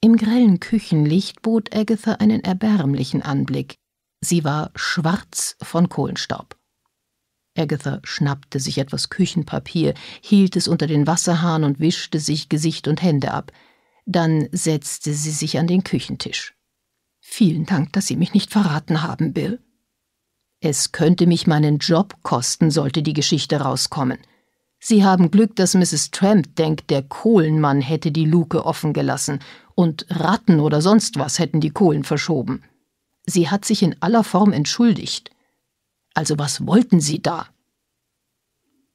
Im grellen Küchenlicht bot Agatha einen erbärmlichen Anblick. Sie war schwarz von Kohlenstaub. Agatha schnappte sich etwas Küchenpapier, hielt es unter den Wasserhahn und wischte sich Gesicht und Hände ab. Dann setzte sie sich an den Küchentisch. Vielen Dank, dass Sie mich nicht verraten haben, Bill. Es könnte mich meinen Job kosten, sollte die Geschichte rauskommen. Sie haben Glück, dass Mrs. Tramp denkt, der Kohlenmann hätte die Luke offen gelassen und Ratten oder sonst was hätten die Kohlen verschoben. Sie hat sich in aller Form entschuldigt. Also was wollten Sie da?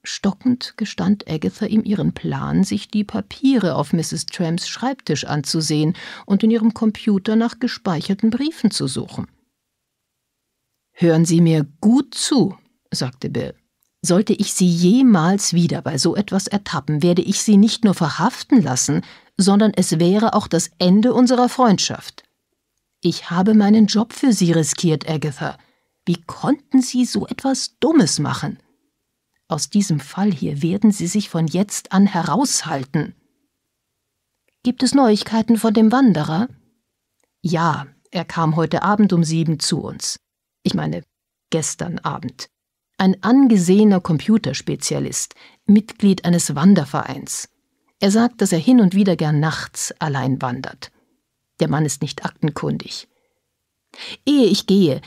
Stockend gestand Agatha ihm ihren Plan, sich die Papiere auf Mrs. Tramps Schreibtisch anzusehen und in ihrem Computer nach gespeicherten Briefen zu suchen. Hören Sie mir gut zu, sagte Bill. Sollte ich Sie jemals wieder bei so etwas ertappen, werde ich Sie nicht nur verhaften lassen, sondern es wäre auch das Ende unserer Freundschaft. Ich habe meinen Job für Sie riskiert, Agatha. Wie konnten Sie so etwas Dummes machen? Aus diesem Fall hier werden Sie sich von jetzt an heraushalten. Gibt es Neuigkeiten von dem Wanderer? Ja, er kam heute Abend um sieben zu uns. Ich meine, gestern Abend. Ein angesehener Computerspezialist, Mitglied eines Wandervereins. Er sagt, dass er hin und wieder gern nachts allein wandert. Der Mann ist nicht aktenkundig. Ehe ich gehe,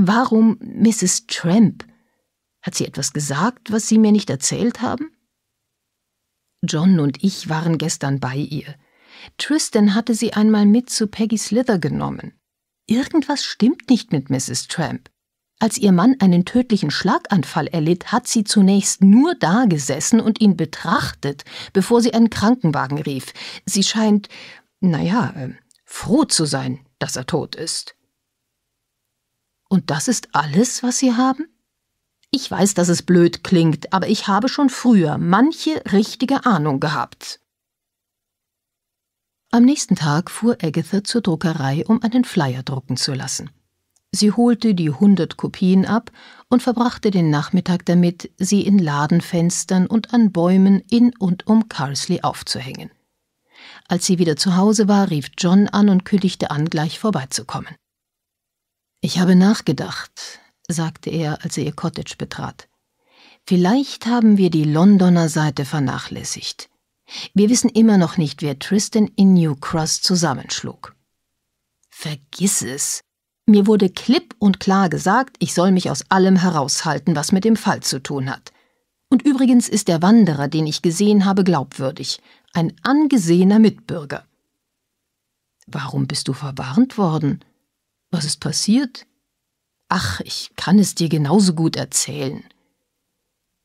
Warum Mrs. Tramp? Hat sie etwas gesagt, was Sie mir nicht erzählt haben? John und ich waren gestern bei ihr. Tristan hatte sie einmal mit zu Peggy Slither genommen. Irgendwas stimmt nicht mit Mrs. Tramp. Als ihr Mann einen tödlichen Schlaganfall erlitt, hat sie zunächst nur da gesessen und ihn betrachtet, bevor sie einen Krankenwagen rief. Sie scheint, naja, äh, froh zu sein, dass er tot ist. Und das ist alles, was Sie haben? Ich weiß, dass es blöd klingt, aber ich habe schon früher manche richtige Ahnung gehabt. Am nächsten Tag fuhr Agatha zur Druckerei, um einen Flyer drucken zu lassen. Sie holte die hundert Kopien ab und verbrachte den Nachmittag damit, sie in Ladenfenstern und an Bäumen in und um Carsley aufzuhängen. Als sie wieder zu Hause war, rief John an und kündigte an, gleich vorbeizukommen. Ich habe nachgedacht, sagte er, als er ihr Cottage betrat. Vielleicht haben wir die Londoner Seite vernachlässigt. Wir wissen immer noch nicht, wer Tristan in Newcross zusammenschlug. Vergiss es. Mir wurde klipp und klar gesagt, ich soll mich aus allem heraushalten, was mit dem Fall zu tun hat. Und übrigens ist der Wanderer, den ich gesehen habe, glaubwürdig, ein angesehener Mitbürger. Warum bist du verwarnt worden? Was ist passiert? Ach, ich kann es dir genauso gut erzählen.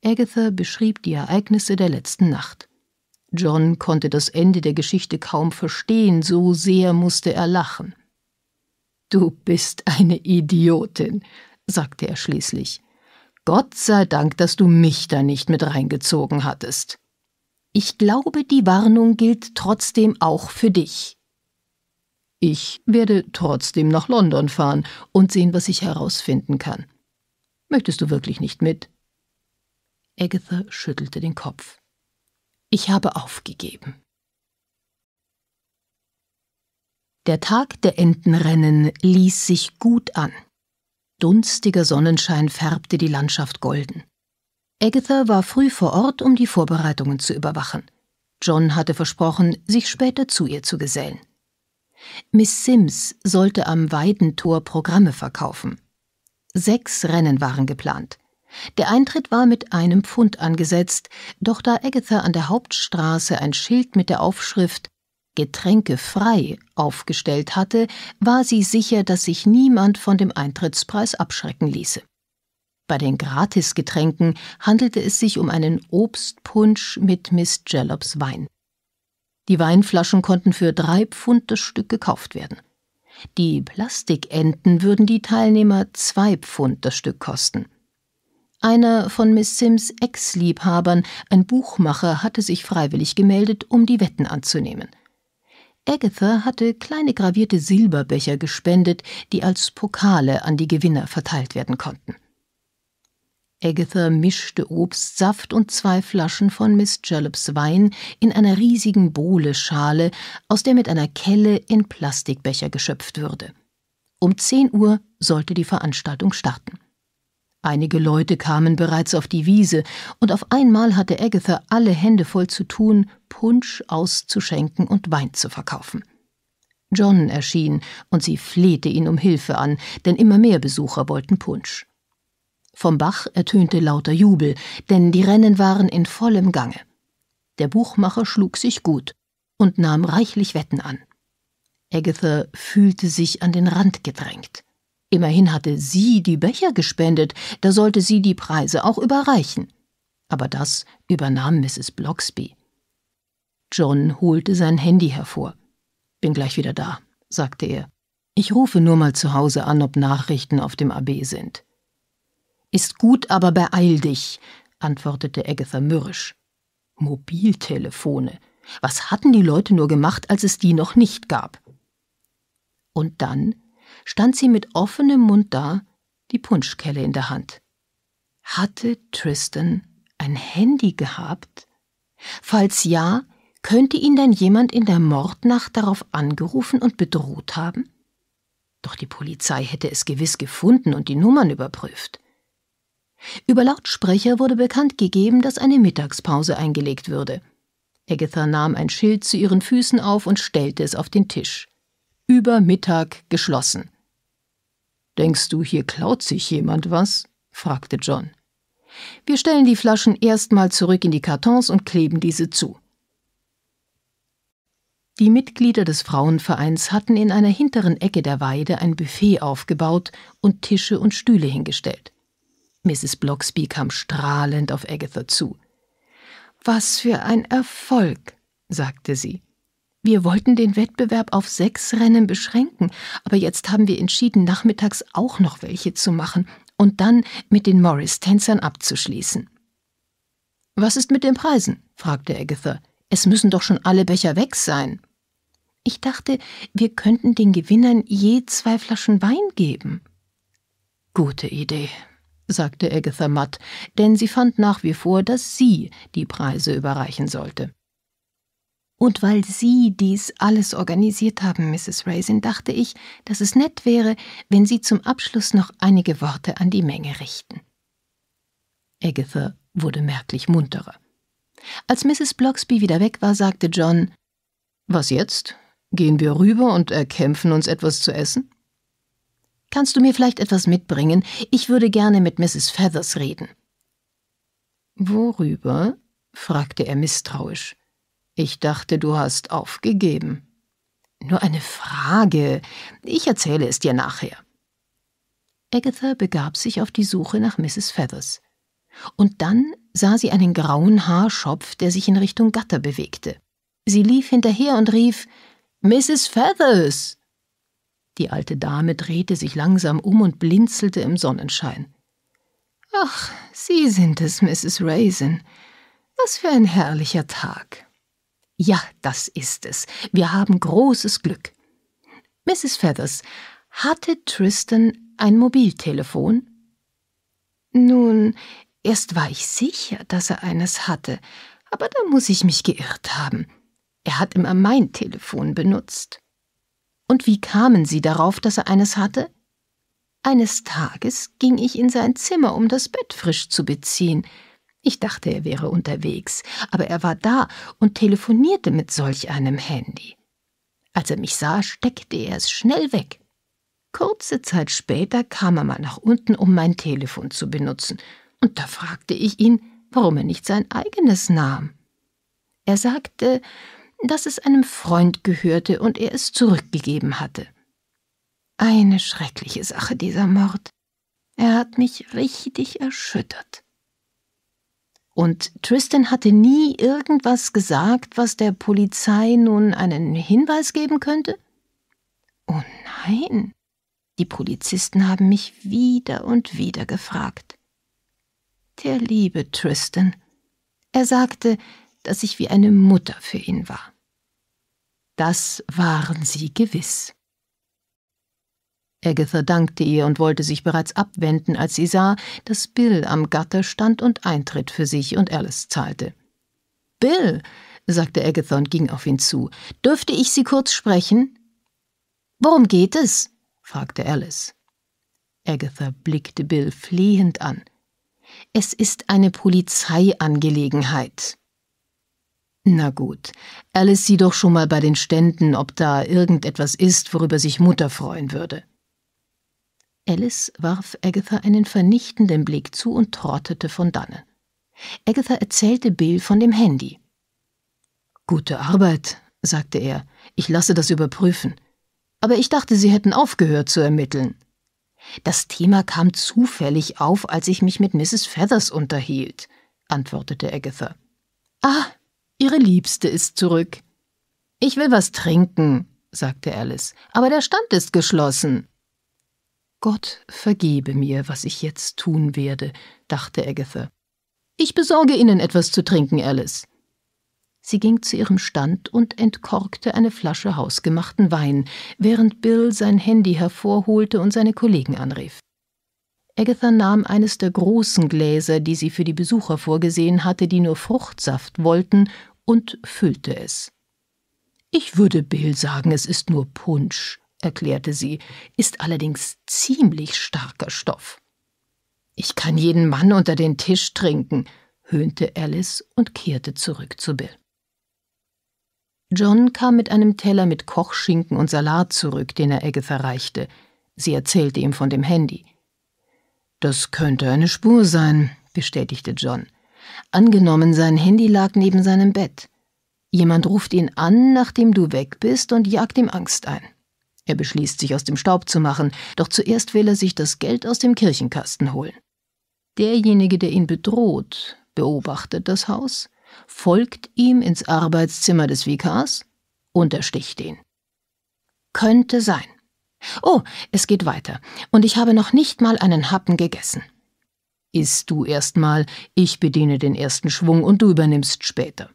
Agatha beschrieb die Ereignisse der letzten Nacht. John konnte das Ende der Geschichte kaum verstehen, so sehr musste er lachen. Du bist eine Idiotin, sagte er schließlich. Gott sei Dank, dass du mich da nicht mit reingezogen hattest. Ich glaube, die Warnung gilt trotzdem auch für dich. Ich werde trotzdem nach London fahren und sehen, was ich herausfinden kann. Möchtest du wirklich nicht mit? Agatha schüttelte den Kopf. Ich habe aufgegeben. Der Tag der Entenrennen ließ sich gut an. Dunstiger Sonnenschein färbte die Landschaft golden. Agatha war früh vor Ort, um die Vorbereitungen zu überwachen. John hatte versprochen, sich später zu ihr zu gesellen. Miss Sims sollte am Weidentor Programme verkaufen. Sechs Rennen waren geplant. Der Eintritt war mit einem Pfund angesetzt, doch da Agatha an der Hauptstraße ein Schild mit der Aufschrift Getränke frei aufgestellt hatte, war sie sicher, dass sich niemand von dem Eintrittspreis abschrecken ließe. Bei den Gratisgetränken handelte es sich um einen Obstpunsch mit Miss Jellops Wein. Die Weinflaschen konnten für drei Pfund das Stück gekauft werden. Die Plastikenten würden die Teilnehmer zwei Pfund das Stück kosten. Einer von Miss Sims Ex-Liebhabern, ein Buchmacher, hatte sich freiwillig gemeldet, um die Wetten anzunehmen. Agatha hatte kleine gravierte Silberbecher gespendet, die als Pokale an die Gewinner verteilt werden konnten. Agatha mischte Obstsaft und zwei Flaschen von Miss Jellops Wein in einer riesigen Bohleschale, aus der mit einer Kelle in Plastikbecher geschöpft würde. Um zehn Uhr sollte die Veranstaltung starten. Einige Leute kamen bereits auf die Wiese, und auf einmal hatte Agatha alle Hände voll zu tun, Punsch auszuschenken und Wein zu verkaufen. John erschien, und sie flehte ihn um Hilfe an, denn immer mehr Besucher wollten Punsch. Vom Bach ertönte lauter Jubel, denn die Rennen waren in vollem Gange. Der Buchmacher schlug sich gut und nahm reichlich Wetten an. Agatha fühlte sich an den Rand gedrängt. Immerhin hatte sie die Becher gespendet, da sollte sie die Preise auch überreichen. Aber das übernahm Mrs. Bloxby. John holte sein Handy hervor. Bin gleich wieder da, sagte er. Ich rufe nur mal zu Hause an, ob Nachrichten auf dem AB sind. Ist gut, aber beeil dich, antwortete Agatha mürrisch. Mobiltelefone. Was hatten die Leute nur gemacht, als es die noch nicht gab? Und dann stand sie mit offenem Mund da, die Punschkelle in der Hand. Hatte Tristan ein Handy gehabt? Falls ja, könnte ihn dann jemand in der Mordnacht darauf angerufen und bedroht haben? Doch die Polizei hätte es gewiss gefunden und die Nummern überprüft. Über Lautsprecher wurde bekannt gegeben, dass eine Mittagspause eingelegt würde. Agatha nahm ein Schild zu ihren Füßen auf und stellte es auf den Tisch. Über Mittag geschlossen. Denkst du, hier klaut sich jemand was? fragte John. Wir stellen die Flaschen erstmal zurück in die Kartons und kleben diese zu. Die Mitglieder des Frauenvereins hatten in einer hinteren Ecke der Weide ein Buffet aufgebaut und Tische und Stühle hingestellt. Mrs. Bloxby kam strahlend auf Agatha zu. Was für ein Erfolg, sagte sie. Wir wollten den Wettbewerb auf sechs Rennen beschränken, aber jetzt haben wir entschieden, nachmittags auch noch welche zu machen und dann mit den Morris-Tänzern abzuschließen. Was ist mit den Preisen? fragte Agatha. Es müssen doch schon alle Becher weg sein. Ich dachte, wir könnten den Gewinnern je zwei Flaschen Wein geben. Gute Idee, sagte Agatha matt, denn sie fand nach wie vor, dass sie die Preise überreichen sollte. Und weil Sie dies alles organisiert haben, Mrs. Raisin, dachte ich, dass es nett wäre, wenn Sie zum Abschluss noch einige Worte an die Menge richten. Agatha wurde merklich munterer. Als Mrs. Bloxby wieder weg war, sagte John Was jetzt? Gehen wir rüber und erkämpfen uns etwas zu essen? Kannst du mir vielleicht etwas mitbringen? Ich würde gerne mit Mrs. Feathers reden. Worüber? fragte er misstrauisch. Ich dachte, du hast aufgegeben. Nur eine Frage. Ich erzähle es dir nachher. Agatha begab sich auf die Suche nach Mrs. Feathers. Und dann sah sie einen grauen Haarschopf, der sich in Richtung Gatter bewegte. Sie lief hinterher und rief Mrs. Feathers. Die alte Dame drehte sich langsam um und blinzelte im Sonnenschein. Ach, Sie sind es, Mrs. Raisin. Was für ein herrlicher Tag. Ja, das ist es. Wir haben großes Glück. Mrs. Feathers, hatte Tristan ein Mobiltelefon? Nun, erst war ich sicher, dass er eines hatte, aber da muss ich mich geirrt haben. Er hat immer mein Telefon benutzt. Und wie kamen Sie darauf, dass er eines hatte? Eines Tages ging ich in sein Zimmer, um das Bett frisch zu beziehen. Ich dachte, er wäre unterwegs, aber er war da und telefonierte mit solch einem Handy. Als er mich sah, steckte er es schnell weg. Kurze Zeit später kam er mal nach unten, um mein Telefon zu benutzen, und da fragte ich ihn, warum er nicht sein eigenes nahm. Er sagte, dass es einem Freund gehörte und er es zurückgegeben hatte. Eine schreckliche Sache, dieser Mord. Er hat mich richtig erschüttert. Und Tristan hatte nie irgendwas gesagt, was der Polizei nun einen Hinweis geben könnte? Oh nein. Die Polizisten haben mich wieder und wieder gefragt. Der liebe Tristan. Er sagte, dass ich wie eine Mutter für ihn war. Das waren sie gewiss. Agatha dankte ihr und wollte sich bereits abwenden, als sie sah, dass Bill am Gatter stand und Eintritt für sich und Alice zahlte. Bill, sagte Agatha und ging auf ihn zu, dürfte ich Sie kurz sprechen? Worum geht es? fragte Alice. Agatha blickte Bill flehend an. Es ist eine Polizeiangelegenheit. Na gut, Alice sieh doch schon mal bei den Ständen, ob da irgendetwas ist, worüber sich Mutter freuen würde. Alice warf Agatha einen vernichtenden Blick zu und trottete von dannen. Agatha erzählte Bill von dem Handy. Gute Arbeit, sagte er. Ich lasse das überprüfen. Aber ich dachte, Sie hätten aufgehört zu ermitteln. Das Thema kam zufällig auf, als ich mich mit Mrs. Feathers unterhielt, antwortete Agatha. Ah, Ihre Liebste ist zurück. Ich will was trinken, sagte Alice, aber der Stand ist geschlossen. Gott vergebe mir, was ich jetzt tun werde, dachte Agatha. Ich besorge Ihnen etwas zu trinken, Alice. Sie ging zu ihrem Stand und entkorkte eine Flasche hausgemachten Wein, während Bill sein Handy hervorholte und seine Kollegen anrief. Agatha nahm eines der großen Gläser, die sie für die Besucher vorgesehen hatte, die nur Fruchtsaft wollten, und füllte es. Ich würde Bill sagen, es ist nur Punsch, erklärte sie, ist allerdings ziemlich starker Stoff. Ich kann jeden Mann unter den Tisch trinken, höhnte Alice und kehrte zurück zu Bill. John kam mit einem Teller mit Kochschinken und Salat zurück, den er Agatha reichte. Sie erzählte ihm von dem Handy. Das könnte eine Spur sein, bestätigte John. Angenommen, sein Handy lag neben seinem Bett. Jemand ruft ihn an, nachdem du weg bist, und jagt ihm Angst ein. Er beschließt, sich aus dem Staub zu machen, doch zuerst will er sich das Geld aus dem Kirchenkasten holen. Derjenige, der ihn bedroht, beobachtet das Haus, folgt ihm ins Arbeitszimmer des Vikars und ersticht ihn. Könnte sein. Oh, es geht weiter, und ich habe noch nicht mal einen Happen gegessen. Isst du erstmal, ich bediene den ersten Schwung und du übernimmst später.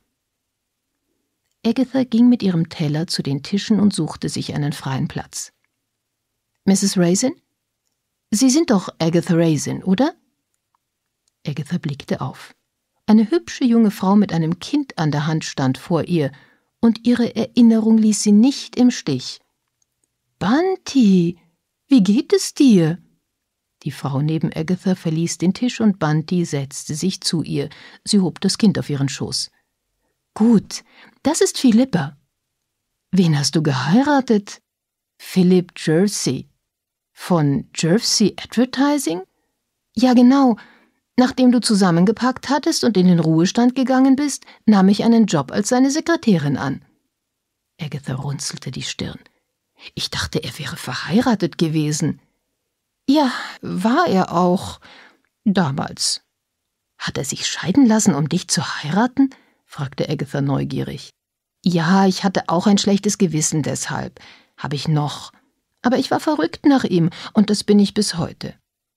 Agatha ging mit ihrem Teller zu den Tischen und suchte sich einen freien Platz. Mrs. Raisin? Sie sind doch Agatha Raisin, oder? Agatha blickte auf. Eine hübsche junge Frau mit einem Kind an der Hand stand vor ihr, und ihre Erinnerung ließ sie nicht im Stich. Banti, wie geht es dir? Die Frau neben Agatha verließ den Tisch und Bunty setzte sich zu ihr. Sie hob das Kind auf ihren Schoß. Gut, das ist Philippa. Wen hast du geheiratet? Philipp Jersey. Von Jersey Advertising? Ja, genau. Nachdem du zusammengepackt hattest und in den Ruhestand gegangen bist, nahm ich einen Job als seine Sekretärin an. Agatha runzelte die Stirn. Ich dachte, er wäre verheiratet gewesen. Ja, war er auch. Damals. Hat er sich scheiden lassen, um dich zu heiraten? fragte Agatha neugierig. Ja, ich hatte auch ein schlechtes Gewissen deshalb. Habe ich noch. Aber ich war verrückt nach ihm, und das bin ich bis heute.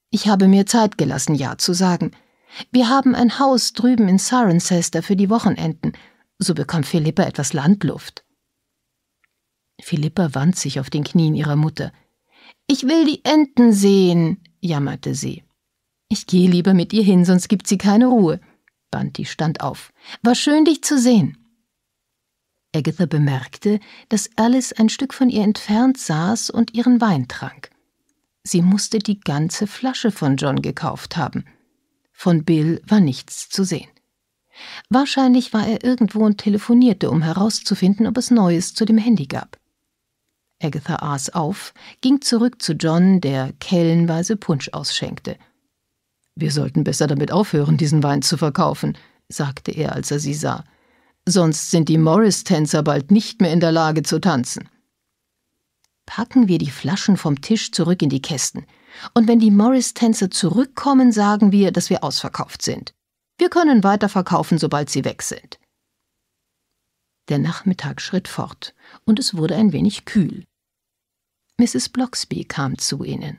Ich habe mir Zeit gelassen, Ja zu sagen. Wir haben ein Haus drüben in Cirencester für die Wochenenden. So bekommt Philippa etwas Landluft. Philippa wand sich auf den Knien ihrer Mutter. Ich will die Enten sehen, jammerte sie. Ich gehe lieber mit ihr hin, sonst gibt sie keine Ruhe. Banti stand auf. War schön, dich zu sehen. Agatha bemerkte, dass Alice ein Stück von ihr entfernt saß und ihren Wein trank. Sie musste die ganze Flasche von John gekauft haben. Von Bill war nichts zu sehen. Wahrscheinlich war er irgendwo und telefonierte, um herauszufinden, ob es Neues zu dem Handy gab. Agatha aß auf, ging zurück zu John, der kellenweise Punsch ausschenkte. Wir sollten besser damit aufhören, diesen Wein zu verkaufen, sagte er, als er sie sah. Sonst sind die Morris-Tänzer bald nicht mehr in der Lage zu tanzen. Packen wir die Flaschen vom Tisch zurück in die Kästen. Und wenn die Morris-Tänzer zurückkommen, sagen wir, dass wir ausverkauft sind. Wir können weiterverkaufen, sobald sie weg sind. Der Nachmittag schritt fort, und es wurde ein wenig kühl. Mrs. Bloxby kam zu ihnen.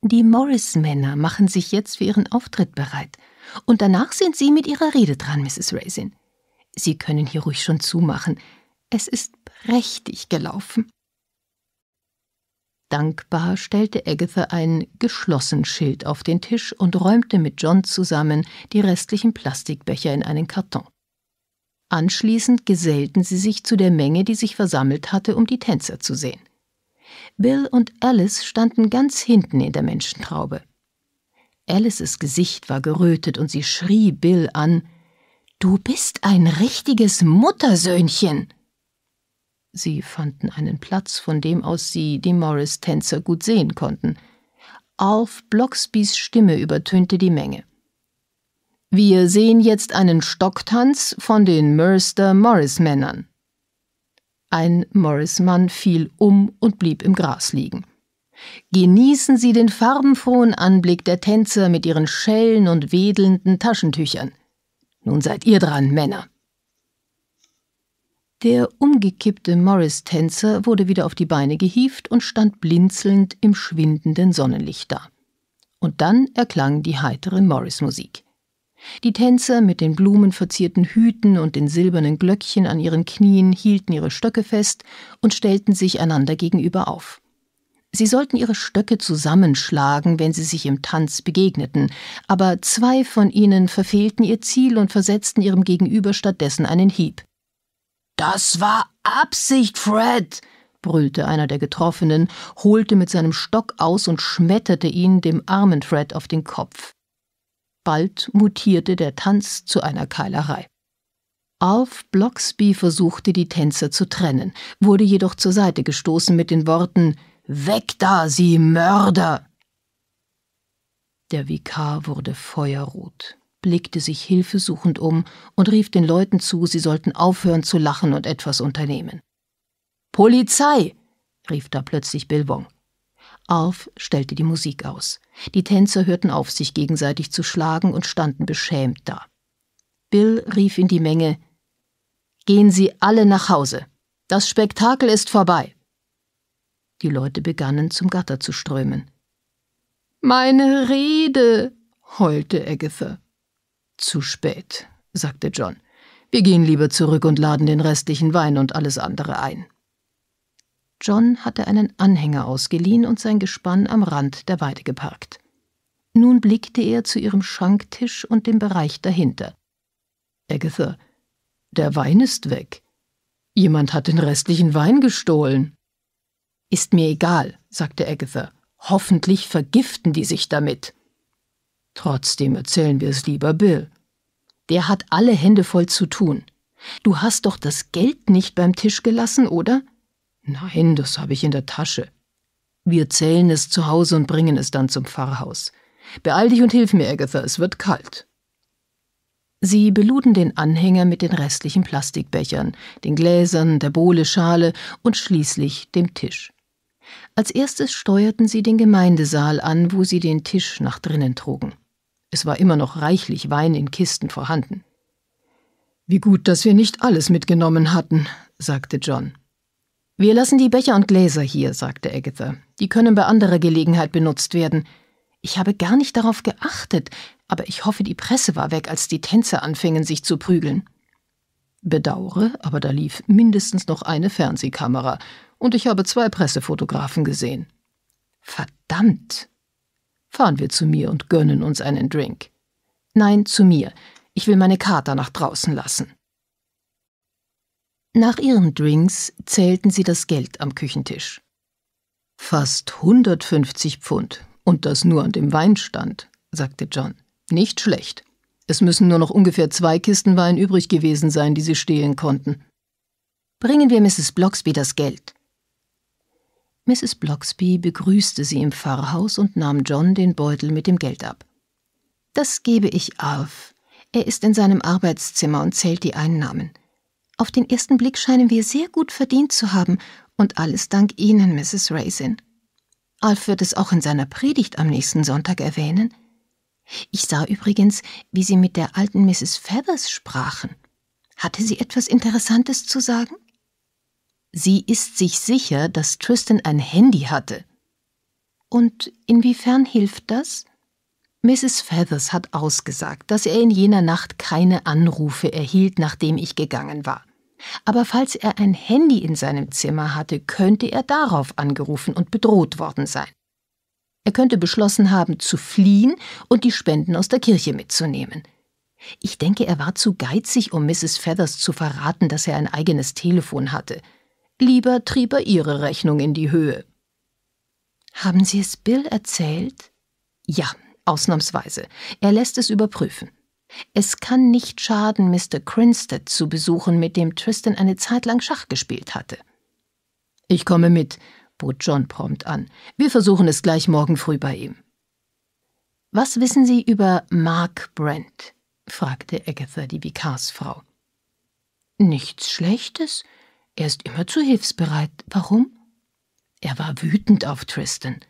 Die Morris-Männer machen sich jetzt für ihren Auftritt bereit. Und danach sind Sie mit Ihrer Rede dran, Mrs. Raisin. Sie können hier ruhig schon zumachen. Es ist prächtig gelaufen. Dankbar stellte Agatha ein geschlossen Schild auf den Tisch und räumte mit John zusammen die restlichen Plastikbecher in einen Karton. Anschließend gesellten sie sich zu der Menge, die sich versammelt hatte, um die Tänzer zu sehen. Bill und Alice standen ganz hinten in der Menschentraube. Alices Gesicht war gerötet und sie schrie Bill an Du bist ein richtiges Muttersöhnchen. Sie fanden einen Platz, von dem aus sie die Morris-Tänzer gut sehen konnten. Auf Bloxbys Stimme übertönte die Menge. Wir sehen jetzt einen Stocktanz von den Merster Morris-Männern. Ein Morris Mann fiel um und blieb im Gras liegen. Genießen Sie den farbenfrohen Anblick der Tänzer mit ihren Schellen und wedelnden Taschentüchern. Nun seid ihr dran, Männer. Der umgekippte Morris-Tänzer wurde wieder auf die Beine gehievt und stand blinzelnd im schwindenden Sonnenlicht da. Und dann erklang die heitere Morris-Musik. Die Tänzer mit den blumenverzierten Hüten und den silbernen Glöckchen an ihren Knien hielten ihre Stöcke fest und stellten sich einander gegenüber auf. Sie sollten ihre Stöcke zusammenschlagen, wenn sie sich im Tanz begegneten, aber zwei von ihnen verfehlten ihr Ziel und versetzten ihrem Gegenüber stattdessen einen Hieb. Das war Absicht, Fred, brüllte einer der Getroffenen, holte mit seinem Stock aus und schmetterte ihn dem armen Fred auf den Kopf. Bald mutierte der Tanz zu einer Keilerei. Alf Bloxby versuchte, die Tänzer zu trennen, wurde jedoch zur Seite gestoßen mit den Worten Weg da, Sie Mörder! Der Vikar wurde feuerrot, blickte sich hilfesuchend um und rief den Leuten zu, sie sollten aufhören zu lachen und etwas unternehmen. Polizei! rief da plötzlich Bill Wong. Arf stellte die Musik aus. Die Tänzer hörten auf, sich gegenseitig zu schlagen und standen beschämt da. Bill rief in die Menge Gehen Sie alle nach Hause. Das Spektakel ist vorbei. Die Leute begannen zum Gatter zu strömen. Meine Rede, heulte Agatha. Zu spät, sagte John. Wir gehen lieber zurück und laden den restlichen Wein und alles andere ein. John hatte einen Anhänger ausgeliehen und sein Gespann am Rand der Weide geparkt. Nun blickte er zu ihrem Schranktisch und dem Bereich dahinter. Agatha, der Wein ist weg. Jemand hat den restlichen Wein gestohlen. Ist mir egal, sagte Agatha. Hoffentlich vergiften die sich damit. Trotzdem erzählen wir es lieber Bill. Der hat alle Hände voll zu tun. Du hast doch das Geld nicht beim Tisch gelassen, oder? Nein, das habe ich in der Tasche. Wir zählen es zu Hause und bringen es dann zum Pfarrhaus. Beeil dich und hilf mir, Agatha, es wird kalt. Sie beluden den Anhänger mit den restlichen Plastikbechern, den Gläsern, der Bohle, und schließlich dem Tisch. Als erstes steuerten sie den Gemeindesaal an, wo sie den Tisch nach drinnen trugen. Es war immer noch reichlich Wein in Kisten vorhanden. Wie gut, dass wir nicht alles mitgenommen hatten, sagte John. Wir lassen die Becher und Gläser hier, sagte Agatha. Die können bei anderer Gelegenheit benutzt werden. Ich habe gar nicht darauf geachtet, aber ich hoffe, die Presse war weg, als die Tänzer anfingen, sich zu prügeln. Bedauere, aber da lief mindestens noch eine Fernsehkamera, und ich habe zwei Pressefotografen gesehen. Verdammt! Fahren wir zu mir und gönnen uns einen Drink. Nein, zu mir. Ich will meine Kater nach draußen lassen. Nach ihren Drinks zählten sie das Geld am Küchentisch. Fast 150 Pfund. Und das nur an dem Weinstand, sagte John. Nicht schlecht. Es müssen nur noch ungefähr zwei Kisten Wein übrig gewesen sein, die sie stehlen konnten. Bringen wir Mrs. Bloxby das Geld. Mrs. Bloxby begrüßte sie im Pfarrhaus und nahm John den Beutel mit dem Geld ab. Das gebe ich auf. Er ist in seinem Arbeitszimmer und zählt die Einnahmen. Auf den ersten Blick scheinen wir sehr gut verdient zu haben, und alles dank Ihnen, Mrs. Raisin. Alf wird es auch in seiner Predigt am nächsten Sonntag erwähnen. Ich sah übrigens, wie Sie mit der alten Mrs. Feathers sprachen. Hatte sie etwas Interessantes zu sagen? Sie ist sich sicher, dass Tristan ein Handy hatte. Und inwiefern hilft das? Mrs. Feathers hat ausgesagt, dass er in jener Nacht keine Anrufe erhielt, nachdem ich gegangen war. Aber falls er ein Handy in seinem Zimmer hatte, könnte er darauf angerufen und bedroht worden sein. Er könnte beschlossen haben, zu fliehen und die Spenden aus der Kirche mitzunehmen. Ich denke, er war zu geizig, um Mrs. Feathers zu verraten, dass er ein eigenes Telefon hatte. Lieber trieb er ihre Rechnung in die Höhe. Haben Sie es Bill erzählt? Ja, Ausnahmsweise. Er lässt es überprüfen. Es kann nicht schaden, Mr. Crinstead zu besuchen, mit dem Tristan eine Zeit lang Schach gespielt hatte. Ich komme mit, bot John prompt an. Wir versuchen es gleich morgen früh bei ihm. Was wissen Sie über Mark Brent? fragte Agatha, die Vikarsfrau. Nichts Schlechtes. Er ist immer zu hilfsbereit. Warum? Er war wütend auf Tristan.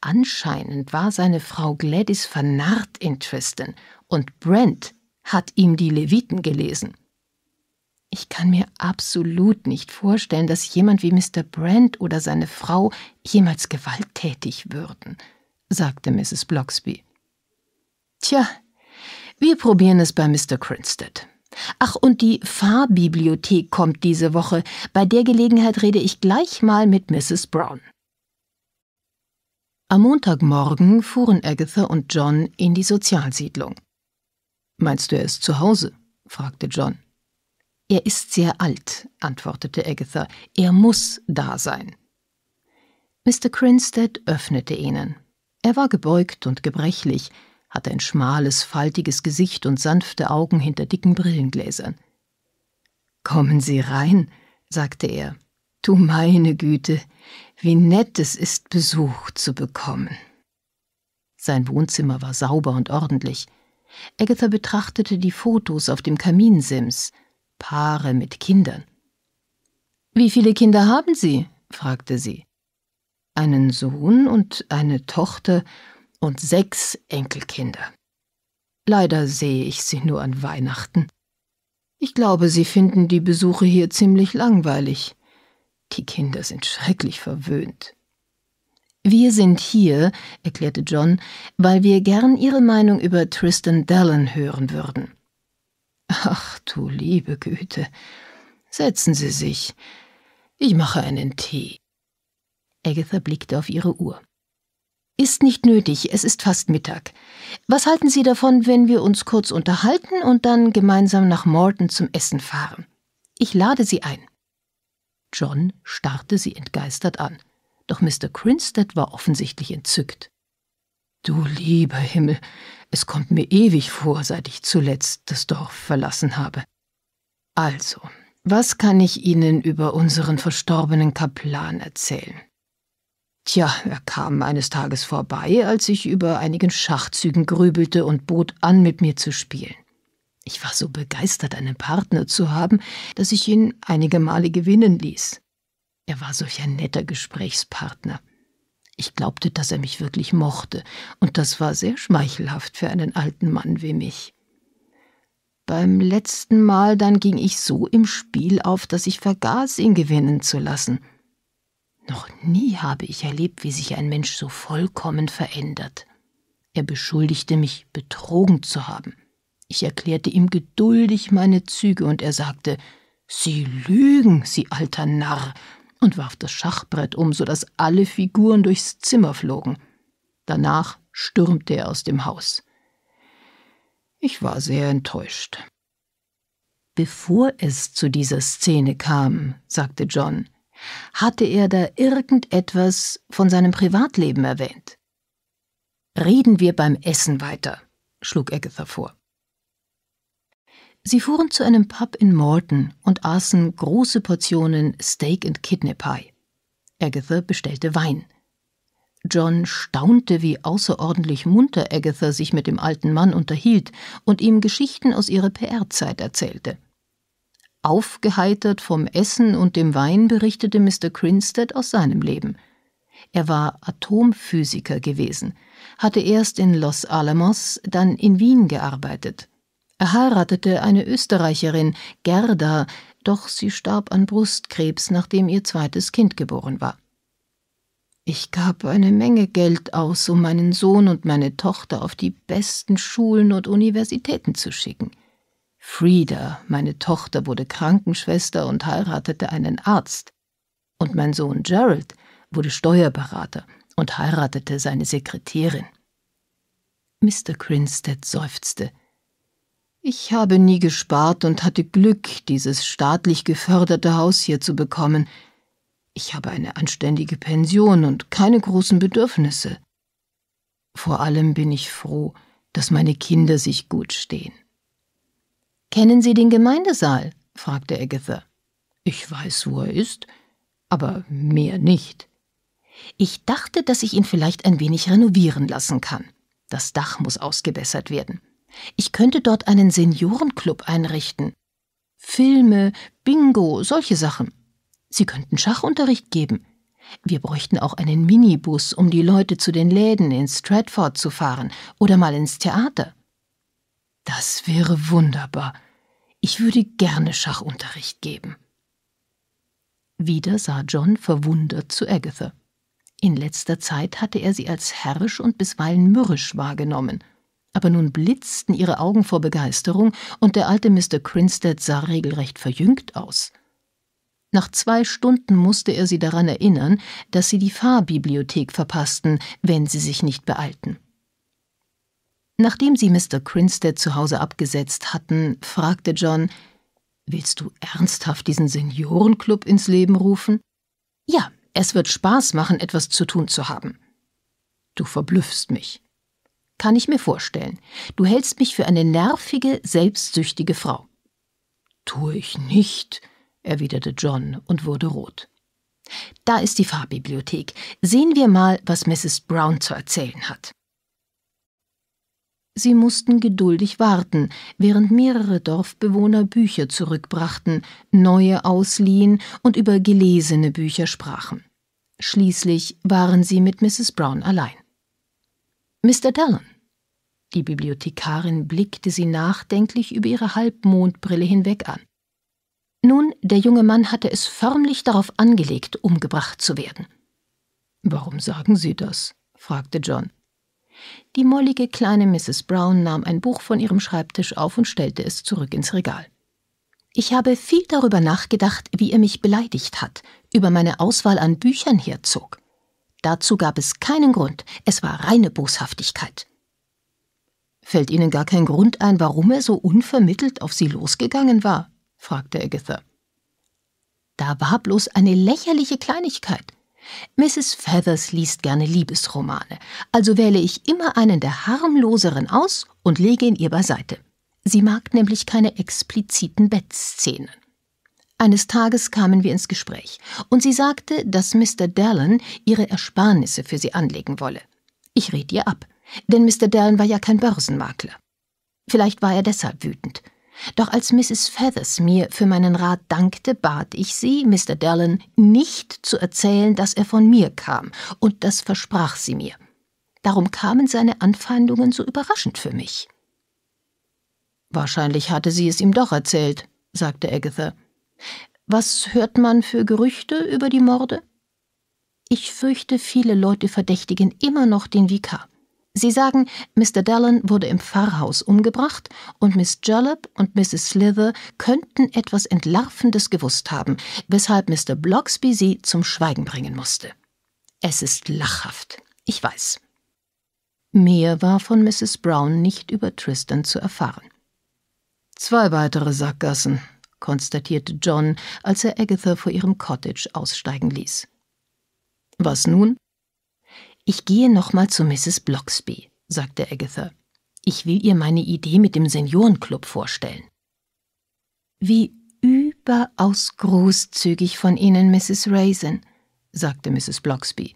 Anscheinend war seine Frau Gladys vernarrt in Tristan und Brent hat ihm die Leviten gelesen. Ich kann mir absolut nicht vorstellen, dass jemand wie Mr. Brent oder seine Frau jemals gewalttätig würden, sagte Mrs. Bloxby. Tja, wir probieren es bei Mr. Crinstead. Ach, und die Fahrbibliothek kommt diese Woche. Bei der Gelegenheit rede ich gleich mal mit Mrs. Brown. Am Montagmorgen fuhren Agatha und John in die Sozialsiedlung. Meinst du, er ist zu Hause? fragte John. Er ist sehr alt, antwortete Agatha. Er muss da sein. Mr. Crinstead öffnete ihnen. Er war gebeugt und gebrechlich, hatte ein schmales, faltiges Gesicht und sanfte Augen hinter dicken Brillengläsern. Kommen Sie rein, sagte er. Du meine Güte, wie nett es ist, Besuch zu bekommen. Sein Wohnzimmer war sauber und ordentlich. Agatha betrachtete die Fotos auf dem Kaminsims, Paare mit Kindern. Wie viele Kinder haben Sie? fragte sie. Einen Sohn und eine Tochter und sechs Enkelkinder. Leider sehe ich sie nur an Weihnachten. Ich glaube, Sie finden die Besuche hier ziemlich langweilig. Die Kinder sind schrecklich verwöhnt. Wir sind hier, erklärte John, weil wir gern Ihre Meinung über Tristan Dallon hören würden. Ach du liebe Güte. Setzen Sie sich. Ich mache einen Tee. Agatha blickte auf ihre Uhr. Ist nicht nötig, es ist fast Mittag. Was halten Sie davon, wenn wir uns kurz unterhalten und dann gemeinsam nach Morton zum Essen fahren? Ich lade Sie ein. John starrte sie entgeistert an. Doch Mr. Crinstead war offensichtlich entzückt. Du lieber Himmel, es kommt mir ewig vor, seit ich zuletzt das Dorf verlassen habe. Also, was kann ich Ihnen über unseren verstorbenen Kaplan erzählen? Tja, er kam eines Tages vorbei, als ich über einigen Schachzügen grübelte und bot an, mit mir zu spielen. Ich war so begeistert, einen Partner zu haben, dass ich ihn einige Male gewinnen ließ. Er war solch ein netter Gesprächspartner. Ich glaubte, dass er mich wirklich mochte, und das war sehr schmeichelhaft für einen alten Mann wie mich. Beim letzten Mal dann ging ich so im Spiel auf, dass ich vergaß, ihn gewinnen zu lassen. Noch nie habe ich erlebt, wie sich ein Mensch so vollkommen verändert. Er beschuldigte mich, betrogen zu haben. Ich erklärte ihm geduldig meine Züge, und er sagte Sie lügen, Sie alter Narr, und warf das Schachbrett um, so daß alle Figuren durchs Zimmer flogen. Danach stürmte er aus dem Haus. Ich war sehr enttäuscht. Bevor es zu dieser Szene kam, sagte John, hatte er da irgendetwas von seinem Privatleben erwähnt. Reden wir beim Essen weiter, schlug Agatha vor. Sie fuhren zu einem Pub in Morton und aßen große Portionen Steak and Kidney Pie. Agatha bestellte Wein. John staunte, wie außerordentlich munter Agatha sich mit dem alten Mann unterhielt und ihm Geschichten aus ihrer PR-Zeit erzählte. Aufgeheitert vom Essen und dem Wein berichtete Mr. Crinstead aus seinem Leben. Er war Atomphysiker gewesen, hatte erst in Los Alamos, dann in Wien gearbeitet. Er heiratete eine Österreicherin, Gerda, doch sie starb an Brustkrebs, nachdem ihr zweites Kind geboren war. Ich gab eine Menge Geld aus, um meinen Sohn und meine Tochter auf die besten Schulen und Universitäten zu schicken. Frieda, meine Tochter, wurde Krankenschwester und heiratete einen Arzt. Und mein Sohn Gerald wurde Steuerberater und heiratete seine Sekretärin. Mr. Grinstead seufzte. Ich habe nie gespart und hatte Glück, dieses staatlich geförderte Haus hier zu bekommen. Ich habe eine anständige Pension und keine großen Bedürfnisse. Vor allem bin ich froh, dass meine Kinder sich gut stehen. Kennen Sie den Gemeindesaal? fragte Agatha. Ich weiß, wo er ist, aber mehr nicht. Ich dachte, dass ich ihn vielleicht ein wenig renovieren lassen kann. Das Dach muss ausgebessert werden. Ich könnte dort einen Seniorenclub einrichten. Filme, Bingo, solche Sachen. Sie könnten Schachunterricht geben. Wir bräuchten auch einen Minibus, um die Leute zu den Läden in Stratford zu fahren oder mal ins Theater. Das wäre wunderbar. Ich würde gerne Schachunterricht geben. Wieder sah John verwundert zu Agatha. In letzter Zeit hatte er sie als herrisch und bisweilen mürrisch wahrgenommen aber nun blitzten ihre Augen vor Begeisterung, und der alte Mr. Crinstead sah regelrecht verjüngt aus. Nach zwei Stunden musste er sie daran erinnern, dass sie die Fahrbibliothek verpassten, wenn sie sich nicht beeilten. Nachdem sie Mr. Crinstead zu Hause abgesetzt hatten, fragte John Willst du ernsthaft diesen Seniorenclub ins Leben rufen? Ja, es wird Spaß machen, etwas zu tun zu haben. Du verblüffst mich. Kann ich mir vorstellen. Du hältst mich für eine nervige, selbstsüchtige Frau. Tue ich nicht, erwiderte John und wurde rot. Da ist die Fahrbibliothek. Sehen wir mal, was Mrs. Brown zu erzählen hat. Sie mussten geduldig warten, während mehrere Dorfbewohner Bücher zurückbrachten, neue ausliehen und über gelesene Bücher sprachen. Schließlich waren sie mit Mrs. Brown allein. Mr. Dallon. Die Bibliothekarin blickte sie nachdenklich über ihre Halbmondbrille hinweg an. Nun, der junge Mann hatte es förmlich darauf angelegt, umgebracht zu werden. Warum sagen Sie das? fragte John. Die mollige kleine Mrs. Brown nahm ein Buch von ihrem Schreibtisch auf und stellte es zurück ins Regal. Ich habe viel darüber nachgedacht, wie er mich beleidigt hat, über meine Auswahl an Büchern herzog. Dazu gab es keinen Grund, es war reine Boshaftigkeit. Fällt Ihnen gar kein Grund ein, warum er so unvermittelt auf Sie losgegangen war? fragte Agatha. Da war bloß eine lächerliche Kleinigkeit. Mrs. Feathers liest gerne Liebesromane, also wähle ich immer einen der harmloseren aus und lege ihn ihr beiseite. Sie mag nämlich keine expliziten Bettszenen. Eines Tages kamen wir ins Gespräch, und sie sagte, dass Mr. Dallon ihre Ersparnisse für sie anlegen wolle. Ich riet ihr ab, denn Mr. Dallon war ja kein Börsenmakler. Vielleicht war er deshalb wütend. Doch als Mrs. Feathers mir für meinen Rat dankte, bat ich sie, Mr. Dallon nicht zu erzählen, dass er von mir kam, und das versprach sie mir. Darum kamen seine Anfeindungen so überraschend für mich. Wahrscheinlich hatte sie es ihm doch erzählt, sagte Agatha. Was hört man für Gerüchte über die Morde? Ich fürchte, viele Leute verdächtigen immer noch den Vikar. Sie sagen, Mr. Dallon wurde im Pfarrhaus umgebracht und Miss Jollop und Mrs. Slither könnten etwas Entlarvendes gewusst haben, weshalb Mr. Bloxby sie zum Schweigen bringen musste. Es ist lachhaft, ich weiß. Mehr war von Mrs. Brown nicht über Tristan zu erfahren. Zwei weitere Sackgassen, konstatierte John, als er Agatha vor ihrem Cottage aussteigen ließ. Was nun? Ich gehe nochmal zu Mrs. Bloxby, sagte Agatha. Ich will ihr meine Idee mit dem Seniorenclub vorstellen. Wie überaus großzügig von Ihnen, Mrs. Raisin, sagte Mrs. Bloxby.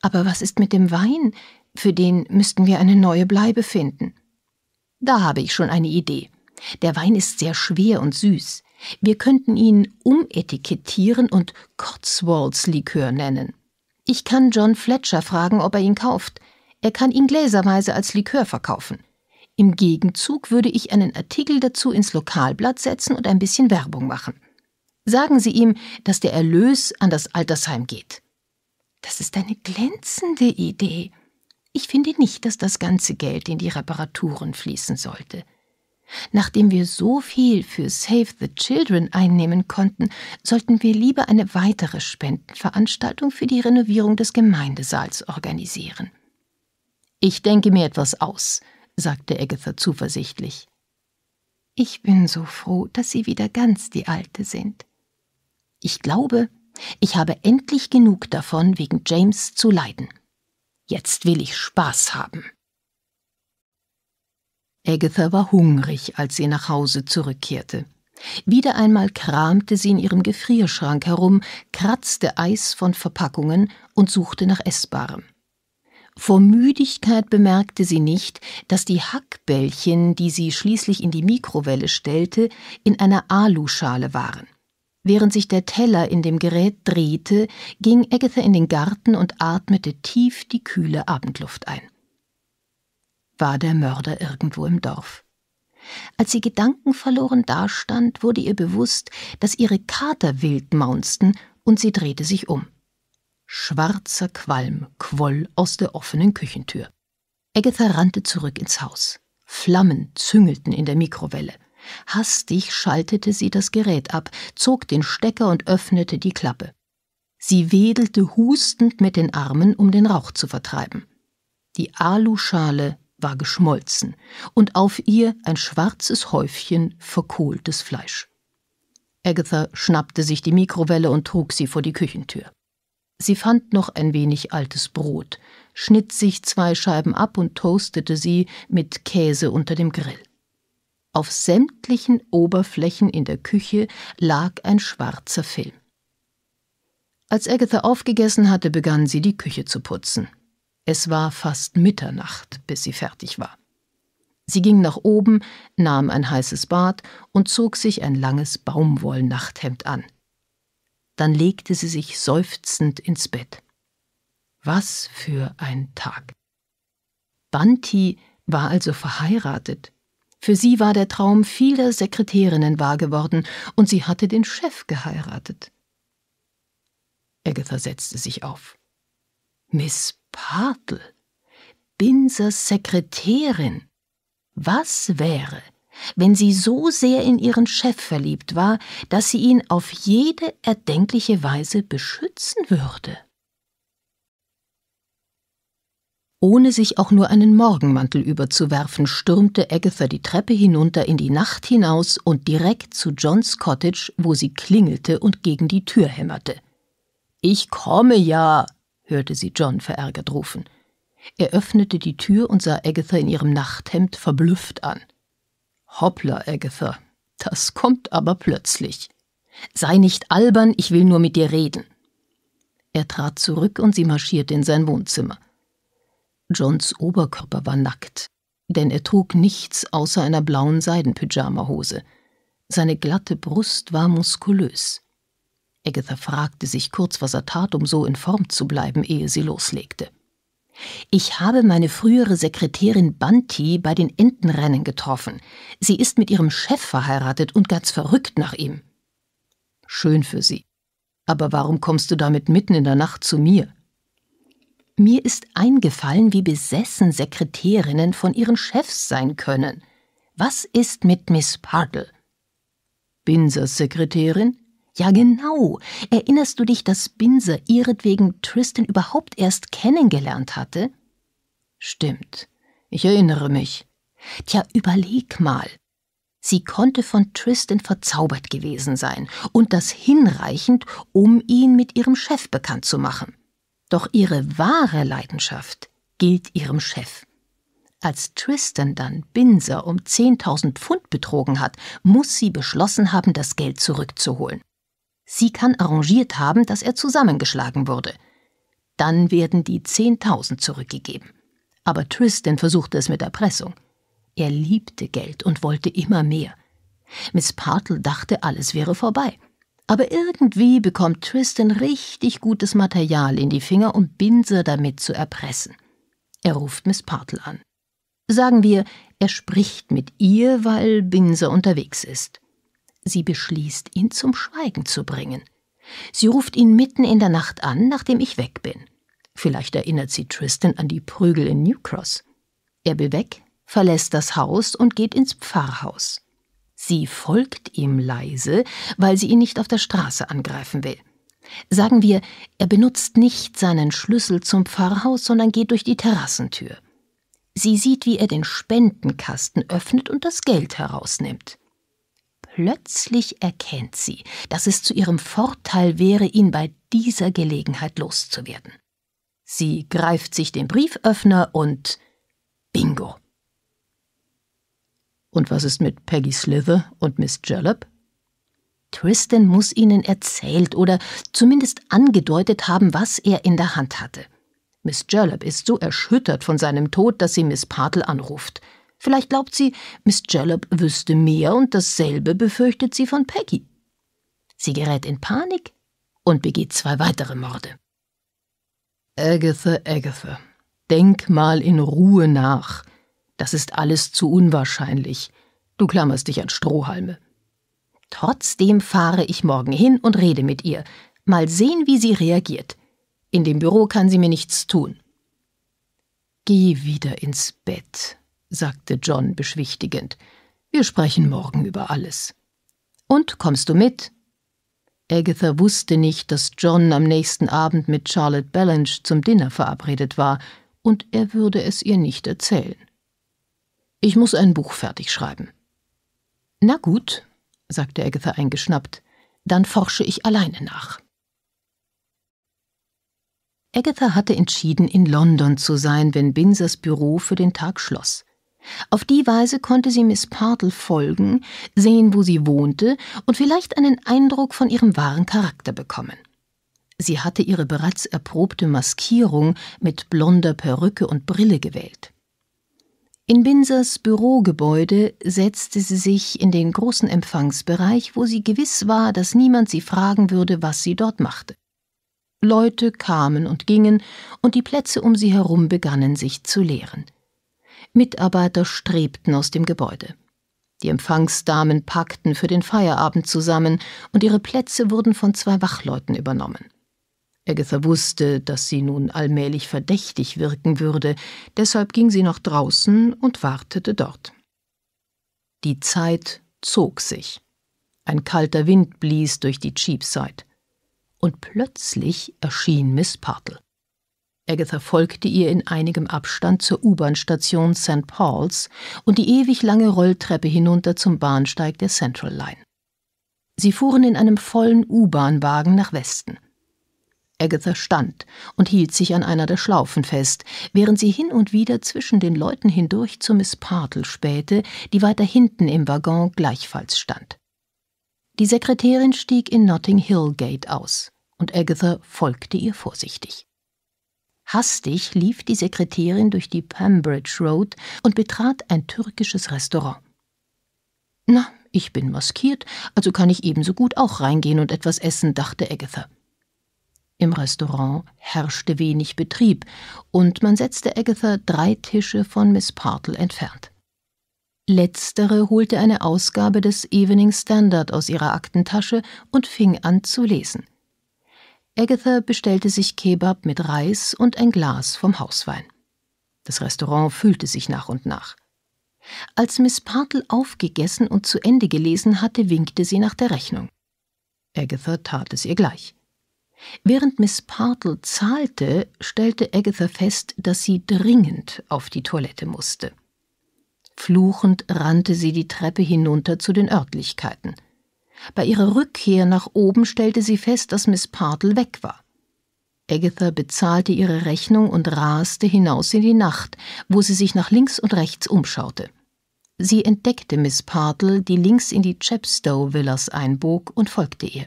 Aber was ist mit dem Wein? Für den müssten wir eine neue Bleibe finden. Da habe ich schon eine Idee. Der Wein ist sehr schwer und süß. Wir könnten ihn umetikettieren und Cotswolds-Likör nennen. Ich kann John Fletcher fragen, ob er ihn kauft. Er kann ihn gläserweise als Likör verkaufen. Im Gegenzug würde ich einen Artikel dazu ins Lokalblatt setzen und ein bisschen Werbung machen. Sagen Sie ihm, dass der Erlös an das Altersheim geht. Das ist eine glänzende Idee. Ich finde nicht, dass das ganze Geld in die Reparaturen fließen sollte. Nachdem wir so viel für Save the Children einnehmen konnten, sollten wir lieber eine weitere Spendenveranstaltung für die Renovierung des Gemeindesaals organisieren. Ich denke mir etwas aus, sagte Agatha zuversichtlich. Ich bin so froh, dass Sie wieder ganz die Alte sind. Ich glaube, ich habe endlich genug davon, wegen James zu leiden. Jetzt will ich Spaß haben. Agatha war hungrig, als sie nach Hause zurückkehrte. Wieder einmal kramte sie in ihrem Gefrierschrank herum, kratzte Eis von Verpackungen und suchte nach Essbarem. Vor Müdigkeit bemerkte sie nicht, dass die Hackbällchen, die sie schließlich in die Mikrowelle stellte, in einer Aluschale waren. Während sich der Teller in dem Gerät drehte, ging Agatha in den Garten und atmete tief die kühle Abendluft ein. War der Mörder irgendwo im Dorf? Als sie gedankenverloren dastand, wurde ihr bewusst, dass ihre Kater wild maunzten, und sie drehte sich um. Schwarzer Qualm quoll aus der offenen Küchentür. Agatha rannte zurück ins Haus. Flammen züngelten in der Mikrowelle. Hastig schaltete sie das Gerät ab, zog den Stecker und öffnete die Klappe. Sie wedelte hustend mit den Armen, um den Rauch zu vertreiben. Die Aluschale war geschmolzen und auf ihr ein schwarzes Häufchen verkohltes Fleisch. Agatha schnappte sich die Mikrowelle und trug sie vor die Küchentür. Sie fand noch ein wenig altes Brot, schnitt sich zwei Scheiben ab und toastete sie mit Käse unter dem Grill. Auf sämtlichen Oberflächen in der Küche lag ein schwarzer Film. Als Agatha aufgegessen hatte, begann sie die Küche zu putzen. Es war fast Mitternacht, bis sie fertig war. Sie ging nach oben, nahm ein heißes Bad und zog sich ein langes Baumwollnachthemd an. Dann legte sie sich seufzend ins Bett. Was für ein Tag. Banti war also verheiratet. Für sie war der Traum vieler Sekretärinnen wahr geworden und sie hatte den Chef geheiratet. Agatha setzte sich auf. Miss Patel, Binsers Sekretärin. Was wäre, wenn sie so sehr in ihren Chef verliebt war, dass sie ihn auf jede erdenkliche Weise beschützen würde? Ohne sich auch nur einen Morgenmantel überzuwerfen, stürmte Agatha die Treppe hinunter in die Nacht hinaus und direkt zu Johns Cottage, wo sie klingelte und gegen die Tür hämmerte. Ich komme ja, hörte sie John verärgert rufen. Er öffnete die Tür und sah Agatha in ihrem Nachthemd verblüfft an. Hoppla, Agatha, das kommt aber plötzlich. Sei nicht albern, ich will nur mit dir reden. Er trat zurück und sie marschierte in sein Wohnzimmer. Johns Oberkörper war nackt, denn er trug nichts außer einer blauen Seidenpyjamahose. Seine glatte Brust war muskulös. Agatha fragte sich kurz, was er tat, um so in Form zu bleiben, ehe sie loslegte. Ich habe meine frühere Sekretärin Bunty bei den Entenrennen getroffen. Sie ist mit ihrem Chef verheiratet und ganz verrückt nach ihm. Schön für sie. Aber warum kommst du damit mitten in der Nacht zu mir? Mir ist eingefallen, wie besessen Sekretärinnen von ihren Chefs sein können. Was ist mit Miss Pardle? Binsers Sekretärin? Ja, genau. Erinnerst du dich, dass Binse ihretwegen Tristan überhaupt erst kennengelernt hatte? Stimmt. Ich erinnere mich. Tja, überleg mal. Sie konnte von Tristan verzaubert gewesen sein und das hinreichend, um ihn mit ihrem Chef bekannt zu machen. Doch ihre wahre Leidenschaft gilt ihrem Chef. Als Tristan dann Binser um 10.000 Pfund betrogen hat, muss sie beschlossen haben, das Geld zurückzuholen. Sie kann arrangiert haben, dass er zusammengeschlagen wurde. Dann werden die 10.000 zurückgegeben. Aber Tristan versuchte es mit Erpressung. Er liebte Geld und wollte immer mehr. Miss Partle dachte, alles wäre vorbei. Aber irgendwie bekommt Tristan richtig gutes Material in die Finger, um Binser damit zu erpressen. Er ruft Miss Partle an. Sagen wir, er spricht mit ihr, weil Binser unterwegs ist. Sie beschließt, ihn zum Schweigen zu bringen. Sie ruft ihn mitten in der Nacht an, nachdem ich weg bin. Vielleicht erinnert sie Tristan an die Prügel in Newcross. Er will weg, verlässt das Haus und geht ins Pfarrhaus. Sie folgt ihm leise, weil sie ihn nicht auf der Straße angreifen will. Sagen wir, er benutzt nicht seinen Schlüssel zum Pfarrhaus, sondern geht durch die Terrassentür. Sie sieht, wie er den Spendenkasten öffnet und das Geld herausnimmt. Plötzlich erkennt sie, dass es zu ihrem Vorteil wäre, ihn bei dieser Gelegenheit loszuwerden. Sie greift sich den Brieföffner und Bingo. Und was ist mit Peggy Slither und Miss Jellop? Tristan muss ihnen erzählt oder zumindest angedeutet haben, was er in der Hand hatte. Miss Jellop ist so erschüttert von seinem Tod, dass sie Miss Partle anruft – Vielleicht glaubt sie, Miss Jalop wüsste mehr und dasselbe befürchtet sie von Peggy. Sie gerät in Panik und begeht zwei weitere Morde. Agatha, Agatha, denk mal in Ruhe nach. Das ist alles zu unwahrscheinlich. Du klammerst dich an Strohhalme. Trotzdem fahre ich morgen hin und rede mit ihr. Mal sehen, wie sie reagiert. In dem Büro kann sie mir nichts tun. Geh wieder ins Bett, sagte John beschwichtigend. Wir sprechen morgen über alles. Und kommst du mit? Agatha wusste nicht, dass John am nächsten Abend mit Charlotte Ballanche zum Dinner verabredet war, und er würde es ihr nicht erzählen. Ich muss ein Buch fertig schreiben. Na gut, sagte Agatha eingeschnappt, dann forsche ich alleine nach. Agatha hatte entschieden, in London zu sein, wenn Binsers Büro für den Tag schloss. Auf die Weise konnte sie Miss Partle folgen, sehen, wo sie wohnte und vielleicht einen Eindruck von ihrem wahren Charakter bekommen. Sie hatte ihre bereits erprobte Maskierung mit blonder Perücke und Brille gewählt. In Binsers Bürogebäude setzte sie sich in den großen Empfangsbereich, wo sie gewiss war, dass niemand sie fragen würde, was sie dort machte. Leute kamen und gingen, und die Plätze um sie herum begannen sich zu leeren. Mitarbeiter strebten aus dem Gebäude. Die Empfangsdamen packten für den Feierabend zusammen und ihre Plätze wurden von zwei Wachleuten übernommen. Agatha wusste, dass sie nun allmählich verdächtig wirken würde, deshalb ging sie nach draußen und wartete dort. Die Zeit zog sich. Ein kalter Wind blies durch die Cheapside. Und plötzlich erschien Miss Partle. Agatha folgte ihr in einigem Abstand zur U-Bahn-Station St. Paul's und die ewig lange Rolltreppe hinunter zum Bahnsteig der Central Line. Sie fuhren in einem vollen U-Bahn-Wagen nach Westen. Agatha stand und hielt sich an einer der Schlaufen fest, während sie hin und wieder zwischen den Leuten hindurch zu Miss Partle spähte, die weiter hinten im Waggon gleichfalls stand. Die Sekretärin stieg in Notting Hill Gate aus, und Agatha folgte ihr vorsichtig. Hastig lief die Sekretärin durch die Pembridge Road und betrat ein türkisches Restaurant. Na, ich bin maskiert, also kann ich ebenso gut auch reingehen und etwas essen, dachte Agatha. Im Restaurant herrschte wenig Betrieb, und man setzte Agatha drei Tische von Miss Partle entfernt. Letztere holte eine Ausgabe des Evening Standard aus ihrer Aktentasche und fing an zu lesen. Agatha bestellte sich Kebab mit Reis und ein Glas vom Hauswein. Das Restaurant füllte sich nach und nach. Als Miss Partle aufgegessen und zu Ende gelesen hatte, winkte sie nach der Rechnung. Agatha tat es ihr gleich. Während Miss Partle zahlte, stellte Agatha fest, dass sie dringend auf die Toilette musste. Fluchend rannte sie die Treppe hinunter zu den Örtlichkeiten. Bei ihrer Rückkehr nach oben stellte sie fest, dass Miss Partle weg war. Agatha bezahlte ihre Rechnung und raste hinaus in die Nacht, wo sie sich nach links und rechts umschaute. Sie entdeckte Miss Partle, die links in die Chepstow Villas einbog, und folgte ihr.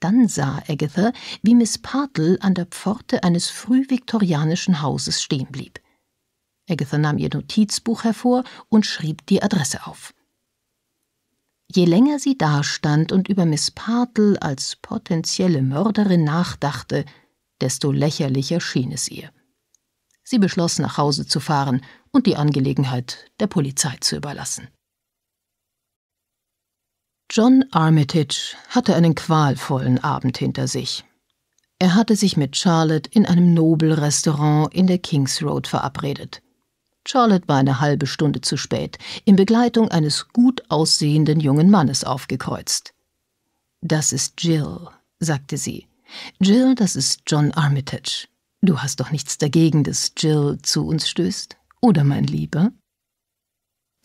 Dann sah Agatha, wie Miss Partle an der Pforte eines frühviktorianischen Hauses stehen blieb. Agatha nahm ihr Notizbuch hervor und schrieb die Adresse auf. Je länger sie dastand und über Miss Partel als potenzielle Mörderin nachdachte, desto lächerlicher schien es ihr. Sie beschloss, nach Hause zu fahren und die Angelegenheit der Polizei zu überlassen. John Armitage hatte einen qualvollen Abend hinter sich. Er hatte sich mit Charlotte in einem Nobelrestaurant in der Kings Road verabredet. Charlotte war eine halbe Stunde zu spät, in Begleitung eines gut aussehenden jungen Mannes aufgekreuzt. Das ist Jill, sagte sie. Jill, das ist John Armitage. Du hast doch nichts dagegen, dass Jill zu uns stößt, oder mein Lieber?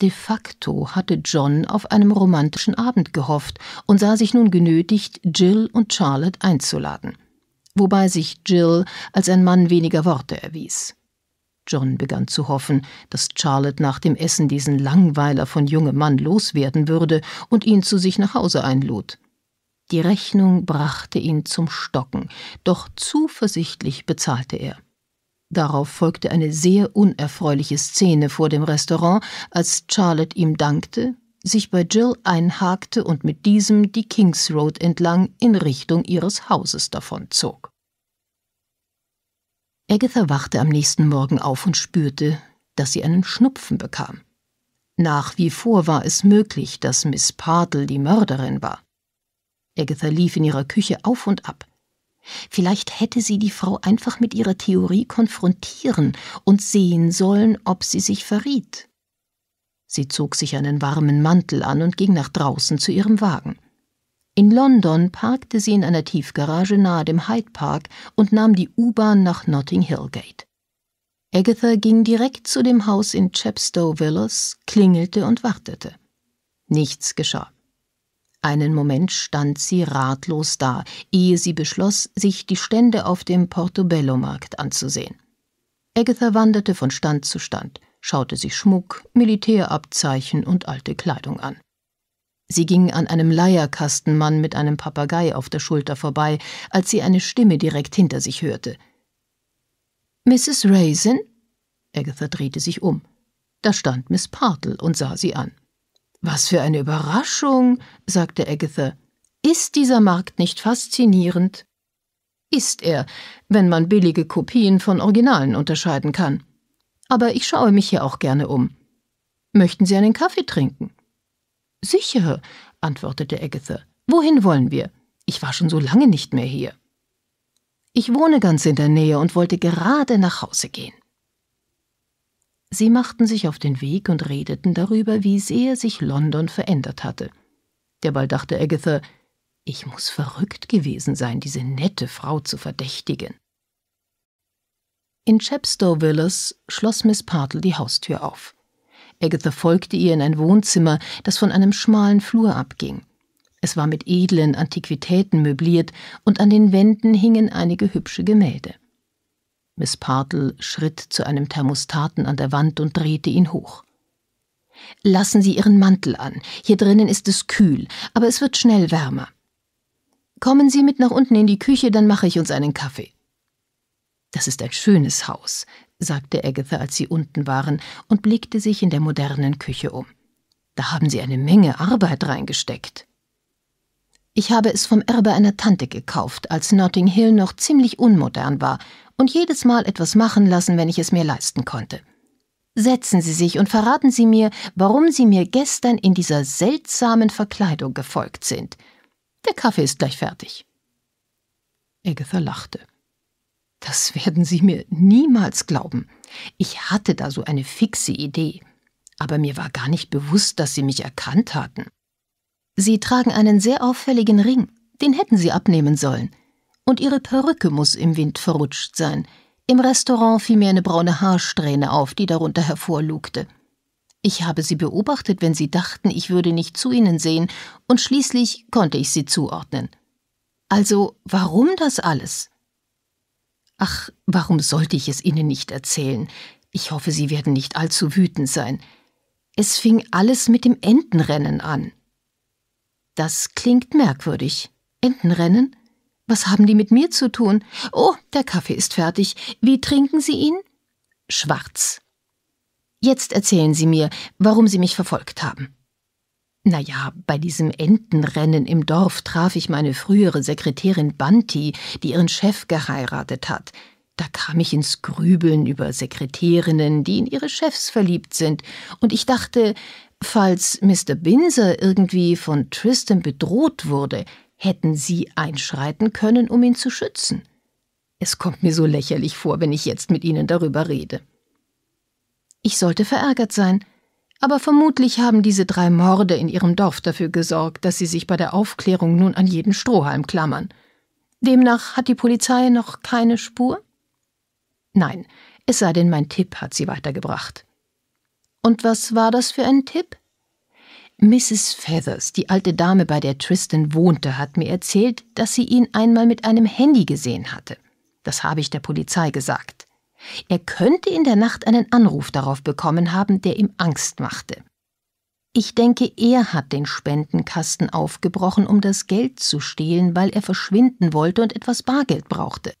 De facto hatte John auf einem romantischen Abend gehofft und sah sich nun genötigt, Jill und Charlotte einzuladen, wobei sich Jill als ein Mann weniger Worte erwies. John begann zu hoffen, dass Charlotte nach dem Essen diesen Langweiler von jungem Mann loswerden würde und ihn zu sich nach Hause einlud. Die Rechnung brachte ihn zum Stocken, doch zuversichtlich bezahlte er. Darauf folgte eine sehr unerfreuliche Szene vor dem Restaurant, als Charlotte ihm dankte, sich bei Jill einhakte und mit diesem die Kings Road entlang in Richtung ihres Hauses davonzog. Agatha wachte am nächsten Morgen auf und spürte, dass sie einen Schnupfen bekam. Nach wie vor war es möglich, dass Miss Partle die Mörderin war. Agatha lief in ihrer Küche auf und ab. Vielleicht hätte sie die Frau einfach mit ihrer Theorie konfrontieren und sehen sollen, ob sie sich verriet. Sie zog sich einen warmen Mantel an und ging nach draußen zu ihrem Wagen. In London parkte sie in einer Tiefgarage nahe dem Hyde Park und nahm die U-Bahn nach Notting Hill Gate. Agatha ging direkt zu dem Haus in Chepstow Villas, klingelte und wartete. Nichts geschah. Einen Moment stand sie ratlos da, ehe sie beschloss, sich die Stände auf dem Portobello-Markt anzusehen. Agatha wanderte von Stand zu Stand, schaute sich Schmuck, Militärabzeichen und alte Kleidung an. Sie ging an einem Leierkastenmann mit einem Papagei auf der Schulter vorbei, als sie eine Stimme direkt hinter sich hörte. Mrs. Raisin? Agatha drehte sich um. Da stand Miss Partle und sah sie an. Was für eine Überraschung, sagte Agatha. Ist dieser Markt nicht faszinierend? Ist er, wenn man billige Kopien von Originalen unterscheiden kann. Aber ich schaue mich hier auch gerne um. Möchten Sie einen Kaffee trinken? Sicher, antwortete Agatha. Wohin wollen wir? Ich war schon so lange nicht mehr hier. Ich wohne ganz in der Nähe und wollte gerade nach Hause gehen. Sie machten sich auf den Weg und redeten darüber, wie sehr sich London verändert hatte. Derweil dachte Agatha, ich muss verrückt gewesen sein, diese nette Frau zu verdächtigen. In Chepstow Villas schloss Miss Partle die Haustür auf. Agatha folgte ihr in ein Wohnzimmer, das von einem schmalen Flur abging. Es war mit edlen Antiquitäten möbliert und an den Wänden hingen einige hübsche Gemälde. Miss Partle schritt zu einem Thermostaten an der Wand und drehte ihn hoch. Lassen Sie Ihren Mantel an. Hier drinnen ist es kühl, aber es wird schnell wärmer. Kommen Sie mit nach unten in die Küche, dann mache ich uns einen Kaffee. Das ist ein schönes Haus, sagte Agatha, als sie unten waren, und blickte sich in der modernen Küche um. Da haben Sie eine Menge Arbeit reingesteckt. Ich habe es vom Erbe einer Tante gekauft, als Notting Hill noch ziemlich unmodern war, und jedes Mal etwas machen lassen, wenn ich es mir leisten konnte. Setzen Sie sich und verraten Sie mir, warum Sie mir gestern in dieser seltsamen Verkleidung gefolgt sind. Der Kaffee ist gleich fertig. Agatha lachte. Das werden Sie mir niemals glauben. Ich hatte da so eine fixe Idee, aber mir war gar nicht bewusst, dass Sie mich erkannt hatten. Sie tragen einen sehr auffälligen Ring, den hätten Sie abnehmen sollen. Und Ihre Perücke muss im Wind verrutscht sein. Im Restaurant fiel mir eine braune Haarsträhne auf, die darunter hervorlugte. Ich habe Sie beobachtet, wenn Sie dachten, ich würde nicht zu Ihnen sehen, und schließlich konnte ich Sie zuordnen. Also, warum das alles? Ach, warum sollte ich es Ihnen nicht erzählen? Ich hoffe, Sie werden nicht allzu wütend sein. Es fing alles mit dem Entenrennen an. Das klingt merkwürdig. Entenrennen? Was haben die mit mir zu tun? Oh, der Kaffee ist fertig. Wie trinken Sie ihn? Schwarz. Jetzt erzählen Sie mir, warum Sie mich verfolgt haben. Naja, bei diesem Entenrennen im Dorf traf ich meine frühere Sekretärin Banti, die ihren Chef geheiratet hat. Da kam ich ins Grübeln über Sekretärinnen, die in ihre Chefs verliebt sind, und ich dachte, falls Mr. Binser irgendwie von Tristan bedroht wurde, hätten Sie einschreiten können, um ihn zu schützen. Es kommt mir so lächerlich vor, wenn ich jetzt mit Ihnen darüber rede. Ich sollte verärgert sein, aber vermutlich haben diese drei Morde in ihrem Dorf dafür gesorgt, dass sie sich bei der Aufklärung nun an jeden Strohhalm klammern. Demnach hat die Polizei noch keine Spur? Nein, es sei denn, mein Tipp hat sie weitergebracht. Und was war das für ein Tipp? Mrs. Feathers, die alte Dame, bei der Tristan wohnte, hat mir erzählt, dass sie ihn einmal mit einem Handy gesehen hatte. Das habe ich der Polizei gesagt. Er könnte in der Nacht einen Anruf darauf bekommen haben, der ihm Angst machte. Ich denke, er hat den Spendenkasten aufgebrochen, um das Geld zu stehlen, weil er verschwinden wollte und etwas Bargeld brauchte.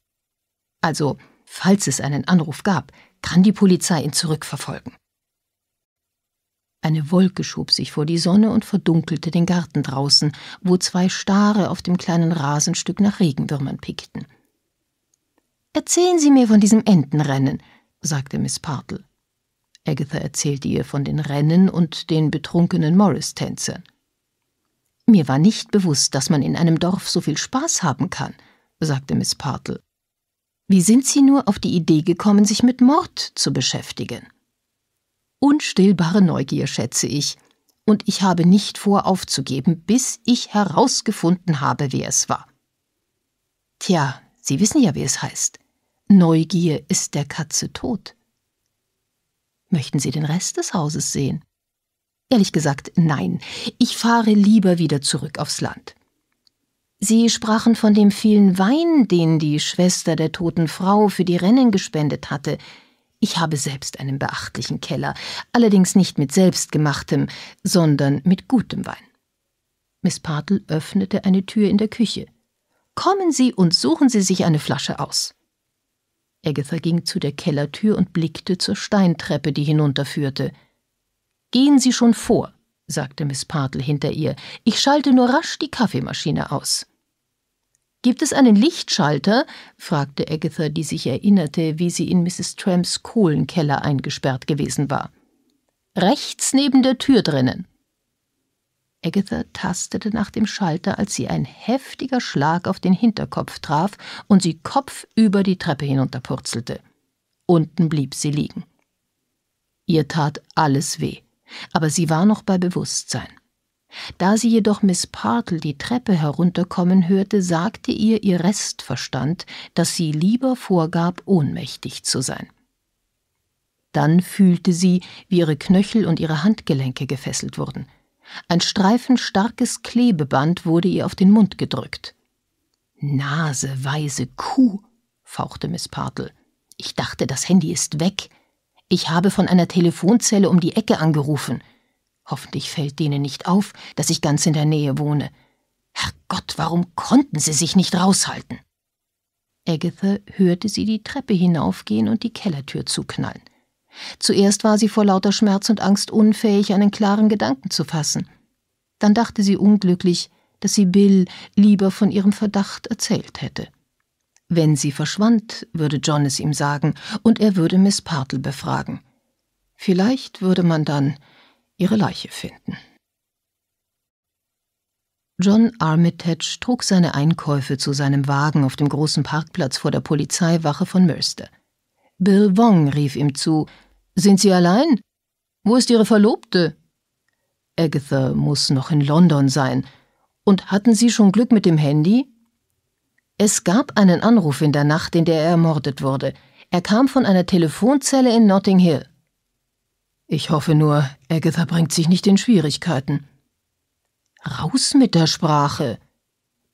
Also, falls es einen Anruf gab, kann die Polizei ihn zurückverfolgen. Eine Wolke schob sich vor die Sonne und verdunkelte den Garten draußen, wo zwei Stare auf dem kleinen Rasenstück nach Regenwürmern pickten. Erzählen Sie mir von diesem Entenrennen, sagte Miss Partle. Agatha erzählte ihr von den Rennen und den betrunkenen Morris-Tänzern. Mir war nicht bewusst, dass man in einem Dorf so viel Spaß haben kann, sagte Miss Partle. Wie sind Sie nur auf die Idee gekommen, sich mit Mord zu beschäftigen? Unstillbare Neugier, schätze ich, und ich habe nicht vor, aufzugeben, bis ich herausgefunden habe, wer es war. Tja, Sie wissen ja, wie es heißt. Neugier ist der Katze tot. Möchten Sie den Rest des Hauses sehen? Ehrlich gesagt, nein. Ich fahre lieber wieder zurück aufs Land. Sie sprachen von dem vielen Wein, den die Schwester der toten Frau für die Rennen gespendet hatte. Ich habe selbst einen beachtlichen Keller, allerdings nicht mit selbstgemachtem, sondern mit gutem Wein. Miss Partel öffnete eine Tür in der Küche. Kommen Sie und suchen Sie sich eine Flasche aus. Agatha ging zu der Kellertür und blickte zur Steintreppe, die hinunterführte. Gehen Sie schon vor, sagte Miss Partle hinter ihr. Ich schalte nur rasch die Kaffeemaschine aus. Gibt es einen Lichtschalter? fragte Agatha, die sich erinnerte, wie sie in Mrs. Tramps Kohlenkeller eingesperrt gewesen war. Rechts neben der Tür drinnen. Agatha tastete nach dem Schalter, als sie ein heftiger Schlag auf den Hinterkopf traf und sie kopfüber die Treppe hinunterpurzelte. Unten blieb sie liegen. Ihr tat alles weh, aber sie war noch bei Bewusstsein. Da sie jedoch Miss Partle die Treppe herunterkommen hörte, sagte ihr ihr Restverstand, dass sie lieber vorgab, ohnmächtig zu sein. Dann fühlte sie, wie ihre Knöchel und ihre Handgelenke gefesselt wurden – ein Streifen starkes Klebeband wurde ihr auf den Mund gedrückt. Naseweise Kuh, fauchte Miss Partle. Ich dachte, das Handy ist weg. Ich habe von einer Telefonzelle um die Ecke angerufen. Hoffentlich fällt denen nicht auf, dass ich ganz in der Nähe wohne. Herrgott, warum konnten sie sich nicht raushalten? Agatha hörte sie die Treppe hinaufgehen und die Kellertür zuknallen. Zuerst war sie vor lauter Schmerz und Angst unfähig, einen klaren Gedanken zu fassen. Dann dachte sie unglücklich, dass sie Bill lieber von ihrem Verdacht erzählt hätte. Wenn sie verschwand, würde John es ihm sagen, und er würde Miss Partle befragen. Vielleicht würde man dann ihre Leiche finden. John Armitage trug seine Einkäufe zu seinem Wagen auf dem großen Parkplatz vor der Polizeiwache von Mürste. Bill Wong rief ihm zu, sind Sie allein? Wo ist Ihre Verlobte? Agatha muss noch in London sein. Und hatten Sie schon Glück mit dem Handy? Es gab einen Anruf in der Nacht, in der er ermordet wurde. Er kam von einer Telefonzelle in Notting Hill. Ich hoffe nur, Agatha bringt sich nicht in Schwierigkeiten. Raus mit der Sprache.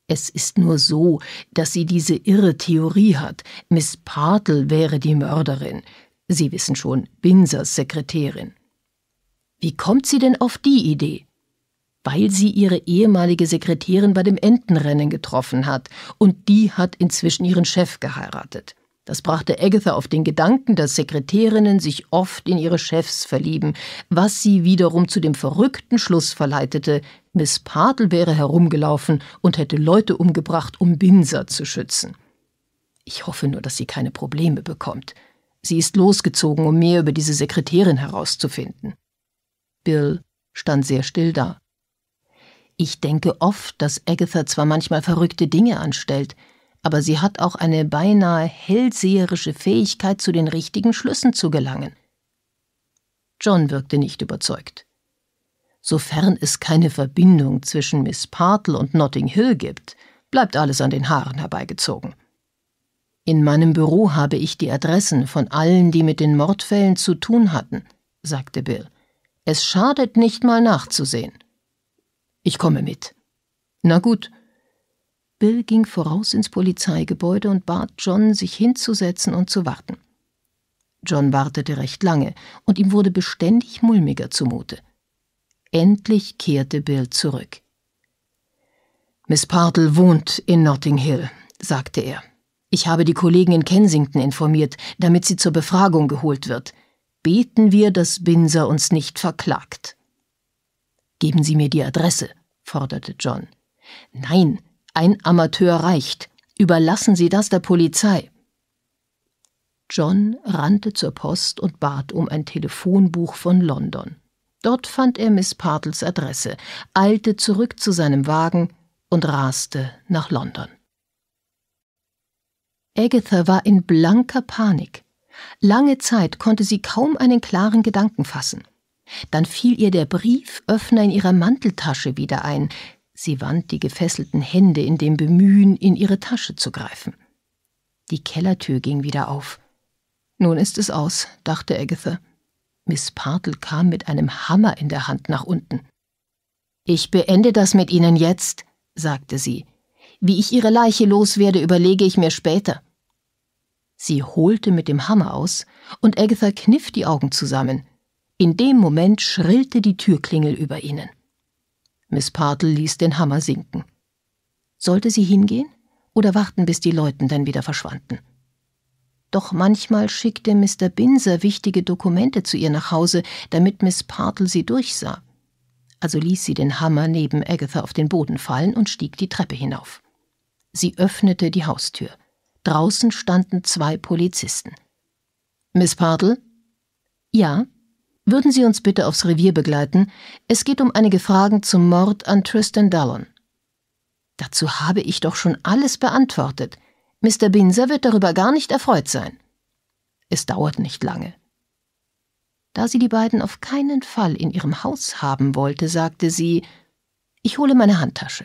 Es ist nur so, dass sie diese irre Theorie hat. Miss Partle wäre die Mörderin. Sie wissen schon, Binsers Sekretärin. Wie kommt sie denn auf die Idee? Weil sie ihre ehemalige Sekretärin bei dem Entenrennen getroffen hat und die hat inzwischen ihren Chef geheiratet. Das brachte Agatha auf den Gedanken, dass Sekretärinnen sich oft in ihre Chefs verlieben, was sie wiederum zu dem verrückten Schluss verleitete, Miss Patel wäre herumgelaufen und hätte Leute umgebracht, um Binser zu schützen. Ich hoffe nur, dass sie keine Probleme bekommt. Sie ist losgezogen, um mehr über diese Sekretärin herauszufinden. Bill stand sehr still da. Ich denke oft, dass Agatha zwar manchmal verrückte Dinge anstellt, aber sie hat auch eine beinahe hellseherische Fähigkeit, zu den richtigen Schlüssen zu gelangen. John wirkte nicht überzeugt. Sofern es keine Verbindung zwischen Miss Partle und Notting Hill gibt, bleibt alles an den Haaren herbeigezogen. In meinem Büro habe ich die Adressen von allen, die mit den Mordfällen zu tun hatten, sagte Bill. Es schadet nicht mal nachzusehen. Ich komme mit. Na gut. Bill ging voraus ins Polizeigebäude und bat John, sich hinzusetzen und zu warten. John wartete recht lange, und ihm wurde beständig mulmiger zumute. Endlich kehrte Bill zurück. Miss Partle wohnt in Notting Hill, sagte er. Ich habe die Kollegen in Kensington informiert, damit sie zur Befragung geholt wird. Beten wir, dass Binser uns nicht verklagt. Geben Sie mir die Adresse, forderte John. Nein, ein Amateur reicht. Überlassen Sie das der Polizei. John rannte zur Post und bat um ein Telefonbuch von London. Dort fand er Miss Partles Adresse, eilte zurück zu seinem Wagen und raste nach London. Agatha war in blanker Panik. Lange Zeit konnte sie kaum einen klaren Gedanken fassen. Dann fiel ihr der Brieföffner in ihrer Manteltasche wieder ein. Sie wand die gefesselten Hände in dem Bemühen, in ihre Tasche zu greifen. Die Kellertür ging wieder auf. Nun ist es aus, dachte Agatha. Miss Partle kam mit einem Hammer in der Hand nach unten. Ich beende das mit Ihnen jetzt, sagte sie. Wie ich Ihre Leiche loswerde, überlege ich mir später. Sie holte mit dem Hammer aus, und Agatha kniff die Augen zusammen. In dem Moment schrillte die Türklingel über ihnen. Miss Partle ließ den Hammer sinken. Sollte sie hingehen oder warten, bis die Leuten dann wieder verschwanden? Doch manchmal schickte Mr. Binser wichtige Dokumente zu ihr nach Hause, damit Miss Partle sie durchsah. Also ließ sie den Hammer neben Agatha auf den Boden fallen und stieg die Treppe hinauf. Sie öffnete die Haustür. Draußen standen zwei Polizisten. Miss Pardle? Ja. Würden Sie uns bitte aufs Revier begleiten? Es geht um einige Fragen zum Mord an Tristan Dallon. Dazu habe ich doch schon alles beantwortet. Mr. Binser wird darüber gar nicht erfreut sein. Es dauert nicht lange. Da sie die beiden auf keinen Fall in ihrem Haus haben wollte, sagte sie Ich hole meine Handtasche.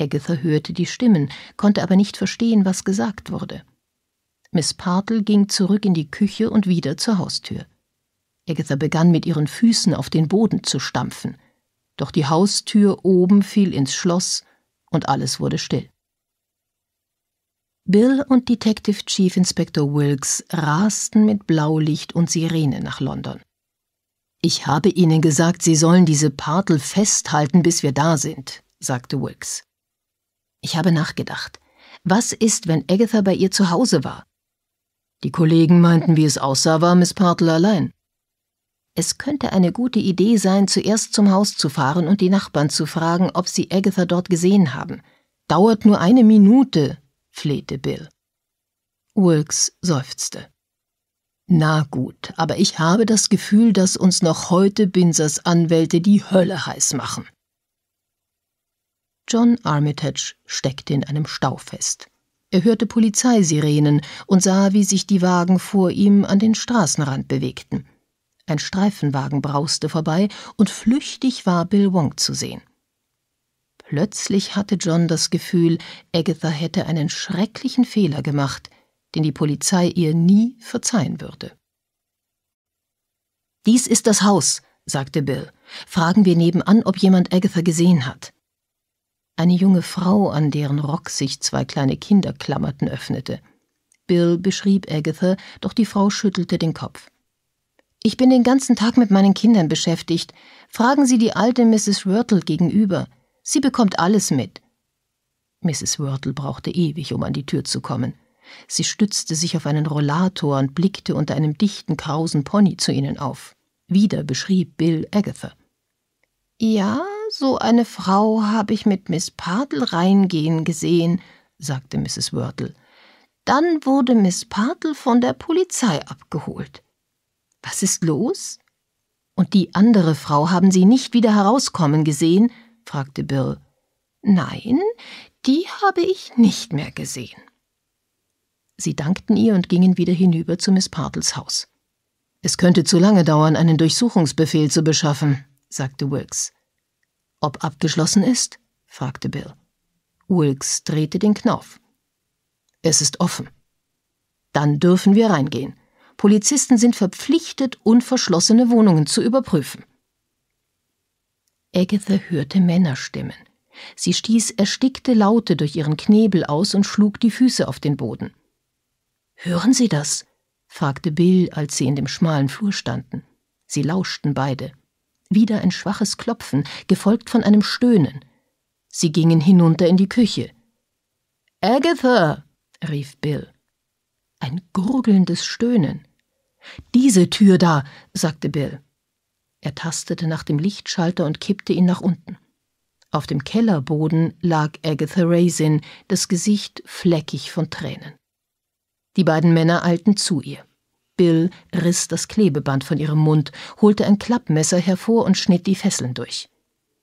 Agatha hörte die Stimmen, konnte aber nicht verstehen, was gesagt wurde. Miss Partle ging zurück in die Küche und wieder zur Haustür. Agatha begann mit ihren Füßen auf den Boden zu stampfen. Doch die Haustür oben fiel ins Schloss und alles wurde still. Bill und Detective Chief Inspector Wilkes rasten mit Blaulicht und Sirene nach London. Ich habe Ihnen gesagt, Sie sollen diese Partel festhalten, bis wir da sind, sagte Wilkes. Ich habe nachgedacht. Was ist, wenn Agatha bei ihr zu Hause war? Die Kollegen meinten, wie es aussah, war Miss Partle allein. Es könnte eine gute Idee sein, zuerst zum Haus zu fahren und die Nachbarn zu fragen, ob sie Agatha dort gesehen haben. Dauert nur eine Minute, flehte Bill. Wilkes seufzte. Na gut, aber ich habe das Gefühl, dass uns noch heute Binsers Anwälte die Hölle heiß machen. John Armitage steckte in einem Stau fest. Er hörte Polizeisirenen und sah, wie sich die Wagen vor ihm an den Straßenrand bewegten. Ein Streifenwagen brauste vorbei und flüchtig war Bill Wong zu sehen. Plötzlich hatte John das Gefühl, Agatha hätte einen schrecklichen Fehler gemacht, den die Polizei ihr nie verzeihen würde. Dies ist das Haus, sagte Bill. Fragen wir nebenan, ob jemand Agatha gesehen hat. Eine junge Frau, an deren Rock sich zwei kleine Kinder klammerten, öffnete. Bill beschrieb Agatha, doch die Frau schüttelte den Kopf. Ich bin den ganzen Tag mit meinen Kindern beschäftigt. Fragen Sie die alte Mrs. Wörtel gegenüber. Sie bekommt alles mit. Mrs. Wörtel brauchte ewig, um an die Tür zu kommen. Sie stützte sich auf einen Rollator und blickte unter einem dichten, krausen Pony zu ihnen auf. Wieder beschrieb Bill Agatha. Ja, so eine Frau habe ich mit Miss Partle reingehen gesehen, sagte Mrs. Wörtel. Dann wurde Miss Partle von der Polizei abgeholt. Was ist los? Und die andere Frau haben Sie nicht wieder herauskommen gesehen? fragte Bill. Nein, die habe ich nicht mehr gesehen. Sie dankten ihr und gingen wieder hinüber zu Miss Partles Haus. Es könnte zu lange dauern, einen Durchsuchungsbefehl zu beschaffen, sagte Wilkes. Ob abgeschlossen ist? fragte Bill. Wilkes drehte den Knauf. Es ist offen. Dann dürfen wir reingehen. Polizisten sind verpflichtet, unverschlossene Wohnungen zu überprüfen. Agatha hörte Männerstimmen. Sie stieß erstickte Laute durch ihren Knebel aus und schlug die Füße auf den Boden. Hören Sie das? fragte Bill, als sie in dem schmalen Flur standen. Sie lauschten beide wieder ein schwaches Klopfen, gefolgt von einem Stöhnen. Sie gingen hinunter in die Küche. Agatha! rief Bill. Ein gurgelndes Stöhnen. Diese Tür da, sagte Bill. Er tastete nach dem Lichtschalter und kippte ihn nach unten. Auf dem Kellerboden lag Agatha Raisin, das Gesicht fleckig von Tränen. Die beiden Männer eilten zu ihr. Bill riss das Klebeband von ihrem Mund, holte ein Klappmesser hervor und schnitt die Fesseln durch.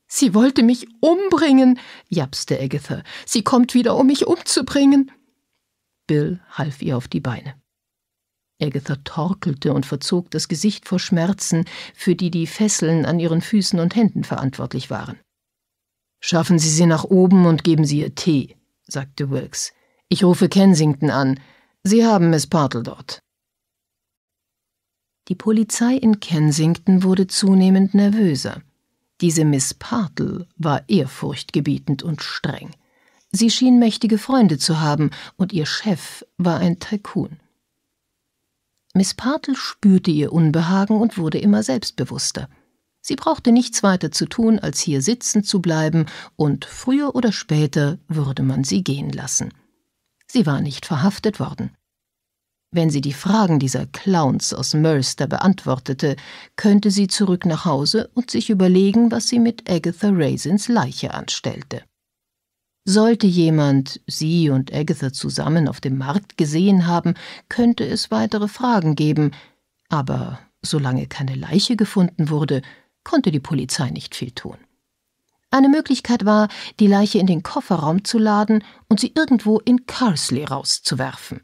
Sie wollte mich umbringen, japste Agatha. Sie kommt wieder, um mich umzubringen. Bill half ihr auf die Beine. Agatha torkelte und verzog das Gesicht vor Schmerzen, für die die Fesseln an ihren Füßen und Händen verantwortlich waren. Schaffen Sie sie nach oben und geben Sie ihr Tee, sagte Wilkes. Ich rufe Kensington an. Sie haben Miss Partle dort. Die Polizei in Kensington wurde zunehmend nervöser. Diese Miss Partle war ehrfurchtgebietend und streng. Sie schien mächtige Freunde zu haben, und ihr Chef war ein Tycoon. Miss Partle spürte ihr Unbehagen und wurde immer selbstbewusster. Sie brauchte nichts weiter zu tun, als hier sitzen zu bleiben, und früher oder später würde man sie gehen lassen. Sie war nicht verhaftet worden. Wenn sie die Fragen dieser Clowns aus Mölster beantwortete, könnte sie zurück nach Hause und sich überlegen, was sie mit Agatha Raisins Leiche anstellte. Sollte jemand sie und Agatha zusammen auf dem Markt gesehen haben, könnte es weitere Fragen geben, aber solange keine Leiche gefunden wurde, konnte die Polizei nicht viel tun. Eine Möglichkeit war, die Leiche in den Kofferraum zu laden und sie irgendwo in Carsley rauszuwerfen.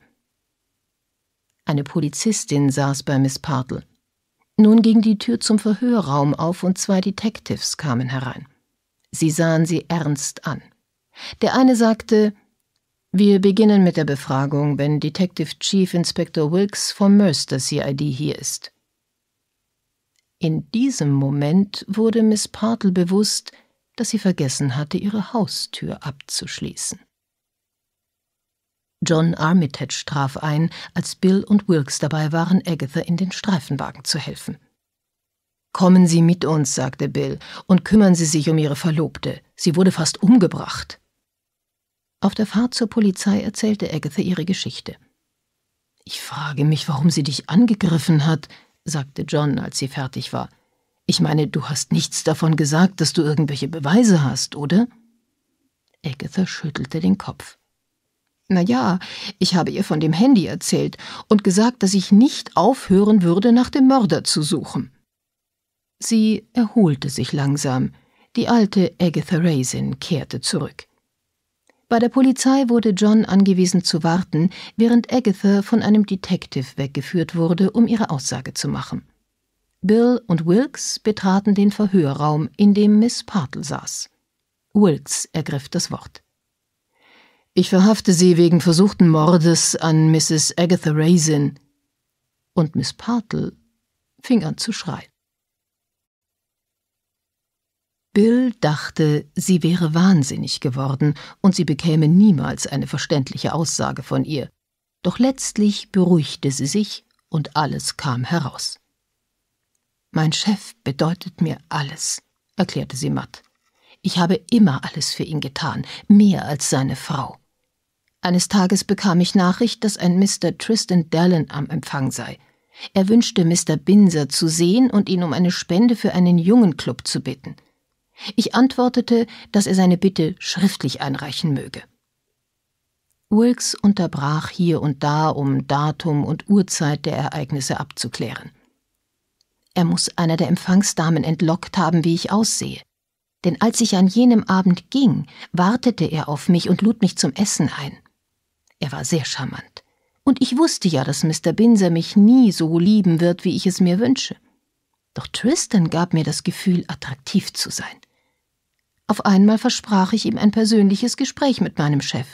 Eine Polizistin saß bei Miss Partle. Nun ging die Tür zum Verhörraum auf und zwei Detectives kamen herein. Sie sahen sie ernst an. Der eine sagte, wir beginnen mit der Befragung, wenn Detective Chief Inspector Wilkes vom Mercer CID hier ist. In diesem Moment wurde Miss Partle bewusst, dass sie vergessen hatte, ihre Haustür abzuschließen. John Armitage traf ein, als Bill und Wilkes dabei waren, Agatha in den Streifenwagen zu helfen. Kommen Sie mit uns, sagte Bill, und kümmern Sie sich um Ihre Verlobte. Sie wurde fast umgebracht. Auf der Fahrt zur Polizei erzählte Agatha ihre Geschichte. Ich frage mich, warum sie dich angegriffen hat, sagte John, als sie fertig war. Ich meine, du hast nichts davon gesagt, dass du irgendwelche Beweise hast, oder? Agatha schüttelte den Kopf. Na ja, ich habe ihr von dem Handy erzählt und gesagt, dass ich nicht aufhören würde, nach dem Mörder zu suchen. Sie erholte sich langsam. Die alte Agatha Raisin kehrte zurück. Bei der Polizei wurde John angewiesen zu warten, während Agatha von einem Detective weggeführt wurde, um ihre Aussage zu machen. Bill und Wilkes betraten den Verhörraum, in dem Miss Partle saß. Wilkes ergriff das Wort. Ich verhafte sie wegen versuchten Mordes an Mrs. Agatha Raisin. Und Miss Partle fing an zu schreien. Bill dachte, sie wäre wahnsinnig geworden und sie bekäme niemals eine verständliche Aussage von ihr. Doch letztlich beruhigte sie sich und alles kam heraus. Mein Chef bedeutet mir alles, erklärte sie matt. Ich habe immer alles für ihn getan, mehr als seine Frau. Eines Tages bekam ich Nachricht, dass ein Mr. Tristan Dallin am Empfang sei. Er wünschte, Mr. Binser zu sehen und ihn um eine Spende für einen jungen Club zu bitten. Ich antwortete, dass er seine Bitte schriftlich einreichen möge. Wilkes unterbrach hier und da, um Datum und Uhrzeit der Ereignisse abzuklären. Er muss einer der Empfangsdamen entlockt haben, wie ich aussehe. Denn als ich an jenem Abend ging, wartete er auf mich und lud mich zum Essen ein. Er war sehr charmant. Und ich wusste ja, dass Mr. Binser mich nie so lieben wird, wie ich es mir wünsche. Doch Tristan gab mir das Gefühl, attraktiv zu sein. Auf einmal versprach ich ihm ein persönliches Gespräch mit meinem Chef.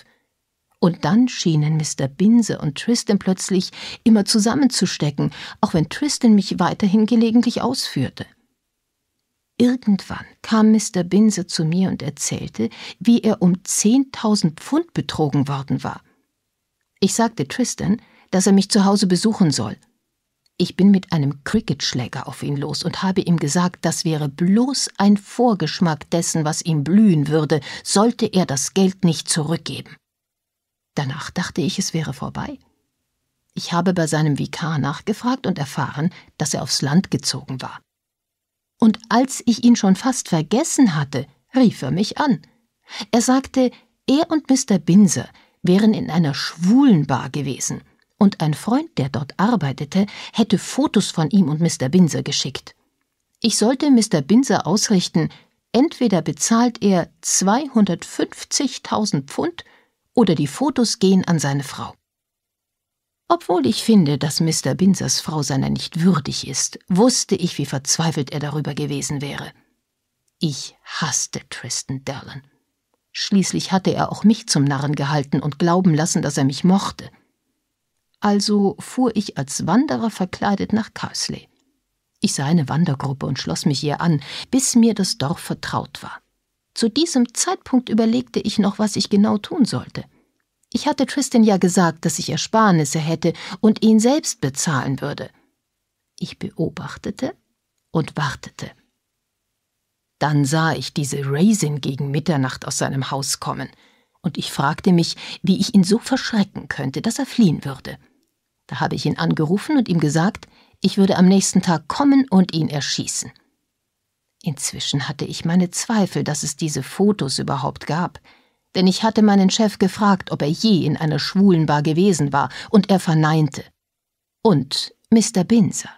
Und dann schienen Mr. Binse und Tristan plötzlich immer zusammenzustecken, auch wenn Tristan mich weiterhin gelegentlich ausführte. Irgendwann kam Mr. Binse zu mir und erzählte, wie er um 10.000 Pfund betrogen worden war. Ich sagte Tristan, dass er mich zu Hause besuchen soll. Ich bin mit einem Cricketschläger auf ihn los und habe ihm gesagt, das wäre bloß ein Vorgeschmack dessen, was ihm blühen würde, sollte er das Geld nicht zurückgeben. Danach dachte ich, es wäre vorbei. Ich habe bei seinem Vikar nachgefragt und erfahren, dass er aufs Land gezogen war. Und als ich ihn schon fast vergessen hatte, rief er mich an. Er sagte, er und Mr. Binser wären in einer schwulen Bar gewesen und ein Freund, der dort arbeitete, hätte Fotos von ihm und Mr. Binser geschickt. Ich sollte Mr. Binser ausrichten, entweder bezahlt er 250.000 Pfund oder die Fotos gehen an seine Frau. Obwohl ich finde, dass Mr. Binsers Frau seiner nicht würdig ist, wusste ich, wie verzweifelt er darüber gewesen wäre. Ich hasste Tristan Dallon. Schließlich hatte er auch mich zum Narren gehalten und glauben lassen, dass er mich mochte. Also fuhr ich als Wanderer verkleidet nach Carsley. Ich sah eine Wandergruppe und schloss mich ihr an, bis mir das Dorf vertraut war. Zu diesem Zeitpunkt überlegte ich noch, was ich genau tun sollte. Ich hatte Tristan ja gesagt, dass ich Ersparnisse hätte und ihn selbst bezahlen würde. Ich beobachtete und wartete. Dann sah ich diese Raisin gegen Mitternacht aus seinem Haus kommen, und ich fragte mich, wie ich ihn so verschrecken könnte, dass er fliehen würde. Da habe ich ihn angerufen und ihm gesagt, ich würde am nächsten Tag kommen und ihn erschießen. Inzwischen hatte ich meine Zweifel, dass es diese Fotos überhaupt gab, denn ich hatte meinen Chef gefragt, ob er je in einer schwulen Bar gewesen war, und er verneinte. Und Mr. Binzer,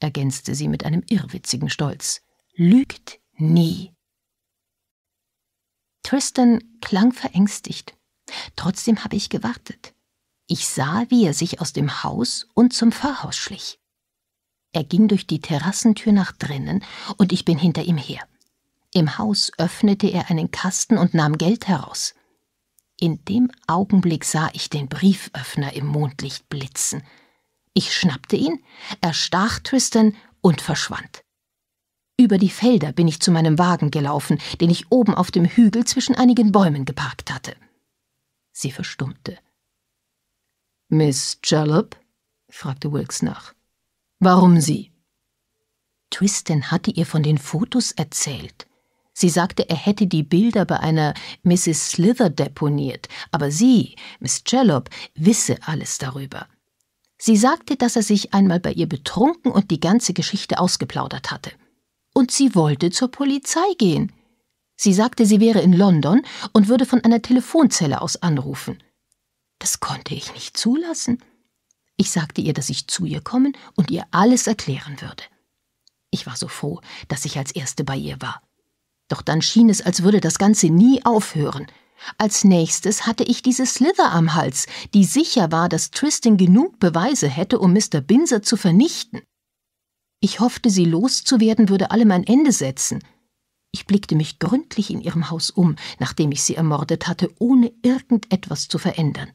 ergänzte sie mit einem irrwitzigen Stolz, lügt Nie. Tristan klang verängstigt. Trotzdem habe ich gewartet. Ich sah, wie er sich aus dem Haus und zum Pfarrhaus schlich. Er ging durch die Terrassentür nach drinnen und ich bin hinter ihm her. Im Haus öffnete er einen Kasten und nahm Geld heraus. In dem Augenblick sah ich den Brieföffner im Mondlicht blitzen. Ich schnappte ihn, erstach Tristan und verschwand. Über die Felder bin ich zu meinem Wagen gelaufen, den ich oben auf dem Hügel zwischen einigen Bäumen geparkt hatte. Sie verstummte. Miss Jalop? fragte Wilkes nach. Warum Sie? Tristan hatte ihr von den Fotos erzählt. Sie sagte, er hätte die Bilder bei einer Mrs. Slither deponiert, aber sie, Miss Jellop, wisse alles darüber. Sie sagte, dass er sich einmal bei ihr betrunken und die ganze Geschichte ausgeplaudert hatte und sie wollte zur Polizei gehen. Sie sagte, sie wäre in London und würde von einer Telefonzelle aus anrufen. Das konnte ich nicht zulassen. Ich sagte ihr, dass ich zu ihr kommen und ihr alles erklären würde. Ich war so froh, dass ich als Erste bei ihr war. Doch dann schien es, als würde das Ganze nie aufhören. Als nächstes hatte ich diese Slither am Hals, die sicher war, dass Tristan genug Beweise hätte, um Mr. Binser zu vernichten. Ich hoffte, sie loszuwerden würde allem ein Ende setzen. Ich blickte mich gründlich in ihrem Haus um, nachdem ich sie ermordet hatte, ohne irgendetwas zu verändern.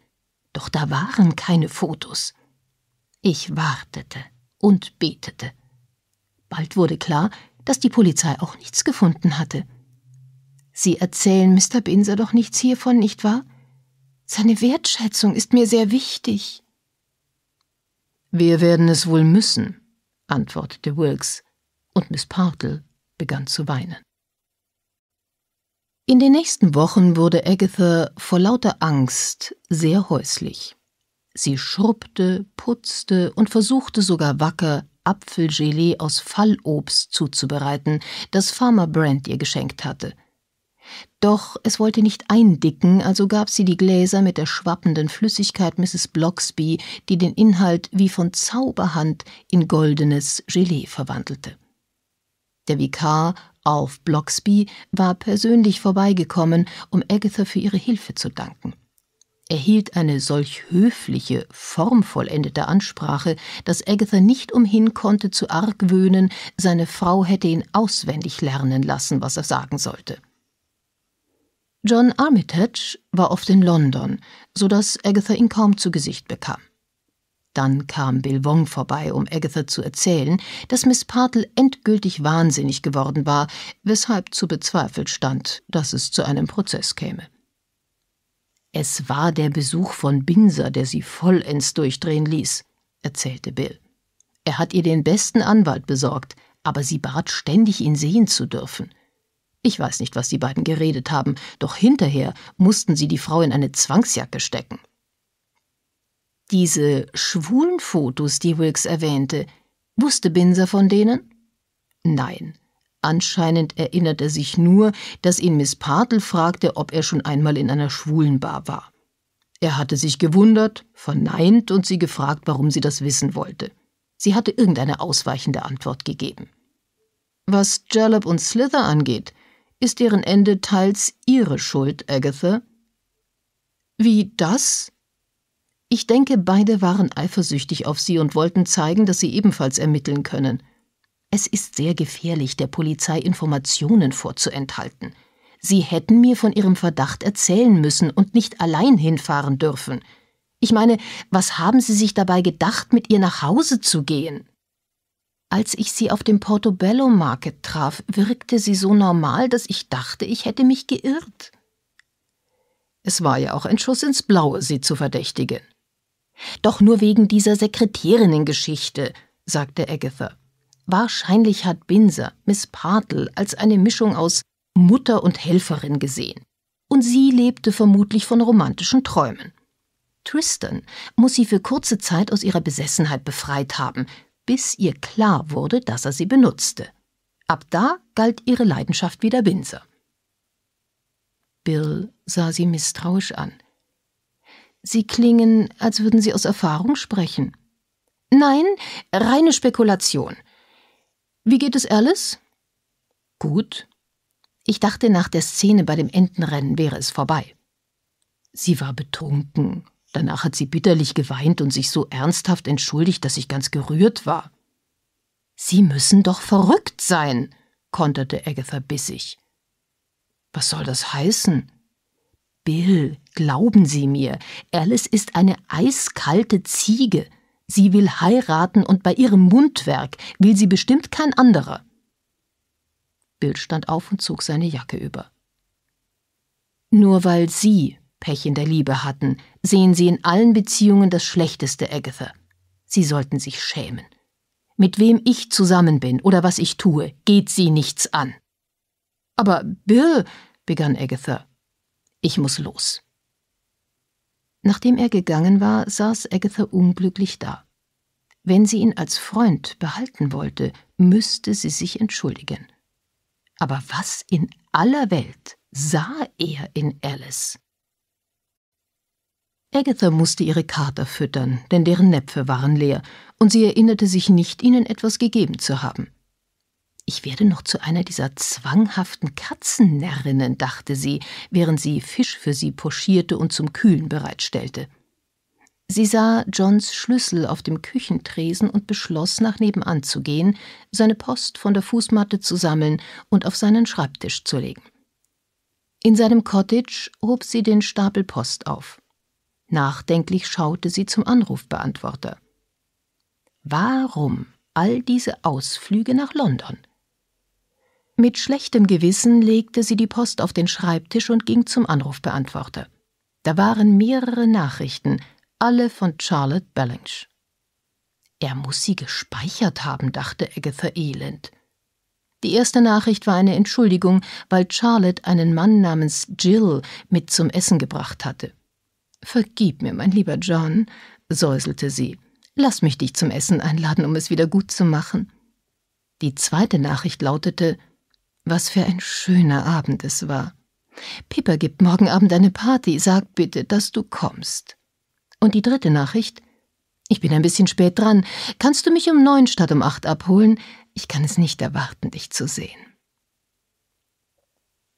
Doch da waren keine Fotos. Ich wartete und betete. Bald wurde klar, dass die Polizei auch nichts gefunden hatte. Sie erzählen Mr. Binser doch nichts hiervon, nicht wahr? Seine Wertschätzung ist mir sehr wichtig. Wir werden es wohl müssen, antwortete Wilkes, und Miss Partle begann zu weinen. In den nächsten Wochen wurde Agatha vor lauter Angst sehr häuslich. Sie schrubbte, putzte und versuchte sogar wacker, Apfelgelee aus Fallobst zuzubereiten, das Farmer Brand ihr geschenkt hatte. Doch es wollte nicht eindicken, also gab sie die Gläser mit der schwappenden Flüssigkeit Mrs. Bloxby, die den Inhalt wie von Zauberhand in goldenes Gelee verwandelte. Der Vikar auf Bloxby war persönlich vorbeigekommen, um Agatha für ihre Hilfe zu danken. Er hielt eine solch höfliche, formvollendete Ansprache, dass Agatha nicht umhin konnte zu argwöhnen, seine Frau hätte ihn auswendig lernen lassen, was er sagen sollte. John Armitage war oft in London, so dass Agatha ihn kaum zu Gesicht bekam. Dann kam Bill Wong vorbei, um Agatha zu erzählen, dass Miss Partle endgültig wahnsinnig geworden war, weshalb zu bezweifelt stand, dass es zu einem Prozess käme. Es war der Besuch von Binser, der sie vollends durchdrehen ließ, erzählte Bill. Er hat ihr den besten Anwalt besorgt, aber sie bat ständig, ihn sehen zu dürfen. Ich weiß nicht, was die beiden geredet haben, doch hinterher mussten sie die Frau in eine Zwangsjacke stecken. Diese schwulen Fotos, die Wilkes erwähnte, wusste Binser von denen? Nein. Anscheinend erinnert er sich nur, dass ihn Miss Partel fragte, ob er schon einmal in einer schwulen Bar war. Er hatte sich gewundert, verneint und sie gefragt, warum sie das wissen wollte. Sie hatte irgendeine ausweichende Antwort gegeben. Was Jalap und Slither angeht, ist deren Ende teils ihre Schuld, Agatha? Wie das? Ich denke, beide waren eifersüchtig auf sie und wollten zeigen, dass sie ebenfalls ermitteln können. Es ist sehr gefährlich, der Polizei Informationen vorzuenthalten. Sie hätten mir von ihrem Verdacht erzählen müssen und nicht allein hinfahren dürfen. Ich meine, was haben Sie sich dabei gedacht, mit ihr nach Hause zu gehen? Als ich sie auf dem Portobello Market traf, wirkte sie so normal, dass ich dachte, ich hätte mich geirrt. Es war ja auch ein Schuss ins Blaue, sie zu verdächtigen. Doch nur wegen dieser Sekretärinnen-Geschichte, sagte Agatha. Wahrscheinlich hat Binser Miss Partle als eine Mischung aus Mutter und Helferin gesehen. Und sie lebte vermutlich von romantischen Träumen. Tristan muss sie für kurze Zeit aus ihrer Besessenheit befreit haben, bis ihr klar wurde, dass er sie benutzte. Ab da galt ihre Leidenschaft wieder Binser. Bill sah sie misstrauisch an. Sie klingen, als würden Sie aus Erfahrung sprechen. Nein, reine Spekulation. Wie geht es Alice? Gut. Ich dachte, nach der Szene bei dem Entenrennen wäre es vorbei. Sie war betrunken Danach hat sie bitterlich geweint und sich so ernsthaft entschuldigt, dass ich ganz gerührt war. Sie müssen doch verrückt sein, konterte Agatha bissig. Was soll das heißen? Bill, glauben Sie mir, Alice ist eine eiskalte Ziege. Sie will heiraten und bei ihrem Mundwerk will sie bestimmt kein anderer. Bill stand auf und zog seine Jacke über. Nur weil Sie, Pech in der Liebe hatten, sehen sie in allen Beziehungen das Schlechteste, Agatha. Sie sollten sich schämen. Mit wem ich zusammen bin oder was ich tue, geht sie nichts an. Aber Bill, begann Agatha, ich muss los. Nachdem er gegangen war, saß Agatha unglücklich da. Wenn sie ihn als Freund behalten wollte, müsste sie sich entschuldigen. Aber was in aller Welt sah er in Alice? Agatha musste ihre Kater füttern, denn deren Näpfe waren leer, und sie erinnerte sich nicht, ihnen etwas gegeben zu haben. Ich werde noch zu einer dieser zwanghaften Katzennärrinnen, dachte sie, während sie Fisch für sie pochierte und zum Kühlen bereitstellte. Sie sah Johns Schlüssel auf dem Küchentresen und beschloss, nach nebenan zu gehen, seine Post von der Fußmatte zu sammeln und auf seinen Schreibtisch zu legen. In seinem Cottage hob sie den Stapel Post auf. Nachdenklich schaute sie zum Anrufbeantworter. Warum all diese Ausflüge nach London? Mit schlechtem Gewissen legte sie die Post auf den Schreibtisch und ging zum Anrufbeantworter. Da waren mehrere Nachrichten, alle von Charlotte Ballanche. Er muss sie gespeichert haben, dachte Agatha elend. Die erste Nachricht war eine Entschuldigung, weil Charlotte einen Mann namens Jill mit zum Essen gebracht hatte. Vergib mir, mein lieber John, säuselte sie. Lass mich dich zum Essen einladen, um es wieder gut zu machen. Die zweite Nachricht lautete, was für ein schöner Abend es war. Pippa gibt morgen Abend eine Party, sag bitte, dass du kommst. Und die dritte Nachricht, ich bin ein bisschen spät dran, kannst du mich um neun statt um acht abholen? Ich kann es nicht erwarten, dich zu sehen.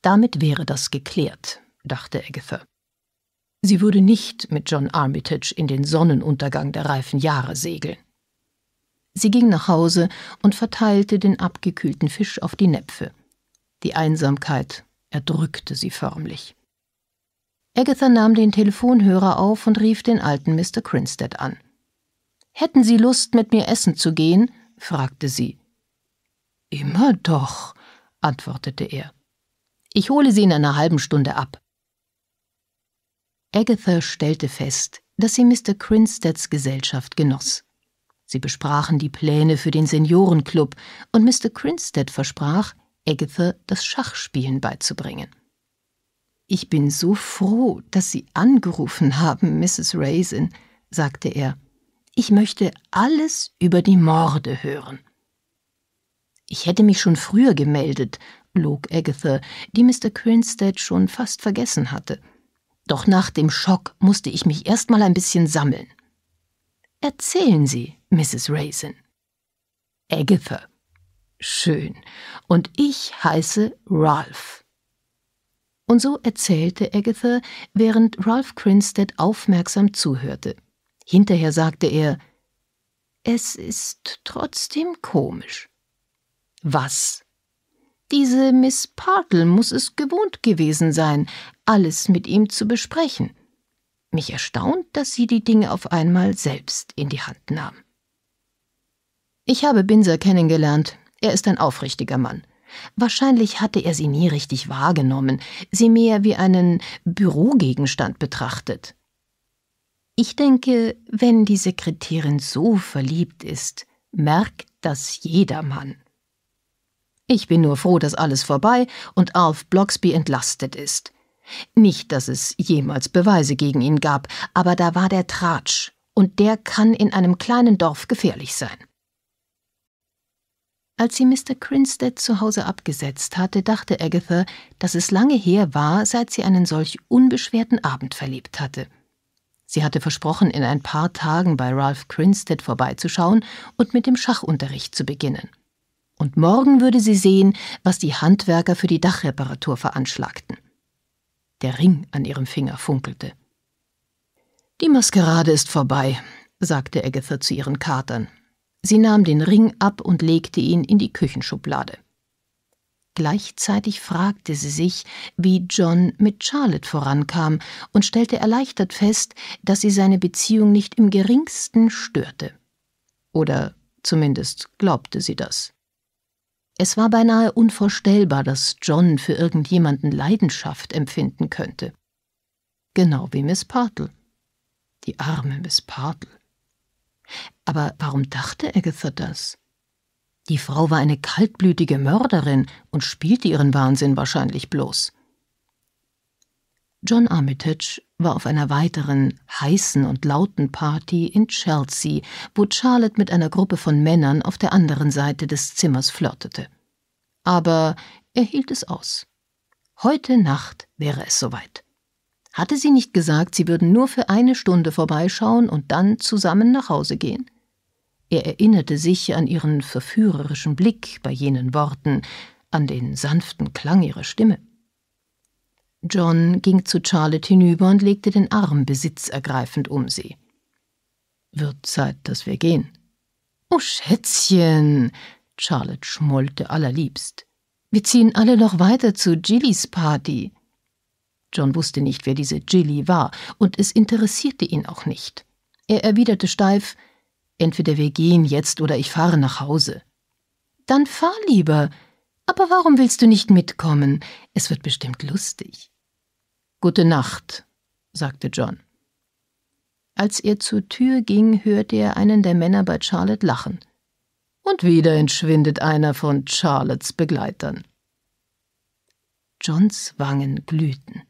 Damit wäre das geklärt, dachte Agatha. Sie würde nicht mit John Armitage in den Sonnenuntergang der reifen Jahre segeln. Sie ging nach Hause und verteilte den abgekühlten Fisch auf die Näpfe. Die Einsamkeit erdrückte sie förmlich. Agatha nahm den Telefonhörer auf und rief den alten Mr. Crinstead an. Hätten Sie Lust, mit mir essen zu gehen? fragte sie. Immer doch, antwortete er. Ich hole Sie in einer halben Stunde ab. Agatha stellte fest, dass sie Mr. Crinsteds Gesellschaft genoss. Sie besprachen die Pläne für den Seniorenclub und Mr. Crinstedt versprach, Agatha das Schachspielen beizubringen. Ich bin so froh, dass Sie angerufen haben, Mrs. Raisin, sagte er. Ich möchte alles über die Morde hören. Ich hätte mich schon früher gemeldet, log Agatha, die Mr. Crinstedt schon fast vergessen hatte. Doch nach dem Schock musste ich mich erst mal ein bisschen sammeln. Erzählen Sie, Mrs. Raisin. Agatha. Schön. Und ich heiße Ralph. Und so erzählte Agatha, während Ralph Grinstead aufmerksam zuhörte. Hinterher sagte er, es ist trotzdem komisch. Was? Diese Miss Partle muss es gewohnt gewesen sein, alles mit ihm zu besprechen. Mich erstaunt, dass sie die Dinge auf einmal selbst in die Hand nahm. Ich habe Binser kennengelernt. Er ist ein aufrichtiger Mann. Wahrscheinlich hatte er sie nie richtig wahrgenommen, sie mehr wie einen Bürogegenstand betrachtet. Ich denke, wenn die Sekretärin so verliebt ist, merkt das jedermann. Ich bin nur froh, dass alles vorbei und Alf Bloxby entlastet ist. Nicht, dass es jemals Beweise gegen ihn gab, aber da war der Tratsch, und der kann in einem kleinen Dorf gefährlich sein. Als sie Mr. Crinstead zu Hause abgesetzt hatte, dachte Agatha, dass es lange her war, seit sie einen solch unbeschwerten Abend verlebt hatte. Sie hatte versprochen, in ein paar Tagen bei Ralph Crinstead vorbeizuschauen und mit dem Schachunterricht zu beginnen und morgen würde sie sehen, was die Handwerker für die Dachreparatur veranschlagten. Der Ring an ihrem Finger funkelte. Die Maskerade ist vorbei, sagte Agatha zu ihren Katern. Sie nahm den Ring ab und legte ihn in die Küchenschublade. Gleichzeitig fragte sie sich, wie John mit Charlotte vorankam und stellte erleichtert fest, dass sie seine Beziehung nicht im geringsten störte. Oder zumindest glaubte sie das. Es war beinahe unvorstellbar, dass John für irgendjemanden Leidenschaft empfinden könnte. Genau wie Miss Partle. Die arme Miss Partle. Aber warum dachte Agatha das? Die Frau war eine kaltblütige Mörderin und spielte ihren Wahnsinn wahrscheinlich bloß. John Armitage war auf einer weiteren, heißen und lauten Party in Chelsea, wo Charlotte mit einer Gruppe von Männern auf der anderen Seite des Zimmers flirtete. Aber er hielt es aus. Heute Nacht wäre es soweit. Hatte sie nicht gesagt, sie würden nur für eine Stunde vorbeischauen und dann zusammen nach Hause gehen? Er erinnerte sich an ihren verführerischen Blick bei jenen Worten, an den sanften Klang ihrer Stimme. John ging zu Charlotte hinüber und legte den Arm besitzergreifend um sie. Wird Zeit, dass wir gehen. Oh, Schätzchen! Charlotte schmollte allerliebst. Wir ziehen alle noch weiter zu Gillys Party. John wusste nicht, wer diese Gilly war, und es interessierte ihn auch nicht. Er erwiderte steif Entweder wir gehen jetzt oder ich fahre nach Hause. Dann fahr lieber. Aber warum willst du nicht mitkommen? Es wird bestimmt lustig. Gute Nacht, sagte John. Als er zur Tür ging, hörte er einen der Männer bei Charlotte lachen. Und wieder entschwindet einer von Charlottes Begleitern. Johns Wangen glühten.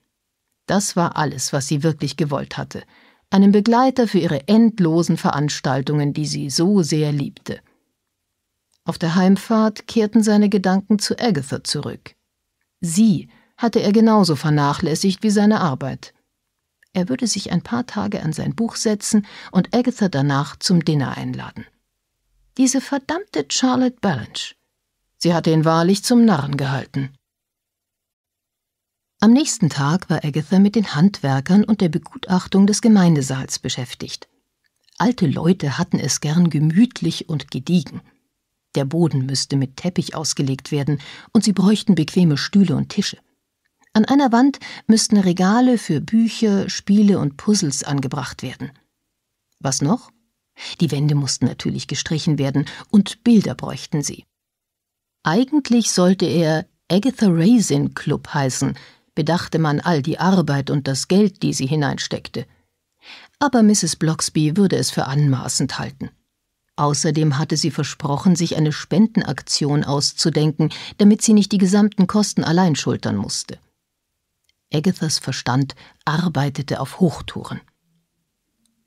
Das war alles, was sie wirklich gewollt hatte. Einen Begleiter für ihre endlosen Veranstaltungen, die sie so sehr liebte. Auf der Heimfahrt kehrten seine Gedanken zu Agatha zurück. Sie hatte er genauso vernachlässigt wie seine Arbeit. Er würde sich ein paar Tage an sein Buch setzen und Agatha danach zum Dinner einladen. Diese verdammte Charlotte Balanch. Sie hatte ihn wahrlich zum Narren gehalten. Am nächsten Tag war Agatha mit den Handwerkern und der Begutachtung des Gemeindesaals beschäftigt. Alte Leute hatten es gern gemütlich und gediegen. Der Boden müsste mit Teppich ausgelegt werden, und sie bräuchten bequeme Stühle und Tische. An einer Wand müssten Regale für Bücher, Spiele und Puzzles angebracht werden. Was noch? Die Wände mussten natürlich gestrichen werden und Bilder bräuchten sie. Eigentlich sollte er Agatha Raisin Club heißen, bedachte man all die Arbeit und das Geld, die sie hineinsteckte. Aber Mrs. Bloxby würde es für anmaßend halten. Außerdem hatte sie versprochen, sich eine Spendenaktion auszudenken, damit sie nicht die gesamten Kosten allein schultern musste. Agathas Verstand arbeitete auf Hochtouren.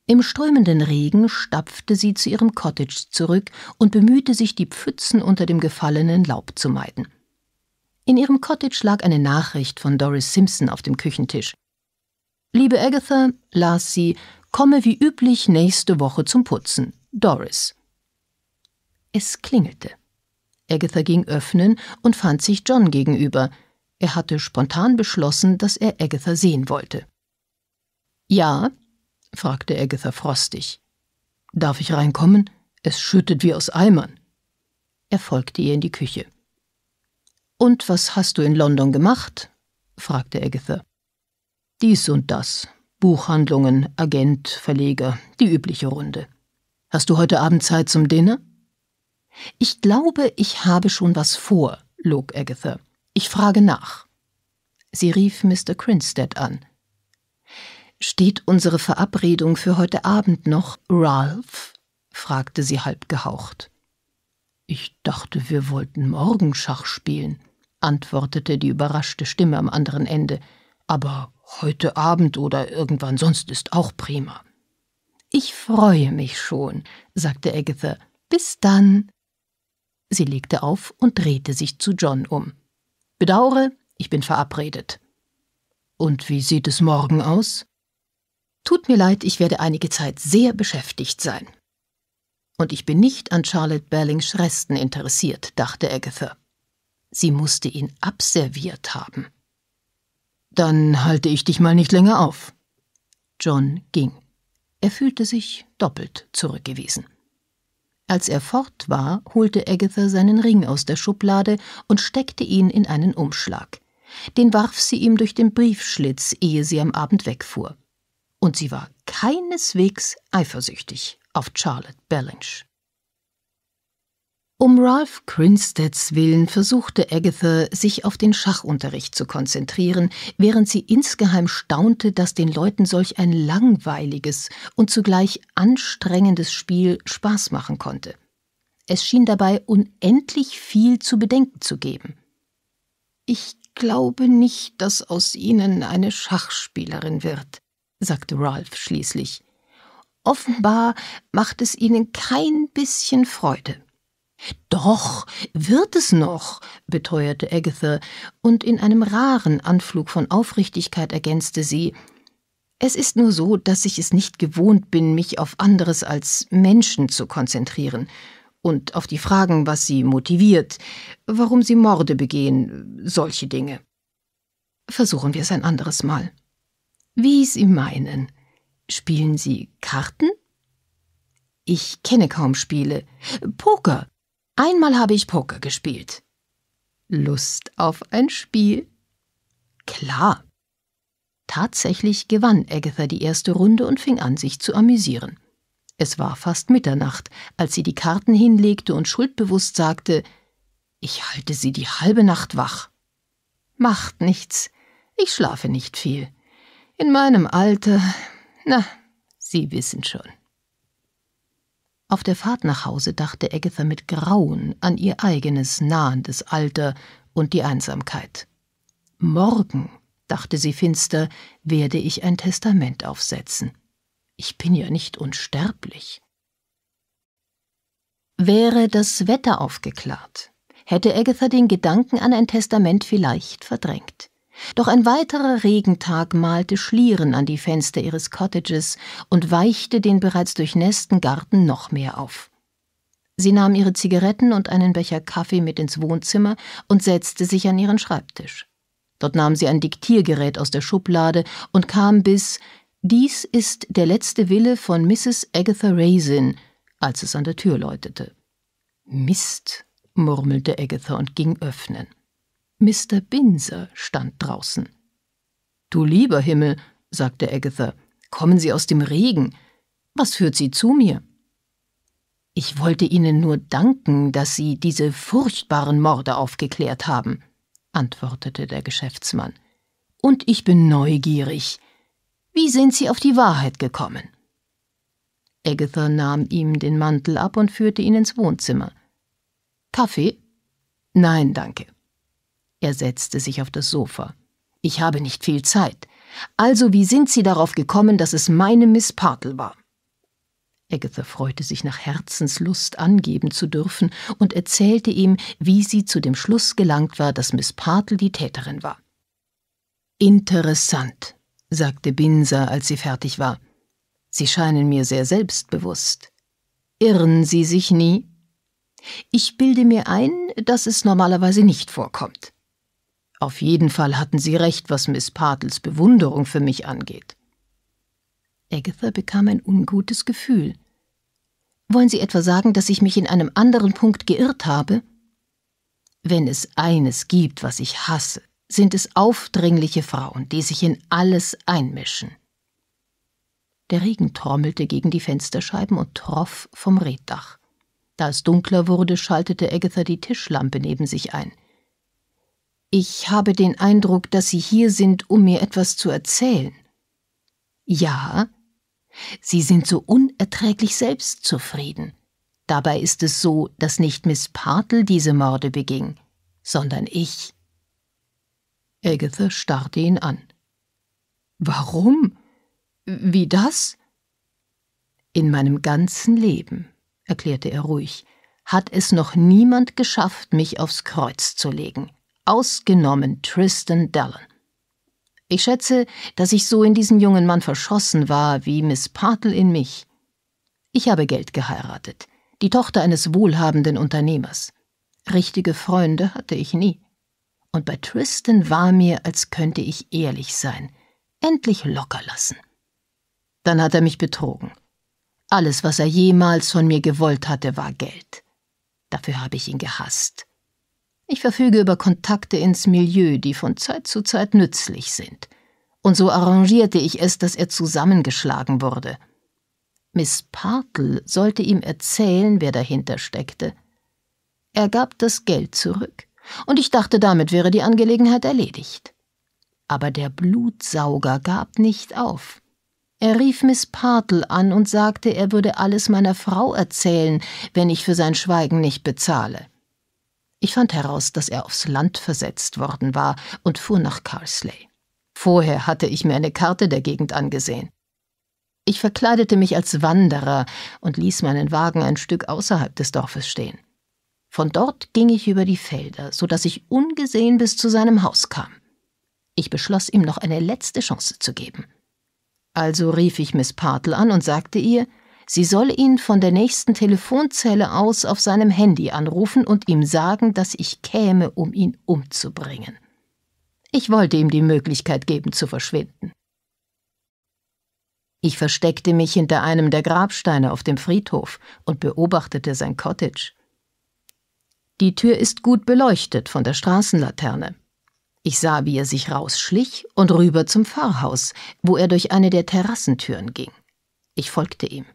Im strömenden Regen stapfte sie zu ihrem Cottage zurück und bemühte sich, die Pfützen unter dem gefallenen Laub zu meiden. In ihrem Cottage lag eine Nachricht von Doris Simpson auf dem Küchentisch. Liebe Agatha, las sie, komme wie üblich nächste Woche zum Putzen. Doris. Es klingelte. Agatha ging öffnen und fand sich John gegenüber – er hatte spontan beschlossen, dass er Agatha sehen wollte. Ja? fragte Agatha frostig. Darf ich reinkommen? Es schüttet wie aus Eimern. Er folgte ihr in die Küche. Und was hast du in London gemacht? fragte Agatha. Dies und das. Buchhandlungen, Agent, Verleger, die übliche Runde. Hast du heute Abend Zeit zum Dinner? Ich glaube, ich habe schon was vor, log Agatha. Ich frage nach. Sie rief Mr. Crinstead an. Steht unsere Verabredung für heute Abend noch, Ralph? fragte sie halb gehaucht. Ich dachte, wir wollten morgen Schach spielen, antwortete die überraschte Stimme am anderen Ende. Aber heute Abend oder irgendwann sonst ist auch prima. Ich freue mich schon, sagte Agatha. Bis dann. Sie legte auf und drehte sich zu John um. Bedauere, ich bin verabredet. Und wie sieht es morgen aus? Tut mir leid, ich werde einige Zeit sehr beschäftigt sein. Und ich bin nicht an Charlotte Berlings Resten interessiert, dachte Agatha. Sie musste ihn abserviert haben. Dann halte ich dich mal nicht länger auf. John ging. Er fühlte sich doppelt zurückgewiesen. Als er fort war, holte Agatha seinen Ring aus der Schublade und steckte ihn in einen Umschlag. Den warf sie ihm durch den Briefschlitz, ehe sie am Abend wegfuhr. Und sie war keineswegs eifersüchtig auf Charlotte Ballanche. Um Ralph Crinsteds Willen versuchte Agatha, sich auf den Schachunterricht zu konzentrieren, während sie insgeheim staunte, dass den Leuten solch ein langweiliges und zugleich anstrengendes Spiel Spaß machen konnte. Es schien dabei unendlich viel zu bedenken zu geben. Ich glaube nicht, dass aus Ihnen eine Schachspielerin wird, sagte Ralph schließlich. Offenbar macht es Ihnen kein bisschen Freude. Doch, wird es noch, beteuerte Agatha, und in einem raren Anflug von Aufrichtigkeit ergänzte sie Es ist nur so, dass ich es nicht gewohnt bin, mich auf anderes als Menschen zu konzentrieren und auf die Fragen, was sie motiviert, warum sie Morde begehen, solche Dinge. Versuchen wir es ein anderes Mal. Wie Sie meinen. Spielen Sie Karten? Ich kenne kaum Spiele. Poker, Einmal habe ich Poker gespielt. Lust auf ein Spiel? Klar. Tatsächlich gewann Agatha die erste Runde und fing an, sich zu amüsieren. Es war fast Mitternacht, als sie die Karten hinlegte und schuldbewusst sagte, ich halte sie die halbe Nacht wach. Macht nichts, ich schlafe nicht viel. In meinem Alter, na, Sie wissen schon. Auf der Fahrt nach Hause dachte Agatha mit Grauen an ihr eigenes nahendes Alter und die Einsamkeit. Morgen, dachte sie finster, werde ich ein Testament aufsetzen. Ich bin ja nicht unsterblich. Wäre das Wetter aufgeklärt, hätte Agatha den Gedanken an ein Testament vielleicht verdrängt. Doch ein weiterer Regentag malte Schlieren an die Fenster ihres Cottages und weichte den bereits durchnässten Garten noch mehr auf. Sie nahm ihre Zigaretten und einen Becher Kaffee mit ins Wohnzimmer und setzte sich an ihren Schreibtisch. Dort nahm sie ein Diktiergerät aus der Schublade und kam bis Dies ist der letzte Wille von Mrs. Agatha Raisin, als es an der Tür läutete. Mist, murmelte Agatha und ging öffnen. Mr. Binse stand draußen. Du lieber Himmel, sagte Agatha, kommen Sie aus dem Regen. Was führt Sie zu mir? Ich wollte Ihnen nur danken, dass Sie diese furchtbaren Morde aufgeklärt haben, antwortete der Geschäftsmann. Und ich bin neugierig. Wie sind Sie auf die Wahrheit gekommen? Agatha nahm ihm den Mantel ab und führte ihn ins Wohnzimmer. Kaffee? Nein, danke. Er setzte sich auf das Sofa. Ich habe nicht viel Zeit. Also wie sind Sie darauf gekommen, dass es meine Miss Partle war? Agatha freute sich nach Herzenslust angeben zu dürfen und erzählte ihm, wie sie zu dem Schluss gelangt war, dass Miss Partle die Täterin war. Interessant, sagte Binser, als sie fertig war. Sie scheinen mir sehr selbstbewusst. Irren Sie sich nie? Ich bilde mir ein, dass es normalerweise nicht vorkommt. Auf jeden Fall hatten Sie recht, was Miss Partels Bewunderung für mich angeht. Agatha bekam ein ungutes Gefühl. Wollen Sie etwa sagen, dass ich mich in einem anderen Punkt geirrt habe? Wenn es eines gibt, was ich hasse, sind es aufdringliche Frauen, die sich in alles einmischen. Der Regen trommelte gegen die Fensterscheiben und troff vom Reddach. Da es dunkler wurde, schaltete Agatha die Tischlampe neben sich ein – ich habe den Eindruck, dass Sie hier sind, um mir etwas zu erzählen. Ja, Sie sind so unerträglich selbstzufrieden. Dabei ist es so, dass nicht Miss Partle diese Morde beging, sondern ich. Agatha starrte ihn an. Warum? Wie das? In meinem ganzen Leben, erklärte er ruhig, hat es noch niemand geschafft, mich aufs Kreuz zu legen ausgenommen Tristan Dallon. Ich schätze, dass ich so in diesen jungen Mann verschossen war, wie Miss Partle in mich. Ich habe Geld geheiratet, die Tochter eines wohlhabenden Unternehmers. Richtige Freunde hatte ich nie. Und bei Tristan war mir, als könnte ich ehrlich sein, endlich locker lassen. Dann hat er mich betrogen. Alles, was er jemals von mir gewollt hatte, war Geld. Dafür habe ich ihn gehasst. Ich verfüge über Kontakte ins Milieu, die von Zeit zu Zeit nützlich sind. Und so arrangierte ich es, dass er zusammengeschlagen wurde. Miss Partl sollte ihm erzählen, wer dahinter steckte. Er gab das Geld zurück, und ich dachte, damit wäre die Angelegenheit erledigt. Aber der Blutsauger gab nicht auf. Er rief Miss Partl an und sagte, er würde alles meiner Frau erzählen, wenn ich für sein Schweigen nicht bezahle. Ich fand heraus, dass er aufs Land versetzt worden war und fuhr nach Carsley. Vorher hatte ich mir eine Karte der Gegend angesehen. Ich verkleidete mich als Wanderer und ließ meinen Wagen ein Stück außerhalb des Dorfes stehen. Von dort ging ich über die Felder, so dass ich ungesehen bis zu seinem Haus kam. Ich beschloss, ihm noch eine letzte Chance zu geben. Also rief ich Miss Partle an und sagte ihr, Sie soll ihn von der nächsten Telefonzelle aus auf seinem Handy anrufen und ihm sagen, dass ich käme, um ihn umzubringen. Ich wollte ihm die Möglichkeit geben, zu verschwinden. Ich versteckte mich hinter einem der Grabsteine auf dem Friedhof und beobachtete sein Cottage. Die Tür ist gut beleuchtet von der Straßenlaterne. Ich sah, wie er sich rausschlich und rüber zum Pfarrhaus, wo er durch eine der Terrassentüren ging. Ich folgte ihm.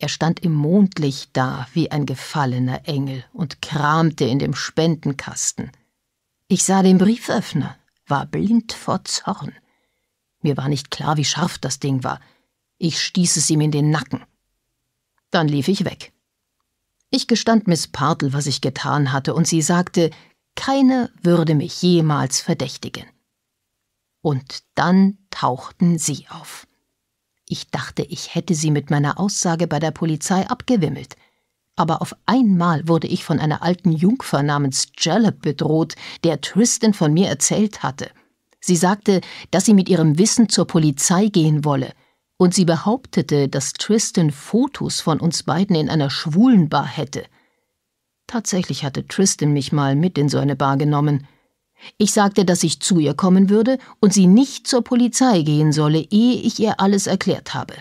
Er stand im Mondlicht da wie ein gefallener Engel und kramte in dem Spendenkasten. Ich sah den Brieföffner, war blind vor Zorn. Mir war nicht klar, wie scharf das Ding war. Ich stieß es ihm in den Nacken. Dann lief ich weg. Ich gestand Miss Partel, was ich getan hatte, und sie sagte, keiner würde mich jemals verdächtigen. Und dann tauchten sie auf. Ich dachte, ich hätte sie mit meiner Aussage bei der Polizei abgewimmelt. Aber auf einmal wurde ich von einer alten Jungfer namens Jalop bedroht, der Tristan von mir erzählt hatte. Sie sagte, dass sie mit ihrem Wissen zur Polizei gehen wolle, und sie behauptete, dass Tristan Fotos von uns beiden in einer schwulen Bar hätte. Tatsächlich hatte Tristan mich mal mit in so eine Bar genommen. Ich sagte, dass ich zu ihr kommen würde und sie nicht zur Polizei gehen solle, ehe ich ihr alles erklärt habe.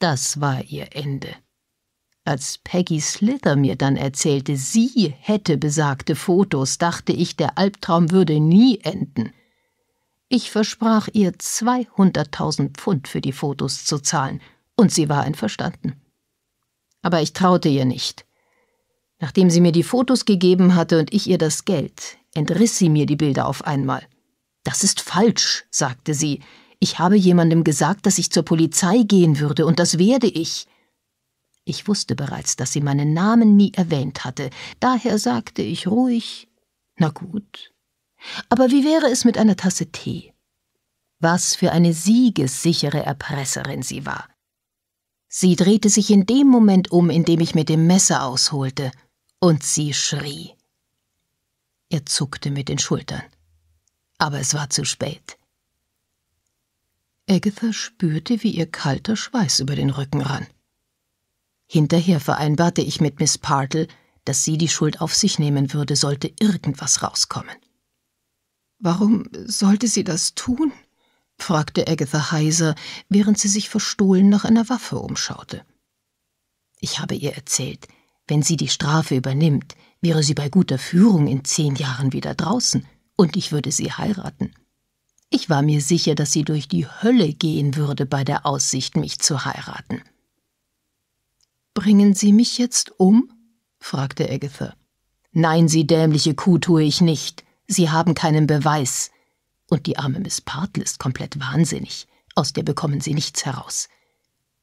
Das war ihr Ende. Als Peggy Slither mir dann erzählte, sie hätte besagte Fotos, dachte ich, der Albtraum würde nie enden. Ich versprach ihr 200.000 Pfund für die Fotos zu zahlen, und sie war einverstanden. Aber ich traute ihr nicht. Nachdem sie mir die Fotos gegeben hatte und ich ihr das Geld, entriss sie mir die Bilder auf einmal. Das ist falsch, sagte sie. Ich habe jemandem gesagt, dass ich zur Polizei gehen würde, und das werde ich. Ich wusste bereits, dass sie meinen Namen nie erwähnt hatte, daher sagte ich ruhig Na gut. Aber wie wäre es mit einer Tasse Tee? Was für eine siegessichere Erpresserin sie war. Sie drehte sich in dem Moment um, in dem ich mit dem Messer ausholte, und sie schrie. Er zuckte mit den Schultern. Aber es war zu spät. Agatha spürte, wie ihr kalter Schweiß über den Rücken rann. Hinterher vereinbarte ich mit Miss Partle, dass sie die Schuld auf sich nehmen würde, sollte irgendwas rauskommen. Warum sollte sie das tun? fragte Agatha heiser, während sie sich verstohlen nach einer Waffe umschaute. Ich habe ihr erzählt, wenn sie die Strafe übernimmt, wäre sie bei guter Führung in zehn Jahren wieder draußen, und ich würde sie heiraten. Ich war mir sicher, dass sie durch die Hölle gehen würde bei der Aussicht, mich zu heiraten. Bringen Sie mich jetzt um? fragte Agatha. Nein, Sie dämliche Kuh tue ich nicht. Sie haben keinen Beweis. Und die arme Miss Partl ist komplett wahnsinnig. Aus der bekommen Sie nichts heraus.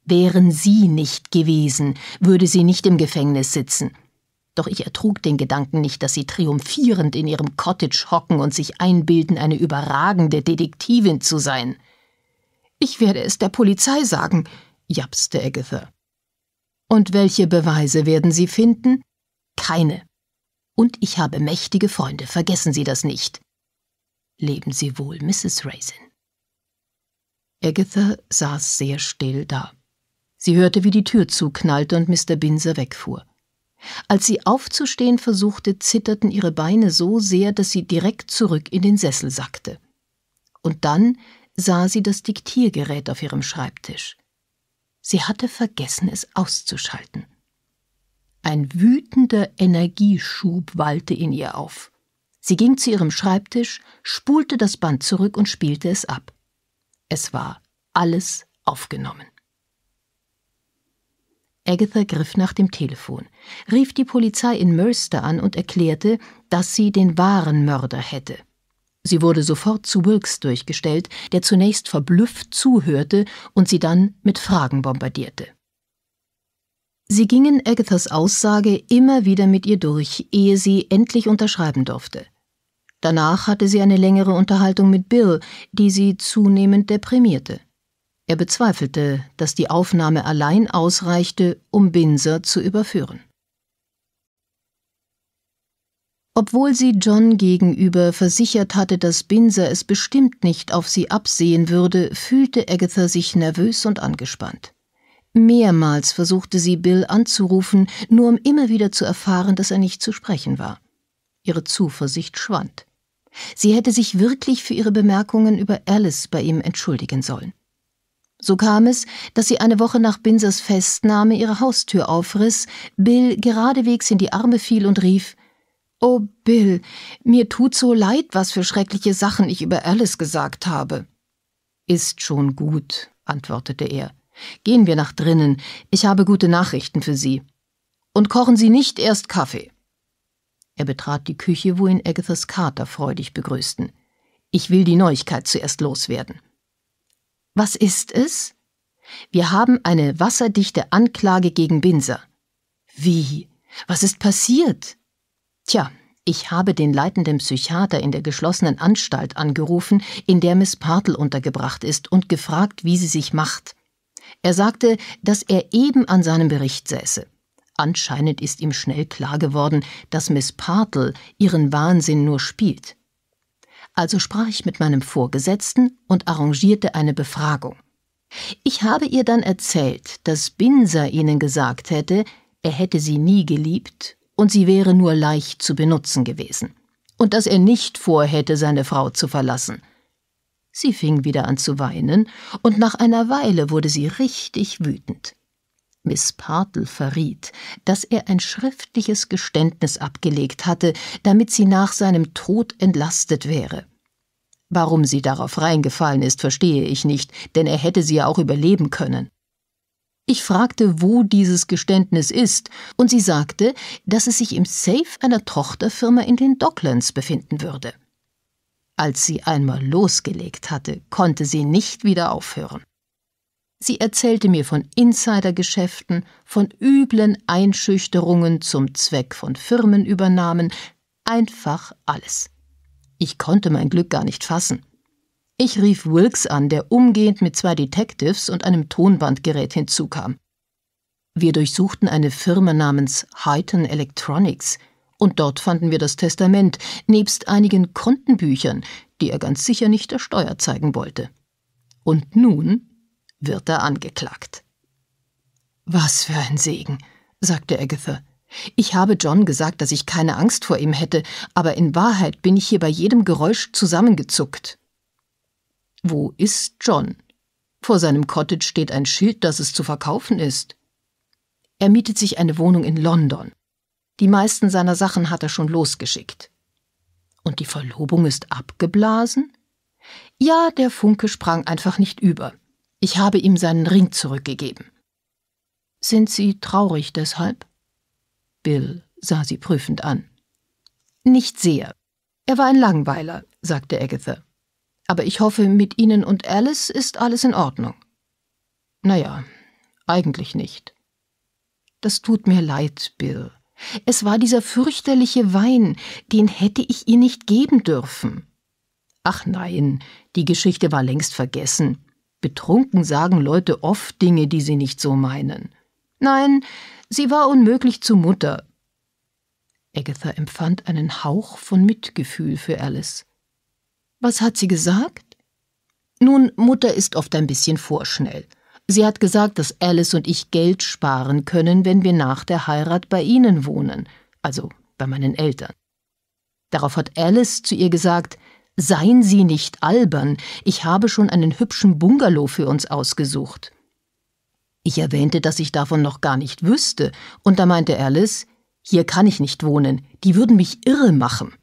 Wären sie nicht gewesen, würde sie nicht im Gefängnis sitzen. Doch ich ertrug den Gedanken nicht, dass sie triumphierend in ihrem Cottage hocken und sich einbilden, eine überragende Detektivin zu sein. Ich werde es der Polizei sagen, japste Agatha. Und welche Beweise werden Sie finden? Keine. Und ich habe mächtige Freunde, vergessen Sie das nicht. Leben Sie wohl, Mrs. Raisin. Agatha saß sehr still da. Sie hörte, wie die Tür zuknallte und Mr. Binse wegfuhr. Als sie aufzustehen versuchte, zitterten ihre Beine so sehr, dass sie direkt zurück in den Sessel sackte. Und dann sah sie das Diktiergerät auf ihrem Schreibtisch. Sie hatte vergessen, es auszuschalten. Ein wütender Energieschub wallte in ihr auf. Sie ging zu ihrem Schreibtisch, spulte das Band zurück und spielte es ab. Es war alles aufgenommen. Agatha griff nach dem Telefon, rief die Polizei in Mercer an und erklärte, dass sie den wahren Mörder hätte. Sie wurde sofort zu Wilkes durchgestellt, der zunächst verblüfft zuhörte und sie dann mit Fragen bombardierte. Sie gingen Agathas Aussage immer wieder mit ihr durch, ehe sie endlich unterschreiben durfte. Danach hatte sie eine längere Unterhaltung mit Bill, die sie zunehmend deprimierte. Er bezweifelte, dass die Aufnahme allein ausreichte, um Binser zu überführen. Obwohl sie John gegenüber versichert hatte, dass Binser es bestimmt nicht auf sie absehen würde, fühlte Agatha sich nervös und angespannt. Mehrmals versuchte sie Bill anzurufen, nur um immer wieder zu erfahren, dass er nicht zu sprechen war. Ihre Zuversicht schwand. Sie hätte sich wirklich für ihre Bemerkungen über Alice bei ihm entschuldigen sollen. So kam es, dass sie eine Woche nach Binsers Festnahme ihre Haustür aufriss, Bill geradewegs in die Arme fiel und rief Oh Bill, mir tut so leid, was für schreckliche Sachen ich über Alice gesagt habe. Ist schon gut, antwortete er. Gehen wir nach drinnen, ich habe gute Nachrichten für Sie. Und kochen Sie nicht erst Kaffee. Er betrat die Küche, wo ihn Agathas Kater freudig begrüßten. Ich will die Neuigkeit zuerst loswerden. Was ist es? Wir haben eine wasserdichte Anklage gegen Binser. Wie? Was ist passiert? Tja, ich habe den leitenden Psychiater in der geschlossenen Anstalt angerufen, in der Miss Partl untergebracht ist, und gefragt, wie sie sich macht. Er sagte, dass er eben an seinem Bericht säße. Anscheinend ist ihm schnell klar geworden, dass Miss Partl ihren Wahnsinn nur spielt also sprach ich mit meinem Vorgesetzten und arrangierte eine Befragung. Ich habe ihr dann erzählt, dass Binser ihnen gesagt hätte, er hätte sie nie geliebt und sie wäre nur leicht zu benutzen gewesen, und dass er nicht vorhätte, seine Frau zu verlassen. Sie fing wieder an zu weinen, und nach einer Weile wurde sie richtig wütend. Miss Partl verriet, dass er ein schriftliches Geständnis abgelegt hatte, damit sie nach seinem Tod entlastet wäre. Warum sie darauf reingefallen ist, verstehe ich nicht, denn er hätte sie ja auch überleben können. Ich fragte, wo dieses Geständnis ist, und sie sagte, dass es sich im Safe einer Tochterfirma in den Docklands befinden würde. Als sie einmal losgelegt hatte, konnte sie nicht wieder aufhören. Sie erzählte mir von Insidergeschäften, von üblen Einschüchterungen zum Zweck von Firmenübernahmen, einfach alles. Ich konnte mein Glück gar nicht fassen. Ich rief Wilkes an, der umgehend mit zwei Detectives und einem Tonbandgerät hinzukam. Wir durchsuchten eine Firma namens Highton Electronics, und dort fanden wir das Testament, nebst einigen Kontenbüchern, die er ganz sicher nicht der Steuer zeigen wollte. Und nun wird er angeklagt. Was für ein Segen, sagte Agatha. Ich habe John gesagt, dass ich keine Angst vor ihm hätte, aber in Wahrheit bin ich hier bei jedem Geräusch zusammengezuckt. Wo ist John? Vor seinem Cottage steht ein Schild, dass es zu verkaufen ist. Er mietet sich eine Wohnung in London. Die meisten seiner Sachen hat er schon losgeschickt. Und die Verlobung ist abgeblasen? Ja, der Funke sprang einfach nicht über. Ich habe ihm seinen Ring zurückgegeben. Sind Sie traurig deshalb? Bill sah sie prüfend an. Nicht sehr. Er war ein Langweiler, sagte Agatha. Aber ich hoffe, mit Ihnen und Alice ist alles in Ordnung. Naja, eigentlich nicht. Das tut mir leid, Bill. Es war dieser fürchterliche Wein, den hätte ich ihr nicht geben dürfen. Ach nein, die Geschichte war längst vergessen. Betrunken sagen Leute oft Dinge, die sie nicht so meinen. Nein, sie war unmöglich zu Mutter. Agatha empfand einen Hauch von Mitgefühl für Alice. Was hat sie gesagt? Nun, Mutter ist oft ein bisschen vorschnell. Sie hat gesagt, dass Alice und ich Geld sparen können, wenn wir nach der Heirat bei Ihnen wohnen, also bei meinen Eltern. Darauf hat Alice zu ihr gesagt, Seien Sie nicht albern, ich habe schon einen hübschen Bungalow für uns ausgesucht. Ich erwähnte, dass ich davon noch gar nicht wüsste, und da meinte Alice, hier kann ich nicht wohnen, die würden mich irre machen.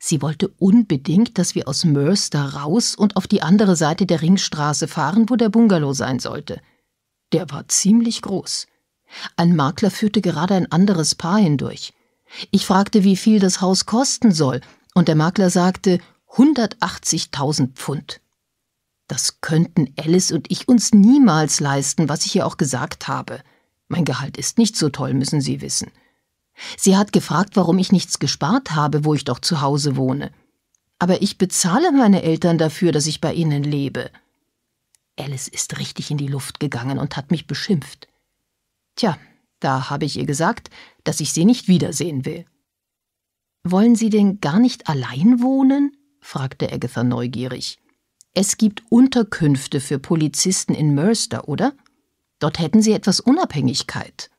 Sie wollte unbedingt, dass wir aus Mörster raus und auf die andere Seite der Ringstraße fahren, wo der Bungalow sein sollte. Der war ziemlich groß. Ein Makler führte gerade ein anderes Paar hindurch. Ich fragte, wie viel das Haus kosten soll, und der Makler sagte, 180.000 Pfund. Das könnten Alice und ich uns niemals leisten, was ich ihr auch gesagt habe. Mein Gehalt ist nicht so toll, müssen Sie wissen. Sie hat gefragt, warum ich nichts gespart habe, wo ich doch zu Hause wohne. Aber ich bezahle meine Eltern dafür, dass ich bei ihnen lebe. Alice ist richtig in die Luft gegangen und hat mich beschimpft. Tja, da habe ich ihr gesagt, dass ich sie nicht wiedersehen will. Wollen Sie denn gar nicht allein wohnen? fragte Agatha neugierig. Es gibt Unterkünfte für Polizisten in Mörster, oder? Dort hätten sie etwas Unabhängigkeit.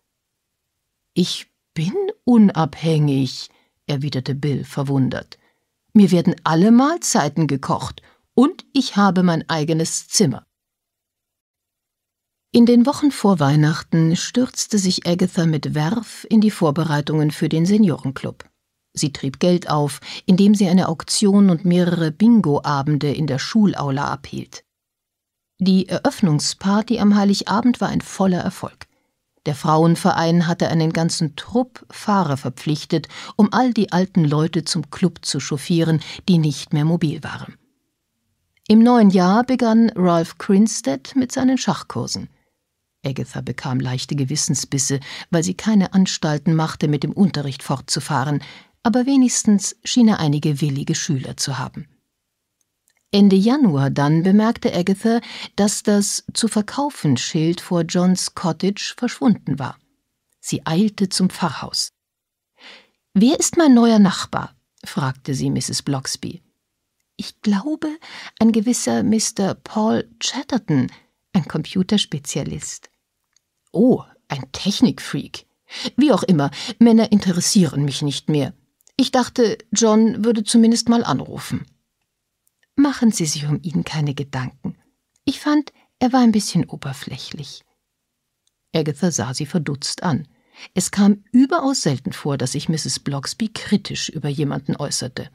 Ich bin unabhängig, erwiderte Bill verwundert. Mir werden alle Mahlzeiten gekocht und ich habe mein eigenes Zimmer. In den Wochen vor Weihnachten stürzte sich Agatha mit Werf in die Vorbereitungen für den Seniorenclub. Sie trieb Geld auf, indem sie eine Auktion und mehrere Bingo-Abende in der Schulaula abhielt. Die Eröffnungsparty am Heiligabend war ein voller Erfolg. Der Frauenverein hatte einen ganzen Trupp Fahrer verpflichtet, um all die alten Leute zum Club zu chauffieren, die nicht mehr mobil waren. Im neuen Jahr begann Ralph Grinstead mit seinen Schachkursen. Agatha bekam leichte Gewissensbisse, weil sie keine Anstalten machte, mit dem Unterricht fortzufahren, aber wenigstens schien er einige willige Schüler zu haben. Ende Januar dann bemerkte Agatha, dass das zu verkaufen Schild vor Johns Cottage verschwunden war. Sie eilte zum Pfarrhaus. Wer ist mein neuer Nachbar? fragte sie Mrs. Bloxby. Ich glaube, ein gewisser Mr. Paul Chatterton, ein Computerspezialist. Oh, ein Technikfreak. Wie auch immer, Männer interessieren mich nicht mehr. Ich dachte, John würde zumindest mal anrufen. Machen Sie sich um ihn keine Gedanken. Ich fand, er war ein bisschen oberflächlich. Agatha sah sie verdutzt an. Es kam überaus selten vor, dass sich Mrs. Bloxby kritisch über jemanden äußerte.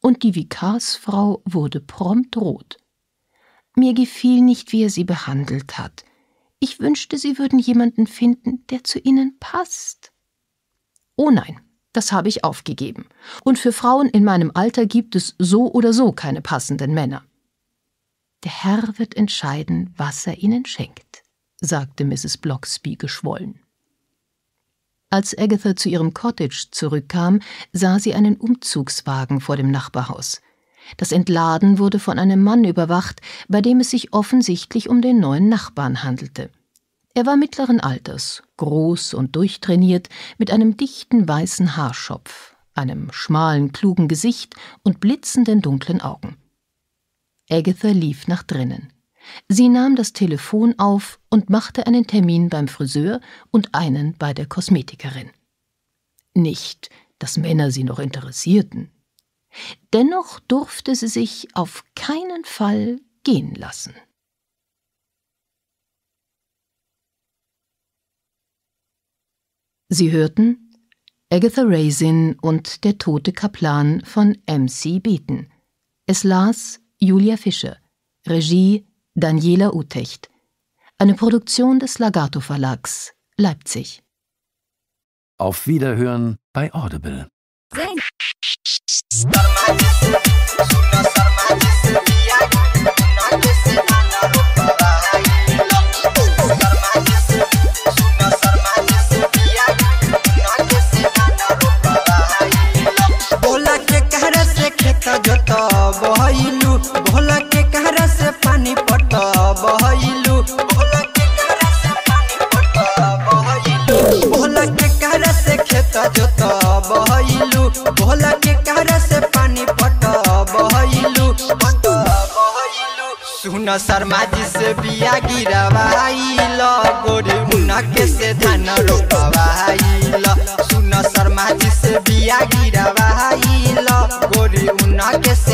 Und die Vikarsfrau wurde prompt rot. Mir gefiel nicht, wie er sie behandelt hat. Ich wünschte, sie würden jemanden finden, der zu ihnen passt. Oh nein, das habe ich aufgegeben. Und für Frauen in meinem Alter gibt es so oder so keine passenden Männer. Der Herr wird entscheiden, was er ihnen schenkt, sagte Mrs. Bloxby geschwollen. Als Agatha zu ihrem Cottage zurückkam, sah sie einen Umzugswagen vor dem Nachbarhaus. Das Entladen wurde von einem Mann überwacht, bei dem es sich offensichtlich um den neuen Nachbarn handelte. Er war mittleren Alters, groß und durchtrainiert, mit einem dichten weißen Haarschopf, einem schmalen, klugen Gesicht und blitzenden dunklen Augen. Agatha lief nach drinnen. Sie nahm das Telefon auf und machte einen Termin beim Friseur und einen bei der Kosmetikerin. Nicht, dass Männer sie noch interessierten. Dennoch durfte sie sich auf keinen Fall gehen lassen. Sie hörten Agatha Raisin und Der tote Kaplan von MC Beaton. Es las Julia Fischer. Regie Daniela Utecht. Eine Produktion des Lagato Verlags, Leipzig. Auf Wiederhören bei Audible. सजत बहलू भोला के पानी पट बहलू भोला के से पानी पट भोला के से खेत जोत बहलू भोला के से पानी पट बहलू सुन शर्मा जी से बिया गिरा गोरे मुना के से शर्मा जी से बिया गिरवाइल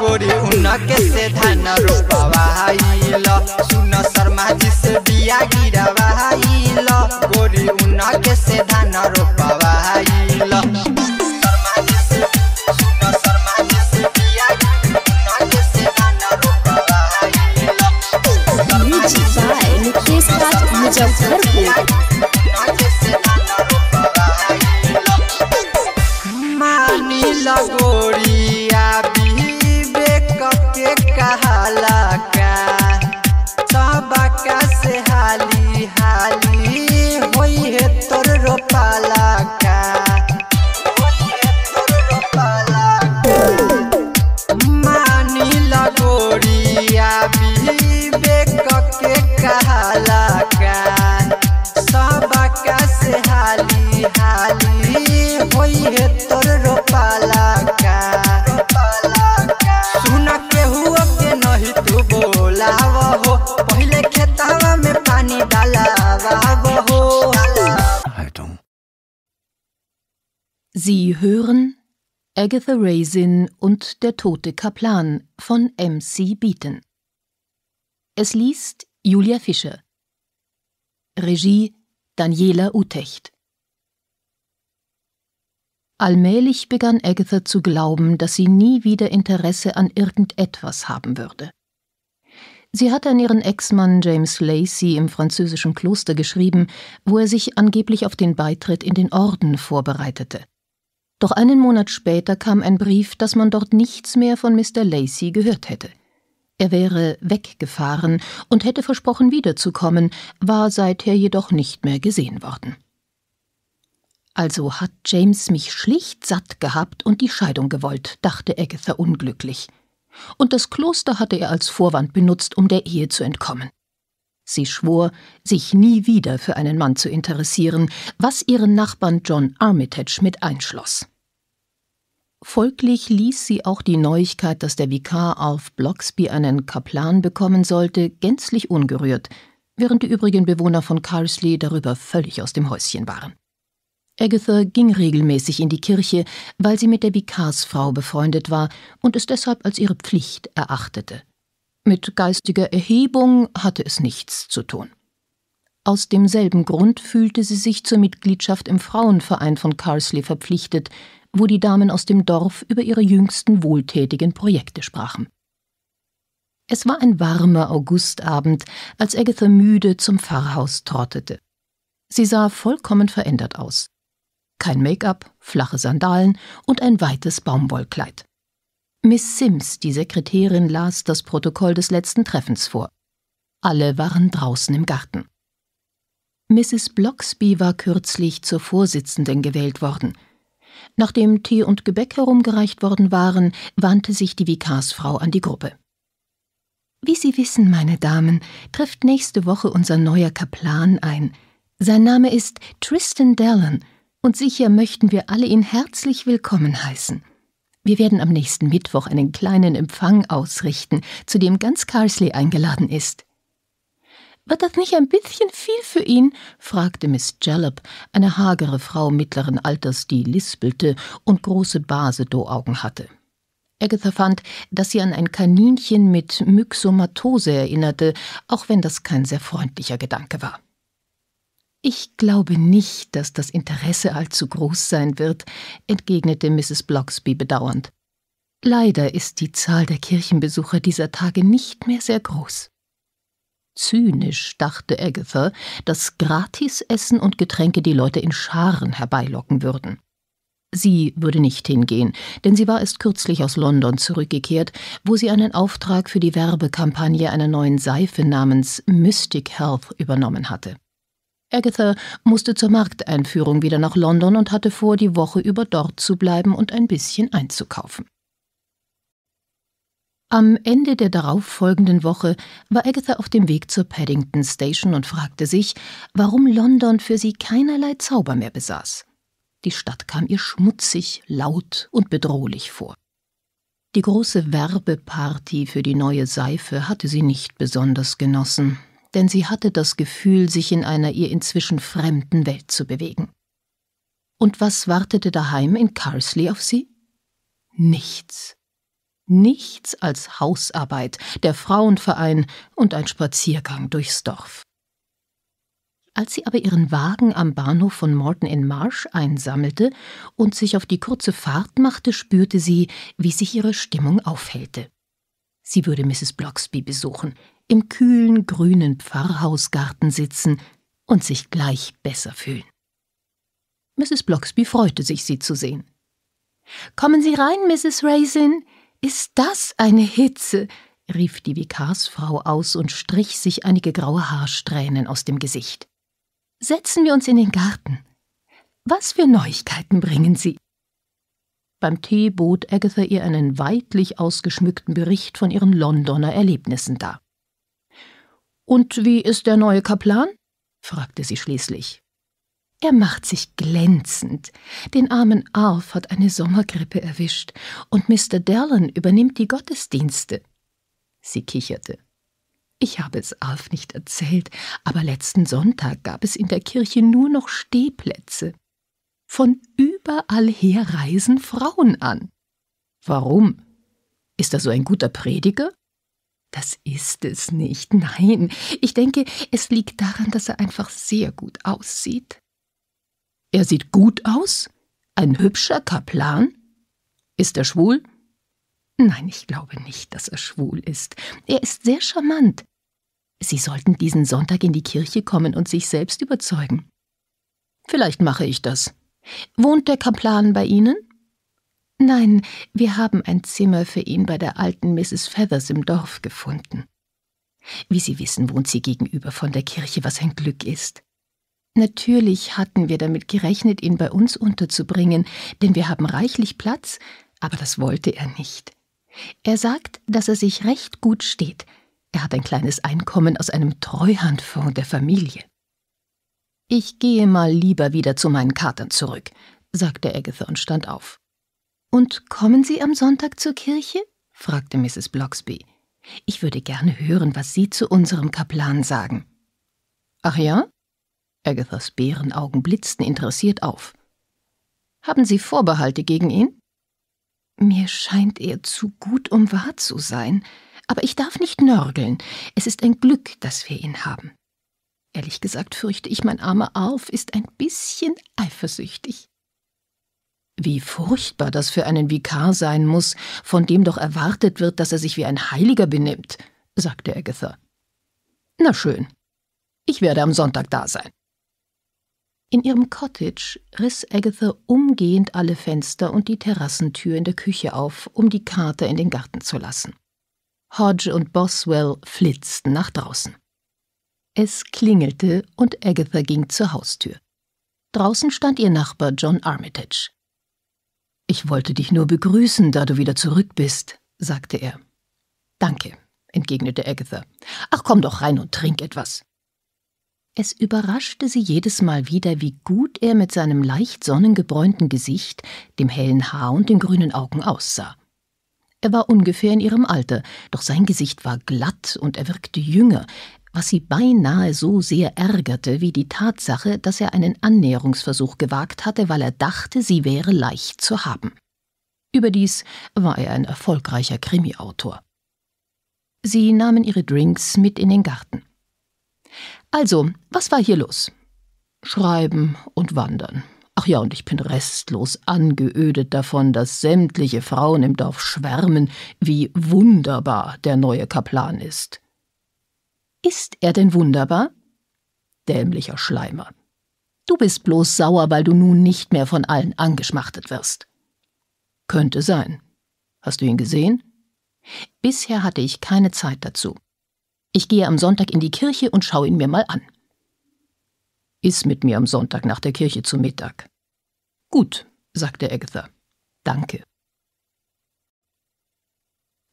गोरी उनके से धान रोपावा सुन शर्मा जी से बिया गिरावा Agatha Raisin und Der tote Kaplan von M.C. Beaton. Es liest Julia Fischer. Regie Daniela Utecht. Allmählich begann Agatha zu glauben, dass sie nie wieder Interesse an irgendetwas haben würde. Sie hatte an ihren Ex-Mann James Lacey im französischen Kloster geschrieben, wo er sich angeblich auf den Beitritt in den Orden vorbereitete. Doch einen Monat später kam ein Brief, dass man dort nichts mehr von Mr. Lacey gehört hätte. Er wäre weggefahren und hätte versprochen wiederzukommen, war seither jedoch nicht mehr gesehen worden. Also hat James mich schlicht satt gehabt und die Scheidung gewollt, dachte Agatha unglücklich. Und das Kloster hatte er als Vorwand benutzt, um der Ehe zu entkommen. Sie schwor, sich nie wieder für einen Mann zu interessieren, was ihren Nachbarn John Armitage mit einschloss. Folglich ließ sie auch die Neuigkeit, dass der Vikar auf Bloxby einen Kaplan bekommen sollte, gänzlich ungerührt, während die übrigen Bewohner von Carsley darüber völlig aus dem Häuschen waren. Agatha ging regelmäßig in die Kirche, weil sie mit der Vikarsfrau befreundet war und es deshalb als ihre Pflicht erachtete. Mit geistiger Erhebung hatte es nichts zu tun. Aus demselben Grund fühlte sie sich zur Mitgliedschaft im Frauenverein von Carsley verpflichtet, wo die Damen aus dem Dorf über ihre jüngsten wohltätigen Projekte sprachen. Es war ein warmer Augustabend, als Agatha müde zum Pfarrhaus trottete. Sie sah vollkommen verändert aus. Kein Make-up, flache Sandalen und ein weites Baumwollkleid. Miss Sims, die Sekretärin, las das Protokoll des letzten Treffens vor. Alle waren draußen im Garten. Mrs. Bloxby war kürzlich zur Vorsitzenden gewählt worden. Nachdem Tee und Gebäck herumgereicht worden waren, wandte sich die Vikarsfrau an die Gruppe. Wie Sie wissen, meine Damen, trifft nächste Woche unser neuer Kaplan ein. Sein Name ist Tristan Dallon, und sicher möchten wir alle ihn herzlich willkommen heißen. Wir werden am nächsten Mittwoch einen kleinen Empfang ausrichten, zu dem ganz Carsley eingeladen ist. War das nicht ein bisschen viel für ihn? fragte Miss Jalop, eine hagere Frau mittleren Alters, die lispelte und große Basedo-Augen hatte. Agatha fand, dass sie an ein Kaninchen mit Myxomatose erinnerte, auch wenn das kein sehr freundlicher Gedanke war. Ich glaube nicht, dass das Interesse allzu groß sein wird, entgegnete Mrs. Bloxby bedauernd. Leider ist die Zahl der Kirchenbesucher dieser Tage nicht mehr sehr groß. Zynisch dachte Agatha, dass gratis Essen und Getränke die Leute in Scharen herbeilocken würden. Sie würde nicht hingehen, denn sie war erst kürzlich aus London zurückgekehrt, wo sie einen Auftrag für die Werbekampagne einer neuen Seife namens Mystic Health übernommen hatte. Agatha musste zur Markteinführung wieder nach London und hatte vor, die Woche über dort zu bleiben und ein bisschen einzukaufen. Am Ende der darauffolgenden Woche war Agatha auf dem Weg zur Paddington Station und fragte sich, warum London für sie keinerlei Zauber mehr besaß. Die Stadt kam ihr schmutzig, laut und bedrohlich vor. Die große Werbeparty für die neue Seife hatte sie nicht besonders genossen denn sie hatte das Gefühl, sich in einer ihr inzwischen fremden Welt zu bewegen. Und was wartete daheim in Carsley auf sie? Nichts. Nichts als Hausarbeit, der Frauenverein und ein Spaziergang durchs Dorf. Als sie aber ihren Wagen am Bahnhof von Morton in Marsh einsammelte und sich auf die kurze Fahrt machte, spürte sie, wie sich ihre Stimmung aufhellte. Sie würde Mrs. Bloxby besuchen, im kühlen grünen Pfarrhausgarten sitzen und sich gleich besser fühlen. Mrs. Bloxby freute sich, sie zu sehen. Kommen Sie rein, Mrs. Raisin. Ist das eine Hitze? rief die Vikarsfrau aus und strich sich einige graue Haarsträhnen aus dem Gesicht. Setzen wir uns in den Garten. Was für Neuigkeiten bringen Sie? Beim Tee bot Agatha ihr einen weidlich ausgeschmückten Bericht von ihren Londoner Erlebnissen dar. Und wie ist der neue Kaplan? fragte sie schließlich. Er macht sich glänzend. Den armen Arf hat eine Sommergrippe erwischt und Mr. Dallon übernimmt die Gottesdienste. Sie kicherte. Ich habe es Arf nicht erzählt, aber letzten Sonntag gab es in der Kirche nur noch Stehplätze. Von überall her reisen Frauen an. Warum? Ist er so ein guter Prediger? Das ist es nicht. Nein, ich denke, es liegt daran, dass er einfach sehr gut aussieht. Er sieht gut aus? Ein hübscher Kaplan? Ist er schwul? Nein, ich glaube nicht, dass er schwul ist. Er ist sehr charmant. Sie sollten diesen Sonntag in die Kirche kommen und sich selbst überzeugen. Vielleicht mache ich das. Wohnt der Kaplan bei Ihnen? Nein, wir haben ein Zimmer für ihn bei der alten Mrs. Feathers im Dorf gefunden. Wie Sie wissen, wohnt sie gegenüber von der Kirche, was ein Glück ist. Natürlich hatten wir damit gerechnet, ihn bei uns unterzubringen, denn wir haben reichlich Platz, aber das wollte er nicht. Er sagt, dass er sich recht gut steht. Er hat ein kleines Einkommen aus einem Treuhandfonds der Familie. Ich gehe mal lieber wieder zu meinen Katern zurück, sagte Agatha und stand auf. Und kommen Sie am Sonntag zur Kirche? fragte Mrs. Bloxby. Ich würde gerne hören, was Sie zu unserem Kaplan sagen. Ach ja? Agathas Bärenaugen blitzten interessiert auf. Haben Sie Vorbehalte gegen ihn? Mir scheint er zu gut, um wahr zu sein, aber ich darf nicht nörgeln. Es ist ein Glück, dass wir ihn haben. Ehrlich gesagt fürchte ich, mein armer Arf ist ein bisschen eifersüchtig. Wie furchtbar das für einen Vikar sein muss, von dem doch erwartet wird, dass er sich wie ein Heiliger benimmt, sagte Agatha. Na schön. Ich werde am Sonntag da sein. In ihrem Cottage riss Agatha umgehend alle Fenster und die Terrassentür in der Küche auf, um die Kater in den Garten zu lassen. Hodge und Boswell flitzten nach draußen. Es klingelte und Agatha ging zur Haustür. Draußen stand ihr Nachbar John Armitage. Ich wollte dich nur begrüßen, da du wieder zurück bist, sagte er. Danke, entgegnete Agatha. Ach, komm doch rein und trink etwas. Es überraschte sie jedes Mal wieder, wie gut er mit seinem leicht sonnengebräunten Gesicht, dem hellen Haar und den grünen Augen aussah. Er war ungefähr in ihrem Alter, doch sein Gesicht war glatt und er wirkte jünger, was sie beinahe so sehr ärgerte wie die Tatsache, dass er einen Annäherungsversuch gewagt hatte, weil er dachte, sie wäre leicht zu haben. Überdies war er ein erfolgreicher Krimiautor. Sie nahmen ihre Drinks mit in den Garten. Also, was war hier los? Schreiben und Wandern. Ach ja, und ich bin restlos angeödet davon, dass sämtliche Frauen im Dorf schwärmen, wie wunderbar der neue Kaplan ist. Ist er denn wunderbar? Dämlicher Schleimer. Du bist bloß sauer, weil du nun nicht mehr von allen angeschmachtet wirst. Könnte sein. Hast du ihn gesehen? Bisher hatte ich keine Zeit dazu. Ich gehe am Sonntag in die Kirche und schaue ihn mir mal an. Iss mit mir am Sonntag nach der Kirche zu Mittag. Gut, sagte Agatha. Danke.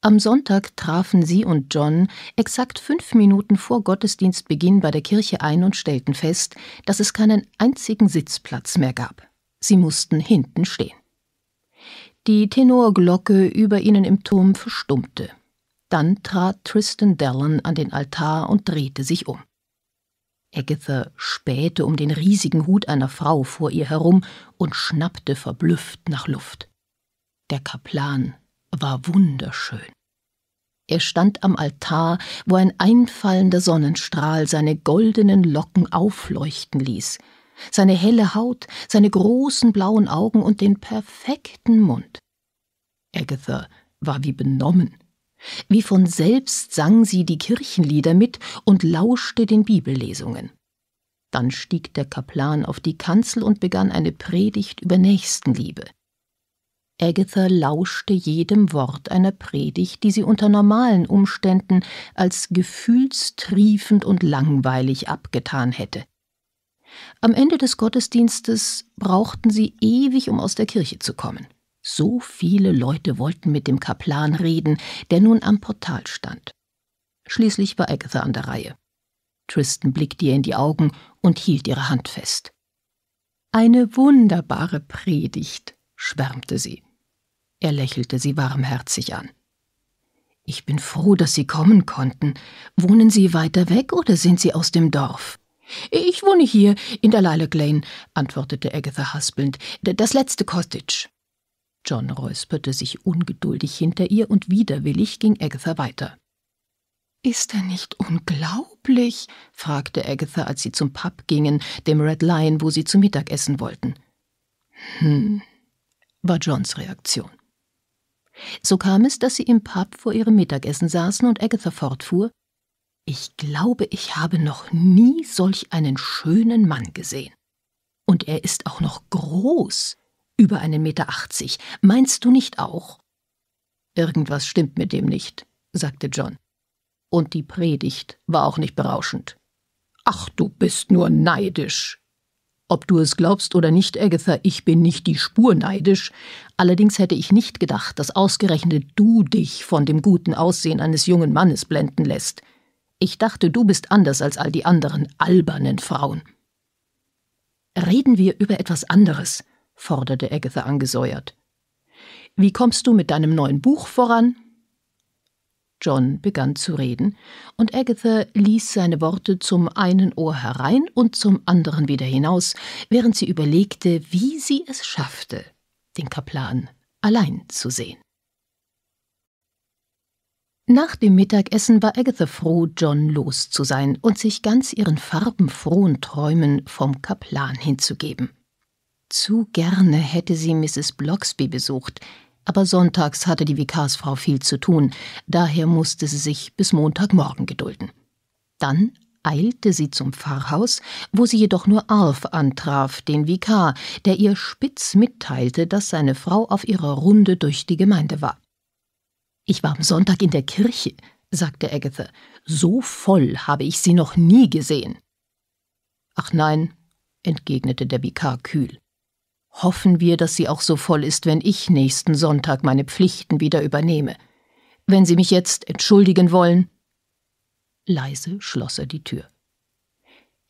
Am Sonntag trafen sie und John exakt fünf Minuten vor Gottesdienstbeginn bei der Kirche ein und stellten fest, dass es keinen einzigen Sitzplatz mehr gab. Sie mussten hinten stehen. Die Tenorglocke über ihnen im Turm verstummte. Dann trat Tristan Dallon an den Altar und drehte sich um. Agatha spähte um den riesigen Hut einer Frau vor ihr herum und schnappte verblüfft nach Luft. Der Kaplan war wunderschön. Er stand am Altar, wo ein einfallender Sonnenstrahl seine goldenen Locken aufleuchten ließ, seine helle Haut, seine großen blauen Augen und den perfekten Mund. Agatha war wie benommen. Wie von selbst sang sie die Kirchenlieder mit und lauschte den Bibellesungen. Dann stieg der Kaplan auf die Kanzel und begann eine Predigt über Nächstenliebe. Agatha lauschte jedem Wort einer Predigt, die sie unter normalen Umständen als gefühlstriefend und langweilig abgetan hätte. Am Ende des Gottesdienstes brauchten sie ewig, um aus der Kirche zu kommen. So viele Leute wollten mit dem Kaplan reden, der nun am Portal stand. Schließlich war Agatha an der Reihe. Tristan blickte ihr in die Augen und hielt ihre Hand fest. Eine wunderbare Predigt, schwärmte sie. Er lächelte sie warmherzig an. Ich bin froh, dass Sie kommen konnten. Wohnen Sie weiter weg oder sind Sie aus dem Dorf? Ich wohne hier in der Lilac Lane, antwortete Agatha haspelnd. Das letzte Cottage. John räusperte sich ungeduldig hinter ihr und widerwillig ging Agatha weiter. Ist er nicht unglaublich? fragte Agatha, als sie zum Pub gingen, dem Red Lion, wo sie zu Mittag essen wollten. Hm, war Johns Reaktion. So kam es, dass sie im Pub vor ihrem Mittagessen saßen und Agatha fortfuhr Ich glaube, ich habe noch nie solch einen schönen Mann gesehen. Und er ist auch noch groß, über einen Meter achtzig. Meinst du nicht auch? Irgendwas stimmt mit dem nicht, sagte John. Und die Predigt war auch nicht berauschend. Ach, du bist nur neidisch, ob du es glaubst oder nicht, Agatha, ich bin nicht die Spur neidisch. Allerdings hätte ich nicht gedacht, dass ausgerechnet du dich von dem guten Aussehen eines jungen Mannes blenden lässt. Ich dachte, du bist anders als all die anderen albernen Frauen. Reden wir über etwas anderes, forderte Agatha angesäuert. Wie kommst du mit deinem neuen Buch voran? John begann zu reden, und Agatha ließ seine Worte zum einen Ohr herein und zum anderen wieder hinaus, während sie überlegte, wie sie es schaffte, den Kaplan allein zu sehen. Nach dem Mittagessen war Agatha froh, John los zu sein und sich ganz ihren farbenfrohen Träumen vom Kaplan hinzugeben. Zu gerne hätte sie Mrs. Bloxby besucht, aber sonntags hatte die Vikarsfrau viel zu tun, daher musste sie sich bis Montagmorgen gedulden. Dann eilte sie zum Pfarrhaus, wo sie jedoch nur Alf antraf, den Vikar, der ihr spitz mitteilte, dass seine Frau auf ihrer Runde durch die Gemeinde war. Ich war am Sonntag in der Kirche, sagte Agatha. So voll habe ich sie noch nie gesehen. Ach nein, entgegnete der Vikar kühl. Hoffen wir, dass sie auch so voll ist, wenn ich nächsten Sonntag meine Pflichten wieder übernehme. Wenn Sie mich jetzt entschuldigen wollen. Leise schloss er die Tür.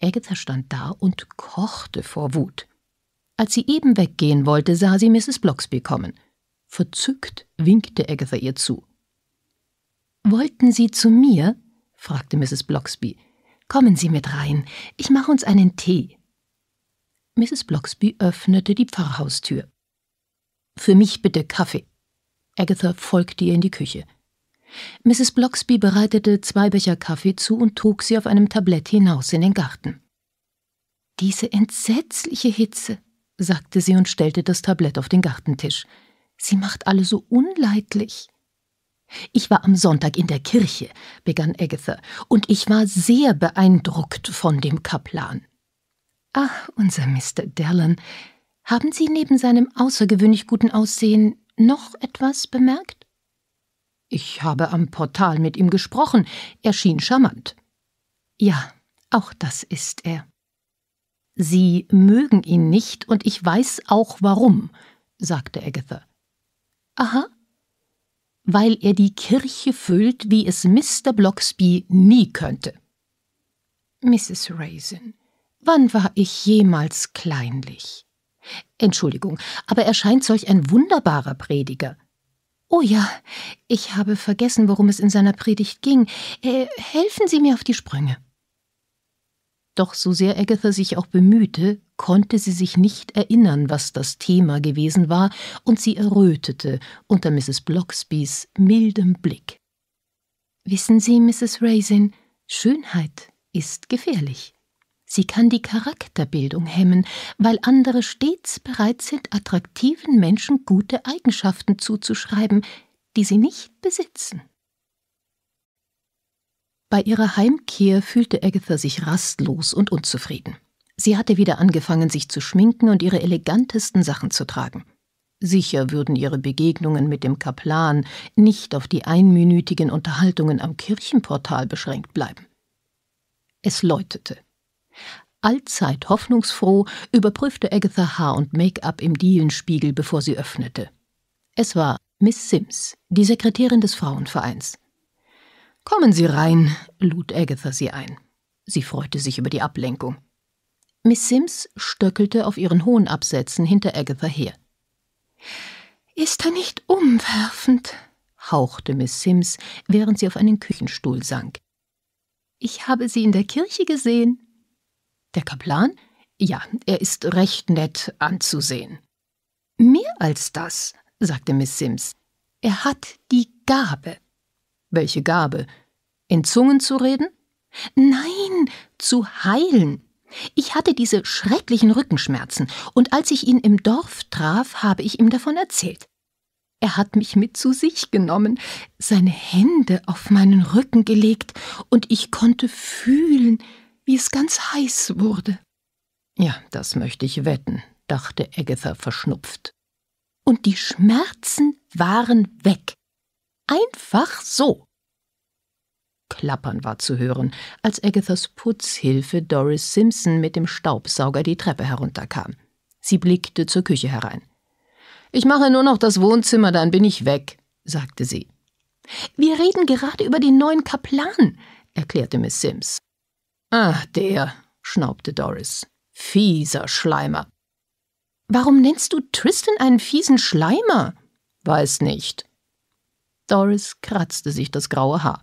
Agatha stand da und kochte vor Wut. Als sie eben weggehen wollte, sah sie Mrs. Bloxby kommen. Verzückt winkte Agatha ihr zu. Wollten Sie zu mir? fragte Mrs. Bloxby. Kommen Sie mit rein. Ich mache uns einen Tee. Mrs. Bloxby öffnete die Pfarrhaustür. Für mich bitte Kaffee. Agatha folgte ihr in die Küche. Mrs. Bloxby bereitete zwei Becher Kaffee zu und trug sie auf einem Tablett hinaus in den Garten. Diese entsetzliche Hitze, sagte sie und stellte das Tablett auf den Gartentisch. Sie macht alle so unleidlich. Ich war am Sonntag in der Kirche, begann Agatha, und ich war sehr beeindruckt von dem Kaplan. Ach, unser Mr. Dallon. Haben Sie neben seinem außergewöhnlich guten Aussehen noch etwas bemerkt? Ich habe am Portal mit ihm gesprochen. Er schien charmant. Ja, auch das ist er. Sie mögen ihn nicht, und ich weiß auch warum, sagte Agatha. Aha. Weil er die Kirche füllt, wie es Mr. Bloxby nie könnte. Mrs. Raisin, Wann war ich jemals kleinlich? Entschuldigung, aber er scheint solch ein wunderbarer Prediger. Oh ja, ich habe vergessen, worum es in seiner Predigt ging. Äh, helfen Sie mir auf die Sprünge. Doch so sehr Agatha sich auch bemühte, konnte sie sich nicht erinnern, was das Thema gewesen war, und sie errötete unter Mrs. Bloxbys mildem Blick. Wissen Sie, Mrs. Raisin, Schönheit ist gefährlich. Sie kann die Charakterbildung hemmen, weil andere stets bereit sind, attraktiven Menschen gute Eigenschaften zuzuschreiben, die sie nicht besitzen. Bei ihrer Heimkehr fühlte Agatha sich rastlos und unzufrieden. Sie hatte wieder angefangen, sich zu schminken und ihre elegantesten Sachen zu tragen. Sicher würden ihre Begegnungen mit dem Kaplan nicht auf die einminütigen Unterhaltungen am Kirchenportal beschränkt bleiben. Es läutete. Allzeit hoffnungsfroh überprüfte Agatha Haar und Make-up im Dielenspiegel, bevor sie öffnete. Es war Miss Sims, die Sekretärin des Frauenvereins. Kommen Sie rein, lud Agatha sie ein. Sie freute sich über die Ablenkung. Miss Sims stöckelte auf ihren hohen Absätzen hinter Agatha her. Ist er nicht umwerfend? hauchte Miss Sims, während sie auf einen Küchenstuhl sank. Ich habe sie in der Kirche gesehen. Der Kaplan? Ja, er ist recht nett anzusehen. Mehr als das, sagte Miss Sims. Er hat die Gabe. Welche Gabe? In Zungen zu reden? Nein, zu heilen. Ich hatte diese schrecklichen Rückenschmerzen, und als ich ihn im Dorf traf, habe ich ihm davon erzählt. Er hat mich mit zu sich genommen, seine Hände auf meinen Rücken gelegt, und ich konnte fühlen, wie es ganz heiß wurde. Ja, das möchte ich wetten, dachte Agatha verschnupft. Und die Schmerzen waren weg. Einfach so. Klappern war zu hören, als Agathas Putzhilfe Doris Simpson mit dem Staubsauger die Treppe herunterkam. Sie blickte zur Küche herein. Ich mache nur noch das Wohnzimmer, dann bin ich weg, sagte sie. Wir reden gerade über den neuen Kaplan, erklärte Miss Sims. Ah, der, schnaubte Doris. Fieser Schleimer. Warum nennst du Tristan einen fiesen Schleimer? Weiß nicht. Doris kratzte sich das graue Haar.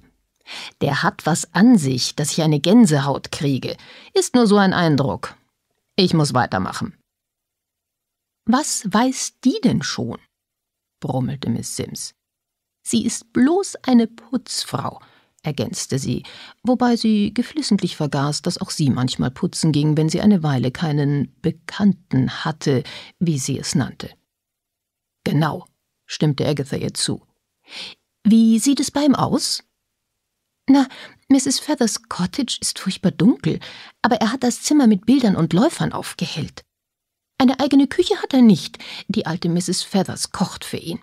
Der hat was an sich, dass ich eine Gänsehaut kriege. Ist nur so ein Eindruck. Ich muss weitermachen. Was weiß die denn schon? brummelte Miss Sims. Sie ist bloß eine Putzfrau ergänzte sie, wobei sie geflissentlich vergaß, dass auch sie manchmal putzen ging, wenn sie eine Weile keinen Bekannten hatte, wie sie es nannte. Genau, stimmte Agatha ihr zu. Wie sieht es bei ihm aus? Na, Mrs. Feathers Cottage ist furchtbar dunkel, aber er hat das Zimmer mit Bildern und Läufern aufgehellt. Eine eigene Küche hat er nicht, die alte Mrs. Feathers kocht für ihn.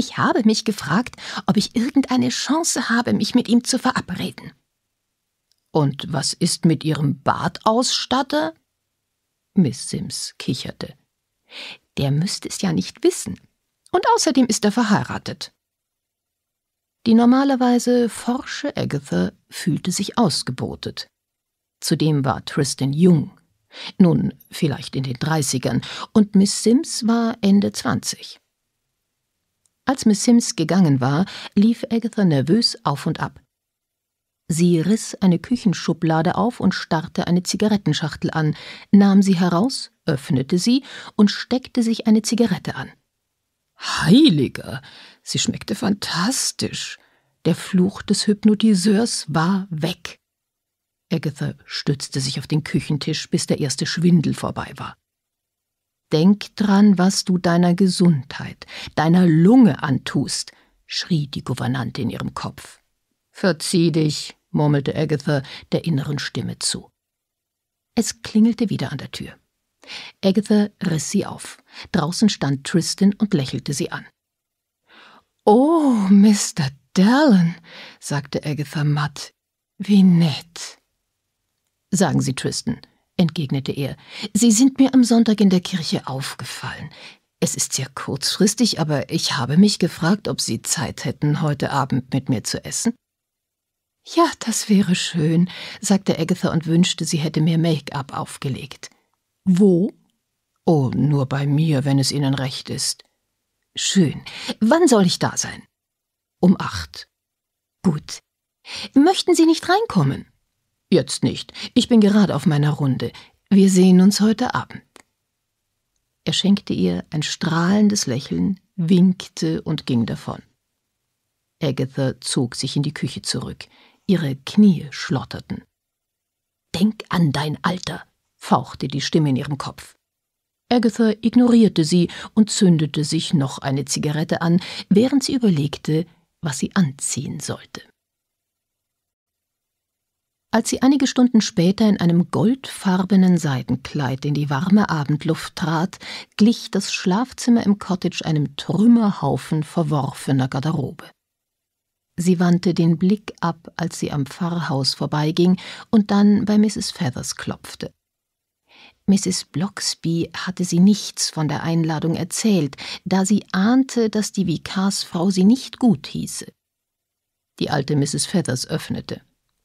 Ich habe mich gefragt, ob ich irgendeine Chance habe, mich mit ihm zu verabreden. Und was ist mit Ihrem Badausstatter? Miss Sims kicherte. Der müsste es ja nicht wissen. Und außerdem ist er verheiratet. Die normalerweise forsche Agatha fühlte sich ausgebotet. Zudem war Tristan jung, nun vielleicht in den Dreißigern, und Miss Sims war Ende zwanzig. Als Miss Sims gegangen war, lief Agatha nervös auf und ab. Sie riss eine Küchenschublade auf und starrte eine Zigarettenschachtel an, nahm sie heraus, öffnete sie und steckte sich eine Zigarette an. Heiliger! Sie schmeckte fantastisch. Der Fluch des Hypnotiseurs war weg. Agatha stützte sich auf den Küchentisch, bis der erste Schwindel vorbei war. Denk dran, was du deiner Gesundheit, deiner Lunge antust, schrie die Gouvernante in ihrem Kopf. Verzieh dich, murmelte Agatha der inneren Stimme zu. Es klingelte wieder an der Tür. Agatha riss sie auf. Draußen stand Tristan und lächelte sie an. Oh, Mr. Dallon, sagte Agatha matt. Wie nett. Sagen Sie, Tristan, entgegnete er. Sie sind mir am Sonntag in der Kirche aufgefallen. Es ist sehr kurzfristig, aber ich habe mich gefragt, ob Sie Zeit hätten, heute Abend mit mir zu essen. Ja, das wäre schön, sagte Agatha und wünschte, sie hätte mehr Make-up aufgelegt. Wo? Oh, nur bei mir, wenn es Ihnen recht ist. Schön. Wann soll ich da sein? Um acht. Gut. Möchten Sie nicht reinkommen? Jetzt nicht. Ich bin gerade auf meiner Runde. Wir sehen uns heute Abend. Er schenkte ihr ein strahlendes Lächeln, winkte und ging davon. Agatha zog sich in die Küche zurück. Ihre Knie schlotterten. Denk an dein Alter, fauchte die Stimme in ihrem Kopf. Agatha ignorierte sie und zündete sich noch eine Zigarette an, während sie überlegte, was sie anziehen sollte. Als sie einige Stunden später in einem goldfarbenen Seidenkleid in die warme Abendluft trat, glich das Schlafzimmer im Cottage einem Trümmerhaufen verworfener Garderobe. Sie wandte den Blick ab, als sie am Pfarrhaus vorbeiging und dann bei Mrs. Feathers klopfte. Mrs. Bloxby hatte sie nichts von der Einladung erzählt, da sie ahnte, dass die Vikarsfrau sie nicht gut hieße. Die alte Mrs. Feathers öffnete.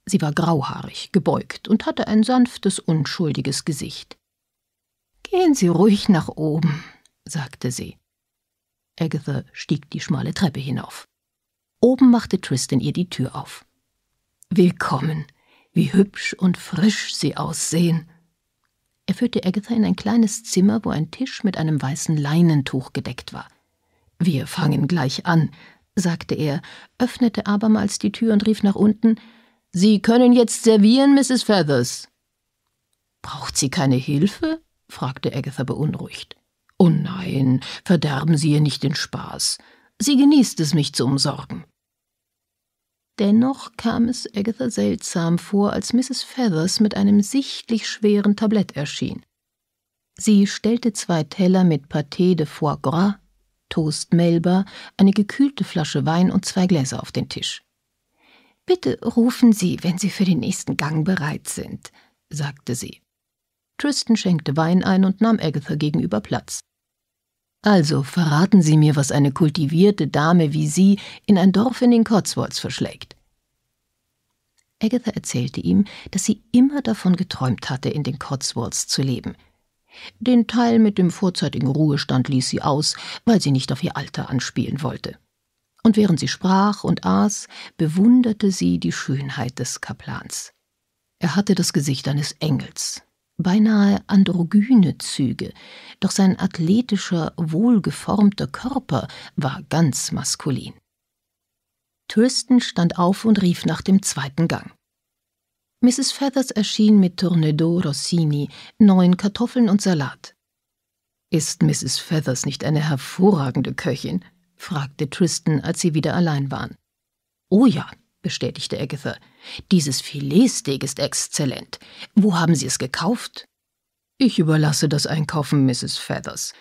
Sie war grauhaarig, gebeugt und hatte ein sanftes, unschuldiges Gesicht. Gehen Sie ruhig nach oben, sagte sie. Agatha stieg die schmale Treppe hinauf. Oben machte Tristan ihr die Tür auf. Willkommen, wie hübsch und frisch Sie aussehen. Er führte Agatha in ein kleines Zimmer, wo ein Tisch mit einem weißen Leinentuch gedeckt war. Wir fangen gleich an, sagte er, öffnete abermals die Tür und rief nach unten Sie können jetzt servieren, Mrs. Feathers. Braucht sie keine Hilfe? fragte Agatha beunruhigt. Oh nein, verderben Sie ihr nicht den Spaß. Sie genießt es, mich zu umsorgen. Dennoch kam es Agatha seltsam vor, als Mrs. Feathers mit einem sichtlich schweren Tablett erschien. Sie stellte zwei Teller mit Pâté de Foie Gras, Toast Melba, eine gekühlte Flasche Wein und zwei Gläser auf den Tisch. Bitte rufen Sie, wenn Sie für den nächsten Gang bereit sind, sagte sie. Tristan schenkte Wein ein und nahm Agatha gegenüber Platz. Also verraten Sie mir, was eine kultivierte Dame wie Sie in ein Dorf in den Cotswolds verschlägt. Agatha erzählte ihm, dass sie immer davon geträumt hatte, in den Cotswolds zu leben. Den Teil mit dem vorzeitigen Ruhestand ließ sie aus, weil sie nicht auf ihr Alter anspielen wollte und während sie sprach und aß, bewunderte sie die Schönheit des Kaplans. Er hatte das Gesicht eines Engels, beinahe androgyne Züge, doch sein athletischer, wohlgeformter Körper war ganz maskulin. Tristan stand auf und rief nach dem zweiten Gang. Mrs. Feathers erschien mit Tornedò Rossini, neuen Kartoffeln und Salat. Ist Mrs. Feathers nicht eine hervorragende Köchin? fragte Tristan, als sie wieder allein waren. Oh ja, bestätigte Agatha. Dieses Filetsteak ist exzellent. Wo haben Sie es gekauft? Ich überlasse das Einkaufen Mrs. Feathers.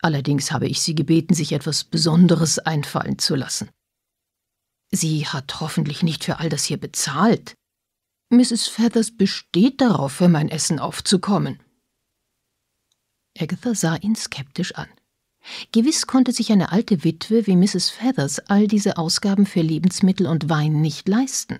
Allerdings habe ich Sie gebeten, sich etwas Besonderes einfallen zu lassen. Sie hat hoffentlich nicht für all das hier bezahlt. Mrs. Feathers besteht darauf, für mein Essen aufzukommen. Agatha sah ihn skeptisch an. Gewiss konnte sich eine alte Witwe wie Mrs. Feathers all diese Ausgaben für Lebensmittel und Wein nicht leisten.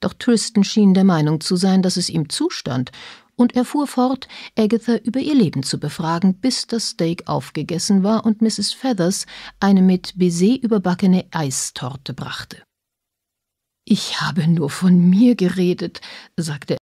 Doch Tristan schien der Meinung zu sein, dass es ihm zustand, und er fuhr fort, Agatha über ihr Leben zu befragen, bis das Steak aufgegessen war und Mrs. Feathers eine mit Baiser überbackene Eistorte brachte. Ich habe nur von mir geredet, sagte